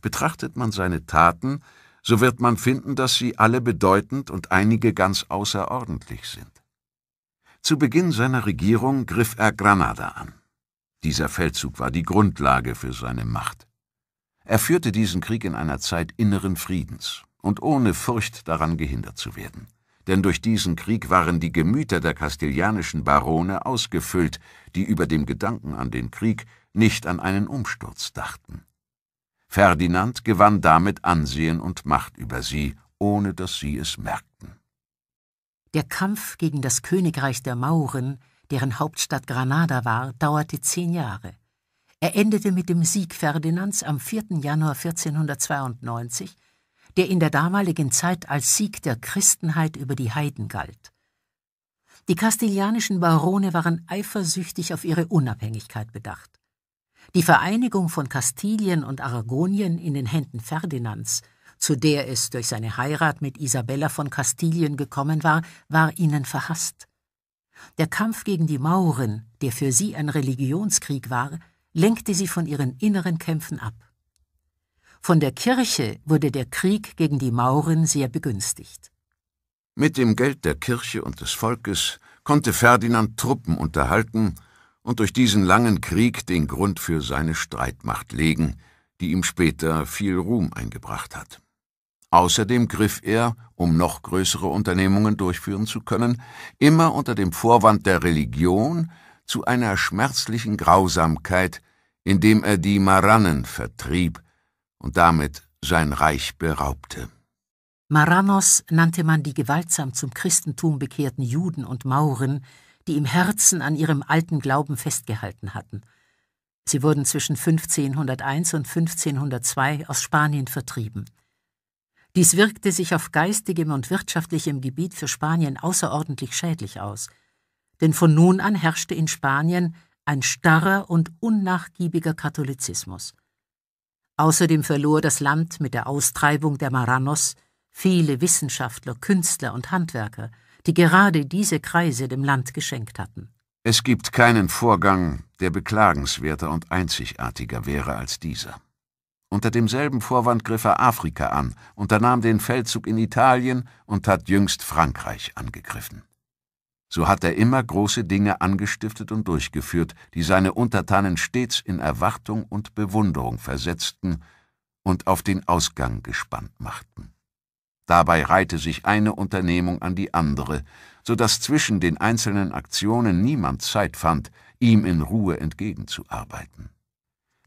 Betrachtet man seine Taten, so wird man finden, dass sie alle bedeutend und einige ganz außerordentlich sind. Zu Beginn seiner Regierung griff er Granada an. Dieser Feldzug war die Grundlage für seine Macht. Er führte diesen Krieg in einer Zeit inneren Friedens und ohne Furcht daran gehindert zu werden denn durch diesen Krieg waren die Gemüter der kastilianischen Barone ausgefüllt, die über dem Gedanken an den Krieg nicht an einen Umsturz dachten. Ferdinand gewann damit Ansehen und Macht über sie, ohne dass sie es merkten. Der Kampf gegen das Königreich der Mauren, deren Hauptstadt Granada war, dauerte zehn Jahre. Er endete mit dem Sieg Ferdinands am 4. Januar 1492 der in der damaligen Zeit als Sieg der Christenheit über die Heiden galt. Die kastilianischen Barone waren eifersüchtig auf ihre Unabhängigkeit bedacht. Die Vereinigung von Kastilien und Aragonien in den Händen Ferdinands, zu der es durch seine Heirat mit Isabella von Kastilien gekommen war, war ihnen verhasst. Der Kampf gegen die Mauren, der für sie ein Religionskrieg war, lenkte sie von ihren inneren Kämpfen ab. Von der Kirche wurde der Krieg gegen die Mauren sehr begünstigt. Mit dem Geld der Kirche und des Volkes konnte Ferdinand Truppen unterhalten und durch diesen langen Krieg den Grund für seine Streitmacht legen, die ihm später viel Ruhm eingebracht hat. Außerdem griff er, um noch größere Unternehmungen durchführen zu können, immer unter dem Vorwand der Religion zu einer schmerzlichen Grausamkeit, indem er die Marannen vertrieb und damit sein Reich beraubte. Maranos nannte man die gewaltsam zum Christentum bekehrten Juden und Mauren, die im Herzen an ihrem alten Glauben festgehalten hatten. Sie wurden zwischen 1501 und 1502 aus Spanien vertrieben. Dies wirkte sich auf geistigem und wirtschaftlichem Gebiet für Spanien außerordentlich schädlich aus, denn von nun an herrschte in Spanien ein starrer und unnachgiebiger Katholizismus. Außerdem verlor das Land mit der Austreibung der Maranos viele Wissenschaftler, Künstler und Handwerker, die gerade diese Kreise dem Land geschenkt hatten. Es gibt keinen Vorgang, der beklagenswerter und einzigartiger wäre als dieser. Unter demselben Vorwand griff er Afrika an, unternahm den Feldzug in Italien und hat jüngst Frankreich angegriffen. So hat er immer große Dinge angestiftet und durchgeführt, die seine Untertanen stets in Erwartung und Bewunderung versetzten und auf den Ausgang gespannt machten. Dabei reihte sich eine Unternehmung an die andere, so dass zwischen den einzelnen Aktionen niemand Zeit fand, ihm in Ruhe entgegenzuarbeiten.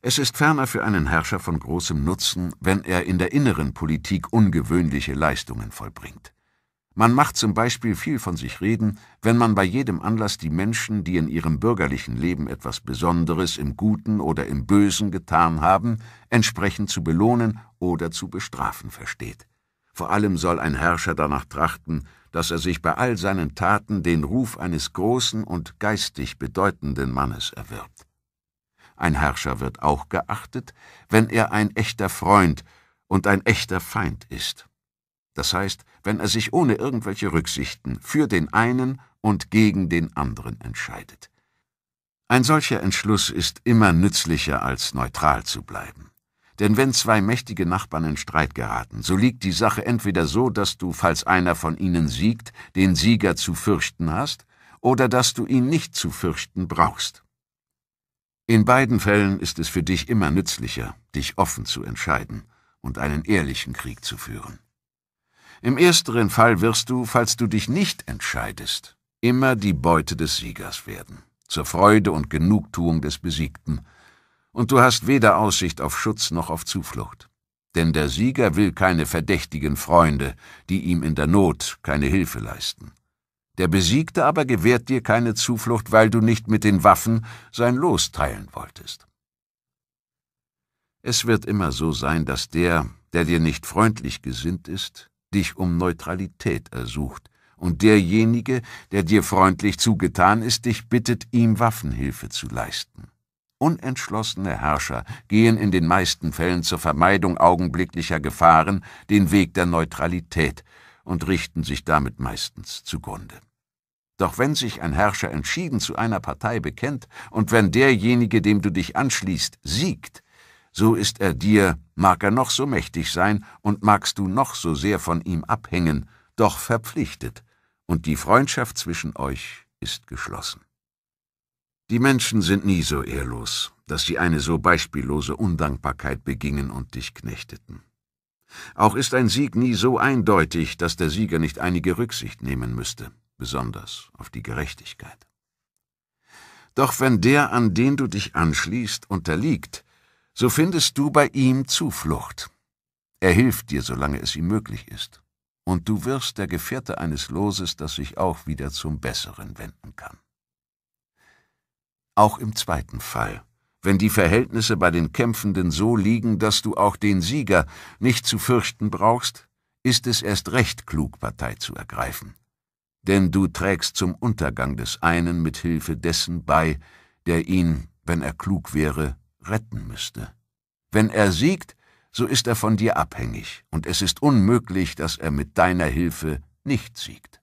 Es ist ferner für einen Herrscher von großem Nutzen, wenn er in der inneren Politik ungewöhnliche Leistungen vollbringt. Man macht zum Beispiel viel von sich reden, wenn man bei jedem Anlass die Menschen, die in ihrem bürgerlichen Leben etwas Besonderes im Guten oder im Bösen getan haben, entsprechend zu belohnen oder zu bestrafen versteht. Vor allem soll ein Herrscher danach trachten, dass er sich bei all seinen Taten den Ruf eines großen und geistig bedeutenden Mannes erwirbt. Ein Herrscher wird auch geachtet, wenn er ein echter Freund und ein echter Feind ist das heißt, wenn er sich ohne irgendwelche Rücksichten für den einen und gegen den anderen entscheidet. Ein solcher Entschluss ist immer nützlicher, als neutral zu bleiben. Denn wenn zwei mächtige Nachbarn in Streit geraten, so liegt die Sache entweder so, dass du, falls einer von ihnen siegt, den Sieger zu fürchten hast, oder dass du ihn nicht zu fürchten brauchst. In beiden Fällen ist es für dich immer nützlicher, dich offen zu entscheiden und einen ehrlichen Krieg zu führen. Im ersteren Fall wirst du, falls du dich nicht entscheidest, immer die Beute des Siegers werden, zur Freude und Genugtuung des Besiegten, und du hast weder Aussicht auf Schutz noch auf Zuflucht. Denn der Sieger will keine verdächtigen Freunde, die ihm in der Not keine Hilfe leisten. Der Besiegte aber gewährt dir keine Zuflucht, weil du nicht mit den Waffen sein Los teilen wolltest. Es wird immer so sein, dass der, der dir nicht freundlich gesinnt ist, dich um Neutralität ersucht, und derjenige, der dir freundlich zugetan ist, dich bittet, ihm Waffenhilfe zu leisten. Unentschlossene Herrscher gehen in den meisten Fällen zur Vermeidung augenblicklicher Gefahren den Weg der Neutralität und richten sich damit meistens zugrunde. Doch wenn sich ein Herrscher entschieden zu einer Partei bekennt und wenn derjenige, dem du dich anschließt, siegt, so ist er dir, mag er noch so mächtig sein und magst du noch so sehr von ihm abhängen, doch verpflichtet, und die Freundschaft zwischen euch ist geschlossen. Die Menschen sind nie so ehrlos, dass sie eine so beispiellose Undankbarkeit begingen und dich knechteten. Auch ist ein Sieg nie so eindeutig, dass der Sieger nicht einige Rücksicht nehmen müsste, besonders auf die Gerechtigkeit. Doch wenn der, an den du dich anschließt, unterliegt, so findest du bei ihm Zuflucht. Er hilft dir, solange es ihm möglich ist. Und du wirst der Gefährte eines Loses, das sich auch wieder zum Besseren wenden kann. Auch im zweiten Fall, wenn die Verhältnisse bei den Kämpfenden so liegen, dass du auch den Sieger nicht zu fürchten brauchst, ist es erst recht klug, Partei zu ergreifen. Denn du trägst zum Untergang des einen mit Hilfe dessen bei, der ihn, wenn er klug wäre, retten müsste. Wenn er siegt, so ist er von dir abhängig, und es ist unmöglich, dass er mit deiner Hilfe nicht siegt.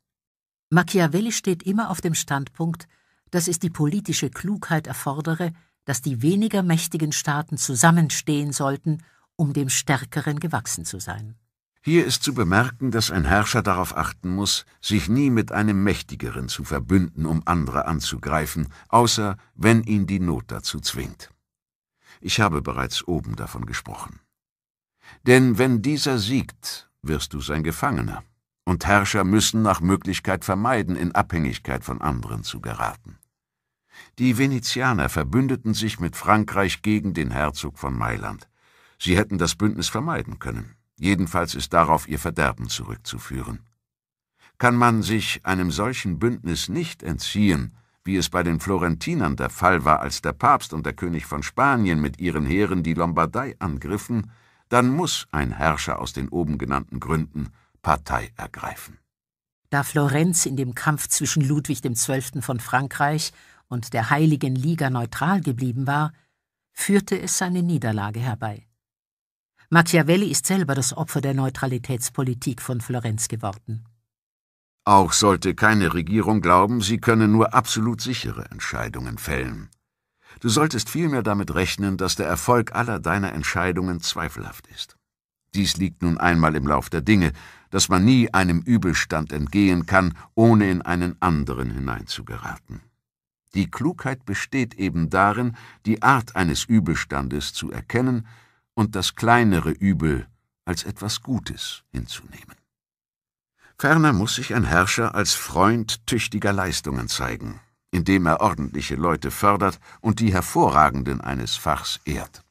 Machiavelli steht immer auf dem Standpunkt, dass es die politische Klugheit erfordere, dass die weniger mächtigen Staaten zusammenstehen sollten, um dem Stärkeren gewachsen zu sein. Hier ist zu bemerken, dass ein Herrscher darauf achten muss, sich nie mit einem Mächtigeren zu verbünden, um andere anzugreifen, außer wenn ihn die Not dazu zwingt. Ich habe bereits oben davon gesprochen. Denn wenn dieser siegt, wirst du sein Gefangener, und Herrscher müssen nach Möglichkeit vermeiden, in Abhängigkeit von anderen zu geraten. Die Venezianer verbündeten sich mit Frankreich gegen den Herzog von Mailand. Sie hätten das Bündnis vermeiden können. Jedenfalls ist darauf ihr Verderben zurückzuführen. Kann man sich einem solchen Bündnis nicht entziehen, wie es bei den Florentinern der Fall war, als der Papst und der König von Spanien mit ihren Heeren die Lombardei angriffen, dann muss ein Herrscher aus den oben genannten Gründen Partei ergreifen. Da Florenz in dem Kampf zwischen Ludwig XII. von Frankreich und der Heiligen Liga neutral geblieben war, führte es seine Niederlage herbei. Machiavelli ist selber das Opfer der Neutralitätspolitik von Florenz geworden. Auch sollte keine Regierung glauben, sie könne nur absolut sichere Entscheidungen fällen. Du solltest vielmehr damit rechnen, dass der Erfolg aller deiner Entscheidungen zweifelhaft ist. Dies liegt nun einmal im Lauf der Dinge, dass man nie einem Übelstand entgehen kann, ohne in einen anderen hineinzugeraten. Die Klugheit besteht eben darin, die Art eines Übelstandes zu erkennen und das kleinere Übel als etwas Gutes hinzunehmen. Ferner muss sich ein Herrscher als Freund tüchtiger Leistungen zeigen, indem er ordentliche Leute fördert und die Hervorragenden eines Fachs ehrt.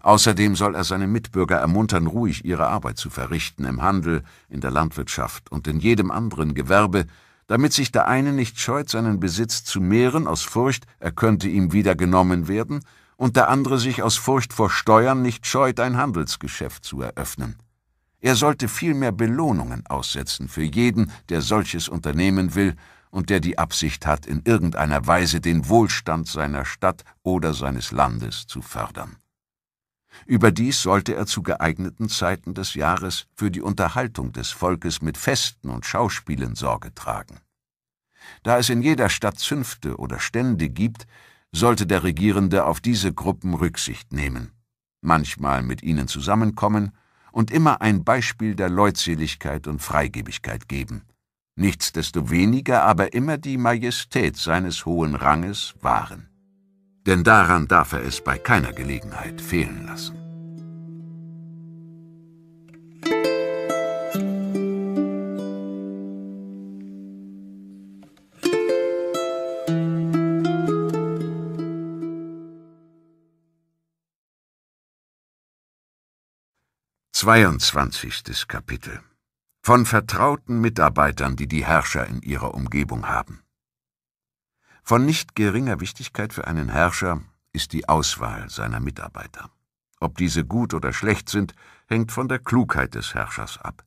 Außerdem soll er seine Mitbürger ermuntern, ruhig ihre Arbeit zu verrichten im Handel, in der Landwirtschaft und in jedem anderen Gewerbe, damit sich der eine nicht scheut, seinen Besitz zu mehren aus Furcht, er könnte ihm wieder genommen werden, und der andere sich aus Furcht vor Steuern nicht scheut, ein Handelsgeschäft zu eröffnen. Er sollte vielmehr Belohnungen aussetzen für jeden, der solches unternehmen will und der die Absicht hat, in irgendeiner Weise den Wohlstand seiner Stadt oder seines Landes zu fördern. Überdies sollte er zu geeigneten Zeiten des Jahres für die Unterhaltung des Volkes mit Festen und Schauspielen Sorge tragen. Da es in jeder Stadt Zünfte oder Stände gibt, sollte der Regierende auf diese Gruppen Rücksicht nehmen, manchmal mit ihnen zusammenkommen und immer ein Beispiel der Leutseligkeit und Freigebigkeit geben, nichtsdestoweniger aber immer die Majestät seines hohen Ranges wahren. Denn daran darf er es bei keiner Gelegenheit fehlen lassen. 22. Kapitel Von vertrauten Mitarbeitern, die die Herrscher in ihrer Umgebung haben. Von nicht geringer Wichtigkeit für einen Herrscher ist die Auswahl seiner Mitarbeiter. Ob diese gut oder schlecht sind, hängt von der Klugheit des Herrschers ab.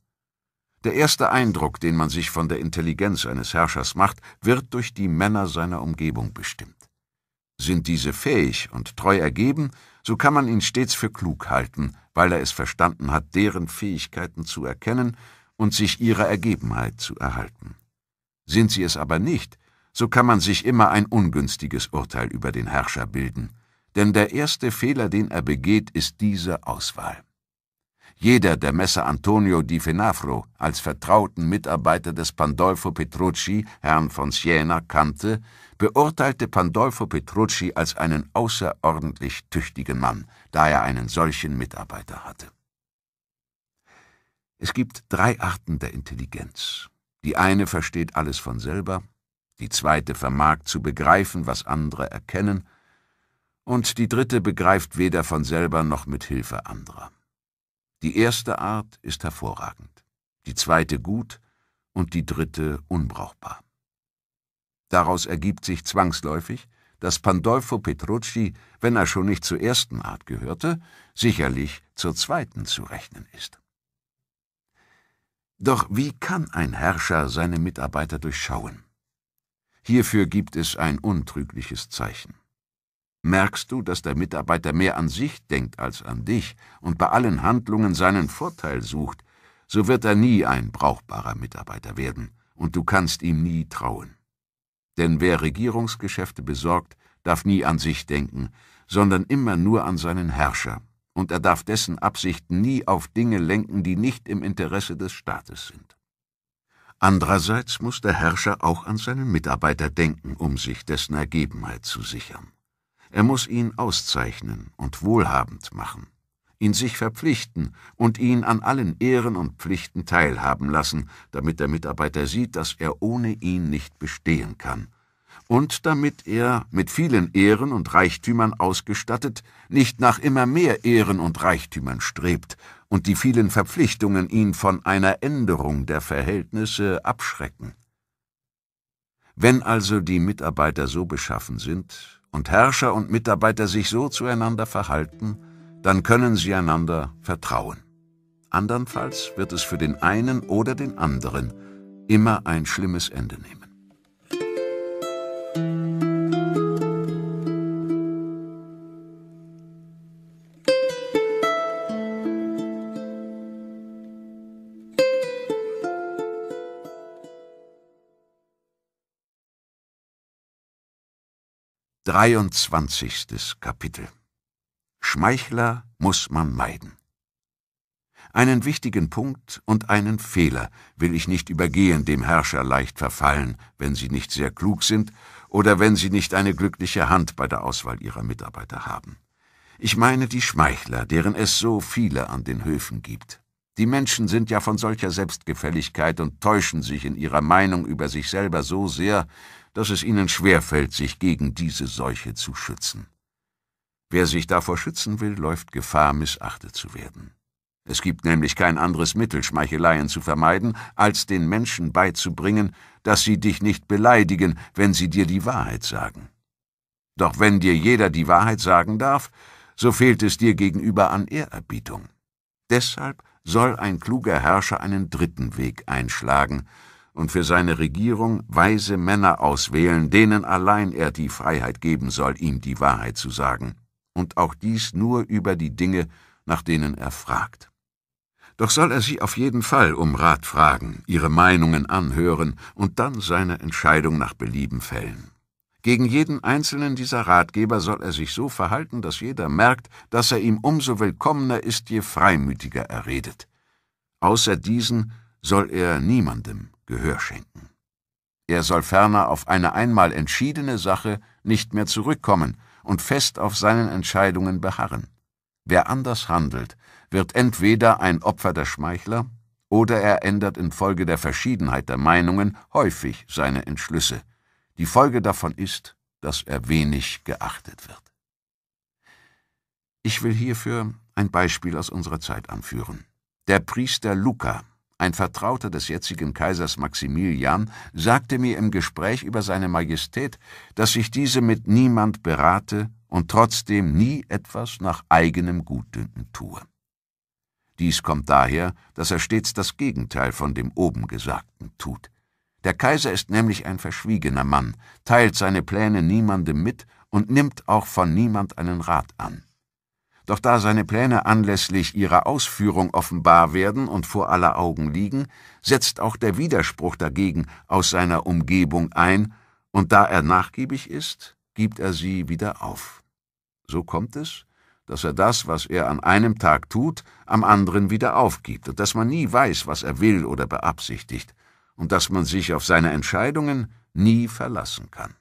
Der erste Eindruck, den man sich von der Intelligenz eines Herrschers macht, wird durch die Männer seiner Umgebung bestimmt. Sind diese fähig und treu ergeben, so kann man ihn stets für klug halten, weil er es verstanden hat, deren Fähigkeiten zu erkennen und sich ihrer Ergebenheit zu erhalten. Sind sie es aber nicht, so kann man sich immer ein ungünstiges Urteil über den Herrscher bilden, denn der erste Fehler, den er begeht, ist diese Auswahl. Jeder, der Messer Antonio di Fenafro als vertrauten Mitarbeiter des Pandolfo Petrucci, Herrn von Siena, kannte, beurteilte Pandolfo Petrucci als einen außerordentlich tüchtigen Mann, da er einen solchen Mitarbeiter hatte. Es gibt drei Arten der Intelligenz. Die eine versteht alles von selber, die zweite vermag zu begreifen, was andere erkennen, und die dritte begreift weder von selber noch mit Hilfe anderer. Die erste Art ist hervorragend, die zweite gut und die dritte unbrauchbar. Daraus ergibt sich zwangsläufig, dass Pandolfo Petrucci, wenn er schon nicht zur ersten Art gehörte, sicherlich zur zweiten zu rechnen ist. Doch wie kann ein Herrscher seine Mitarbeiter durchschauen? Hierfür gibt es ein untrügliches Zeichen merkst du, dass der Mitarbeiter mehr an sich denkt als an dich und bei allen Handlungen seinen Vorteil sucht, so wird er nie ein brauchbarer Mitarbeiter werden, und du kannst ihm nie trauen. Denn wer Regierungsgeschäfte besorgt, darf nie an sich denken, sondern immer nur an seinen Herrscher, und er darf dessen Absichten nie auf Dinge lenken, die nicht im Interesse des Staates sind. Andererseits muss der Herrscher auch an seinen Mitarbeiter denken, um sich dessen Ergebenheit zu sichern. Er muss ihn auszeichnen und wohlhabend machen, ihn sich verpflichten und ihn an allen Ehren und Pflichten teilhaben lassen, damit der Mitarbeiter sieht, dass er ohne ihn nicht bestehen kann und damit er, mit vielen Ehren und Reichtümern ausgestattet, nicht nach immer mehr Ehren und Reichtümern strebt und die vielen Verpflichtungen ihn von einer Änderung der Verhältnisse abschrecken. Wenn also die Mitarbeiter so beschaffen sind, und Herrscher und Mitarbeiter sich so zueinander verhalten, dann können sie einander vertrauen. Andernfalls wird es für den einen oder den anderen immer ein schlimmes Ende nehmen. 23. Kapitel Schmeichler muss man meiden. Einen wichtigen Punkt und einen Fehler will ich nicht übergehen, dem Herrscher leicht verfallen, wenn sie nicht sehr klug sind oder wenn sie nicht eine glückliche Hand bei der Auswahl ihrer Mitarbeiter haben. Ich meine die Schmeichler, deren es so viele an den Höfen gibt. Die Menschen sind ja von solcher Selbstgefälligkeit und täuschen sich in ihrer Meinung über sich selber so sehr, dass es ihnen schwerfällt, sich gegen diese Seuche zu schützen. Wer sich davor schützen will, läuft Gefahr, missachtet zu werden. Es gibt nämlich kein anderes Mittel, Schmeicheleien zu vermeiden, als den Menschen beizubringen, dass sie dich nicht beleidigen, wenn sie dir die Wahrheit sagen. Doch wenn dir jeder die Wahrheit sagen darf, so fehlt es dir gegenüber an Ehrerbietung. Deshalb soll ein kluger Herrscher einen dritten Weg einschlagen, und für seine Regierung weise Männer auswählen, denen allein er die Freiheit geben soll, ihm die Wahrheit zu sagen, und auch dies nur über die Dinge, nach denen er fragt. Doch soll er sie auf jeden Fall um Rat fragen, ihre Meinungen anhören und dann seine Entscheidung nach Belieben fällen. Gegen jeden einzelnen dieser Ratgeber soll er sich so verhalten, dass jeder merkt, dass er ihm umso willkommener ist, je freimütiger er redet. Außer diesen soll er niemandem Gehör schenken. Er soll ferner auf eine einmal entschiedene Sache nicht mehr zurückkommen und fest auf seinen Entscheidungen beharren. Wer anders handelt, wird entweder ein Opfer der Schmeichler oder er ändert infolge der Verschiedenheit der Meinungen häufig seine Entschlüsse. Die Folge davon ist, dass er wenig geachtet wird. Ich will hierfür ein Beispiel aus unserer Zeit anführen. Der Priester Luca ein Vertrauter des jetzigen Kaisers Maximilian sagte mir im Gespräch über seine Majestät, dass sich diese mit niemand berate und trotzdem nie etwas nach eigenem Gutdünken tue. Dies kommt daher, dass er stets das Gegenteil von dem oben Gesagten tut. Der Kaiser ist nämlich ein verschwiegener Mann, teilt seine Pläne niemandem mit und nimmt auch von niemand einen Rat an. Doch da seine Pläne anlässlich ihrer Ausführung offenbar werden und vor aller Augen liegen, setzt auch der Widerspruch dagegen aus seiner Umgebung ein, und da er nachgiebig ist, gibt er sie wieder auf. So kommt es, dass er das, was er an einem Tag tut, am anderen wieder aufgibt und dass man nie weiß, was er will oder beabsichtigt und dass man sich auf seine Entscheidungen nie verlassen kann.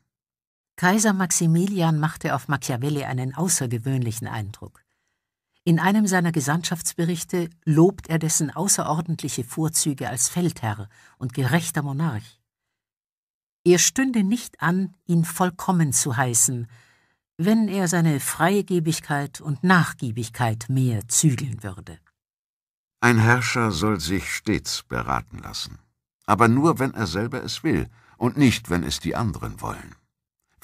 Kaiser Maximilian machte auf Machiavelli einen außergewöhnlichen Eindruck. In einem seiner Gesandtschaftsberichte lobt er dessen außerordentliche Vorzüge als Feldherr und gerechter Monarch. Er stünde nicht an, ihn vollkommen zu heißen, wenn er seine Freigebigkeit und Nachgiebigkeit mehr zügeln würde. Ein Herrscher soll sich stets beraten lassen, aber nur, wenn er selber es will und nicht, wenn es die anderen wollen.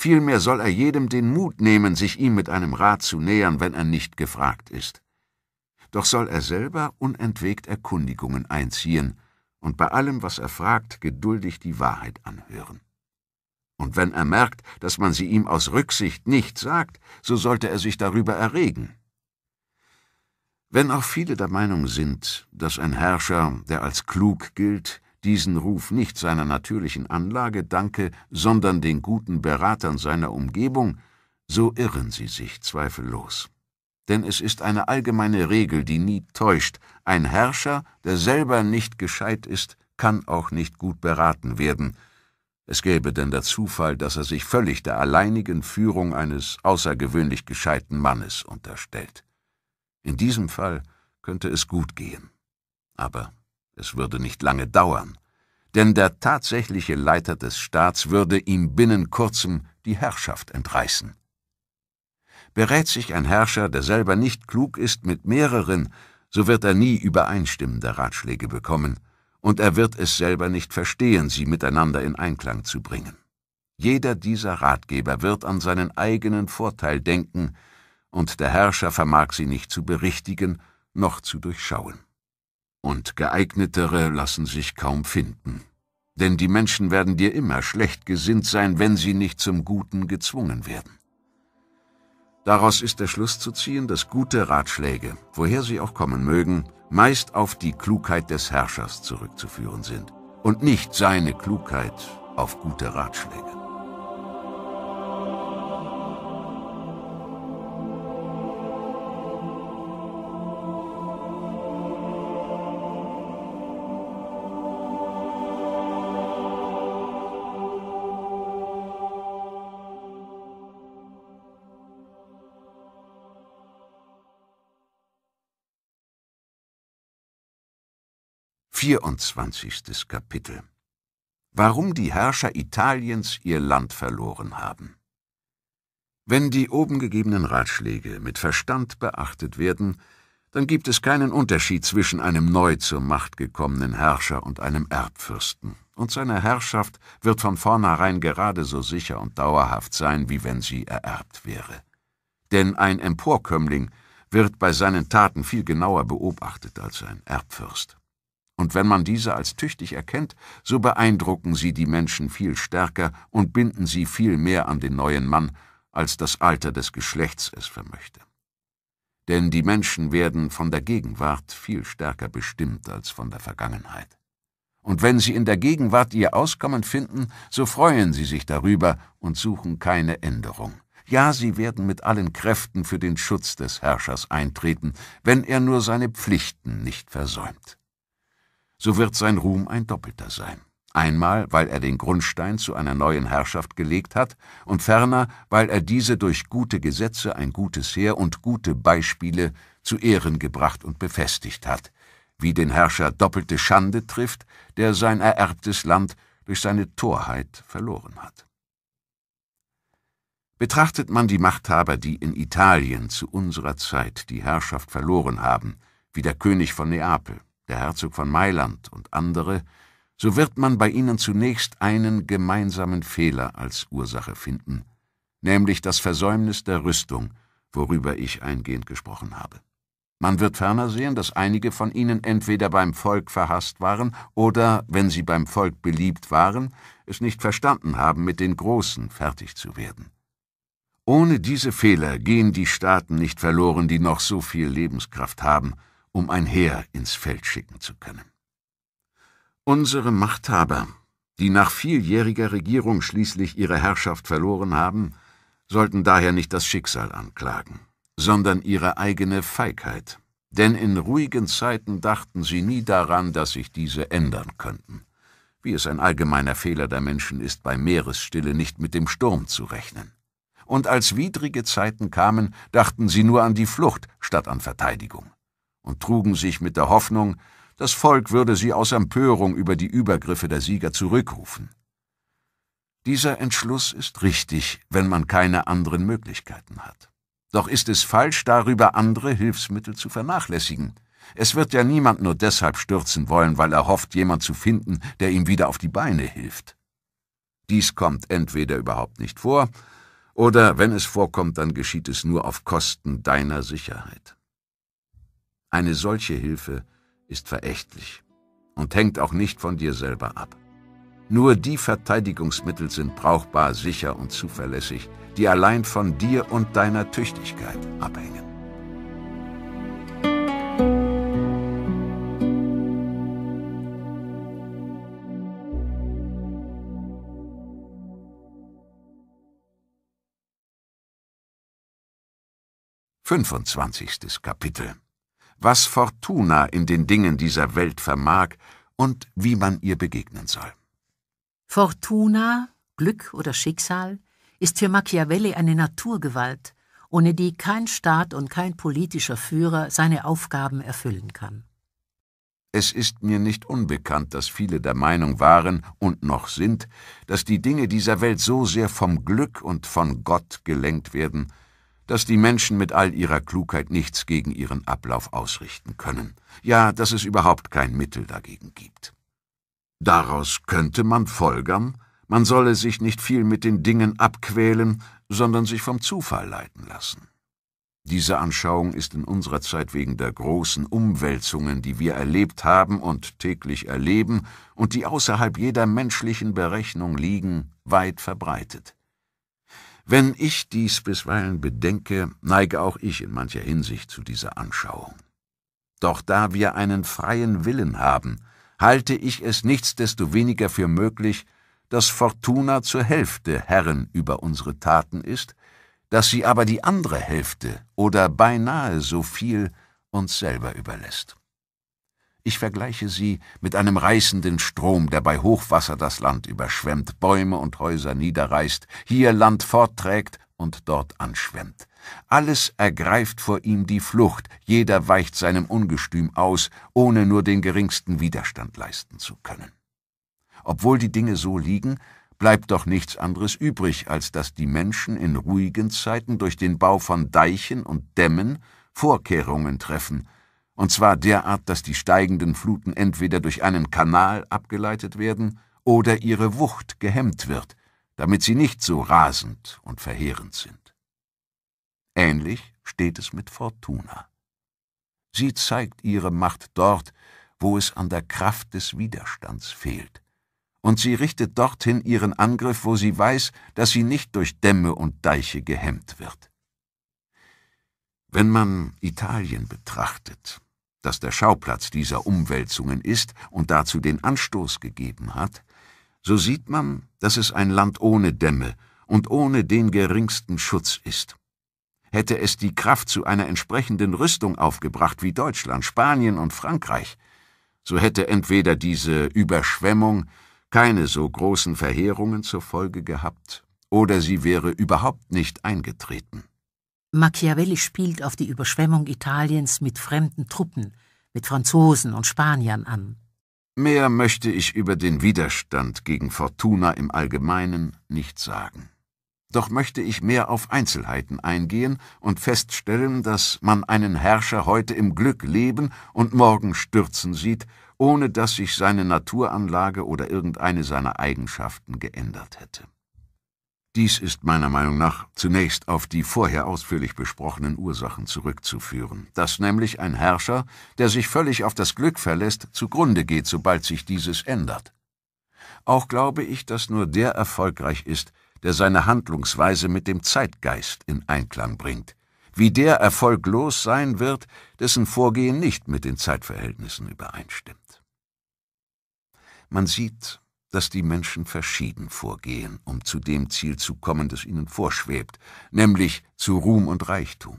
Vielmehr soll er jedem den Mut nehmen, sich ihm mit einem Rat zu nähern, wenn er nicht gefragt ist. Doch soll er selber unentwegt Erkundigungen einziehen und bei allem, was er fragt, geduldig die Wahrheit anhören. Und wenn er merkt, dass man sie ihm aus Rücksicht nicht sagt, so sollte er sich darüber erregen. Wenn auch viele der Meinung sind, dass ein Herrscher, der als klug gilt, diesen Ruf nicht seiner natürlichen Anlage danke, sondern den guten Beratern seiner Umgebung, so irren sie sich zweifellos. Denn es ist eine allgemeine Regel, die nie täuscht, ein Herrscher, der selber nicht gescheit ist, kann auch nicht gut beraten werden, es gäbe denn der Zufall, dass er sich völlig der alleinigen Führung eines außergewöhnlich gescheiten Mannes unterstellt. In diesem Fall könnte es gut gehen, aber es würde nicht lange dauern, denn der tatsächliche Leiter des Staats würde ihm binnen kurzem die Herrschaft entreißen. Berät sich ein Herrscher, der selber nicht klug ist, mit mehreren, so wird er nie übereinstimmende Ratschläge bekommen, und er wird es selber nicht verstehen, sie miteinander in Einklang zu bringen. Jeder dieser Ratgeber wird an seinen eigenen Vorteil denken, und der Herrscher vermag sie nicht zu berichtigen noch zu durchschauen und geeignetere lassen sich kaum finden. Denn die Menschen werden dir immer schlecht gesinnt sein, wenn sie nicht zum Guten gezwungen werden. Daraus ist der Schluss zu ziehen, dass gute Ratschläge, woher sie auch kommen mögen, meist auf die Klugheit des Herrschers zurückzuführen sind und nicht seine Klugheit auf gute Ratschläge. 24. Kapitel Warum die Herrscher Italiens ihr Land verloren haben Wenn die oben gegebenen Ratschläge mit Verstand beachtet werden, dann gibt es keinen Unterschied zwischen einem neu zur Macht gekommenen Herrscher und einem Erbfürsten, und seine Herrschaft wird von vornherein gerade so sicher und dauerhaft sein, wie wenn sie ererbt wäre. Denn ein Emporkömmling wird bei seinen Taten viel genauer beobachtet als ein Erbfürst. Und wenn man diese als tüchtig erkennt, so beeindrucken sie die Menschen viel stärker und binden sie viel mehr an den neuen Mann, als das Alter des Geschlechts es vermöchte. Denn die Menschen werden von der Gegenwart viel stärker bestimmt als von der Vergangenheit. Und wenn sie in der Gegenwart ihr Auskommen finden, so freuen sie sich darüber und suchen keine Änderung. Ja, sie werden mit allen Kräften für den Schutz des Herrschers eintreten, wenn er nur seine Pflichten nicht versäumt so wird sein Ruhm ein doppelter sein. Einmal, weil er den Grundstein zu einer neuen Herrschaft gelegt hat, und ferner, weil er diese durch gute Gesetze, ein gutes Heer und gute Beispiele zu Ehren gebracht und befestigt hat, wie den Herrscher doppelte Schande trifft, der sein ererbtes Land durch seine Torheit verloren hat. Betrachtet man die Machthaber, die in Italien zu unserer Zeit die Herrschaft verloren haben, wie der König von Neapel, der Herzog von Mailand und andere, so wird man bei ihnen zunächst einen gemeinsamen Fehler als Ursache finden, nämlich das Versäumnis der Rüstung, worüber ich eingehend gesprochen habe. Man wird ferner sehen, dass einige von ihnen entweder beim Volk verhasst waren oder, wenn sie beim Volk beliebt waren, es nicht verstanden haben, mit den Großen fertig zu werden. Ohne diese Fehler gehen die Staaten nicht verloren, die noch so viel Lebenskraft haben, um ein Heer ins Feld schicken zu können. Unsere Machthaber, die nach vieljähriger Regierung schließlich ihre Herrschaft verloren haben, sollten daher nicht das Schicksal anklagen, sondern ihre eigene Feigheit, denn in ruhigen Zeiten dachten sie nie daran, dass sich diese ändern könnten, wie es ein allgemeiner Fehler der Menschen ist, bei Meeresstille nicht mit dem Sturm zu rechnen. Und als widrige Zeiten kamen, dachten sie nur an die Flucht statt an Verteidigung und trugen sich mit der Hoffnung, das Volk würde sie aus Empörung über die Übergriffe der Sieger zurückrufen. Dieser Entschluss ist richtig, wenn man keine anderen Möglichkeiten hat. Doch ist es falsch, darüber andere Hilfsmittel zu vernachlässigen. Es wird ja niemand nur deshalb stürzen wollen, weil er hofft, jemand zu finden, der ihm wieder auf die Beine hilft. Dies kommt entweder überhaupt nicht vor, oder wenn es vorkommt, dann geschieht es nur auf Kosten deiner Sicherheit. Eine solche Hilfe ist verächtlich und hängt auch nicht von dir selber ab. Nur die Verteidigungsmittel sind brauchbar, sicher und zuverlässig, die allein von dir und deiner Tüchtigkeit abhängen. Fünfundzwanzigstes Kapitel was Fortuna in den Dingen dieser Welt vermag und wie man ihr begegnen soll. Fortuna, Glück oder Schicksal, ist für Machiavelli eine Naturgewalt, ohne die kein Staat und kein politischer Führer seine Aufgaben erfüllen kann. Es ist mir nicht unbekannt, dass viele der Meinung waren und noch sind, dass die Dinge dieser Welt so sehr vom Glück und von Gott gelenkt werden, dass die Menschen mit all ihrer Klugheit nichts gegen ihren Ablauf ausrichten können, ja, dass es überhaupt kein Mittel dagegen gibt. Daraus könnte man folgern, man solle sich nicht viel mit den Dingen abquälen, sondern sich vom Zufall leiten lassen. Diese Anschauung ist in unserer Zeit wegen der großen Umwälzungen, die wir erlebt haben und täglich erleben und die außerhalb jeder menschlichen Berechnung liegen, weit verbreitet. Wenn ich dies bisweilen bedenke, neige auch ich in mancher Hinsicht zu dieser Anschauung. Doch da wir einen freien Willen haben, halte ich es nichtsdestoweniger für möglich, dass Fortuna zur Hälfte Herren über unsere Taten ist, dass sie aber die andere Hälfte oder beinahe so viel uns selber überlässt. Ich vergleiche sie mit einem reißenden Strom, der bei Hochwasser das Land überschwemmt, Bäume und Häuser niederreißt, hier Land fortträgt und dort anschwemmt. Alles ergreift vor ihm die Flucht, jeder weicht seinem Ungestüm aus, ohne nur den geringsten Widerstand leisten zu können. Obwohl die Dinge so liegen, bleibt doch nichts anderes übrig, als dass die Menschen in ruhigen Zeiten durch den Bau von Deichen und Dämmen Vorkehrungen treffen, und zwar derart, dass die steigenden Fluten entweder durch einen Kanal abgeleitet werden oder ihre Wucht gehemmt wird, damit sie nicht so rasend und verheerend sind. Ähnlich steht es mit Fortuna. Sie zeigt ihre Macht dort, wo es an der Kraft des Widerstands fehlt. Und sie richtet dorthin ihren Angriff, wo sie weiß, dass sie nicht durch Dämme und Deiche gehemmt wird. Wenn man Italien betrachtet, das der Schauplatz dieser Umwälzungen ist und dazu den Anstoß gegeben hat, so sieht man, dass es ein Land ohne Dämme und ohne den geringsten Schutz ist. Hätte es die Kraft zu einer entsprechenden Rüstung aufgebracht wie Deutschland, Spanien und Frankreich, so hätte entweder diese Überschwemmung keine so großen Verheerungen zur Folge gehabt, oder sie wäre überhaupt nicht eingetreten. Machiavelli spielt auf die Überschwemmung Italiens mit fremden Truppen, mit Franzosen und Spaniern an. Mehr möchte ich über den Widerstand gegen Fortuna im Allgemeinen nicht sagen. Doch möchte ich mehr auf Einzelheiten eingehen und feststellen, dass man einen Herrscher heute im Glück leben und morgen stürzen sieht, ohne dass sich seine Naturanlage oder irgendeine seiner Eigenschaften geändert hätte. Dies ist meiner Meinung nach zunächst auf die vorher ausführlich besprochenen Ursachen zurückzuführen, dass nämlich ein Herrscher, der sich völlig auf das Glück verlässt, zugrunde geht, sobald sich dieses ändert. Auch glaube ich, dass nur der erfolgreich ist, der seine Handlungsweise mit dem Zeitgeist in Einklang bringt, wie der erfolglos sein wird, dessen Vorgehen nicht mit den Zeitverhältnissen übereinstimmt. Man sieht, dass die Menschen verschieden vorgehen, um zu dem Ziel zu kommen, das ihnen vorschwebt, nämlich zu Ruhm und Reichtum.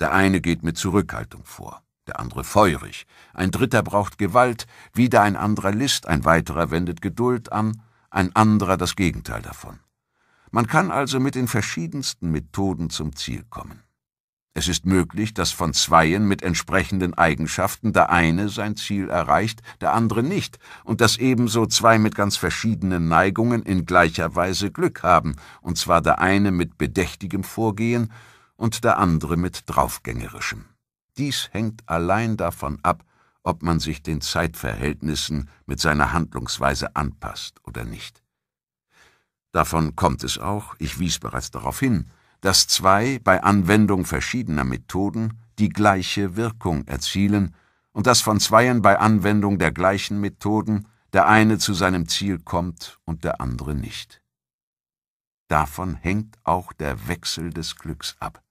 Der eine geht mit Zurückhaltung vor, der andere feurig, ein dritter braucht Gewalt, wieder ein anderer List, ein weiterer wendet Geduld an, ein anderer das Gegenteil davon. Man kann also mit den verschiedensten Methoden zum Ziel kommen. Es ist möglich, dass von Zweien mit entsprechenden Eigenschaften der eine sein Ziel erreicht, der andere nicht, und dass ebenso zwei mit ganz verschiedenen Neigungen in gleicher Weise Glück haben, und zwar der eine mit bedächtigem Vorgehen und der andere mit draufgängerischem. Dies hängt allein davon ab, ob man sich den Zeitverhältnissen mit seiner Handlungsweise anpasst oder nicht. Davon kommt es auch, ich wies bereits darauf hin, dass zwei bei Anwendung verschiedener Methoden die gleiche Wirkung erzielen und dass von zweien bei Anwendung der gleichen Methoden der eine zu seinem Ziel kommt und der andere nicht. Davon hängt auch der Wechsel des Glücks ab.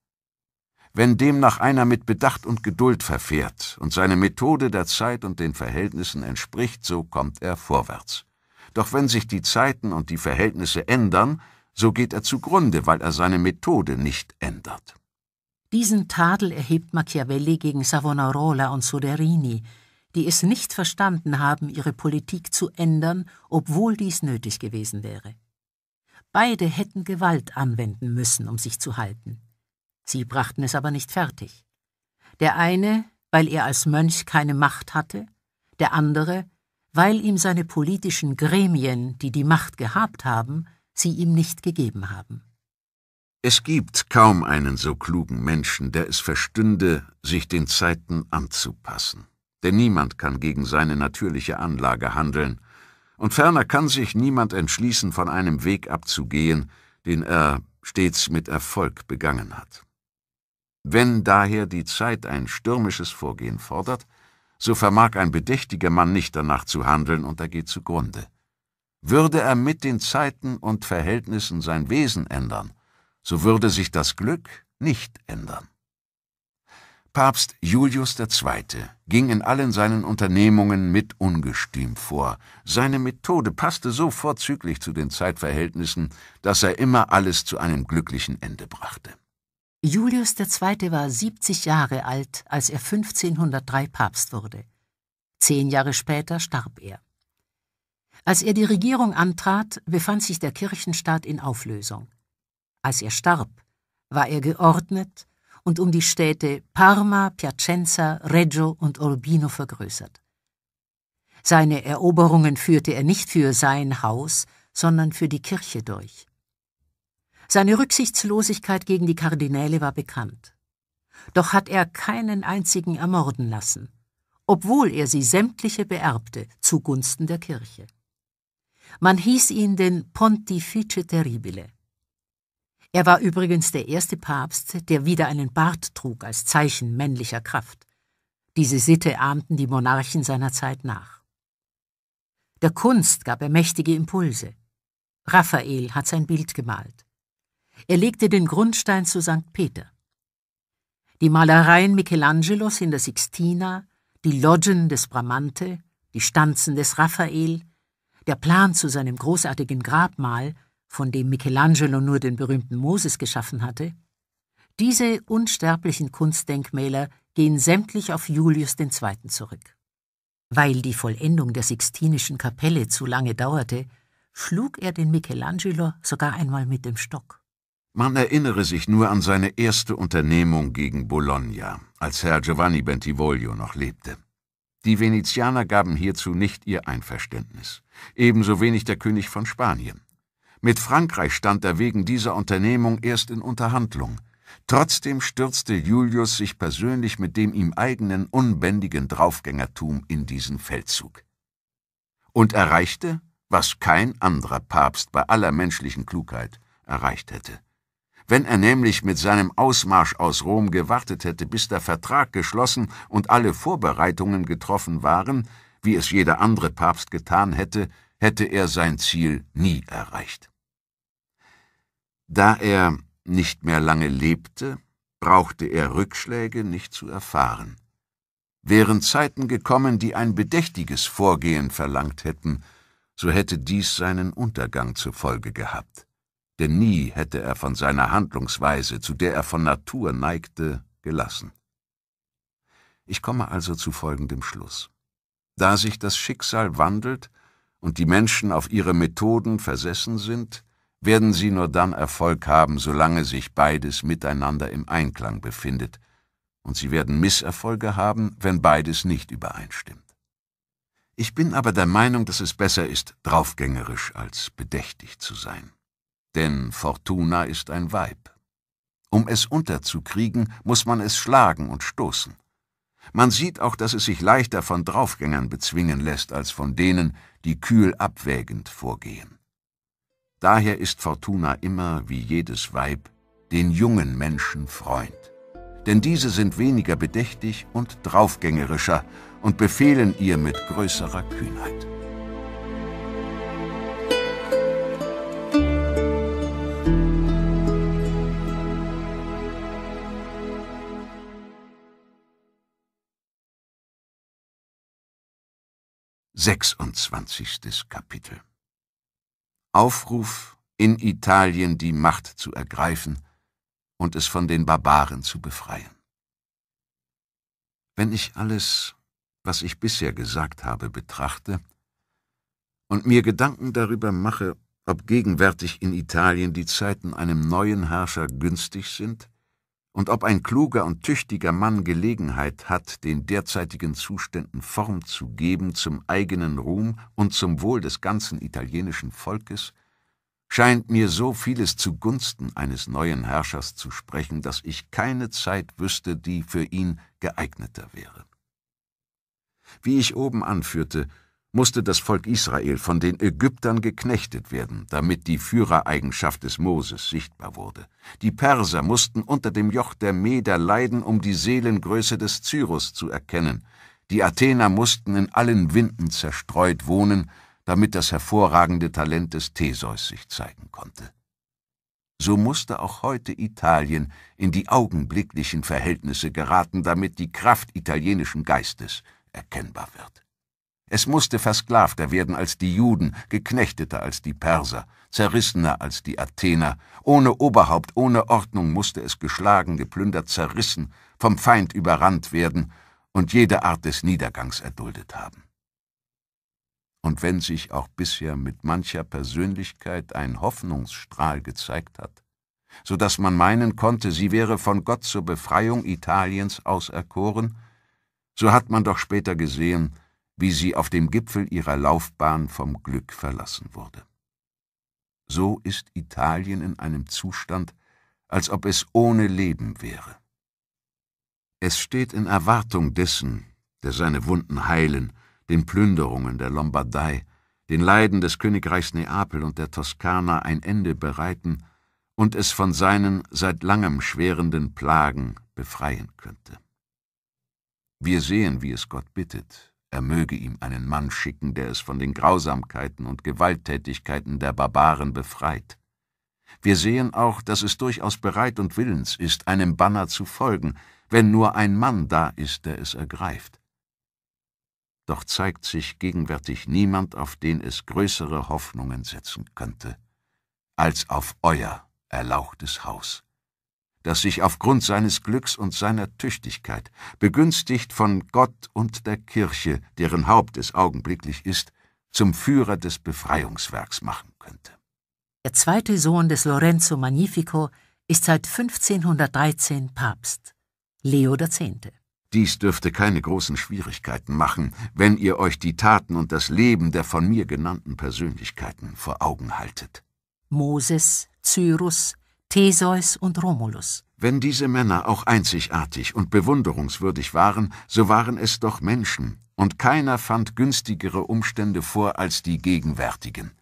Wenn demnach einer mit Bedacht und Geduld verfährt und seine Methode der Zeit und den Verhältnissen entspricht, so kommt er vorwärts. Doch wenn sich die Zeiten und die Verhältnisse ändern, so geht er zugrunde, weil er seine Methode nicht ändert. Diesen Tadel erhebt Machiavelli gegen Savonarola und Soderini, die es nicht verstanden haben, ihre Politik zu ändern, obwohl dies nötig gewesen wäre. Beide hätten Gewalt anwenden müssen, um sich zu halten. Sie brachten es aber nicht fertig. Der eine, weil er als Mönch keine Macht hatte, der andere, weil ihm seine politischen Gremien, die die Macht gehabt haben, sie ihm nicht gegeben haben. Es gibt kaum einen so klugen Menschen, der es verstünde, sich den Zeiten anzupassen. Denn niemand kann gegen seine natürliche Anlage handeln, und ferner kann sich niemand entschließen, von einem Weg abzugehen, den er stets mit Erfolg begangen hat. Wenn daher die Zeit ein stürmisches Vorgehen fordert, so vermag ein bedächtiger Mann nicht danach zu handeln und er geht zugrunde. Würde er mit den Zeiten und Verhältnissen sein Wesen ändern, so würde sich das Glück nicht ändern. Papst Julius II. ging in allen seinen Unternehmungen mit Ungestüm vor. Seine Methode passte so vorzüglich zu den Zeitverhältnissen, dass er immer alles zu einem glücklichen Ende brachte. Julius II. war 70 Jahre alt, als er 1503 Papst wurde. Zehn Jahre später starb er. Als er die Regierung antrat, befand sich der Kirchenstaat in Auflösung. Als er starb, war er geordnet und um die Städte Parma, Piacenza, Reggio und Urbino vergrößert. Seine Eroberungen führte er nicht für sein Haus, sondern für die Kirche durch. Seine Rücksichtslosigkeit gegen die Kardinäle war bekannt. Doch hat er keinen einzigen ermorden lassen, obwohl er sie sämtliche beerbte zugunsten der Kirche. Man hieß ihn den Pontifice Terribile. Er war übrigens der erste Papst, der wieder einen Bart trug als Zeichen männlicher Kraft. Diese Sitte ahmten die Monarchen seiner Zeit nach. Der Kunst gab er mächtige Impulse. Raphael hat sein Bild gemalt. Er legte den Grundstein zu St. Peter. Die Malereien Michelangelos in der Sixtina, die Loggen des Bramante, die Stanzen des Raphael, der Plan zu seinem großartigen Grabmal, von dem Michelangelo nur den berühmten Moses geschaffen hatte, diese unsterblichen Kunstdenkmäler gehen sämtlich auf Julius II. zurück. Weil die Vollendung der Sixtinischen Kapelle zu lange dauerte, schlug er den Michelangelo sogar einmal mit dem Stock. Man erinnere sich nur an seine erste Unternehmung gegen Bologna, als Herr Giovanni Bentivoglio noch lebte. Die Venezianer gaben hierzu nicht ihr Einverständnis, ebenso wenig der König von Spanien. Mit Frankreich stand er wegen dieser Unternehmung erst in Unterhandlung. Trotzdem stürzte Julius sich persönlich mit dem ihm eigenen unbändigen Draufgängertum in diesen Feldzug. Und erreichte, was kein anderer Papst bei aller menschlichen Klugheit erreicht hätte. Wenn er nämlich mit seinem Ausmarsch aus Rom gewartet hätte, bis der Vertrag geschlossen und alle Vorbereitungen getroffen waren, wie es jeder andere Papst getan hätte, hätte er sein Ziel nie erreicht. Da er nicht mehr lange lebte, brauchte er Rückschläge nicht zu erfahren. Wären Zeiten gekommen, die ein bedächtiges Vorgehen verlangt hätten, so hätte dies seinen Untergang zur Folge gehabt denn nie hätte er von seiner Handlungsweise, zu der er von Natur neigte, gelassen. Ich komme also zu folgendem Schluss. Da sich das Schicksal wandelt und die Menschen auf ihre Methoden versessen sind, werden sie nur dann Erfolg haben, solange sich beides miteinander im Einklang befindet, und sie werden Misserfolge haben, wenn beides nicht übereinstimmt. Ich bin aber der Meinung, dass es besser ist, draufgängerisch als bedächtig zu sein denn Fortuna ist ein Weib. Um es unterzukriegen, muss man es schlagen und stoßen. Man sieht auch, dass es sich leichter von Draufgängern bezwingen lässt als von denen, die kühl abwägend vorgehen. Daher ist Fortuna immer, wie jedes Weib, den jungen Menschen Freund. Denn diese sind weniger bedächtig und draufgängerischer und befehlen ihr mit größerer Kühnheit. 26. Kapitel Aufruf, in Italien die Macht zu ergreifen und es von den Barbaren zu befreien. Wenn ich alles, was ich bisher gesagt habe, betrachte und mir Gedanken darüber mache, ob gegenwärtig in Italien die Zeiten einem neuen Herrscher günstig sind und ob ein kluger und tüchtiger Mann Gelegenheit hat, den derzeitigen Zuständen Form zu geben zum eigenen Ruhm und zum Wohl des ganzen italienischen Volkes, scheint mir so vieles zugunsten eines neuen Herrschers zu sprechen, dass ich keine Zeit wüsste, die für ihn geeigneter wäre. Wie ich oben anführte, musste das Volk Israel von den Ägyptern geknechtet werden, damit die Führereigenschaft des Moses sichtbar wurde. Die Perser mussten unter dem Joch der Meder leiden, um die Seelengröße des Cyrus zu erkennen. Die Athener mussten in allen Winden zerstreut wohnen, damit das hervorragende Talent des Theseus sich zeigen konnte. So musste auch heute Italien in die augenblicklichen Verhältnisse geraten, damit die Kraft italienischen Geistes erkennbar wird. Es musste versklavter werden als die Juden, geknechteter als die Perser, zerrissener als die Athener, ohne Oberhaupt, ohne Ordnung musste es geschlagen, geplündert, zerrissen, vom Feind überrannt werden und jede Art des Niedergangs erduldet haben. Und wenn sich auch bisher mit mancher Persönlichkeit ein Hoffnungsstrahl gezeigt hat, so dass man meinen konnte, sie wäre von Gott zur Befreiung Italiens auserkoren, so hat man doch später gesehen, wie sie auf dem Gipfel ihrer Laufbahn vom Glück verlassen wurde. So ist Italien in einem Zustand, als ob es ohne Leben wäre. Es steht in Erwartung dessen, der seine Wunden heilen, den Plünderungen der Lombardei, den Leiden des Königreichs Neapel und der Toskana ein Ende bereiten und es von seinen seit langem schwerenden Plagen befreien könnte. Wir sehen, wie es Gott bittet, er möge ihm einen Mann schicken, der es von den Grausamkeiten und Gewalttätigkeiten der Barbaren befreit. Wir sehen auch, dass es durchaus bereit und willens ist, einem Banner zu folgen, wenn nur ein Mann da ist, der es ergreift. Doch zeigt sich gegenwärtig niemand, auf den es größere Hoffnungen setzen könnte, als auf euer erlauchtes Haus das sich aufgrund seines Glücks und seiner Tüchtigkeit, begünstigt von Gott und der Kirche, deren Haupt es augenblicklich ist, zum Führer des Befreiungswerks machen könnte. Der zweite Sohn des Lorenzo Magnifico ist seit 1513 Papst, Leo X. Dies dürfte keine großen Schwierigkeiten machen, wenn ihr euch die Taten und das Leben der von mir genannten Persönlichkeiten vor Augen haltet. Moses, Cyrus, Theseus und Romulus. Wenn diese Männer auch einzigartig und bewunderungswürdig waren, so waren es doch Menschen, und keiner fand günstigere Umstände vor als die gegenwärtigen.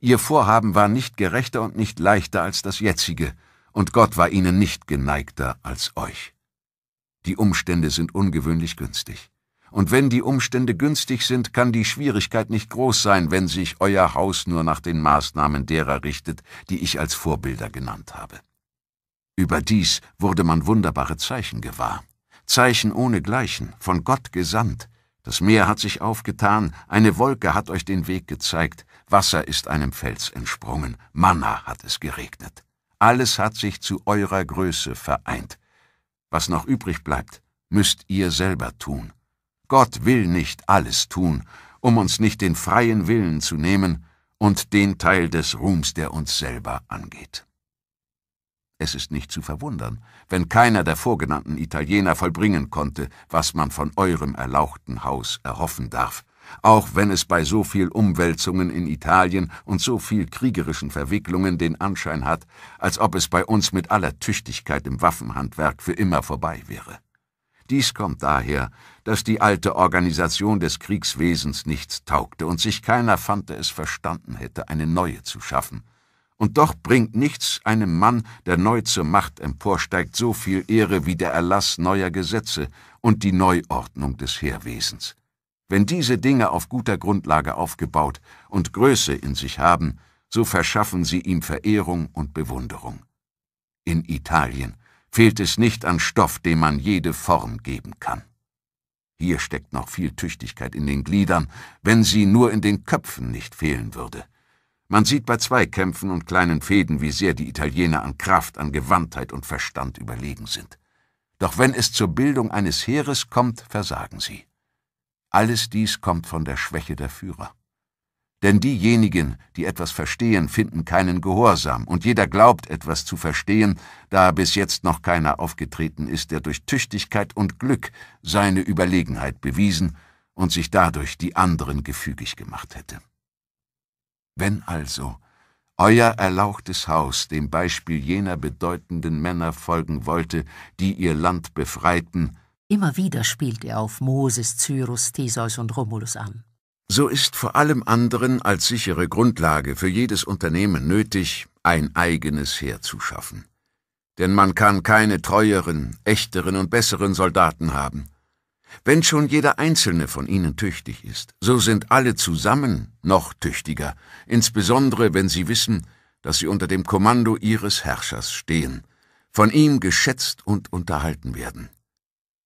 Ihr Vorhaben war nicht gerechter und nicht leichter als das jetzige, und Gott war ihnen nicht geneigter als euch. Die Umstände sind ungewöhnlich günstig und wenn die Umstände günstig sind, kann die Schwierigkeit nicht groß sein, wenn sich euer Haus nur nach den Maßnahmen derer richtet, die ich als Vorbilder genannt habe. Überdies wurde man wunderbare Zeichen gewahr. Zeichen ohnegleichen, von Gott gesandt. Das Meer hat sich aufgetan, eine Wolke hat euch den Weg gezeigt, Wasser ist einem Fels entsprungen, Manna hat es geregnet. Alles hat sich zu eurer Größe vereint. Was noch übrig bleibt, müsst ihr selber tun. Gott will nicht alles tun, um uns nicht den freien Willen zu nehmen und den Teil des Ruhms, der uns selber angeht. Es ist nicht zu verwundern, wenn keiner der vorgenannten Italiener vollbringen konnte, was man von eurem erlauchten Haus erhoffen darf, auch wenn es bei so viel Umwälzungen in Italien und so viel kriegerischen Verwicklungen den Anschein hat, als ob es bei uns mit aller Tüchtigkeit im Waffenhandwerk für immer vorbei wäre. Dies kommt daher, dass die alte Organisation des Kriegswesens nichts taugte und sich keiner fand, der es verstanden hätte, eine neue zu schaffen. Und doch bringt nichts einem Mann, der neu zur Macht emporsteigt, so viel Ehre wie der Erlass neuer Gesetze und die Neuordnung des Heerwesens. Wenn diese Dinge auf guter Grundlage aufgebaut und Größe in sich haben, so verschaffen sie ihm Verehrung und Bewunderung. In Italien fehlt es nicht an Stoff, dem man jede Form geben kann. Hier steckt noch viel Tüchtigkeit in den Gliedern, wenn sie nur in den Köpfen nicht fehlen würde. Man sieht bei Zweikämpfen und kleinen Fäden, wie sehr die Italiener an Kraft, an Gewandtheit und Verstand überlegen sind. Doch wenn es zur Bildung eines Heeres kommt, versagen sie. Alles dies kommt von der Schwäche der Führer. Denn diejenigen, die etwas verstehen, finden keinen Gehorsam, und jeder glaubt etwas zu verstehen, da bis jetzt noch keiner aufgetreten ist, der durch Tüchtigkeit und Glück seine Überlegenheit bewiesen und sich dadurch die anderen gefügig gemacht hätte. Wenn also euer erlauchtes Haus dem Beispiel jener bedeutenden Männer folgen wollte, die ihr Land befreiten, immer wieder spielt er auf Moses, Cyrus, Theseus und Romulus an so ist vor allem anderen als sichere Grundlage für jedes Unternehmen nötig, ein eigenes Heer zu schaffen. Denn man kann keine treueren, echteren und besseren Soldaten haben. Wenn schon jeder einzelne von ihnen tüchtig ist, so sind alle zusammen noch tüchtiger, insbesondere wenn sie wissen, dass sie unter dem Kommando ihres Herrschers stehen, von ihm geschätzt und unterhalten werden.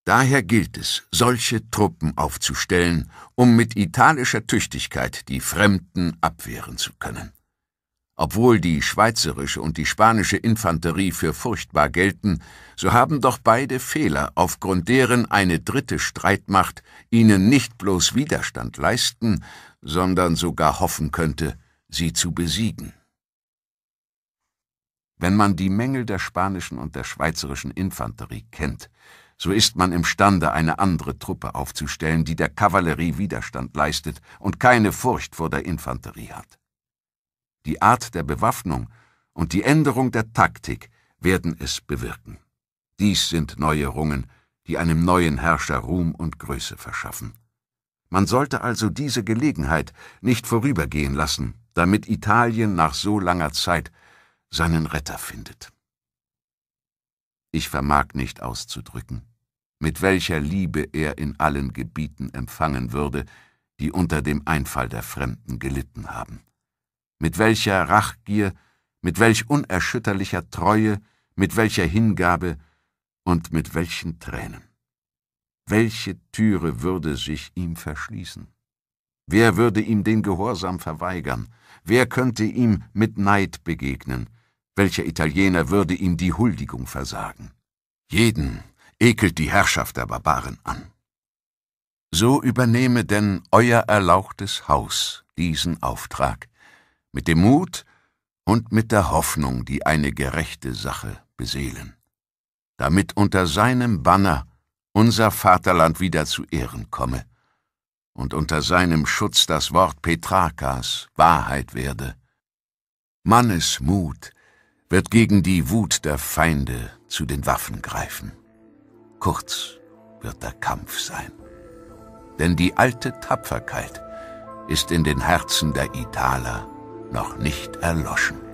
Daher gilt es, solche Truppen aufzustellen, um mit italischer Tüchtigkeit die Fremden abwehren zu können. Obwohl die schweizerische und die spanische Infanterie für furchtbar gelten, so haben doch beide Fehler, aufgrund deren eine dritte Streitmacht ihnen nicht bloß Widerstand leisten, sondern sogar hoffen könnte, sie zu besiegen. Wenn man die Mängel der spanischen und der schweizerischen Infanterie kennt, so ist man imstande, eine andere Truppe aufzustellen, die der Kavallerie Widerstand leistet und keine Furcht vor der Infanterie hat. Die Art der Bewaffnung und die Änderung der Taktik werden es bewirken. Dies sind Neuerungen, die einem neuen Herrscher Ruhm und Größe verschaffen. Man sollte also diese Gelegenheit nicht vorübergehen lassen, damit Italien nach so langer Zeit seinen Retter findet ich vermag nicht auszudrücken, mit welcher Liebe er in allen Gebieten empfangen würde, die unter dem Einfall der Fremden gelitten haben, mit welcher Rachgier, mit welch unerschütterlicher Treue, mit welcher Hingabe und mit welchen Tränen. Welche Türe würde sich ihm verschließen? Wer würde ihm den Gehorsam verweigern? Wer könnte ihm mit Neid begegnen? Welcher Italiener würde ihm die Huldigung versagen? Jeden ekelt die Herrschaft der Barbaren an. So übernehme denn euer erlauchtes Haus diesen Auftrag, mit dem Mut und mit der Hoffnung, die eine gerechte Sache beseelen, damit unter seinem Banner unser Vaterland wieder zu Ehren komme und unter seinem Schutz das Wort Petrakas Wahrheit werde. Mannes Mut, wird gegen die Wut der Feinde zu den Waffen greifen. Kurz wird der Kampf sein. Denn die alte Tapferkeit ist in den Herzen der Italer noch nicht erloschen.